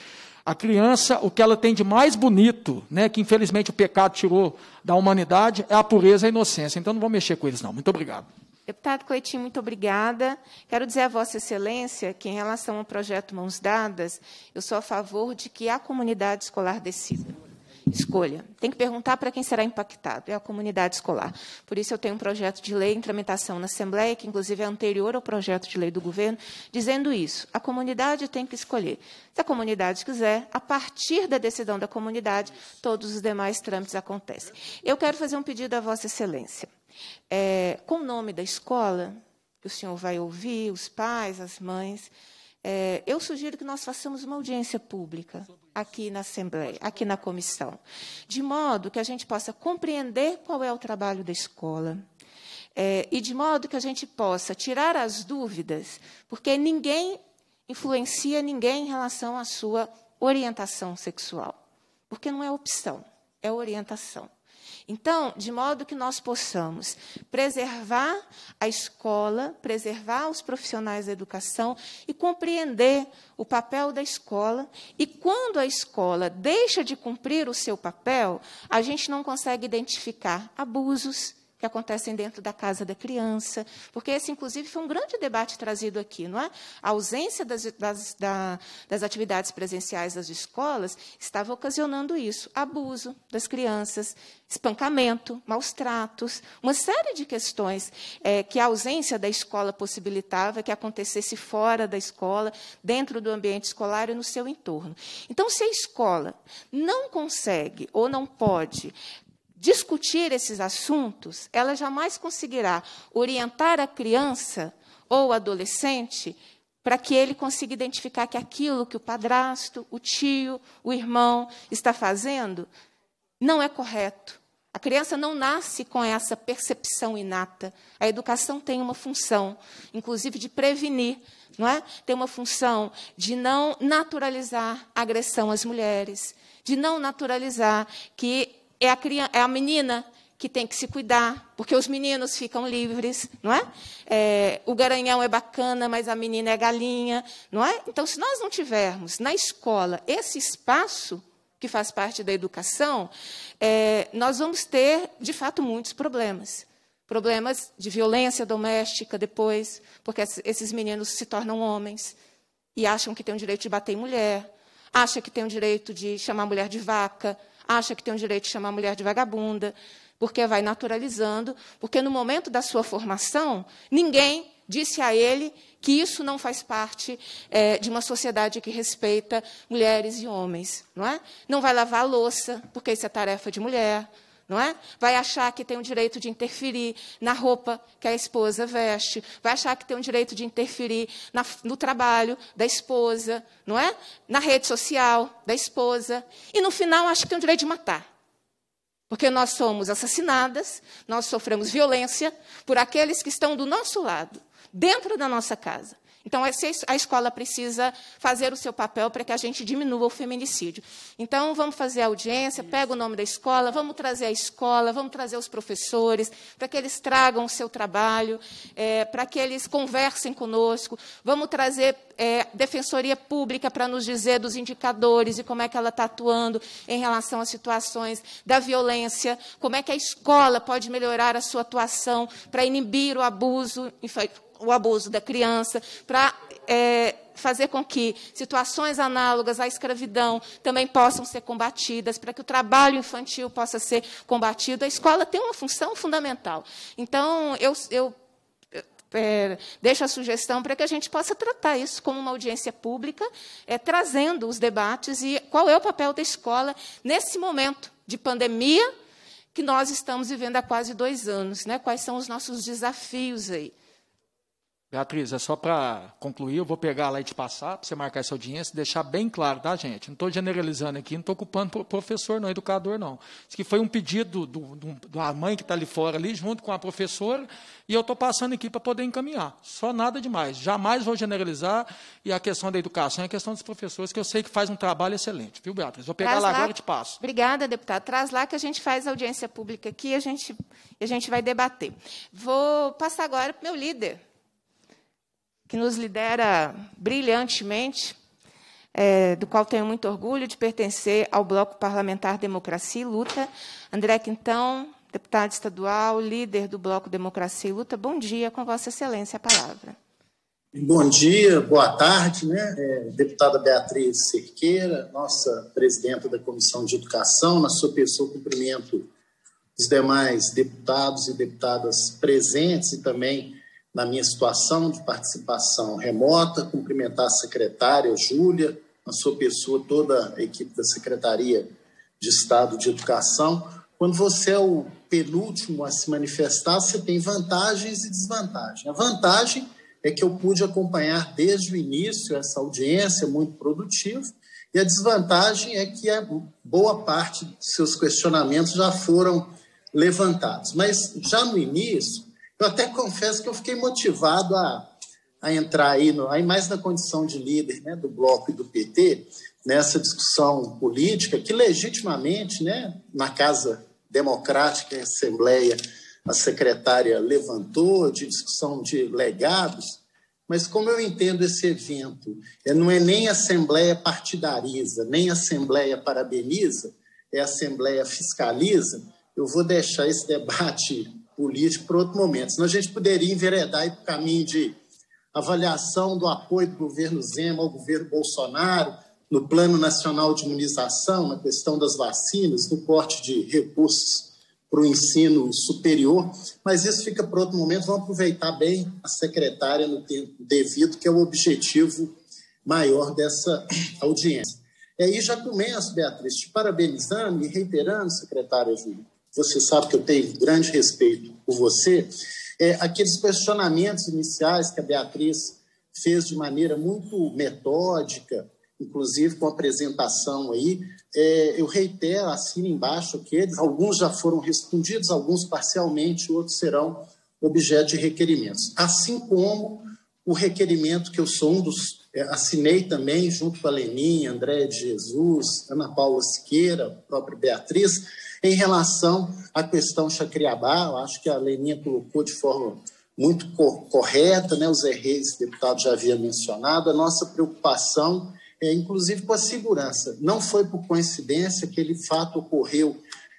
A criança, o que ela tem de mais bonito, né, que infelizmente o pecado tirou da humanidade, é a pureza e a inocência. Então não vou mexer com eles, não. Muito obrigado. Deputado Coitinho, muito obrigada. Quero dizer a Vossa Excelência que, em relação ao projeto Mãos Dadas, eu sou a favor de que a comunidade escolar decida. Escolha. Tem que perguntar para quem será impactado. É a comunidade escolar. Por isso, eu tenho um projeto de lei em tramitação na Assembleia, que inclusive é anterior ao projeto de lei do governo, dizendo isso. A comunidade tem que escolher. Se a comunidade quiser, a partir da decisão da comunidade, todos os demais trâmites acontecem. Eu quero fazer um pedido à Vossa Excelência. É, com o nome da escola, que o senhor vai ouvir, os pais, as mães, é, eu sugiro que nós façamos uma audiência pública. Sobre aqui na Assembleia, aqui na comissão, de modo que a gente possa compreender qual é o trabalho da escola. É, e de modo que a gente possa tirar as dúvidas, porque ninguém influencia ninguém em relação à sua orientação sexual, porque não é opção, é orientação. Então, de modo que nós possamos preservar a escola, preservar os profissionais da educação e compreender o papel da escola. E quando a escola deixa de cumprir o seu papel, a gente não consegue identificar abusos, que acontecem dentro da casa da criança, porque esse, inclusive, foi um grande debate trazido aqui, não é? A ausência das, das, da, das atividades presenciais das escolas estava ocasionando isso: abuso das crianças, espancamento, maus tratos, uma série de questões é, que a ausência da escola possibilitava que acontecesse fora da escola, dentro do ambiente escolar e no seu entorno. Então, se a escola não consegue ou não pode discutir esses assuntos, ela jamais conseguirá orientar a criança ou adolescente para que ele consiga identificar que aquilo que o padrasto, o tio, o irmão está fazendo não é correto. A criança não nasce com essa percepção inata. A educação tem uma função, inclusive de prevenir, não é? Tem uma função de não naturalizar a agressão às mulheres, de não naturalizar que é a, criança, é a menina que tem que se cuidar, porque os meninos ficam livres, não é? é? O garanhão é bacana, mas a menina é galinha, não é? Então, se nós não tivermos na escola esse espaço que faz parte da educação, é, nós vamos ter, de fato, muitos problemas. Problemas de violência doméstica depois, porque esses meninos se tornam homens e acham que têm o direito de bater em mulher, acham que têm o direito de chamar a mulher de vaca, acha que tem o direito de chamar a mulher de vagabunda, porque vai naturalizando, porque no momento da sua formação, ninguém disse a ele que isso não faz parte é, de uma sociedade que respeita mulheres e homens, não é? Não vai lavar a louça, porque isso é tarefa de mulher, não é? Vai achar que tem o direito de interferir na roupa que a esposa veste, vai achar que tem o direito de interferir na, no trabalho da esposa, não é? Na rede social da esposa. E no final acha que tem o direito de matar. Porque nós somos assassinadas, nós sofremos violência por aqueles que estão do nosso lado, dentro da nossa casa. Então, é a escola precisa fazer o seu papel para que a gente diminua o feminicídio. Então, vamos fazer a audiência, pega o nome da escola, vamos trazer a escola, vamos trazer os professores, para que eles tragam o seu trabalho, é, para que eles conversem conosco, vamos trazer é, defensoria pública para nos dizer dos indicadores e como é que ela está atuando em relação às situações da violência, como é que a escola pode melhorar a sua atuação para inibir o abuso o abuso da criança, para é, fazer com que situações análogas à escravidão também possam ser combatidas, para que o trabalho infantil possa ser combatido. A escola tem uma função fundamental. Então, eu, eu é, deixo a sugestão para que a gente possa tratar isso como uma audiência pública, é, trazendo os debates e qual é o papel da escola nesse momento de pandemia que nós estamos vivendo há quase dois anos. Né? Quais são os nossos desafios aí? Beatriz, é só para concluir, eu vou pegar lá e te passar, para você marcar essa audiência, deixar bem claro, tá, gente? Não estou generalizando aqui, não estou culpando o professor, não, educador, não. Isso que foi um pedido do, do, da mãe que está ali fora, ali, junto com a professora, e eu estou passando aqui para poder encaminhar. Só nada demais. Jamais vou generalizar, e a questão da educação é a questão dos professores, que eu sei que faz um trabalho excelente, viu, Beatriz? Vou pegar lá, lá agora e te passo. Obrigada, deputado. Traz lá que a gente faz audiência pública aqui e a gente, a gente vai debater. Vou passar agora para o meu líder que nos lidera brilhantemente, é, do qual tenho muito orgulho de pertencer ao Bloco Parlamentar Democracia e Luta. André Quintão, deputado estadual, líder do Bloco Democracia e Luta, bom dia, com Vossa Excelência a palavra. Bom dia, boa tarde, né? É, deputada Beatriz Cerqueira, nossa presidenta da Comissão de Educação, na sua pessoa cumprimento os demais deputados e deputadas presentes e também na minha situação de participação remota, cumprimentar a secretária Júlia, a sua pessoa, toda a equipe da Secretaria de Estado de Educação. Quando você é o penúltimo a se manifestar, você tem vantagens e desvantagens. A vantagem é que eu pude acompanhar desde o início essa audiência muito produtiva, e a desvantagem é que a boa parte dos seus questionamentos já foram levantados. Mas já no início, eu até confesso que eu fiquei motivado a, a entrar aí, no, aí mais na condição de líder né, do Bloco e do PT, nessa discussão política, que legitimamente, né, na Casa Democrática em Assembleia, a secretária levantou, de discussão de legados, mas como eu entendo esse evento, é, não é nem assembleia partidariza, nem assembleia parabeniza, é assembleia fiscaliza, eu vou deixar esse debate político para outro momento. Senão a gente poderia enveredar para o caminho de avaliação do apoio do governo Zema ao governo Bolsonaro, no Plano Nacional de Imunização, na questão das vacinas, no corte de recursos para o ensino superior, mas isso fica para outro momento. Vamos aproveitar bem a secretária no tempo devido, que é o objetivo maior dessa audiência. E aí já começo, Beatriz, te parabenizando e reiterando, secretária Júlia, você sabe que eu tenho grande respeito por você, é, aqueles questionamentos iniciais que a Beatriz fez de maneira muito metódica, inclusive com a apresentação aí, é, eu reitero, assino embaixo que alguns já foram respondidos, alguns parcialmente, outros serão objeto de requerimentos. Assim como o requerimento que eu sou um dos, é, assinei também, junto com a Leninha, André de Jesus, Ana Paula Siqueira, própria Beatriz, em relação à questão Chacriabá, eu acho que a Leninha colocou de forma muito correta, né? o Zé Reis, deputado, já havia mencionado, a nossa preocupação é inclusive com a segurança. Não foi por coincidência que aquele fato ocorreu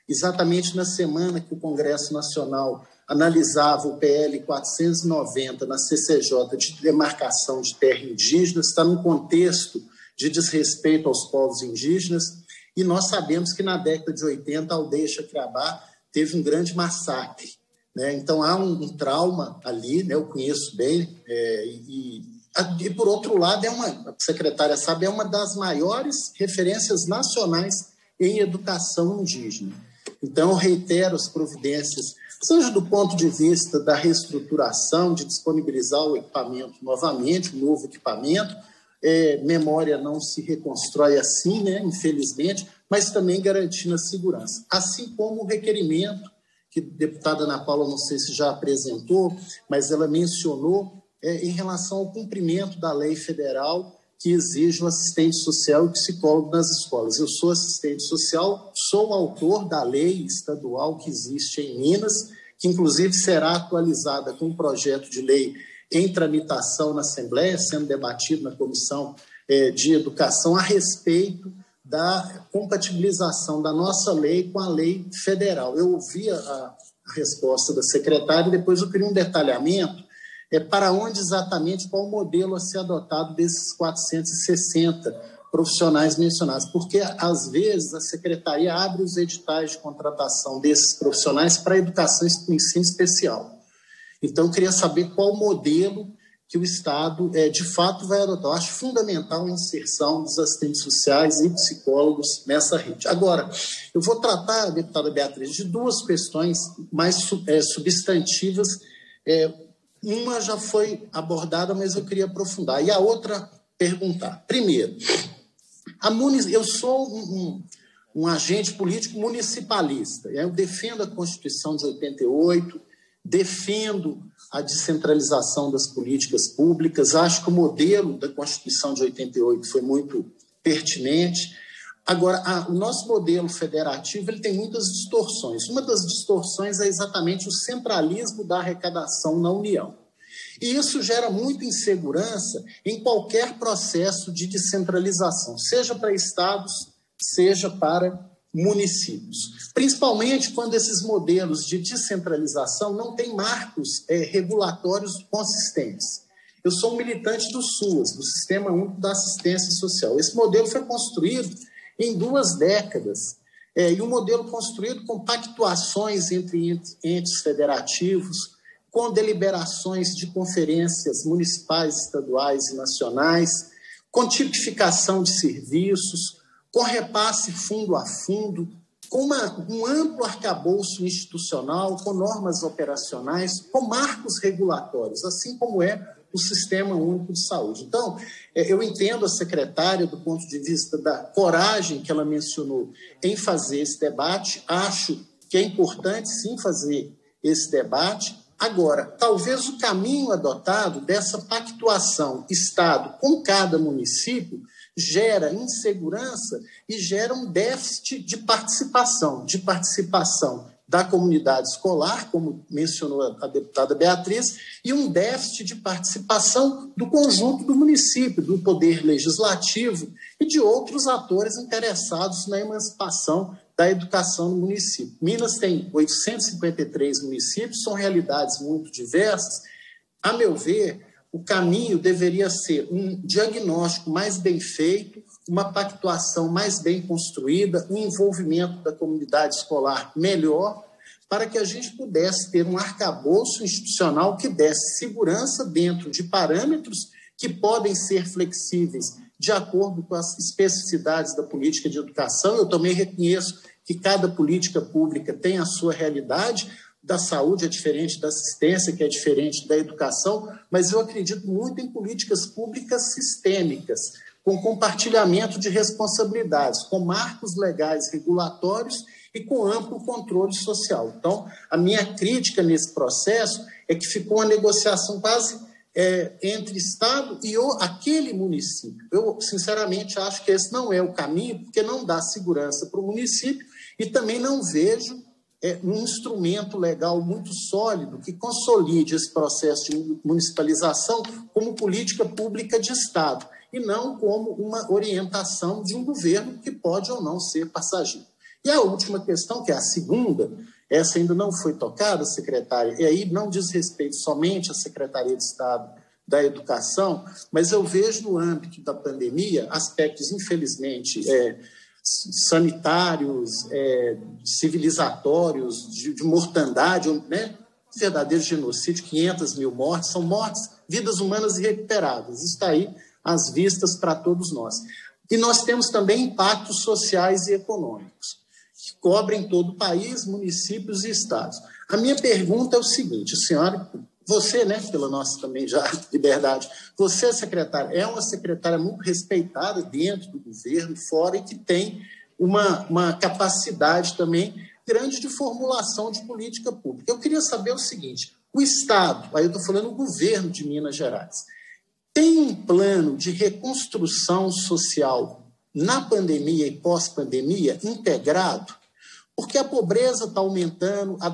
exatamente na semana que o Congresso Nacional analisava o PL 490 na CCJ de demarcação de terra indígena, está num contexto de desrespeito aos povos indígenas, e nós sabemos que na década de 80, a aldeia Chacrabá teve um grande massacre. Né? Então, há um, um trauma ali, né? eu conheço bem, é, e, e, por outro lado, é uma, a secretária sabe, é uma das maiores referências nacionais em educação indígena. Então, reitero as providências, seja do ponto de vista da reestruturação, de disponibilizar o equipamento novamente, um novo equipamento, é, memória não se reconstrói assim, né, infelizmente, mas também garantindo a segurança. Assim como o requerimento que a deputada Ana Paula, não sei se já apresentou, mas ela mencionou é, em relação ao cumprimento da lei federal que exige o assistente social e psicólogo nas escolas. Eu sou assistente social, sou autor da lei estadual que existe em Minas, que inclusive será atualizada com um projeto de lei em tramitação na Assembleia, sendo debatido na Comissão é, de Educação, a respeito da compatibilização da nossa lei com a lei federal. Eu ouvi a, resposta da secretária e depois eu queria um detalhamento é, para onde exatamente, qual o modelo a ser adotado desses 460 profissionais mencionados, porque às vezes a secretaria abre os editais de contratação desses profissionais para educação e ensino especial. Então, eu queria saber qual modelo que o Estado, é, de fato, vai adotar. Eu acho fundamental a inserção dos assistentes sociais e psicólogos nessa rede. Agora, eu vou tratar, deputada Beatriz, de duas questões mais é, substantivas. É, uma já foi abordada, mas eu queria aprofundar. E a outra, perguntar. Primeiro, munic... eu sou um, um, um, agente político municipalista. Né? Eu defendo a Constituição de 88, defendo a descentralização das políticas públicas, acho que o modelo da Constituição de 88 foi muito pertinente. Agora, a, o nosso modelo federativo ele tem muitas distorções. Uma das distorções é exatamente o centralismo da arrecadação na União. E isso gera muita insegurança em qualquer processo de descentralização, seja para estados, seja para municípios, principalmente quando esses modelos de descentralização não têm marcos é, regulatórios consistentes. Eu sou um militante do SUAS, do Sistema Único da Assistência Social. Esse modelo foi construído em duas décadas, é, e um modelo construído com pactuações entre entes federativos, com deliberações de conferências municipais, estaduais e nacionais, com tipificação de serviços, com repasse fundo a fundo, com uma, um amplo arcabouço institucional, com normas operacionais, com marcos regulatórios, assim como é o Sistema Único de Saúde. Então, é, eu entendo a secretária do ponto de vista da coragem que ela mencionou em fazer esse debate, acho que é importante sim fazer esse debate. Agora, talvez o caminho adotado dessa pactuação Estado com cada município gera insegurança e gera um déficit de participação, de participação da comunidade escolar, como mencionou a deputada Beatriz, e um déficit de participação do conjunto do município, do poder legislativo e de outros atores interessados na emancipação da educação no município. Minas tem 853 municípios, são realidades muito diversas. A meu ver, o caminho deveria ser um diagnóstico mais bem feito, uma pactuação mais bem construída, um envolvimento da comunidade escolar melhor, para que a gente pudesse ter um arcabouço institucional que desse segurança dentro de parâmetros que podem ser flexíveis de acordo com as especificidades da política de educação. Eu também reconheço que cada política pública tem a sua realidade, da saúde é diferente, da assistência que é diferente, da educação, mas eu acredito muito em políticas públicas sistêmicas, com compartilhamento de responsabilidades, com marcos legais regulatórios e com amplo controle social. Então, a minha crítica nesse processo é que ficou uma negociação quase é, entre Estado e o, aquele município. Eu, sinceramente, acho que esse não é o caminho, porque não dá segurança para o município e também não vejo é, um instrumento legal muito sólido que consolide esse processo de municipalização como política pública de Estado e não como uma orientação de um governo que pode ou não ser passageiro. E a última questão, que é a segunda, essa ainda não foi tocada, secretária, e aí não diz respeito somente à Secretaria de Estado da Educação, mas eu vejo no âmbito da pandemia aspectos, infelizmente, é, sanitários, é, civilizatórios, de, de mortandade, né? verdadeiro genocídio, 500 mil mortes, são mortes, vidas humanas irrecuperáveis. Está aí às vistas para todos nós. E nós temos também impactos sociais e econômicos, que cobrem todo o país, municípios e estados. A minha pergunta é o seguinte, senhora você, né, pela nossa também já liberdade, você, secretária, é uma secretária muito respeitada dentro do governo, fora, e que tem uma, uma capacidade também grande de formulação de política pública. Eu queria saber o seguinte: o Estado, aí eu estou falando o governo de Minas Gerais, tem um plano de reconstrução social na pandemia e pós-pandemia integrado? Porque a pobreza está aumentando, a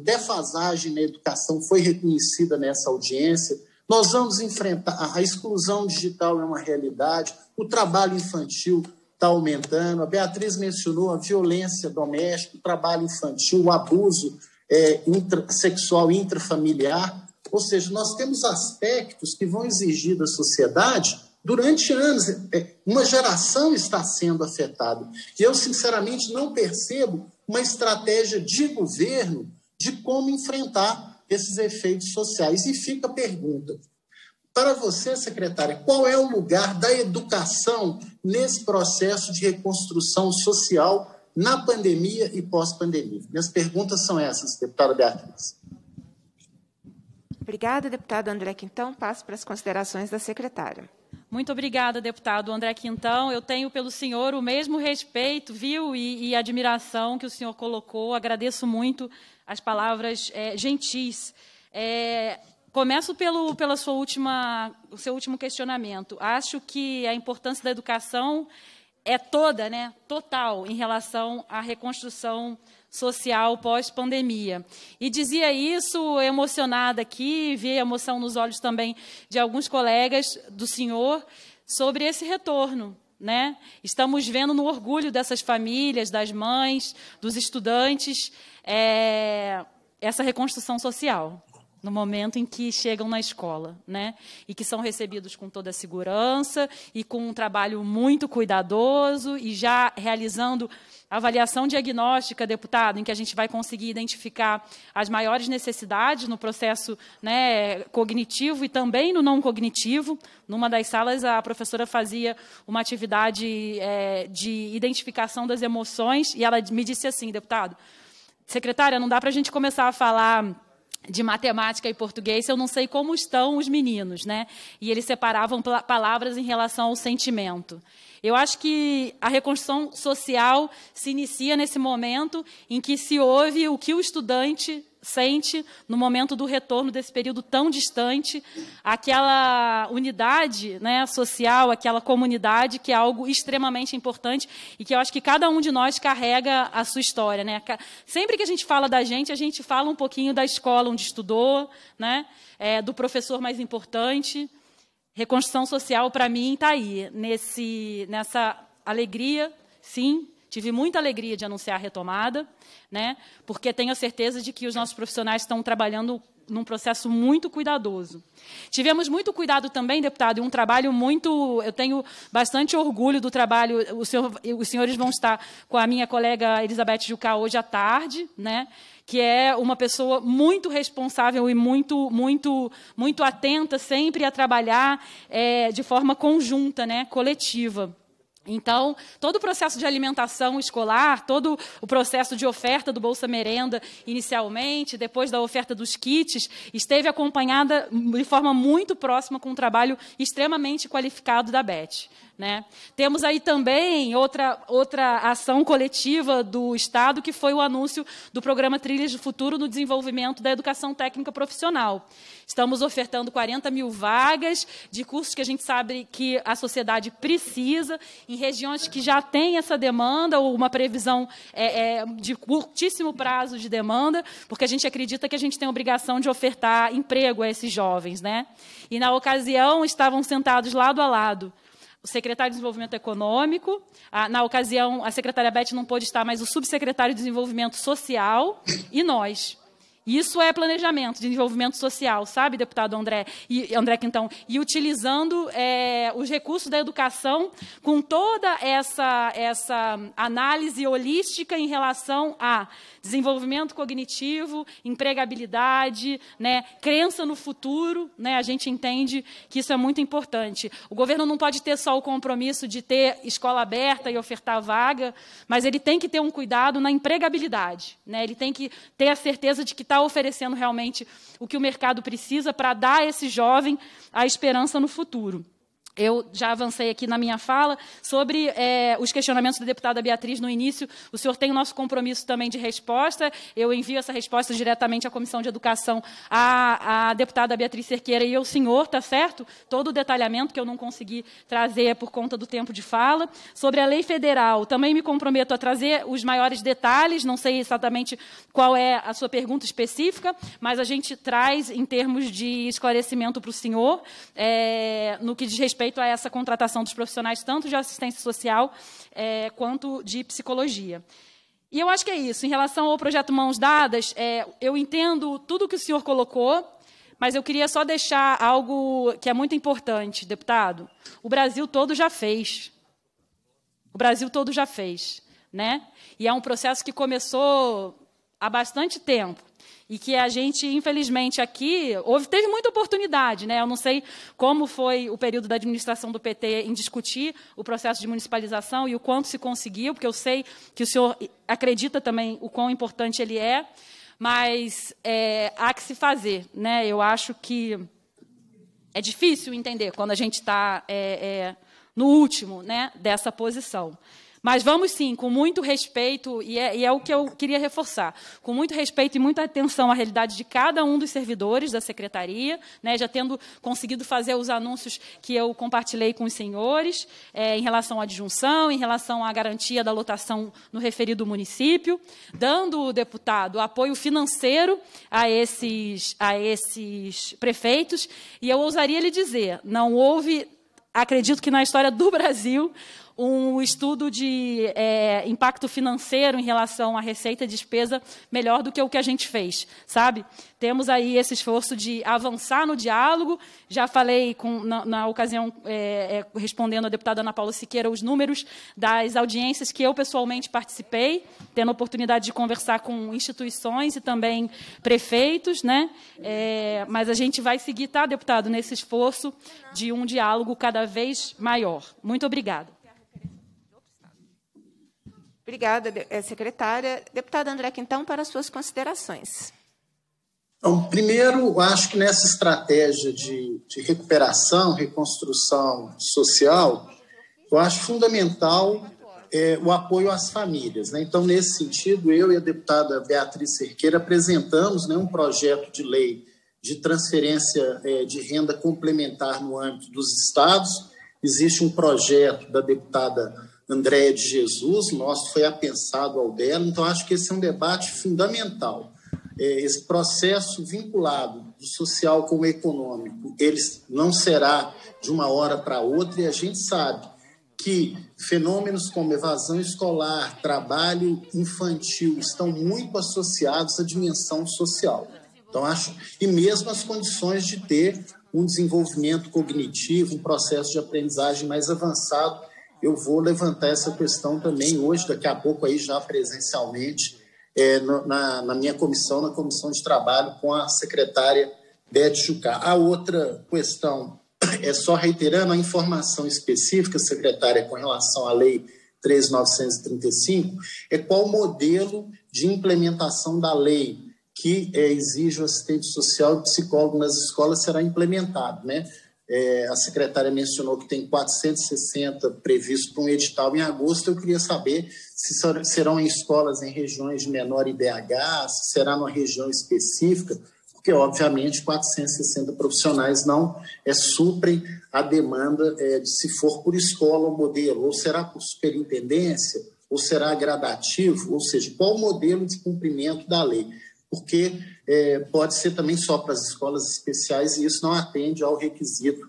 defasagem na educação foi reconhecida nessa audiência. Nós vamos enfrentar a exclusão digital é uma realidade, o trabalho infantil está aumentando. A Beatriz mencionou a violência doméstica, o trabalho infantil, o abuso é, intra, sexual intrafamiliar. Ou seja, nós temos aspectos que vão exigir da sociedade durante anos. É, uma geração está sendo afetada. E eu, sinceramente, não percebo uma estratégia de governo de como enfrentar esses efeitos sociais. E fica a pergunta: para você, secretária, qual é o lugar da educação nesse processo de reconstrução social na pandemia e pós-pandemia? Minhas perguntas são essas, deputada Beatriz. Obrigada, deputado André Quintão. Passo para as considerações da secretária. Muito obrigada, deputado André Quintão. Eu tenho pelo senhor o mesmo respeito, viu, e, e admiração que o senhor colocou. Agradeço muito as palavras é, gentis. É, começo pelo pela sua última, o seu último questionamento. Acho que a importância da educação é toda, né, total, em relação à reconstrução social pós-pandemia. E dizia isso emocionada aqui, vi emoção nos olhos também de alguns colegas do senhor sobre esse retorno. Né? Estamos vendo no orgulho dessas famílias, das mães, dos estudantes, é, essa reconstrução social no momento em que chegam na escola, né? E que são recebidos com toda a segurança e com um trabalho muito cuidadoso e já realizando avaliação diagnóstica, deputado, em que a gente vai conseguir identificar as maiores necessidades no processo né, cognitivo e também no não cognitivo. Numa das salas, a professora fazia uma atividade é, de identificação das emoções e ela me disse assim, deputado, secretária, não dá para a gente começar a falar de matemática e português, eu não sei como estão os meninos, né? E eles separavam palavras em relação ao sentimento. Eu acho que a reconstrução social se inicia nesse momento em que se ouve o que o estudante sente no momento do retorno desse período tão distante, aquela unidade né, social, aquela comunidade, que é algo extremamente importante e que eu acho que cada um de nós carrega a sua história. Né? Sempre que a gente fala da gente, a gente fala um pouquinho da escola onde estudou, né, é, do professor mais importante, Reconstrução social, para mim, está aí, nesse, nessa alegria, sim, Tive muita alegria de anunciar a retomada, né? porque tenho a certeza de que os nossos profissionais estão trabalhando num processo muito cuidadoso. Tivemos muito cuidado também, deputado, e um trabalho muito. Eu tenho bastante orgulho do trabalho. Senhor, os senhores vão estar com a minha colega Elizabeth Jucá hoje à tarde, né? que é uma pessoa muito responsável e muito, muito, muito atenta sempre a trabalhar é, de forma conjunta, né, coletiva. Então, todo o processo de alimentação escolar, todo o processo de oferta do Bolsa Merenda inicialmente, depois da oferta dos kits, esteve acompanhada de forma muito próxima com um trabalho extremamente qualificado da BET. Né? Temos aí também outra, outra ação coletiva do Estado, que foi o anúncio do programa Trilhas do Futuro no desenvolvimento da educação técnica profissional. Estamos ofertando 40 mil vagas de cursos que a gente sabe que a sociedade precisa, em regiões que já tem essa demanda, ou uma previsão é, é, de curtíssimo prazo de demanda, porque a gente acredita que a gente tem a obrigação de ofertar emprego a esses jovens. Né? E, na ocasião, estavam sentados lado a lado secretário de Desenvolvimento Econômico. Ah, na ocasião, a secretária Beth não pôde estar, mas o subsecretário de Desenvolvimento Social e nós. Isso é planejamento, desenvolvimento social, sabe, deputado André e André Quintão, e utilizando é, os recursos da educação com toda essa essa análise holística em relação a desenvolvimento cognitivo, empregabilidade, né, crença no futuro, né, a gente entende que isso é muito importante. O governo não pode ter só o compromisso de ter escola aberta e ofertar vaga, mas ele tem que ter um cuidado na empregabilidade, né, ele tem que ter a certeza de que está Tá oferecendo realmente o que o mercado precisa para dar a esse jovem a esperança no futuro eu já avancei aqui na minha fala sobre é, os questionamentos da deputada Beatriz no início. O senhor tem o nosso compromisso também de resposta. Eu envio essa resposta diretamente à Comissão de Educação, à, à deputada Beatriz Cerqueira e ao senhor, tá certo? Todo o detalhamento que eu não consegui trazer é por conta do tempo de fala. Sobre a lei federal, também me comprometo a trazer os maiores detalhes. Não sei exatamente qual é a sua pergunta específica, mas a gente traz em termos de esclarecimento para o senhor, é, no que diz respeito respeito a essa contratação dos profissionais, tanto de assistência social é, quanto de psicologia. E eu acho que é isso. Em relação ao projeto Mãos Dadas, é, eu entendo tudo o que o senhor colocou, mas eu queria só deixar algo que é muito importante, deputado. O Brasil todo já fez. O Brasil todo já fez. Né? E é um processo que começou há bastante tempo e que a gente, infelizmente, aqui houve, teve muita oportunidade. Né? Eu não sei como foi o período da administração do PT em discutir o processo de municipalização e o quanto se conseguiu, porque eu sei que o senhor acredita também o quão importante ele é, mas é, há que se fazer. Né? Eu acho que é difícil entender quando a gente está é, é, no último né, dessa posição. Mas vamos sim, com muito respeito, e é, e é, o que eu queria reforçar, com muito respeito e muita atenção à realidade de cada um dos servidores da secretaria, né, já tendo conseguido fazer os anúncios que eu compartilhei com os senhores, é, em relação à adjunção, em relação à garantia da lotação no referido município, dando o deputado apoio financeiro a esses, a esses prefeitos, e eu ousaria lhe dizer, não houve, acredito que na história do Brasil, um estudo de é, impacto financeiro em relação à receita e despesa melhor do que o que a gente fez, sabe? Temos aí esse esforço de avançar no diálogo. Já falei com, na, na, ocasião, é, é, respondendo à deputada Ana Paula Siqueira, os números das audiências que eu pessoalmente participei, tendo a oportunidade de conversar com instituições e também prefeitos, né? É, mas a gente vai seguir, tá, deputado, nesse esforço de um diálogo cada vez maior. Muito obrigada. Obrigada, eh, secretária. Deputada Andreca, então, para suas considerações. Então, primeiro, acho que nessa estratégia de, de recuperação, reconstrução social, eu acho fundamental é, o apoio às famílias. Né? Então, nesse sentido, eu e a deputada Beatriz Cerqueira apresentamos né, um projeto de lei de transferência é, de renda complementar no âmbito dos estados. Existe um projeto da deputada Andréia de Jesus, nosso foi apensado ao dela, então acho que esse é um debate fundamental. É, esse processo vinculado do social com o econômico, ele não será de uma hora para outra, e a gente sabe que fenômenos como evasão escolar, trabalho infantil estão muito associados à dimensão social. Então, acho, e mesmo as condições de ter um desenvolvimento cognitivo, um processo de aprendizagem mais avançado eu vou levantar essa questão também hoje, daqui a pouco aí já presencialmente, é, na, na, minha comissão, na comissão de trabalho com a secretária Beth Jucá. A outra questão é só reiterando a informação específica, secretária, com relação à lei 3.935, é qual o modelo de implementação da lei que é, exige o assistente social e psicólogo nas escolas será implementado, né? É, a secretária mencionou que tem 460 previstos para um edital em agosto. Eu queria saber se serão em escolas em regiões de menor IDH, se será numa região específica, porque, obviamente, 460 profissionais não é, suprem a demanda é, de se for por escola o modelo, ou será por superintendência, ou será gradativo, ou seja, qual o modelo de cumprimento da lei. Porque é, pode ser também só para as escolas especiais e isso não atende ao requisito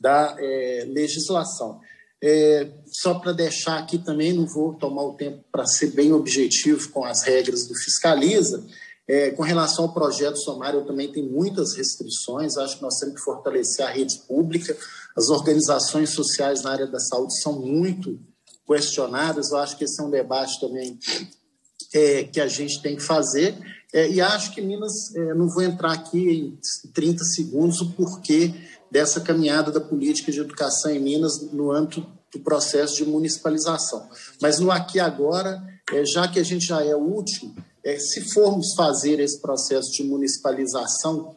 da é, legislação. É, só para deixar aqui também, não vou tomar o tempo para ser bem objetivo com as regras do Fiscaliza. É, com relação ao projeto Somário, eu também tenho muitas restrições. Acho que nós temos que fortalecer a rede pública. As organizações sociais na área da saúde são muito questionadas. Eu acho que esse é um debate também é, que a gente tem que fazer. É, e acho que Minas, é, não vou entrar aqui em 30 segundos o porquê dessa caminhada da política de educação em Minas no âmbito do processo de municipalização. Mas no aqui e agora, é, já que a gente já é último, é, se formos fazer esse processo de municipalização,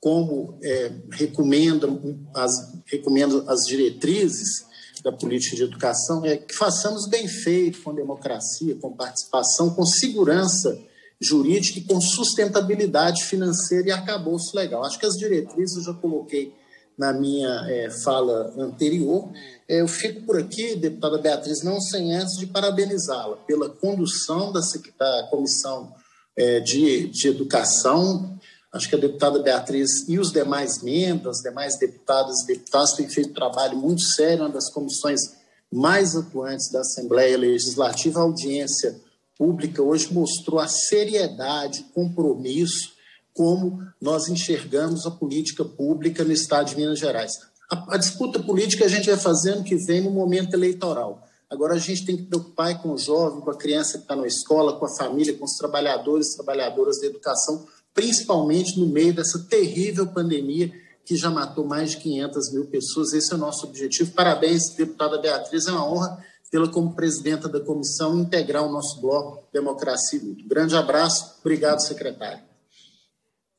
como é, recomendo as, recomendam as diretrizes, da política de educação é que façamos bem feito, com democracia, com participação, com segurança jurídica e com sustentabilidade financeira e acabou-se legal. Acho que as diretrizes eu já coloquei na minha é, fala anterior. É, eu fico por aqui, deputada Beatriz, não sem antes de parabenizá-la pela condução da, da Comissão é, de, de Educação. Acho que a deputada Beatriz e os demais membros, as demais deputadas e deputados têm feito um trabalho muito sério, uma das comissões mais atuantes da Assembleia Legislativa, audiência Pública hoje mostrou a seriedade, compromisso, como nós enxergamos a política pública no Estado de Minas Gerais. A, a disputa política a gente vai fazendo que vem no momento eleitoral. Agora a gente tem que preocupar com o jovem, com a criança que está na escola, com a família, com os trabalhadores e trabalhadoras da educação, principalmente no meio dessa terrível pandemia que já matou mais de 500 mil pessoas. Esse é o nosso objetivo. Parabéns, deputada Beatriz, é uma honra tê-la como presidenta da comissão e integrar o nosso bloco Democracia e Luto. Grande abraço, obrigado, secretário.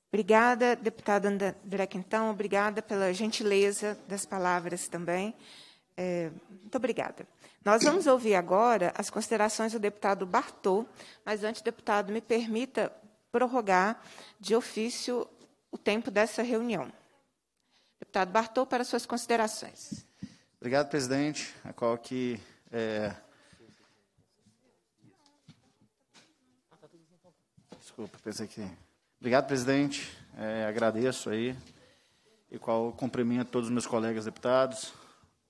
Obrigada, deputada André Quintão, obrigada pela gentileza das palavras também. É, muito obrigada. Nós vamos ouvir agora as considerações do deputado Bartô, mas antes, deputado, me permita prorrogar de ofício o tempo dessa reunião. Deputado Bartô, para suas considerações. Obrigado, presidente, a qual que é... Desculpa, pensei que. Obrigado, presidente. É, agradeço aí. E qual cumprimento todos os meus colegas deputados.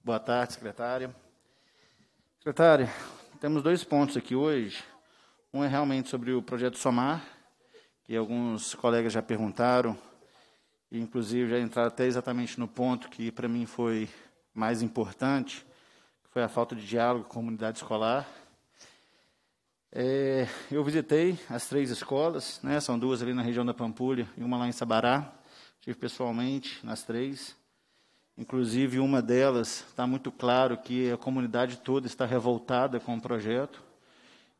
Boa tarde, secretária. Secretária, temos dois pontos aqui hoje. Um é realmente sobre o projeto Somar, que alguns colegas já perguntaram, e inclusive já entraram até exatamente no ponto que para mim foi mais importante, foi a falta de diálogo com a comunidade escolar. É, eu visitei as três escolas, né, são duas ali na região da Pampulha e uma lá em Sabará. Estive pessoalmente nas três. Inclusive, uma delas está muito claro que a comunidade toda está revoltada com o projeto.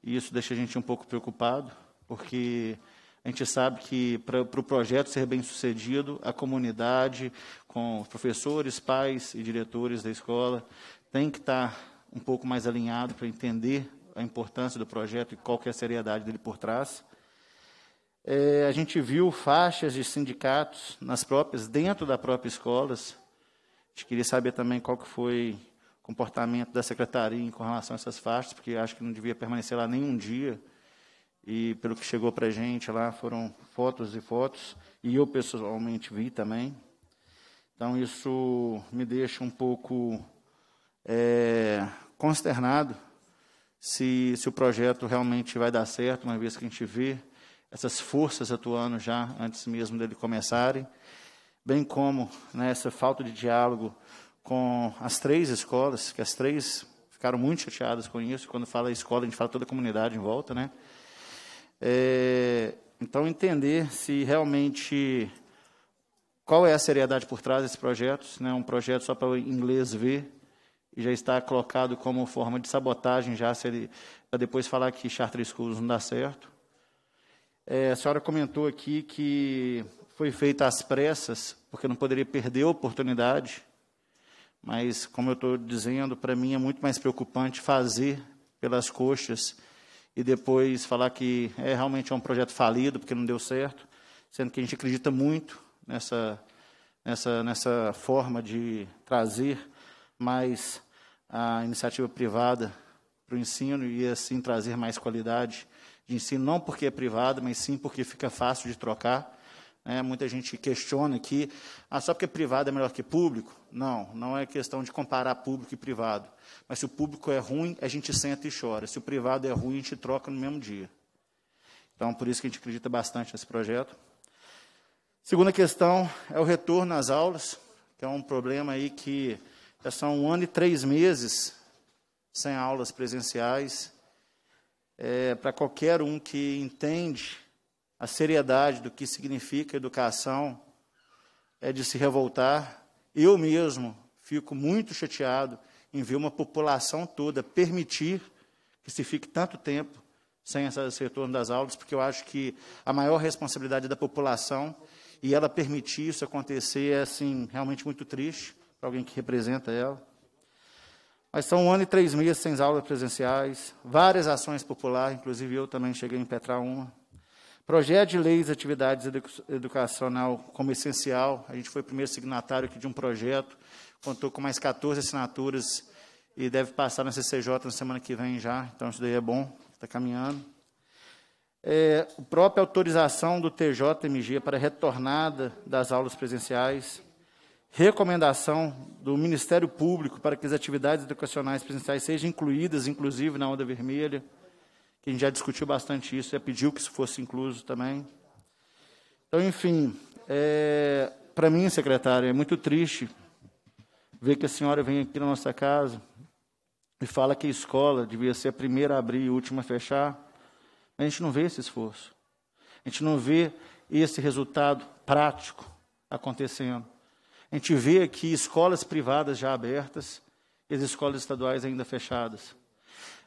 E isso deixa a gente um pouco preocupado, porque a gente sabe que para o pro projeto ser bem sucedido, a comunidade, com professores, pais e diretores da escola, tem que estar tá um pouco mais alinhado para entender a importância do projeto e qual que é a seriedade dele por trás. É, a gente viu faixas de sindicatos nas próprias, dentro da própria escolas. A gente queria saber também qual que foi o comportamento da secretaria com relação a essas faixas, porque acho que não devia permanecer lá nenhum dia. E pelo que chegou para a gente lá, foram fotos e fotos, e eu pessoalmente vi também. Então isso me deixa um pouco é, consternado se, se o projeto realmente vai dar certo, uma vez que a gente vê essas forças atuando já antes mesmo dele começarem, bem como né, essa falta de diálogo com as três escolas, que as três ficaram muito chateadas com isso. Quando fala escola, a gente fala toda a comunidade em volta, né? É, então, entender se realmente qual é a seriedade por trás desse projeto, se não é um projeto só para o inglês ver, e já está colocado como forma de sabotagem, já se ele para depois falar que charter schools não dá certo. É, a senhora comentou aqui que foi feita às pressas, porque não poderia perder a oportunidade, mas, como eu estou dizendo, para mim é muito mais preocupante fazer pelas coxas e depois falar que é realmente é um projeto falido, porque não deu certo, sendo que a gente acredita muito nessa, nessa, nessa forma de trazer mais a iniciativa privada para o ensino e assim trazer mais qualidade de ensino, não porque é privada, mas sim porque fica fácil de trocar. Né? muita gente questiona que ah, só porque é privado é melhor que público. Não, não é questão de comparar público e privado. Mas se o público é ruim, a gente senta e chora. Se o privado é ruim, a gente troca no mesmo dia. Então, por isso que a gente acredita bastante nesse projeto. Segunda questão é o retorno às aulas, que é um problema aí que já são um ano e três meses sem aulas presenciais. É, Para qualquer um que entende a seriedade do que significa educação, é de se revoltar. Eu mesmo fico muito chateado em ver uma população toda permitir que se fique tanto tempo sem esse retorno das aulas, porque eu acho que a maior responsabilidade é da população e ela permitir isso acontecer é assim, realmente muito triste para alguém que representa ela. Mas são um ano e três meses sem aulas presenciais, várias ações populares, inclusive eu também cheguei em impetrar uma. Projeto de leis e atividades edu educacional como essencial. A gente foi o primeiro signatário aqui de um projeto, contou com mais 14 assinaturas e deve passar na CCJ na semana que vem já. Então, isso daí é bom, está caminhando. É, a própria autorização do TJMG para retornada das aulas presenciais recomendação do Ministério Público para que as atividades educacionais presenciais sejam incluídas, inclusive, na onda vermelha, que a gente já discutiu bastante isso, já pediu que isso fosse incluso também. Então, enfim, é, para mim, secretária, é muito triste ver que a senhora vem aqui na nossa casa e fala que a escola devia ser a primeira a abrir e a última a fechar. A gente não vê esse esforço. A gente não vê esse resultado prático acontecendo. A gente vê aqui escolas privadas já abertas e as escolas estaduais ainda fechadas.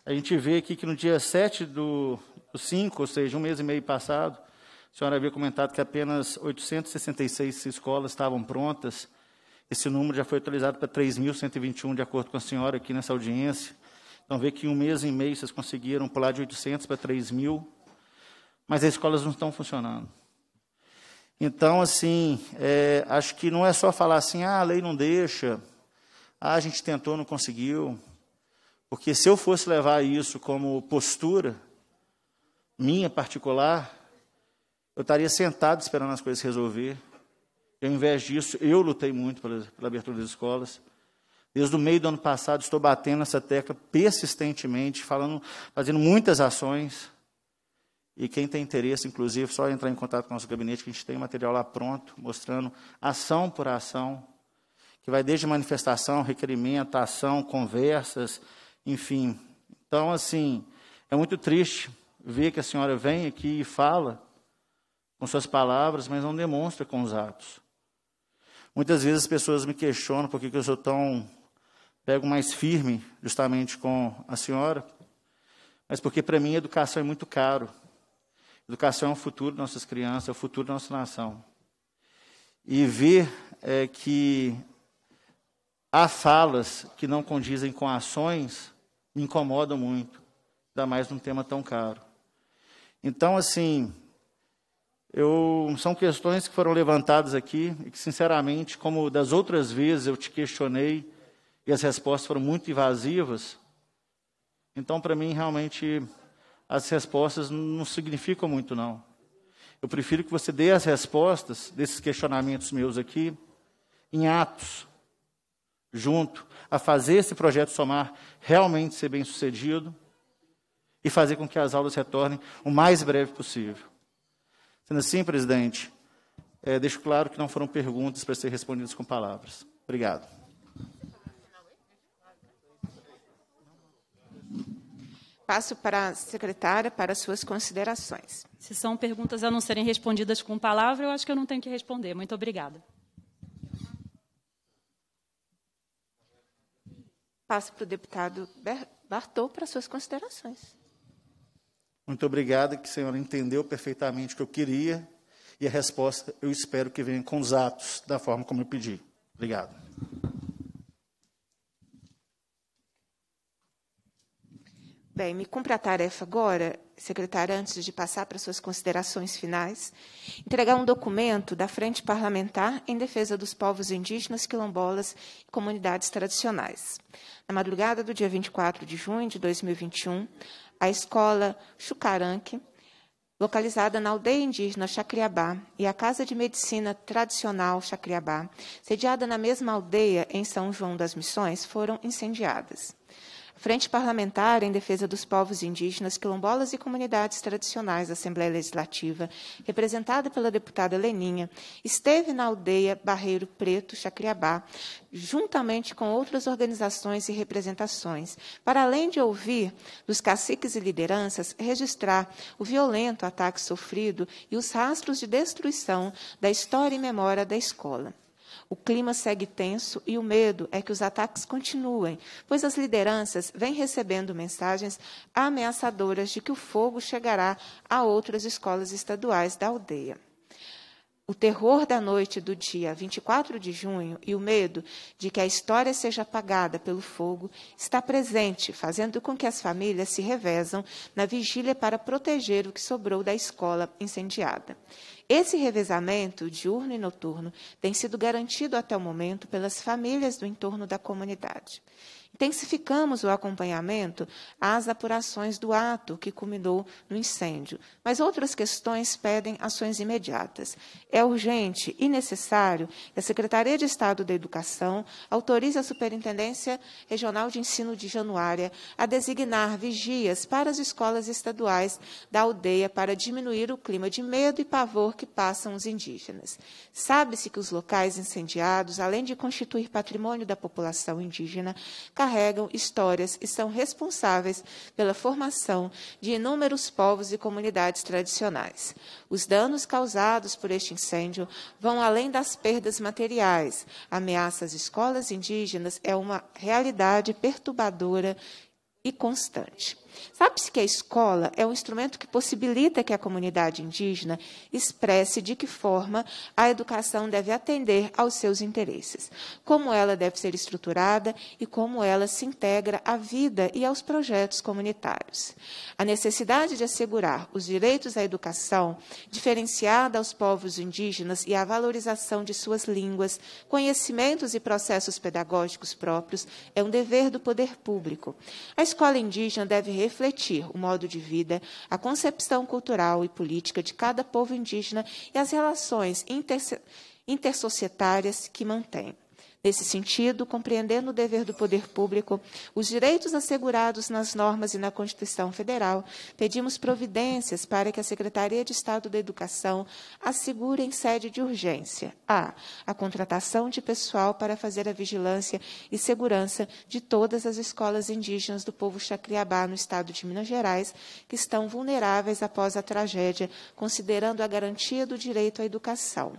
A gente vê aqui que no dia 7 do, 5, ou seja, um mês e meio passado, a senhora havia comentado que apenas 866 escolas estavam prontas. Esse número já foi atualizado para 3.121, de acordo com a senhora aqui nessa audiência. Então, vê que em um mês e meio vocês conseguiram pular de 800 para 3.000, mas as escolas não estão funcionando. Então, assim, é, acho que não é só falar assim, ah, a lei não deixa, ah, a gente tentou, não conseguiu. Porque se eu fosse levar isso como postura, minha particular, eu estaria sentado esperando as coisas resolver. E, ao invés disso, eu lutei muito pela, pela abertura das escolas. Desde o meio do ano passado, estou batendo essa tecla persistentemente, falando, fazendo muitas ações. E quem tem interesse, inclusive, só entrar em contato com o nosso gabinete, que a gente tem material lá pronto, mostrando ação por ação, que vai desde manifestação, requerimento, ação, conversas, enfim. Então, assim, é muito triste ver que a senhora vem aqui e fala com suas palavras, mas não demonstra com os atos. Muitas vezes as pessoas me questionam por que, que eu sou tão pego mais firme justamente com a senhora, mas porque para mim educação é muito caro. Educação é o futuro de nossas crianças, é o futuro da nossa nação. E ver é, que há falas que não condizem com ações me incomodam muito, ainda mais num tema tão caro. Então, assim, eu, são questões que foram levantadas aqui e que, sinceramente, como das outras vezes eu te questionei e as respostas foram muito invasivas, então, para mim, realmente as respostas não significam muito, não. Eu prefiro que você dê as respostas desses questionamentos meus aqui em atos, junto a fazer esse projeto somar realmente ser bem sucedido e fazer com que as aulas retornem o mais breve possível. Sendo assim, presidente, é, deixo claro que não foram perguntas para ser respondidas com palavras. Obrigado. Passo para a secretária para suas considerações. Se são perguntas a não serem respondidas com palavra, eu acho que eu não tenho que responder. Muito obrigada. Passo para o deputado Bartol para suas considerações. Muito obrigado, que a senhora entendeu perfeitamente o que eu queria e a resposta eu espero que venha com os atos, da forma como eu pedi. Obrigado. Bem, me cumpre a tarefa agora, secretária, antes de passar para suas considerações finais, entregar um documento da Frente Parlamentar em defesa dos povos indígenas, quilombolas e comunidades tradicionais. Na madrugada do dia 24 de junho de 2021, a escola Chucaranque, localizada na aldeia indígena Chacriabá, e a Casa de Medicina Tradicional Chacriabá, sediada na mesma aldeia em São João das Missões, foram incendiadas. Frente Parlamentar em Defesa dos Povos Indígenas, Quilombolas e Comunidades Tradicionais da Assembleia Legislativa, representada pela deputada Leninha, esteve na aldeia Barreiro Preto, Chacriabá, juntamente com outras organizações e representações, para além de ouvir dos caciques e lideranças registrar o violento ataque sofrido e os rastros de destruição da história e memória da escola. O clima segue tenso e o medo é que os ataques continuem, pois as lideranças vêm recebendo mensagens ameaçadoras de que o fogo chegará a outras escolas estaduais da aldeia o terror da noite do dia 24 de junho e o medo de que a história seja apagada pelo fogo está presente, fazendo com que as famílias se revezam na vigília para proteger o que sobrou da escola incendiada. Esse revezamento diurno e noturno tem sido garantido até o momento pelas famílias do entorno da comunidade. Intensificamos o acompanhamento às apurações do ato que culminou no incêndio, mas outras questões pedem ações imediatas. É urgente e necessário que a Secretaria de Estado da Educação autorize a Superintendência Regional de Ensino de Januária a designar vigias para as escolas estaduais da aldeia para diminuir o clima de medo e pavor que passam os indígenas. Sabe-se que os locais incendiados, além de constituir patrimônio da população indígena, carregam histórias e são responsáveis pela formação de inúmeros povos e comunidades tradicionais. Os danos causados por este incêndio vão além das perdas materiais. Ameaça às escolas indígenas é uma realidade perturbadora e constante. Sabe-se que a escola é um instrumento que possibilita que a comunidade indígena expresse de que forma a educação deve atender aos seus interesses, como ela deve ser estruturada e como ela se integra à vida e aos projetos comunitários. A necessidade de assegurar os direitos à educação diferenciada aos povos indígenas e a valorização de suas línguas, conhecimentos e processos pedagógicos próprios é um dever do poder público. A escola indígena deve refletir o modo de vida, a concepção cultural e política de cada povo indígena e as relações inter intersocietárias que mantém. Nesse sentido, compreendendo o dever do poder público, os direitos assegurados nas normas e na Constituição Federal, pedimos providências para que a Secretaria de Estado da Educação assegure em sede de urgência a a contratação de pessoal para fazer a vigilância e segurança de todas as escolas indígenas do povo Chacriabá no estado de Minas Gerais que estão vulneráveis após a tragédia, considerando a garantia do direito à educação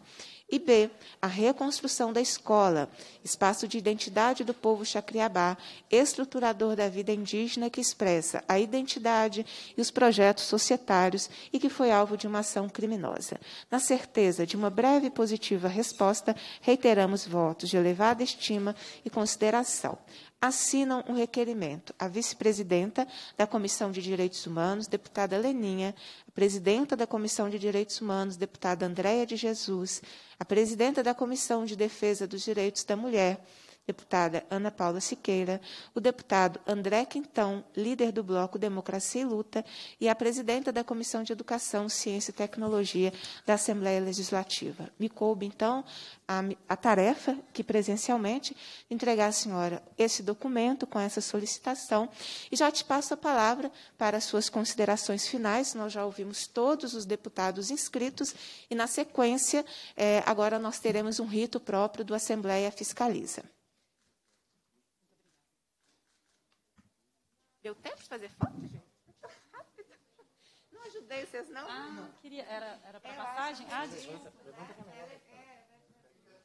e B, a reconstrução da escola, espaço de identidade do povo chacriabá, estruturador da vida indígena que expressa a identidade e os projetos societários e que foi alvo de uma ação criminosa. Na certeza de uma breve e positiva resposta, reiteramos votos de elevada estima e consideração assinam um requerimento. A vice-presidenta da Comissão de Direitos Humanos, deputada Leninha, a presidenta da Comissão de Direitos Humanos, deputada Andréia de Jesus, a presidenta da Comissão de Defesa dos Direitos da Mulher, deputada Ana Paula Siqueira, o deputado André Quintão, líder do bloco Democracia e Luta, e a presidenta da Comissão de Educação, Ciência e Tecnologia da Assembleia Legislativa. Me coube, então, a, a tarefa que presencialmente entregar à senhora esse documento com essa solicitação e já te passo a palavra para as suas considerações finais. Nós já ouvimos todos os deputados inscritos e, na sequência, eh, agora nós teremos um rito próprio do Assembleia Fiscaliza. Deu tempo de fazer foto, gente? Muito rápido. Não ajudei vocês, não? Ah, não. queria. Era, era para passagem? Ah, desculpa. rápidas demais. É, foi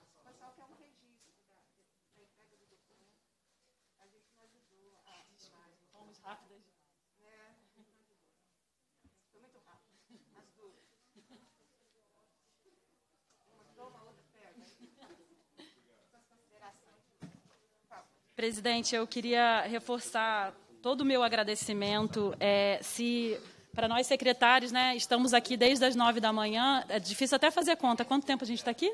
muito rápido. As duas. Uma dou, uma outra pega. Presidente, eu queria reforçar todo o meu agradecimento. É, se para nós secretários, né, estamos aqui desde as nove da manhã. É difícil até fazer conta. Quanto tempo a gente está aqui?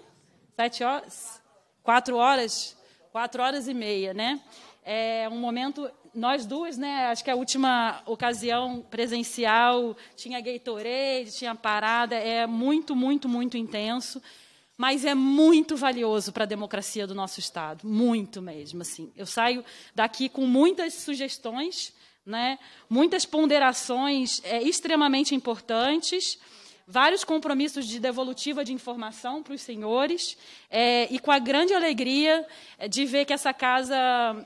Sete horas, quatro horas, quatro horas e meia, né? É um momento. Nós duas, né? Acho que a última ocasião presencial tinha Gatorade, tinha parada. É muito, muito, muito intenso mas é muito valioso para a democracia do nosso Estado, muito mesmo. Assim. Eu saio daqui com muitas sugestões, né, muitas ponderações é, extremamente importantes, vários compromissos de devolutiva de informação para os senhores, é, e com a grande alegria é, de ver que essa casa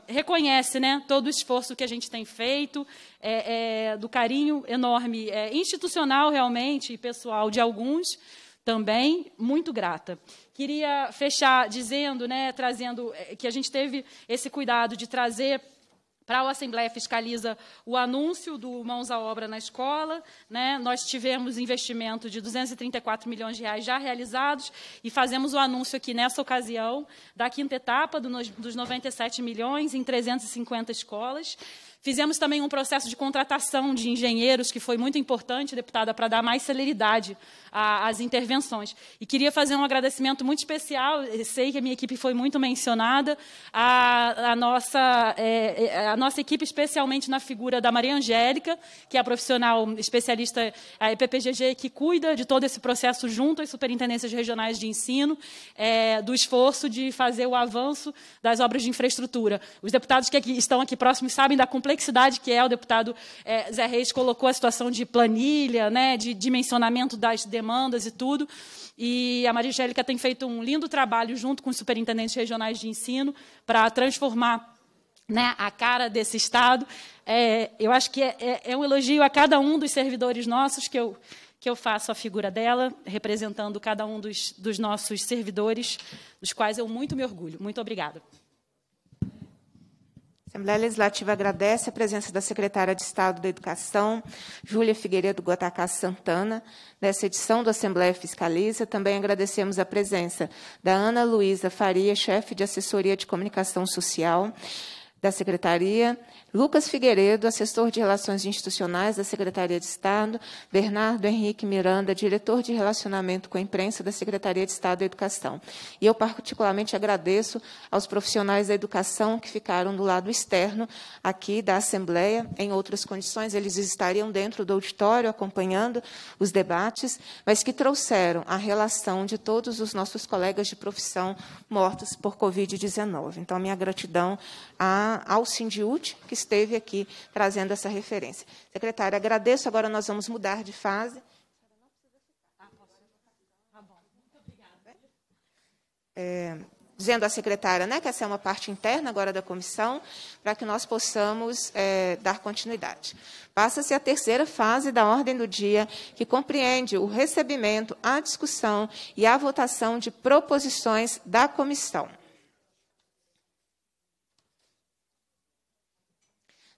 reconhece né, todo o esforço que a gente tem feito, é, é do carinho enorme é, institucional, realmente, e pessoal de alguns também muito grata. Queria fechar dizendo, né, trazendo eh, que a gente teve esse cuidado de trazer para a Assembleia Fiscaliza o anúncio do Mãos à Obra na escola. Né? Nós tivemos investimento de 234 milhões de reais já realizados e fazemos o anúncio aqui nessa ocasião da quinta etapa do, dos 97 milhões em 350 escolas. Fizemos também um processo de contratação de engenheiros, que foi muito importante, deputada, para dar mais celeridade às intervenções. E queria fazer um agradecimento muito especial, sei que a minha equipe foi muito mencionada, à, nossa, é, é nossa equipe, especialmente na figura da Maria Angélica, que é a profissional especialista a EPPGG, que cuida de todo esse processo junto às superintendências regionais de ensino, é, do esforço de fazer o avanço das obras de infraestrutura. Os deputados que aqui, estão aqui próximos sabem da complexidade complexidade que é, o deputado é, Zé Reis colocou a situação de planilha, né, de dimensionamento das demandas e tudo. E a Maria Angélica tem feito um lindo trabalho junto com os superintendentes regionais de ensino para transformar né, a cara desse Estado. É, eu acho que é, é, é um elogio a cada um dos servidores nossos que eu que eu faço a figura dela, representando cada um dos, dos, nossos servidores, dos quais eu muito me orgulho. Muito obrigada. A Assembleia Legislativa agradece a presença da secretária de Estado da Educação, Júlia Figueiredo Gotacá Santana, nessa edição do Assembleia Fiscaliza. Também agradecemos a presença da Ana Luísa Faria, chefe de assessoria de comunicação social da Secretaria, Lucas Figueiredo, assessor de Relações Institucionais da Secretaria de Estado, Bernardo Henrique Miranda, diretor de Relacionamento com a Imprensa da Secretaria de Estado da Educação. E eu particularmente agradeço aos profissionais da educação que ficaram do lado externo aqui da Assembleia. Em outras condições, eles estariam dentro do auditório acompanhando os debates, mas que trouxeram a relação de todos os nossos colegas de profissão mortos por Covid-19. Então, minha gratidão ao Sindiúti, que esteve aqui trazendo essa referência. Secretária, agradeço. Agora nós vamos mudar de fase. É, dizendo à secretária né, que essa é uma parte interna agora da comissão, para que nós possamos é, dar continuidade. Passa-se a terceira fase da ordem do dia, que compreende o recebimento, a discussão e a votação de proposições da comissão.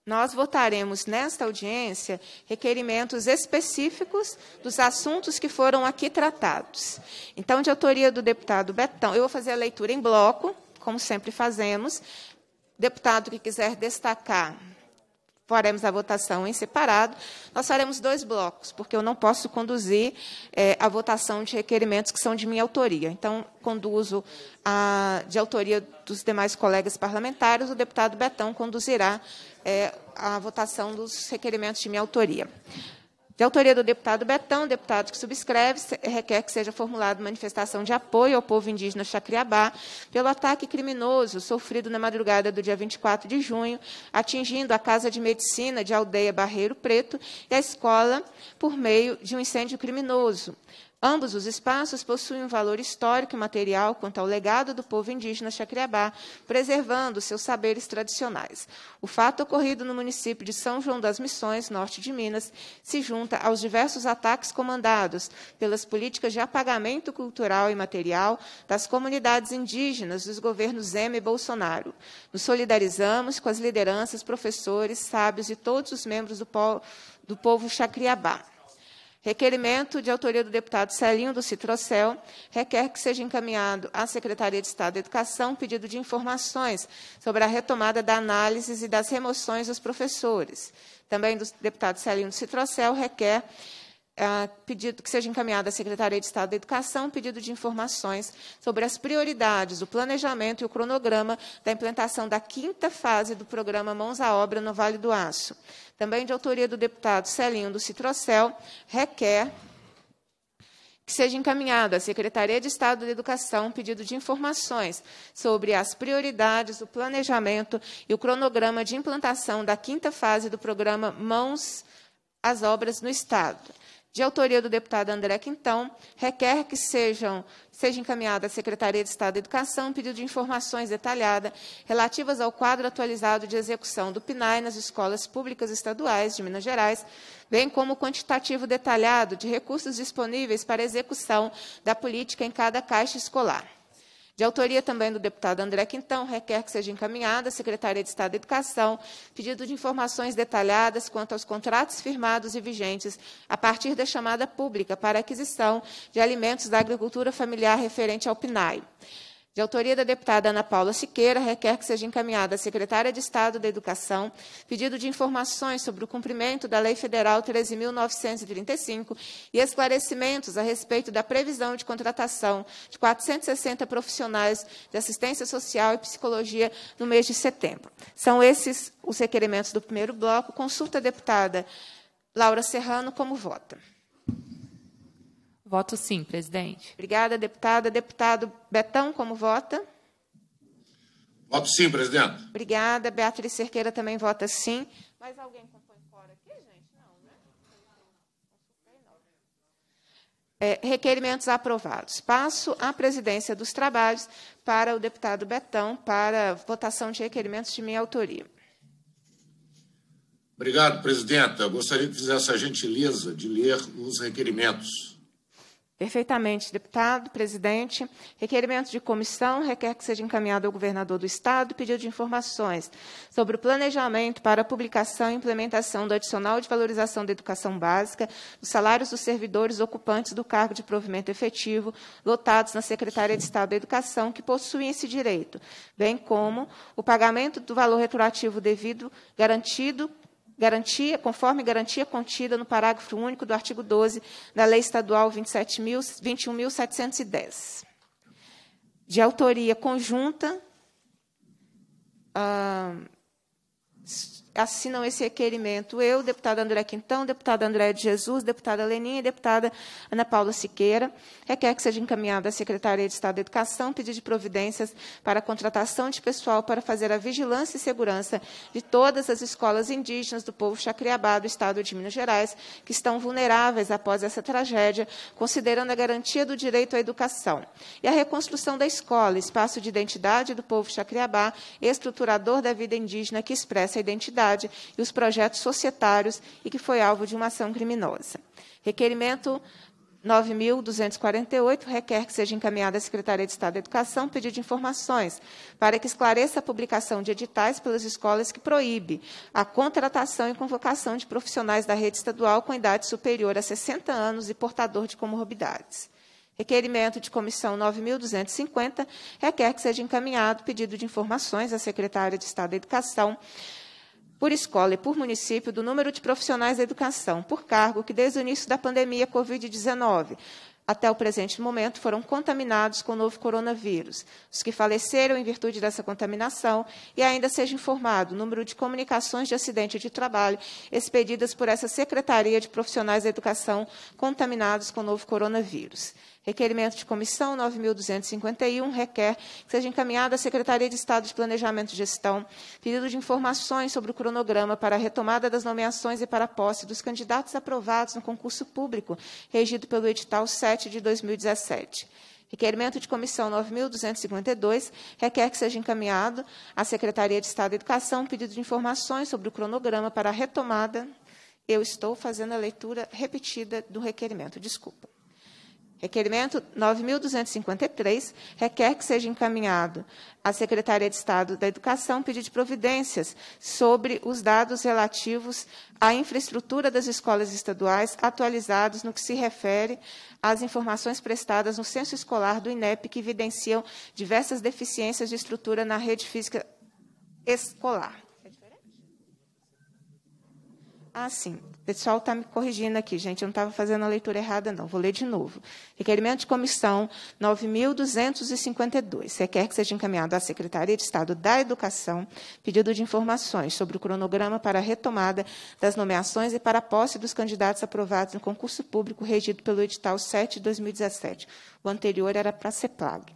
Nós votaremos nesta audiência requerimentos específicos dos assuntos que foram aqui tratados. Então, de autoria do deputado Betão, eu vou fazer a leitura em bloco, como sempre fazemos. Deputado que quiser destacar, faremos a votação em separado. Nós faremos dois blocos, porque eu não posso conduzir é, a votação de requerimentos que são de minha autoria. Então, conduzo a, de autoria dos demais colegas parlamentares, o deputado Betão conduzirá é, a votação dos requerimentos de minha autoria. De autoria do deputado Betão, deputado que subscreve, requer que seja formulada manifestação de apoio ao povo indígena Chacriabá pelo ataque criminoso sofrido na madrugada do dia 24 de junho, atingindo a Casa de Medicina de Aldeia Barreiro Preto e a escola por meio de um incêndio criminoso. Ambos os espaços possuem um valor histórico e material quanto ao legado do povo indígena Chacriabá, preservando seus saberes tradicionais. O fato ocorrido no município de São João das Missões, norte de Minas, se junta aos diversos ataques comandados pelas políticas de apagamento cultural e material das comunidades indígenas dos governos Zema e Bolsonaro. Nos solidarizamos com as lideranças, professores, sábios e todos os membros do, po do povo Chacriabá. Requerimento de autoria do deputado Celinho do Citrocel requer que seja encaminhado à Secretaria de Estado da Educação pedido de informações sobre a retomada da análise e das remoções dos professores. Também do deputado Celinho do Citrocel requer pedido que seja encaminhado à Secretaria de Estado da Educação pedido de informações sobre as prioridades, o planejamento e o cronograma da implantação da quinta fase do programa Mãos à Obra no Vale do Aço. Também de autoria do deputado Celinho do Citrocel, requer que seja encaminhado à Secretaria de Estado da Educação um pedido de informações sobre as prioridades, o planejamento e o cronograma de implantação da quinta fase do programa Mãos às Obras no Estado de autoria do deputado André Quintão, requer que sejam, seja encaminhada à Secretaria de Estado da Educação um pedido de informações detalhada relativas ao quadro atualizado de execução do PNAE nas escolas públicas estaduais de Minas Gerais, bem como o quantitativo detalhado de recursos disponíveis para execução da política em cada caixa escolar. De autoria também do deputado André Quintão, requer que seja encaminhada à Secretaria de Estado da Educação pedido de informações detalhadas quanto aos contratos firmados e vigentes a partir da chamada pública para aquisição de alimentos da agricultura familiar referente ao PNAE de autoria da deputada Ana Paula Siqueira, requer que seja encaminhada à secretária de Estado da Educação pedido de informações sobre o cumprimento da Lei Federal 13.935 e esclarecimentos a respeito da previsão de contratação de 460 profissionais de assistência social e psicologia no mês de setembro. São esses os requerimentos do primeiro bloco. Consulta a deputada Laura Serrano como vota. Voto sim, presidente. Obrigada, deputada. Deputado Betão, como vota? Voto sim, presidente. Obrigada. Beatriz Cerqueira também vota sim. Mais alguém compõe fora aqui, gente? Né? Não, né? É, requerimentos aprovados. Passo à presidência dos trabalhos para o deputado Betão para votação de requerimentos de minha autoria. Obrigado, presidenta. Gostaria que fizesse a gentileza de ler os requerimentos. Perfeitamente, deputado, presidente. Requerimento de comissão requer que seja encaminhado ao governador do Estado pedido de informações sobre o planejamento para a publicação e implementação do adicional de valorização da educação básica, dos salários dos servidores ocupantes do cargo de provimento efetivo, lotados na Secretaria de Estado da Educação, que possuem esse direito, bem como o pagamento do valor retroativo devido, garantido garantia, conforme garantia contida no parágrafo único do artigo 12 da Lei Estadual 21.710, de autoria conjunta, ah, assinam esse requerimento. Eu, deputada André Quintão, deputada André de Jesus, deputada Leninha e deputada Ana Paula Siqueira, requer que seja encaminhada à Secretaria de Estado da Educação pedido de providências para a contratação de pessoal para fazer a vigilância e segurança de todas as escolas indígenas do povo chacriabá do Estado de Minas Gerais, que estão vulneráveis após essa tragédia, considerando a garantia do direito à educação. E a reconstrução da escola, espaço de identidade do povo chacriabá, estruturador da vida indígena que expressa a identidade sociedade e os projetos societários e que foi alvo de uma ação criminosa. Requerimento 9.248 requer que seja encaminhada à Secretaria de Estado da Educação pedido de informações para que esclareça a publicação de editais pelas escolas que proíbe a contratação e convocação de profissionais da rede estadual com idade superior a 60 anos e portador de comorbidades. Requerimento de comissão 9.250 requer que seja encaminhado pedido de informações à Secretaria de Estado da Educação por escola e por município do número de profissionais da educação por cargo que, desde o início da pandemia Covid-19 até o presente momento, foram contaminados com o novo coronavírus. Os que faleceram em virtude dessa contaminação e ainda seja informado o número de comunicações de acidente de trabalho expedidas por essa Secretaria de Profissionais da Educação contaminados com o novo coronavírus. Requerimento de comissão 9.251 requer que seja encaminhada à Secretaria de Estado de Planejamento e Gestão pedido de informações sobre o cronograma para a retomada das nomeações e para a posse dos candidatos aprovados no concurso público regido pelo edital 7 de 2017. Requerimento de comissão 9.252 requer que seja encaminhado à Secretaria de Estado de Educação pedido de informações sobre o cronograma para a retomada. Eu estou fazendo a leitura repetida do requerimento, desculpa. Requerimento 9.253 requer que seja encaminhado à Secretaria de Estado da Educação pedido de providências sobre os dados relativos à infraestrutura das escolas estaduais atualizados no que se refere às informações prestadas no censo escolar do INEP que evidenciam diversas deficiências de estrutura na rede física escolar. Ah, sim. O pessoal está me corrigindo aqui, gente. Eu não estava fazendo a leitura errada, não. Vou ler de novo. Requerimento de comissão 9.252. quer que seja encaminhado à Secretaria de Estado da Educação pedido de informações sobre o cronograma para a retomada das nomeações e para a posse dos candidatos aprovados no concurso público regido pelo edital 7 de 2017. O anterior era para a CEPLAG.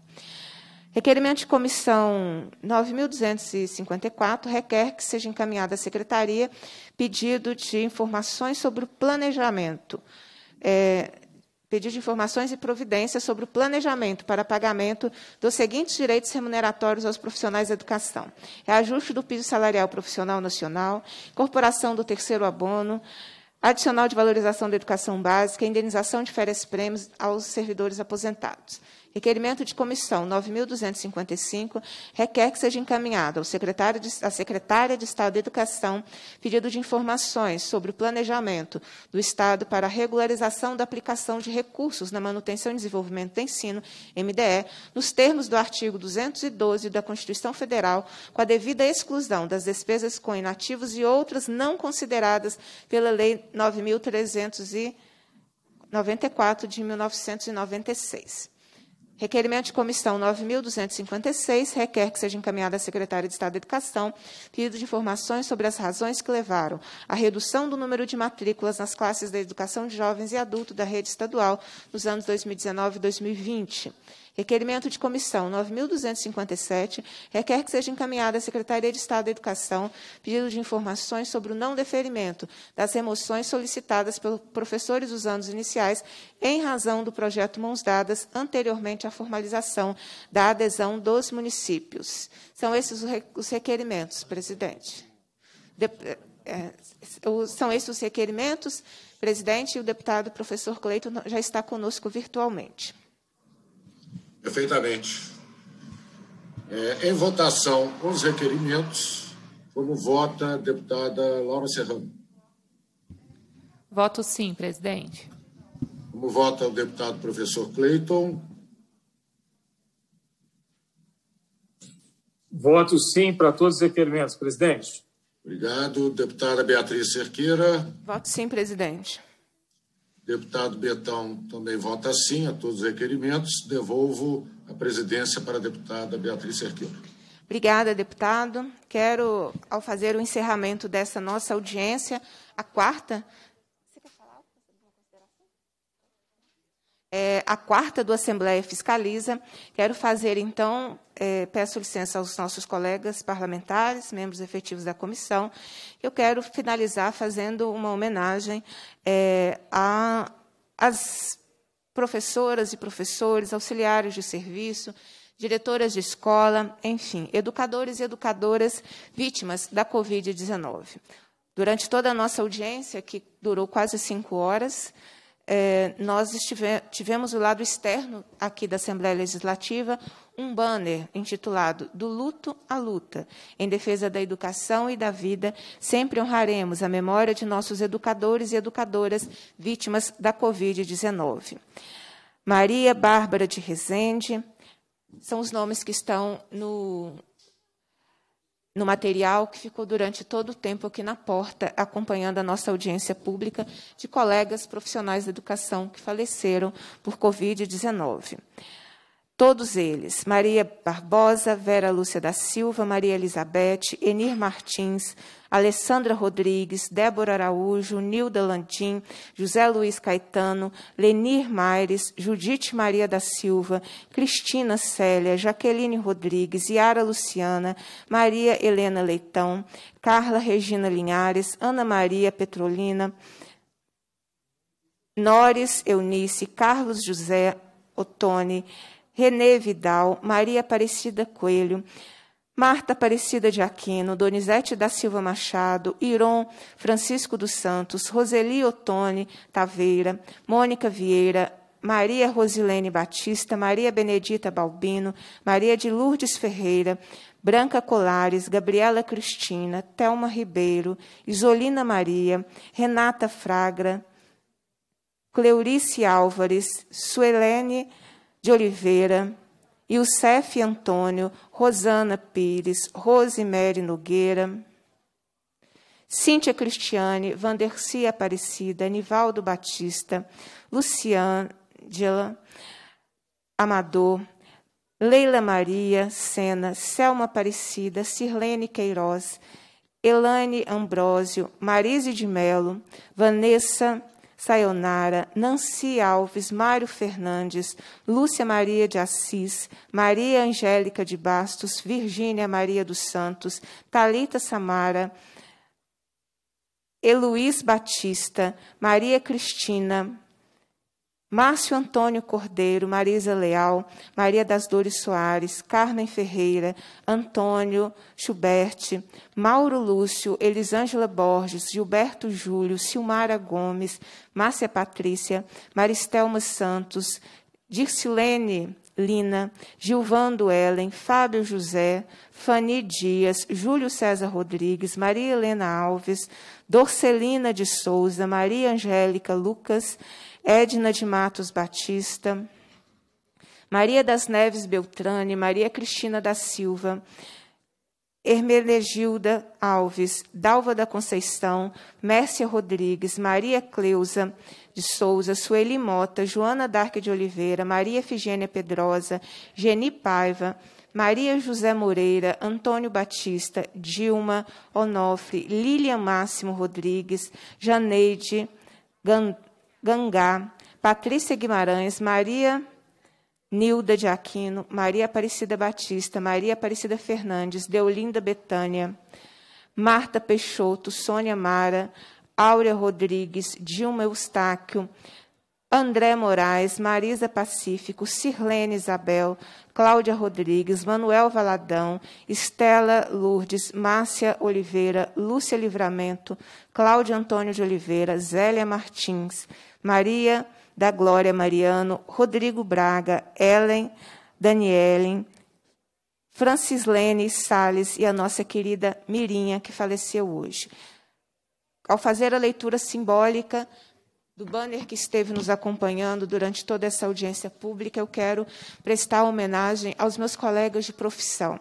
Requerimento de comissão 9.254 requer que seja encaminhada à Secretaria pedido de informações sobre o planejamento. É, pedido de informações e providências sobre o planejamento para pagamento dos seguintes direitos remuneratórios aos profissionais da educação: reajuste do piso salarial profissional nacional, incorporação do terceiro abono, adicional de valorização da educação básica, indenização de férias prêmios aos servidores aposentados. Requerimento de comissão 9.255 requer que seja encaminhado ao secretário de, à secretária de Estado da Educação pedido de informações sobre o planejamento do Estado para a regularização da aplicação de recursos na manutenção e desenvolvimento do ensino, MDE, nos termos do artigo 212 da Constituição Federal, com a devida exclusão das despesas com inativos e outras não consideradas pela Lei 9.394 de 1996. Requerimento de comissão 9.256 requer que seja encaminhada à secretária de Estado da Educação pedido de informações sobre as razões que levaram à redução do número de matrículas nas classes da educação de jovens e adulto da rede estadual nos anos 2019 e 2020. Requerimento de comissão 9.257 requer que seja encaminhada à Secretaria de Estado da Educação pedido de informações sobre o não deferimento das remoções solicitadas pelos professores dos anos iniciais em razão do projeto Mãos Dadas anteriormente à formalização da adesão dos municípios. São esses os requerimentos, presidente. De é, é, são esses os requerimentos, presidente, e o deputado professor Cleito já está conosco virtualmente. Perfeitamente. É, em votação, os requerimentos, como vota a deputada Laura Serrano. Voto sim, presidente. Como vota o deputado professor Cleiton? Voto sim para todos os requerimentos, presidente. Obrigado. Deputada Beatriz Cerqueira. Voto sim, presidente. Deputado Betão também vota sim a todos os requerimentos. Devolvo a presidência para a deputada Beatriz Serquil. Obrigada, deputado. Quero, ao fazer o encerramento dessa nossa audiência, a quarta é, a quarta do Assembleia Fiscaliza. Quero fazer, então, é, peço licença aos nossos colegas parlamentares, membros efetivos da comissão, eu quero finalizar fazendo uma homenagem é, às professoras e professores, auxiliares de serviço, diretoras de escola, enfim, educadores e educadoras vítimas da Covid-19. Durante toda a nossa audiência, que durou quase cinco horas, é, nós estive, tivemos o lado externo aqui da Assembleia Legislativa um banner intitulado Do Luto à Luta, em defesa da educação e da vida, sempre honraremos a memória de nossos educadores e educadoras vítimas da Covid-19. Maria Bárbara de Rezende, são os nomes que estão no, no material que ficou durante todo o tempo aqui na porta, acompanhando a nossa audiência pública de colegas profissionais da educação que faleceram por Covid-19. Todos eles, Maria Barbosa, Vera Lúcia da Silva, Maria Elizabeth, Enir Martins, Alessandra Rodrigues, Débora Araújo, Nilda Lantim, José Luiz Caetano, Lenir Maires, Judite Maria da Silva, Cristina Célia, Jaqueline Rodrigues, Yara Luciana, Maria Helena Leitão, Carla Regina Linhares, Ana Maria Petrolina, Nores Eunice, Carlos José Otone, Renê Vidal, Maria Aparecida Coelho, Marta Aparecida de Aquino, Donizete da Silva Machado, Iron Francisco dos Santos, Roseli Otone Taveira, Mônica Vieira, Maria Rosilene Batista, Maria Benedita Balbino, Maria de Lourdes Ferreira, Branca Colares, Gabriela Cristina, Telma Ribeiro, Isolina Maria, Renata Fragra, Cleurice Álvares, Suelene de Oliveira, Ilcef Antônio, Rosana Pires, Rosemary Nogueira, Cíntia Cristiane, Vanderci Aparecida, Nivaldo Batista, Luciângela Amador, Leila Maria Sena, Selma Aparecida, Sirlene Queiroz, Elane Ambrósio, Marise de Melo, Vanessa Sayonara, Nancy Alves, Mário Fernandes, Lúcia Maria de Assis, Maria Angélica de Bastos, Virgínia Maria dos Santos, Talita Samara, Heloís Batista, Maria Cristina, Márcio Antônio Cordeiro, Marisa Leal, Maria das Dores Soares, Carmen Ferreira, Antônio Schubert, Mauro Lúcio, Elisângela Borges, Gilberto Júlio, Silmara Gomes, Márcia Patrícia, Maristelma Santos, Dircilene Lina, Gilvando Ellen, Fábio José, Fani Dias, Júlio César Rodrigues, Maria Helena Alves, Dorcelina de Souza, Maria Angélica Lucas, Edna de Matos Batista, Maria das Neves Beltrane, Maria Cristina da Silva, Hermenegilda Alves, Dalva da Conceição, Mércia Rodrigues, Maria Cleusa de Souza, Sueli Mota, Joana Darque de Oliveira, Maria Efigênia Pedrosa, Geni Paiva, Maria José Moreira, Antônio Batista, Dilma Onofre, Lilian Máximo Rodrigues, Janeide Gant Gangá, Patrícia Guimarães, Maria Nilda de Aquino, Maria Aparecida Batista, Maria Aparecida Fernandes, Deolinda Betânia, Marta Peixoto, Sônia Mara, Áurea Rodrigues, Dilma Eustáquio, André Moraes, Marisa Pacífico, Sirlene Isabel, Cláudia Rodrigues, Manuel Valadão, Estela Lourdes, Márcia Oliveira, Lúcia Livramento, Cláudio Antônio de Oliveira, Zélia Martins, Maria da Glória Mariano, Rodrigo Braga, Ellen Danielen, Francislene Sales e a nossa querida Mirinha, que faleceu hoje. Ao fazer a leitura simbólica, do banner que esteve nos acompanhando durante toda essa audiência pública, eu quero prestar homenagem aos meus colegas de profissão,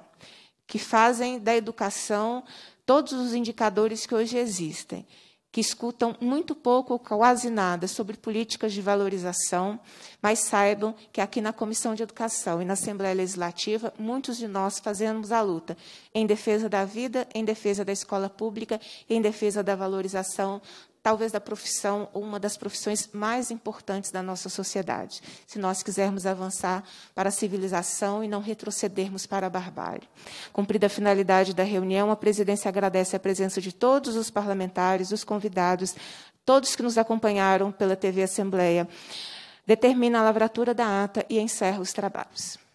que fazem da educação todos os indicadores que hoje existem, que escutam muito pouco ou quase nada sobre políticas de valorização, mas saibam que aqui na Comissão de Educação e na Assembleia Legislativa, muitos de nós fazemos a luta em defesa da vida, em defesa da escola pública, em defesa da valorização talvez da profissão, uma das profissões mais importantes da nossa sociedade, se nós quisermos avançar para a civilização e não retrocedermos para a barbárie. Cumprida a finalidade da reunião, a presidência agradece a presença de todos os parlamentares, os convidados, todos que nos acompanharam pela TV Assembleia. Determina a lavratura da ata e encerra os trabalhos.